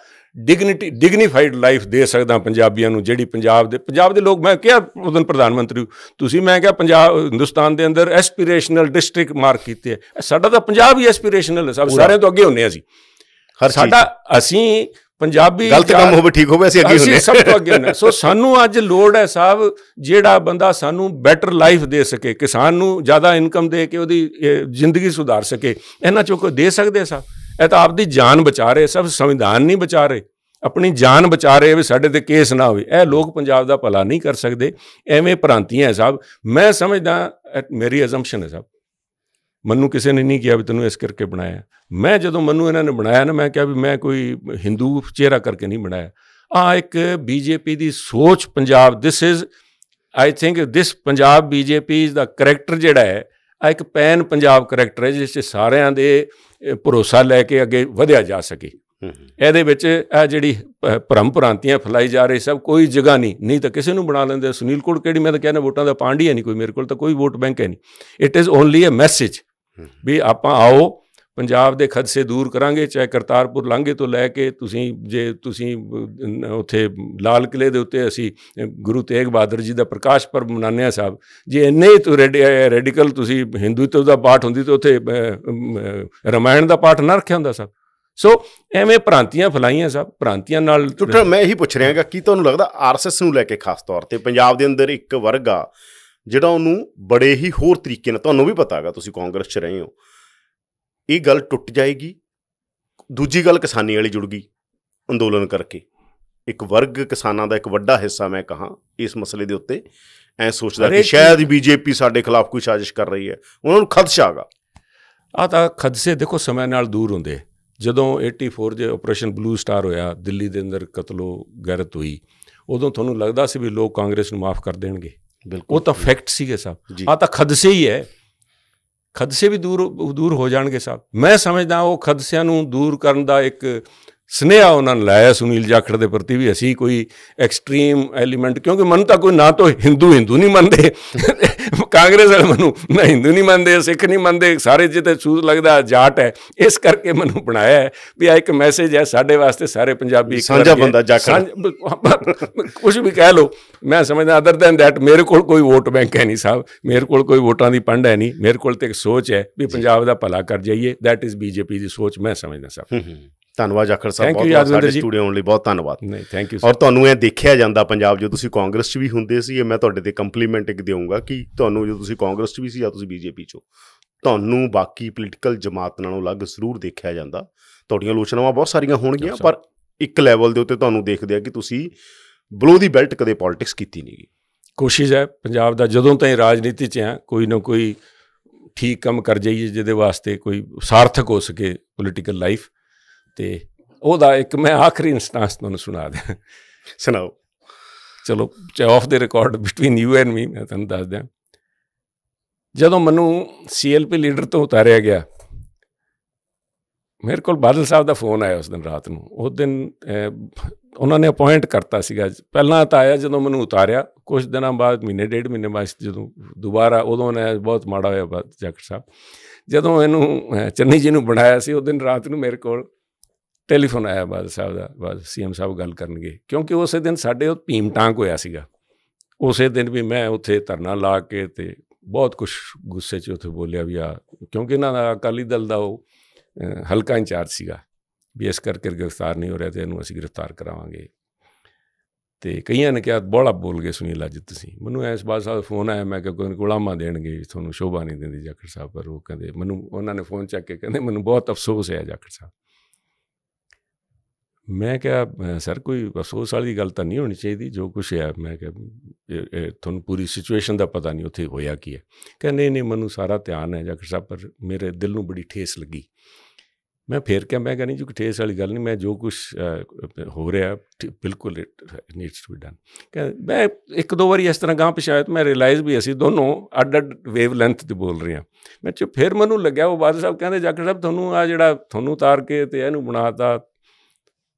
ਡਿਗਨਿਟੀ ਡਿਗਨੀਫਾਈਡ ਲਾਈਫ ਦੇ ਸਕਦਾ ਪੰਜਾਬੀਆਂ ਨੂੰ ਜਿਹੜੀ ਪੰਜਾਬ ਦੇ ਪੰਜਾਬ ਦੇ ਲੋਕ ਮੈਂ ਕਿਹਾ ਉਦੋਂ ਪ੍ਰਧਾਨ ਮੰਤਰੀ ਤੁਸੀਂ ਮੈਂ ਕਿਹਾ ਪੰਜਾਬ ਹਿੰਦੁਸਤਾਨ ਦੇ ਅੰਦਰ ਐਸਪੀਰੇਸ਼ਨਲ ਡਿਸਟ੍ਰਿਕਟ ਮਾਰਕ ਕੀਤੇ ਹੈ ਸਾਡਾ ਤਾਂ ਪੰਜਾਬ ਹੀ ਐਸਪੀਰੇਸ਼ਨਲ ਹੈ ਸਭ ਸਾਰਿਆਂ ਤੋਂ ਅੱਗੇ ਹੁੰਨੇ ਆ ਅਸੀਂ ਹਰ ਸਾਡਾ ਅਸੀਂ ਪੰਜਾਬੀ ਗਲਤ ਕੰਮ ਹੋਵੇ ਠੀਕ ਹੋਵੇ ਅਸੀਂ ਅੱਗੇ ਹੁੰਨੇ ਸਭ ਤੋਂ ਅੱਗੇ ਹੁੰਨੇ ਸੋ ਸਾਨੂੰ ਅੱਜ ਲੋੜ ਹੈ ਸਾਹਿਬ ਜਿਹੜਾ ਬੰਦਾ ਸਾਨੂੰ ਬੈਟਰ ਲਾਈਫ ਦੇ ਸਕੇ ਕਿਸਾਨ ਨੂੰ ਜ਼ਿਆਦਾ ਇਨਕਮ ਦੇ ਕੇ ਉਹਦੀ ਜ਼ਿੰਦਗੀ ਸੁਧਾਰ ਸਕੇ ਇਹਨਾਂ ਚੋਂ ਕੋਈ ਦੇ ਸਕਦੇ ਸਾਹਿਬ ਇਹ ਤਾਂ ਆਪਦੀ ਜਾਨ ਬਚਾ ਰਹੇ ਸਭ ਸੰਵਿਧਾਨ ਨਹੀਂ ਬਚਾ ਰਹੇ ਆਪਣੀ ਜਾਨ ਬਚਾ ਰਹੇ ਵੀ ਸਾਡੇ ਤੇ ਕੇਸ ਨਾ ਹੋਵੇ ਇਹ ਲੋਕ ਪੰਜਾਬ ਦਾ ਭਲਾ ਨਹੀਂ ਕਰ ਸਕਦੇ ਐਵੇਂ ਭ੍ਰਾਂਤੀਆਂ ਹੈ ਸਾਹਿਬ ਮੈਂ ਸਮਝਦਾ ਮੇਰੀ ਅਜ਼ੰਪਸ਼ਨ ਹੈ ਸਾਹਿਬ ਮੈਨੂੰ ਕਿਸੇ ਨੇ ਨਹੀਂ ਕਿਹਾ ਵੀ ਤੈਨੂੰ ਇਸ ਕਰਕੇ ਬਣਾਇਆ ਮੈਂ ਜਦੋਂ ਮੈਨੂੰ ਇਹਨਾਂ ਨੇ ਬਣਾਇਆ ਨਾ ਮੈਂ ਕਿਹਾ ਵੀ ਮੈਂ ਕੋਈ ਹਿੰਦੂ ਚਿਹਰਾ ਕਰਕੇ ਨਹੀਂ ਬਣਾਇਆ ਆ ਇੱਕ ਬੀਜੇਪੀ ਦੀ ਸੋਚ Punjab this is I think this Punjab BJP is the character ਜਿਹੜਾ ਹੈ ਆ ਇੱਕ ਪੈਨ ਪੰਜਾਬ ਕੈਰੈਕਟਰ ਹੈ ਜਿਸ 'ਚ ਸਾਰਿਆਂ ਦੇ ਭਰੋਸਾ ਲੈ ਕੇ ਅੱਗੇ ਵਧਿਆ ਜਾ ਸਕੇ ਇਹਦੇ ਵਿੱਚ ਇਹ ਜਿਹੜੀ ਭਰਮ ਫਲਾਈ ਜਾ ਰਹੀ ਸਭ ਕੋਈ ਜਗ੍ਹਾ ਨਹੀਂ ਨਹੀਂ ਤਾਂ ਕਿਸੇ ਨੂੰ ਬਣਾ ਲੈਂਦੇ ਸੁਨੀਲ ਕੋਲ ਕਿਹੜੀ ਮੈਂ ਤਾਂ ਕਹਿੰਦਾ ਵੋਟਾਂ ਦਾ ਪਾਂਡੀ ਹੈ ਨਹੀਂ ਕੋਈ ਮੇਰੇ ਕੋਲ ਤਾਂ ਕੋਈ ਵੋਟ ਬੈਂਕ ਹੈ ਨਹੀਂ it is only a message ਵੀ ਆਪਾਂ ਆਓ ਪੰਜਾਬ ਦੇ ਖਦਸ਼ੇ ਦੂਰ ਕਰਾਂਗੇ ਚਾਹੇ ਕਰਤਾਰਪੁਰ ਲਾਂਘੇ ਤੋਂ ਲੈ ਕੇ ਤੁਸੀਂ ਜੇ ਤੁਸੀਂ ਉੱਥੇ ਲਾਲ ਕਿਲੇ ਦੇ ਉੱਤੇ ਅਸੀਂ ਗੁਰੂ ਤੇਗ ਬਹਾਦਰ ਜੀ ਦਾ ਪ੍ਰਕਾਸ਼ ਪਰਬ ਮਨਾਨਿਆ ਸਾਹਿਬ ਜੇ ਇੰਨੇ ਤੋਂ ਰੈਡੀਕਲ ਤੁਸੀਂ ਹਿੰਦੂਤਵ ਦਾ ਪਾਠ ਹੁੰਦੀ ਤੇ ਉੱਥੇ ਰਮਾਇਣ ਦਾ ਪਾਠ ਨਾ ਰੱਖਿਆ ਹੁੰਦਾ ਸਾਹਿਬ ਸੋ ਐਵੇਂ ਭ੍ਰਾਂਤੀਆਂ ਫਲਾਈਆਂ ਸਭ ਭ੍ਰਾਂਤੀਆਂ ਨਾਲ ਟੁੱਟਰ ਮੈਂ ਇਹੀ ਪੁੱਛ ਰਿਹਾਗਾ ਕੀ ਤੁਹਾਨੂੰ ਲੱਗਦਾ ਆਰਐਸਐਸ ਨੂੰ ਲੈ ਕੇ ਖਾਸ ਤੌਰ ਤੇ ਪੰਜਾਬ ਦੇ ਅੰਦਰ ਇੱਕ ਵਰਗ ਆ ਜਿਹੜਾ ਉਹਨੂੰ ਬੜੇ ਹੀ ਹੋਰ ਤਰੀਕੇ ਨਾਲ ਤੁਹਾਨੂੰ ਵੀ ਪਤਾਗਾ ਤੁਸੀਂ ਕਾਂਗਰਸ 'ਚ ਰਹੇ ਹੋ ਇਹ ਗੱਲ ਟੁੱਟ ਜਾਏਗੀ ਦੂਜੀ ਗੱਲ ਕਿਸਾਨੀ ਵਾਲੀ ਜੁੜ ਗਈ ਅੰਦੋਲਨ ਕਰਕੇ ਇੱਕ ਵਰਗ ਕਿਸਾਨਾਂ ਦਾ ਇੱਕ ਵੱਡਾ ਹਿੱਸਾ ਮੈਂ ਕਹਾ ਇਸ ਮਸਲੇ ਦੇ ਉੱਤੇ ਐ ਸੋਚਦਾ ਕਿ ਸ਼ਾਇਦ ਬੀਜੇਪੀ ਸਾਡੇ ਖਿਲਾਫ ਕੋਈ ਸਾਜ਼ਿਸ਼ ਕਰ ਰਹੀ ਹੈ ਉਹਨਾਂ ਨੂੰ ਖਦਸ਼ਾ ਹੈਗਾ ਆ ਤਾਂ ਖਦਸ਼ੇ ਦੇਖੋ ਸਮੇਂ ਨਾਲ ਦੂਰ ਹੁੰਦੇ ਜਦੋਂ 84 ਜੇ ਆਪਰੇਸ਼ਨ ਬਲੂ ਸਟਾਰ ਹੋਇਆ ਦਿੱਲੀ ਦੇ ਅੰਦਰ ਕਤਲੋ ਗੈਰਤ ਹੋਈ ਉਦੋਂ ਤੁਹਾਨੂੰ ਲੱਗਦਾ ਸੀ ਵੀ ਲੋਕ ਕਾਂਗਰਸ ਨੂੰ ਮਾਫ ਕਰ ਦੇਣਗੇ ਬਿਲਕੁਲ ਉਹ ਤਾਂ ਫੈਕਟ ਸੀਗੇ ਸਾਹਿਬ ਆ ਤਾਂ ਖਦਸ਼ੇ ਹੀ ਹੈ ਖਦਸ਼ੇ ਵੀ ਦੂਰ ਦੂਰ ਹੋ ਜਾਣਗੇ ਸਾਹਿਬ ਮੈਂ ਸਮਝਦਾ ਉਹ ਖਦਸ਼ਿਆਂ ਨੂੰ ਦੂਰ ਕਰਨ ਦਾ ਇੱਕ ਸਨੇਹਾ ਉਹਨਾਂ ਨੇ ਲਾਇਆ ਸੁਨੀਲ ਜਾਖੜ ਦੇ ਪ੍ਰਤੀ ਵੀ ਅਸੀਂ ਕੋਈ ਐਕਸਟ੍ਰੀਮ ਐਲੀਮੈਂਟ ਕਿਉਂਕਿ ਮਨ ਤਾਂ ਕੋਈ ਨਾ ਤਾਂ ਹਿੰਦੂ ਹਿੰਦੂ ਨਹੀਂ ਮੰਨਦੇ ਕਾਂਗਰਸ ਵਾਲੇ ਮਨੂੰ ਨਾ ਹਿੰਦੂ ਨਹੀਂ ਮੰਨਦੇ ਸਿੱਖ ਨਹੀਂ ਮੰਨਦੇ ਸਾਰੇ ਜਿੱਤੇ ਸੂਤ ਲੱਗਦਾ ਜਾਟ ਹੈ ਇਸ ਕਰਕੇ ਮਨੂੰ ਬਣਾਇਆ ਹੈ ਵੀ ਆ ਇੱਕ ਮੈਸੇਜ ਹੈ ਸਾਡੇ ਵਾਸਤੇ ਸਾਰੇ ਪੰਜਾਬੀ ਸਾਂਝਾ ਬੰਦਾ ਜਾਖੜ ਕੁਝ ਵੀ ਕਹਿ ਲੋ ਮੈਂ ਸਮਝਦਾ ਅਦਰ ਦੈਨ ਥੈਟ ਮੇਰੇ ਕੋਲ ਕੋਈ ਵੋਟ ਬੈਂਕ ਹੈ ਨਹੀਂ ਸਾਹਿਬ ਮੇਰੇ ਕੋਲ ਕੋਈ ਵੋਟਾਂ ਦੀ ਪੰਡ ਹੈ ਨਹੀਂ ਮੇਰੇ ਕੋਲ ਤੇ ਇੱਕ ਸੋਚ ਹੈ ਵੀ ਪੰਜਾਬ ਦਾ ਭਲਾ ਕਰ ਜਾਈਏ ਥੈਟ ਇਜ਼ ਬੀਜੇਪੀ ਦੀ ਸੋਚ ਮੈਂ ਸਮਝਦਾ ਸਾਹਿਬ ਧੰਨਵਾਦ ਜਾਖੜ ਸਾਹਿਬ ਬਹੁਤ ਸਾਡੇ ਸਟੂਡੀਓ ਆਉਣ ਲਈ ਬਹੁਤ ਧੰਨਵਾਦ ਨਹੀਂ ਥੈਂਕ ਯੂ ਔਰ ਤੁਹਾਨੂੰ ਇਹ ਦੇਖਿਆ ਜਾਂਦਾ ਪੰਜਾਬ ਜੋ ਤੁਸੀਂ ਕਾਂਗਰਸ 'ਚ ਵੀ ਹੁੰਦੇ ਸੀ ਇਹ ਮੈਂ ਤੁਹਾਡੇ ਤੇ ਕੰਪਲੀਮੈਂਟ ਇੱਕ ਦੇਵਾਂਗਾ ਕਿ ਤੁਹਾਨੂੰ ਜੋ ਤੁਸੀਂ ਕਾਂਗਰਸ 'ਚ ਵੀ ਸੀ ਜਾਂ ਤੁਸੀਂ ਬੀਜੇਪੀ 'ਚੋ ਤੁਹਾਨੂੰ ਬਾਕੀ ਪੋਲੀਟੀਕਲ ਜਮਾਤ ਨਾਲੋਂ ਅਲੱਗ ਜ਼ਰੂਰ ਦੇਖਿਆ ਜਾਂਦਾ ਤੁਹਾਡੀਆਂ ਲੋਚਨਾਵਾਂ ਬਹੁਤ ਸਾਰੀਆਂ ਹੋਣਗੀਆਂ ਪਰ ਇੱਕ ਲੈਵਲ ਦੇ ਉੱਤੇ ਤੁਹਾਨੂੰ ਦੇਖਦੇ ਆ ਕਿ ਤੁਸੀਂ ਬਲੋ ਦੀ ਬੈਲਟ ਕਦੇ ਪੋਲਿਟਿਕਸ ਕੀਤੀ ਨਹੀਂ ਕੋਸ਼ਿਸ਼ ਹੈ ਪੰਜਾਬ ਦਾ ਜਦੋਂ ਤਾਈਂ ਰਾਜਨੀਤੀ 'ਚ ਆ ਕੋਈ ਨਾ ਕੋਈ ਠੀਕ ਕੰਮ ਕਰ ਜਾਈਏ ਜਿਹਦੇ ਵਾਸਤੇ ਕੋਈ ਸਾਰਥਕ ਹੋ ਸਕੇ ਪੋਲੀਟੀਕਲ ਲਾਈਫ ਤੇ ਉਹਦਾ ਇੱਕ ਮੈਂ ਆਖਰੀ ਇਨਸਟੈਂਸ ਤੁਹਾਨੂੰ ਸੁਣਾ ਦਿਆਂ ਸੁਣਾਓ ਚਲੋ off the record between you and me ਮੈਂ ਤੁਹਾਨੂੰ ਦੱਸ ਦਿਆਂ ਜਦੋਂ ਮੈਨੂੰ ਸੀਐਲਪੀ ਲੀਡਰ ਤੋਂ ਉਤਾਰਿਆ ਗਿਆ ਮੇਰੇ ਕੋਲ ਬਾਦਲ ਸਾਹਿਬ ਦਾ ਫੋਨ ਆਇਆ ਉਸ ਦਿਨ ਰਾਤ ਨੂੰ ਉਸ ਦਿਨ ਉਹਨਾਂ ਨੇ ਅਪਾਇੰਟ ਕਰਤਾ ਸੀਗਾ ਪਹਿਲਾਂ ਤਾਂ ਆਇਆ ਜਦੋਂ ਮੈਨੂੰ ਉਤਾਰਿਆ ਕੁਝ ਦਿਨਾਂ ਬਾਅਦ ਮਹੀਨੇ ਡੇਢ ਮਹੀਨੇ ਬਾਅਦ ਜਦੋਂ ਦੁਬਾਰਾ ਉਦੋਂ ਨੇ ਬਹੁਤ ਮਾੜਾ ਹੋਇਆ ਜੱਕਰ ਸਾਹਿਬ ਜਦੋਂ ਇਹਨੂੰ ਚੰਨੀ ਜੀ ਨੂੰ ਬਣਾਇਆ ਸੀ ਉਸ ਦਿਨ ਰਾਤ ਨੂੰ ਮੇਰੇ ਕੋਲ ਟੈਲੀਫੋਨ ਆਇਆ ਬਾਦ ਸਾਹਿਬ ਦਾ ਬਾਦ ਸੀਐਮ ਸਾਹਿਬ ਗੱਲ ਕਰਨਗੇ ਕਿਉਂਕਿ ਉਸੇ ਦਿਨ ਸਾਡੇ ਉਹ ਭੀਮ ਟਾਂਕ ਹੋਇਆ ਸੀਗਾ ਉਸੇ ਦਿਨ ਵੀ ਮੈਂ ਉੱਥੇ ਧਰਨਾ ਲਾ ਕੇ ਤੇ ਬਹੁਤ ਕੁਝ ਗੁੱਸੇ 'ਚ ਉੱਥੇ ਬੋਲਿਆ ਵੀ ਆ ਕਿਉਂਕਿ ਇਹਨਾਂ ਦਾ ਅਕਾਲੀ ਦਲ ਦਾ ਉਹ ਹਲਕਾ ਇੰਚਾਰਜ ਸੀਗਾ ਵੀ ਇਸ ਕਰਕੇ ਗ੍ਰਿਫਤਾਰ ਨਹੀਂ ਹੋ ਰਿਹਾ ਤੇ ਇਹਨੂੰ ਅਸੀਂ ਗ੍ਰਿਫਤਾਰ ਕਰਾਵਾਂਗੇ ਤੇ ਕਈਆਂ ਨੇ ਕਿਹਾ ਬੋਲਾ ਬੋਲ ਸੁਣੀ ਲਾ ਅੱਜ ਤੁਸੀਂ ਮੈਨੂੰ ਐਸ ਬਾਦ ਸਾਹਿਬ ਫੋਨ ਆਇਆ ਮੈਂ ਕਿ ਕੋਈ ਗੁਲਾਮਾ ਦੇਣਗੇ ਤੁਹਾਨੂੰ ਸ਼ੋਭਾ ਨਹੀਂ ਦਿੰਦੀ ਜਾਖੜ ਸਾਹਿਬ ਪਰ ਉਹ ਕਹਿੰਦੇ ਮੈਨੂੰ ਉਹਨਾਂ ਨੇ ਫੋਨ ਚੱਕ ਕੇ ਕਹਿੰਦੇ ਮੈਨੂੰ ਬਹੁਤ ਅਫਸੋਸ ਹੈ ਜਾਖੜ ਸਾਹਿਬ ਮੈਂ ਕਿਹਾ ਸਰ ਕੋਈ ਅਫਸੋਸ ਵਾਲੀ ਗੱਲ ਤਾਂ ਨਹੀਂ ਹੋਣੀ ਚਾਹੀਦੀ ਜੋ ਕੁਝ ਹੈ ਮੈਂ ਕਿਹਾ ਤੁਹਾਨੂੰ ਪੂਰੀ ਸਿਚੁਏਸ਼ਨ ਦਾ ਪਤਾ ਨਹੀਂ ਉੱਥੇ ਹੋਇਆ ਕੀ ਹੈ ਕਹਿੰਦੇ ਨਹੀਂ ਨਹੀਂ ਮੈਨੂੰ ਸਾਰਾ ਧਿਆਨ ਹੈ ਜਾਕਰ ਸਾਹਿਬ ਪਰ ਮੇਰੇ ਦਿਲ ਨੂੰ ਬੜੀ ਠੇਸ ਲੱਗੀ ਮੈਂ ਫੇਰ ਕਿਹਾ ਮੈਂ ਕਹਿੰਦੀ ਜੋ ਠੇਸ ਵਾਲੀ ਗੱਲ ਨਹੀਂ ਮੈਂ ਜੋ ਕੁਝ ਹੋ ਰਿਹਾ ਬਿਲਕੁਲ ਨੀਡਸ ਟੂ ਬੀ ਡਨ ਕਹਿੰਦੇ ਮੈਂ ਇੱਕ ਦੋ ਵਾਰੀ ਇਸ ਤਰ੍ਹਾਂ ਗਾਂ ਪਛਾਇਤ ਮੈਂ ਰਿਅਲਾਈਜ਼ ਵੀ ਅਸੀਂ ਦੋਨੋਂ ਅੱਡ ਅੱਡ ਵੇਵ ਲੈਂਥ ਤੇ ਬੋਲ ਰਹੇ ਹਾਂ ਮੈਂ ਚ ਫੇਰ ਮੈਨੂੰ ਲੱਗਿਆ ਉਹ ਬਾਦਲ ਸਾਹਿਬ ਕਹਿੰਦੇ ਜਾਕਰ ਸਾਹਿਬ ਤੁਹਾਨੂੰ ਆ ਜਿਹੜਾ ਤੁਹਾਨੂੰ ਤਾਰ ਕੇ ਤੇ ਇਹਨੂੰ ਬਣਾਤਾ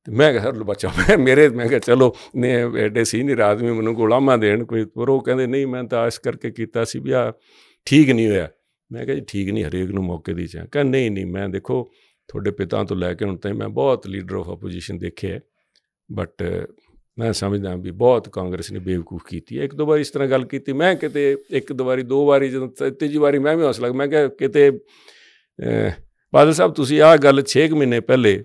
ਤੇ ਮੈਂ ਕਿਹਾ ਲੋ ਬੱਚਾ ਮੈਂ ਮੇਰੇ ਮੈਂ ਕਿਹਾ ਚਲੋ ਨੇ ਐਡੇ ਸੀਨੀਅਰ ਆਦਮੀ ਮੈਨੂੰ ਗੁਲਾਮਾਂ ਦੇਣ ਕੋਈ ਪਰ ਉਹ ਕਹਿੰਦੇ ਨਹੀਂ ਮੈਂ ਤਾਂ ਆਸ ਕਰਕੇ ਕੀਤਾ ਸੀ ਵੀ ਆ ਠੀਕ ਨਹੀਂ ਹੋਇਆ ਮੈਂ ਕਿਹਾ ਜੀ ਠੀਕ ਨਹੀਂ ਹਰੇਕ ਨੂੰ ਮੌਕੇ ਦੀ ਚਾਹ ਕਹਿੰਦਾ ਨਹੀਂ ਨਹੀਂ ਮੈਂ ਦੇਖੋ ਤੁਹਾਡੇ ਪਿਤਾ ਤੋਂ ਲੈ ਕੇ ਹੁਣ ਤਾਈ ਮੈਂ ਬਹੁਤ ਲੀਡਰ ਆਫ ਆਪੋਜੀਸ਼ਨ ਦੇਖਿਆ ਬਟ ਮੈਂ ਸਮਝਦਾ ਵੀ ਬਹੁਤ ਕਾਂਗਰਸ ਨੇ ਬੇਵਕੂਫ ਕੀਤੀ ਹੈ ਇੱਕ ਦੋ ਵਾਰ ਇਸ ਤਰ੍ਹਾਂ ਗੱਲ ਕੀਤੀ ਮੈਂ ਕਿਤੇ ਇੱਕ ਦੋ ਵਾਰੀ ਦੋ ਵਾਰੀ ਜਦੋਂ ਤੀਜੀ ਵਾਰੀ ਮੈਂ ਵੀ ਹੌਸਲਾ ਮੈਂ ਕਿਹਾ ਕਿਤੇ ਬਾਦਲ ਸਾਹਿਬ ਤੁਸੀਂ ਆਹ ਗੱਲ 6 ਮਹੀਨੇ ਪਹਿਲੇ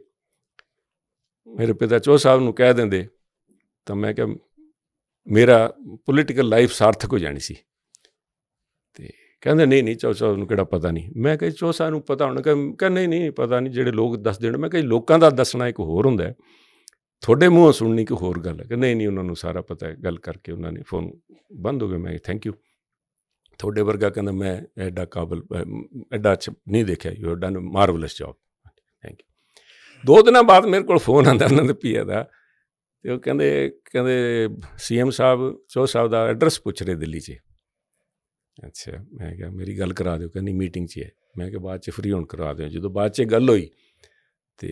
ਮੇਰੇ ਪਿਤਾ ਚੋਹ ਸਾਹਿਬ ਨੂੰ ਕਹਿ ਦਿੰਦੇ ਤਾਂ ਮੈਂ ਕਿ ਮੇਰਾ ਪੋਲੀਟੀਕਲ ਲਾਈਫ ਸਾਰਥਕ ਹੋ ਜਾਣੀ ਸੀ ਤੇ ਕਹਿੰਦੇ ਨਹੀਂ ਨਹੀਂ ਚੋਹ ਸਾਹਿਬ ਨੂੰ ਕਿਹੜਾ ਪਤਾ ਨਹੀਂ ਮੈਂ ਕਿ ਚੋਹ ਸਾਹਿਬ ਨੂੰ ਪਤਾ ਹੋਣਾ ਕਿ ਨਹੀਂ ਨਹੀਂ ਪਤਾ ਨਹੀਂ ਜਿਹੜੇ ਲੋਕ ਦੱਸ ਦੇਣ ਮੈਂ ਕਿ ਲੋਕਾਂ ਦਾ ਦੱਸਣਾ ਇੱਕ ਹੋਰ ਹੁੰਦਾ ਹੈ ਤੁਹਾਡੇ ਮੂੰਹੋਂ ਸੁਣਨੀ ਕਿ ਹੋਰ ਗੱਲ ਹੈ ਕਿ ਨਹੀਂ ਨਹੀਂ ਉਹਨਾਂ ਨੂੰ ਸਾਰਾ ਪਤਾ ਹੈ ਗੱਲ ਕਰਕੇ ਉਹਨਾਂ ਨੇ ਫੋਨ ਬੰਦ ਹੋ ਗਿਆ ਮੈਂ ਥੈਂਕ ਯੂ ਤੁਹਾਡੇ ਵਰਗਾ ਕਹਿੰਦਾ ਮੈਂ ਐਡਾ ਕਾਬਲ ਐਡਾ ਨਹੀਂ ਦੇਖਿਆ you have done marvellous job thank you ਦੋ ਦਿਨਾਂ ਬਾਅਦ ਮੇਰੇ ਕੋਲ ਫੋਨ ਆਂਦਾ ਉਹਨਾਂ ਦੇ ਪੀਏ ਦਾ ਤੇ ਉਹ ਕਹਿੰਦੇ ਕਹਿੰਦੇ ਸੀਐਮ ਸਾਹਿਬ ਚੋਹ ਸਾਹਿਬ ਦਾ ਐਡਰੈਸ ਪੁੱਛ ਰਹੇ ਦਿੱਲੀ 'ਚ ਅੱਛਾ ਮੈਂ ਕਿਹਾ ਮੇਰੀ ਗੱਲ ਕਰਾ ਦਿਓ ਕਹਿੰਦੀ ਮੀਟਿੰਗ 'ਚ ਹੈ ਮੈਂ ਕਿਹਾ ਬਾਅਦ 'ਚ ਫ੍ਰੀ ਹੋਣ ਕਰਾ ਦਿਓ ਜਦੋਂ ਬਾਅਦ 'ਚ ਗੱਲ ਹੋਈ ਤੇ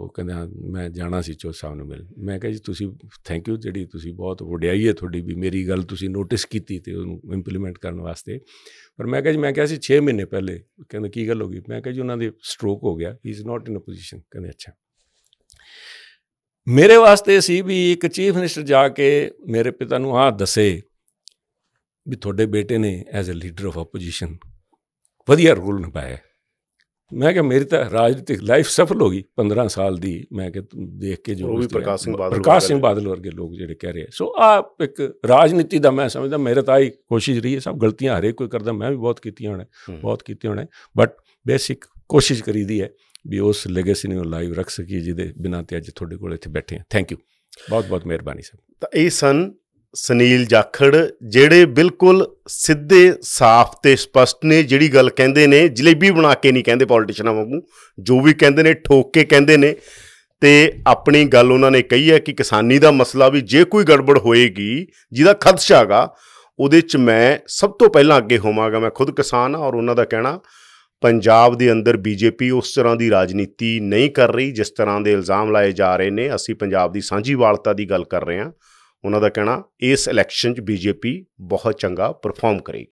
ਉਹ ਕਹਿੰਦਾ ਮੈਂ ਜਾਣਾ ਸੀ ਚੋ ਸਾਹਿਬ ਨੂੰ ਮਿਲ ਮੈਂ ਕਿਹਾ ਜੀ ਤੁਸੀਂ ਥੈਂਕ ਯੂ ਜਿਹੜੀ ਤੁਸੀਂ ਬਹੁਤ ਵਡਿਆਈ ਹੈ ਤੁਹਾਡੀ ਵੀ ਮੇਰੀ ਗੱਲ ਤੁਸੀਂ ਨੋਟਿਸ ਕੀਤੀ ਤੇ ਉਹਨੂੰ ਇੰਪਲੀਮੈਂਟ ਕਰਨ ਵਾਸਤੇ ਪਰ ਮੈਂ ਕਿਹਾ ਜੀ ਮੈਂ ਕਿਹਾ ਸੀ 6 ਮਹੀਨੇ ਪਹਿਲੇ ਕਹਿੰਦਾ ਕੀ ਗੱਲ ਹੋ ਗਈ ਮੈਂ ਕਿਹਾ ਜੀ ਉਹਨਾਂ ਦੇ ਸਟ੍ਰੋਕ ਹੋ ਗਿਆ ਹੀ is not in a position ਕਹਿੰਦੇ ਅੱਛਾ ਮੇਰੇ ਵਾਸਤੇ ਸੀ ਵੀ ਇੱਕ ਚੀਫ ਮਿਨਿਸਟਰ ਜਾ ਕੇ ਮੇਰੇ ਪਿਤਾ ਨੂੰ ਆਹ ਦੱਸੇ ਵੀ ਤੁਹਾਡੇ ਬੇਟੇ ਨੇ as a leader of opposition ਵਧੀਆ ਰੋਲ ਨਿਭਾਇਆ ਮੈਂ ਕਿਹਾ ਮੇਰੀ ਤਾਂ ਰਾਜਨੀਤਿਕ ਲਾਈਫ ਸਫਲ ਹੋ ਗਈ 15 ਸਾਲ ਦੀ ਮੈਂ ਕਿ ਦੇਖ ਕੇ ਜੋ ਉਹ ਵੀ ਪ੍ਰਕਾਸ਼ ਸਿੰਘ ਬਾਦਲ ਪ੍ਰਕਾਸ਼ ਸਿੰਘ ਬਾਦਲ ਵਰਗੇ ਲੋਕ ਜਿਹੜੇ ਕਹਿ ਰਹੇ ਸੋ ਆ ਇੱਕ ਰਾਜਨੀਤੀ ਦਾ ਮੈਂ ਸਮਝਦਾ ਮੇਰੇ ਤਾਂ ਹੀ ਕੋਸ਼ਿਸ਼ ਰਹੀ ਹੈ ਸਭ ਗਲਤੀਆਂ ਹਰੇਕ ਕੋਈ ਕਰਦਾ ਮੈਂ ਵੀ ਬਹੁਤ ਕੀਤੀਆਂ ਹੋਣਾ ਬਹੁਤ ਕੀਤੀਆਂ ਹੋਣਾ ਬਟ ਬੇਸਿਕ ਕੋਸ਼ਿਸ਼ ਕਰੀਦੀ ਹੈ ਵੀ ਉਸ ਲੈਗੇਸੀ ਨੂੰ ਲਾਈਵ ਰੱਖ ਸਕੀ ਜਿਹਦੇ ਬਿਨਾਂ ਤੇ ਅੱਜ ਤੁਹਾਡੇ ਕੋਲ ਇੱਥੇ ਬੈਠੇ ਹਾਂ ਥੈਂਕ ਯੂ ਬਹੁਤ ਬਹੁਤ ਮਿਹਰਬਾਨੀ ਸਰ ਤਾਂ ਇਹ ਸਨ ਸੁਨੀਲ ਜਾਖੜ ਜਿਹੜੇ ਬਿਲਕੁਲ ਸਿੱਧੇ ਸਾਫ਼ ਤੇ ਸਪਸ਼ਟ ਨੇ ਜਿਹੜੀ ਗੱਲ ਕਹਿੰਦੇ ਨੇ ਜਲੇਬੀ ਬਣਾ ਕੇ ਨਹੀਂ ਕਹਿੰਦੇ ਪੋਲਿਟਿਸ਼ਨਾਂ ਵਾਂਗੂ ਜੋ ਵੀ ਕਹਿੰਦੇ ਨੇ ਠੋਕ ਕੇ ਕਹਿੰਦੇ ਨੇ ਤੇ ਆਪਣੀ ਗੱਲ ਉਹਨਾਂ ਨੇ ਕਹੀ ਹੈ ਕਿ ਕਿਸਾਨੀ ਦਾ ਮਸਲਾ ਵੀ ਜੇ ਕੋਈ ਗੜਬੜ ਹੋਏਗੀ ਜਿਹਦਾ ਖਦਸ਼ਾ ਹੈਗਾ ਉਹਦੇ 'ਚ ਮੈਂ ਸਭ ਤੋਂ ਪਹਿਲਾਂ ਅੱਗੇ ਹੋਵਾਂਗਾ ਮੈਂ ਖੁਦ ਕਿਸਾਨ ਆ ਔਰ ਉਹਨਾਂ ਦਾ ਕਹਿਣਾ ਪੰਜਾਬ ਦੇ ਅੰਦਰ ਬੀਜੇਪੀ ਉਸ ਤਰ੍ਹਾਂ ਦੀ ਰਾਜਨੀਤੀ ਨਹੀਂ ਕਰ ਰਹੀ ਜਿਸ ਤਰ੍ਹਾਂ ਦੇ ਇਲਜ਼ਾਮ ਲਾਏ ਜਾ ਰਹੇ ਨੇ ਅਸੀਂ ਪੰਜਾਬ ਦੀ ਸਾਂਝੀਵਾਲਤਾ ਦੀ ਗੱਲ ਕਰ ਰਹੇ ਹਾਂ ਉਹਨਾਂ ਦਾ ਕਹਿਣਾ ਇਸ ਇਲੈਕਸ਼ਨ 'ਚ ਬੀਜੇਪੀ ਬਹੁਤ ਚੰਗਾ ਪਰਫਾਰਮ ਕਰੇਗੀ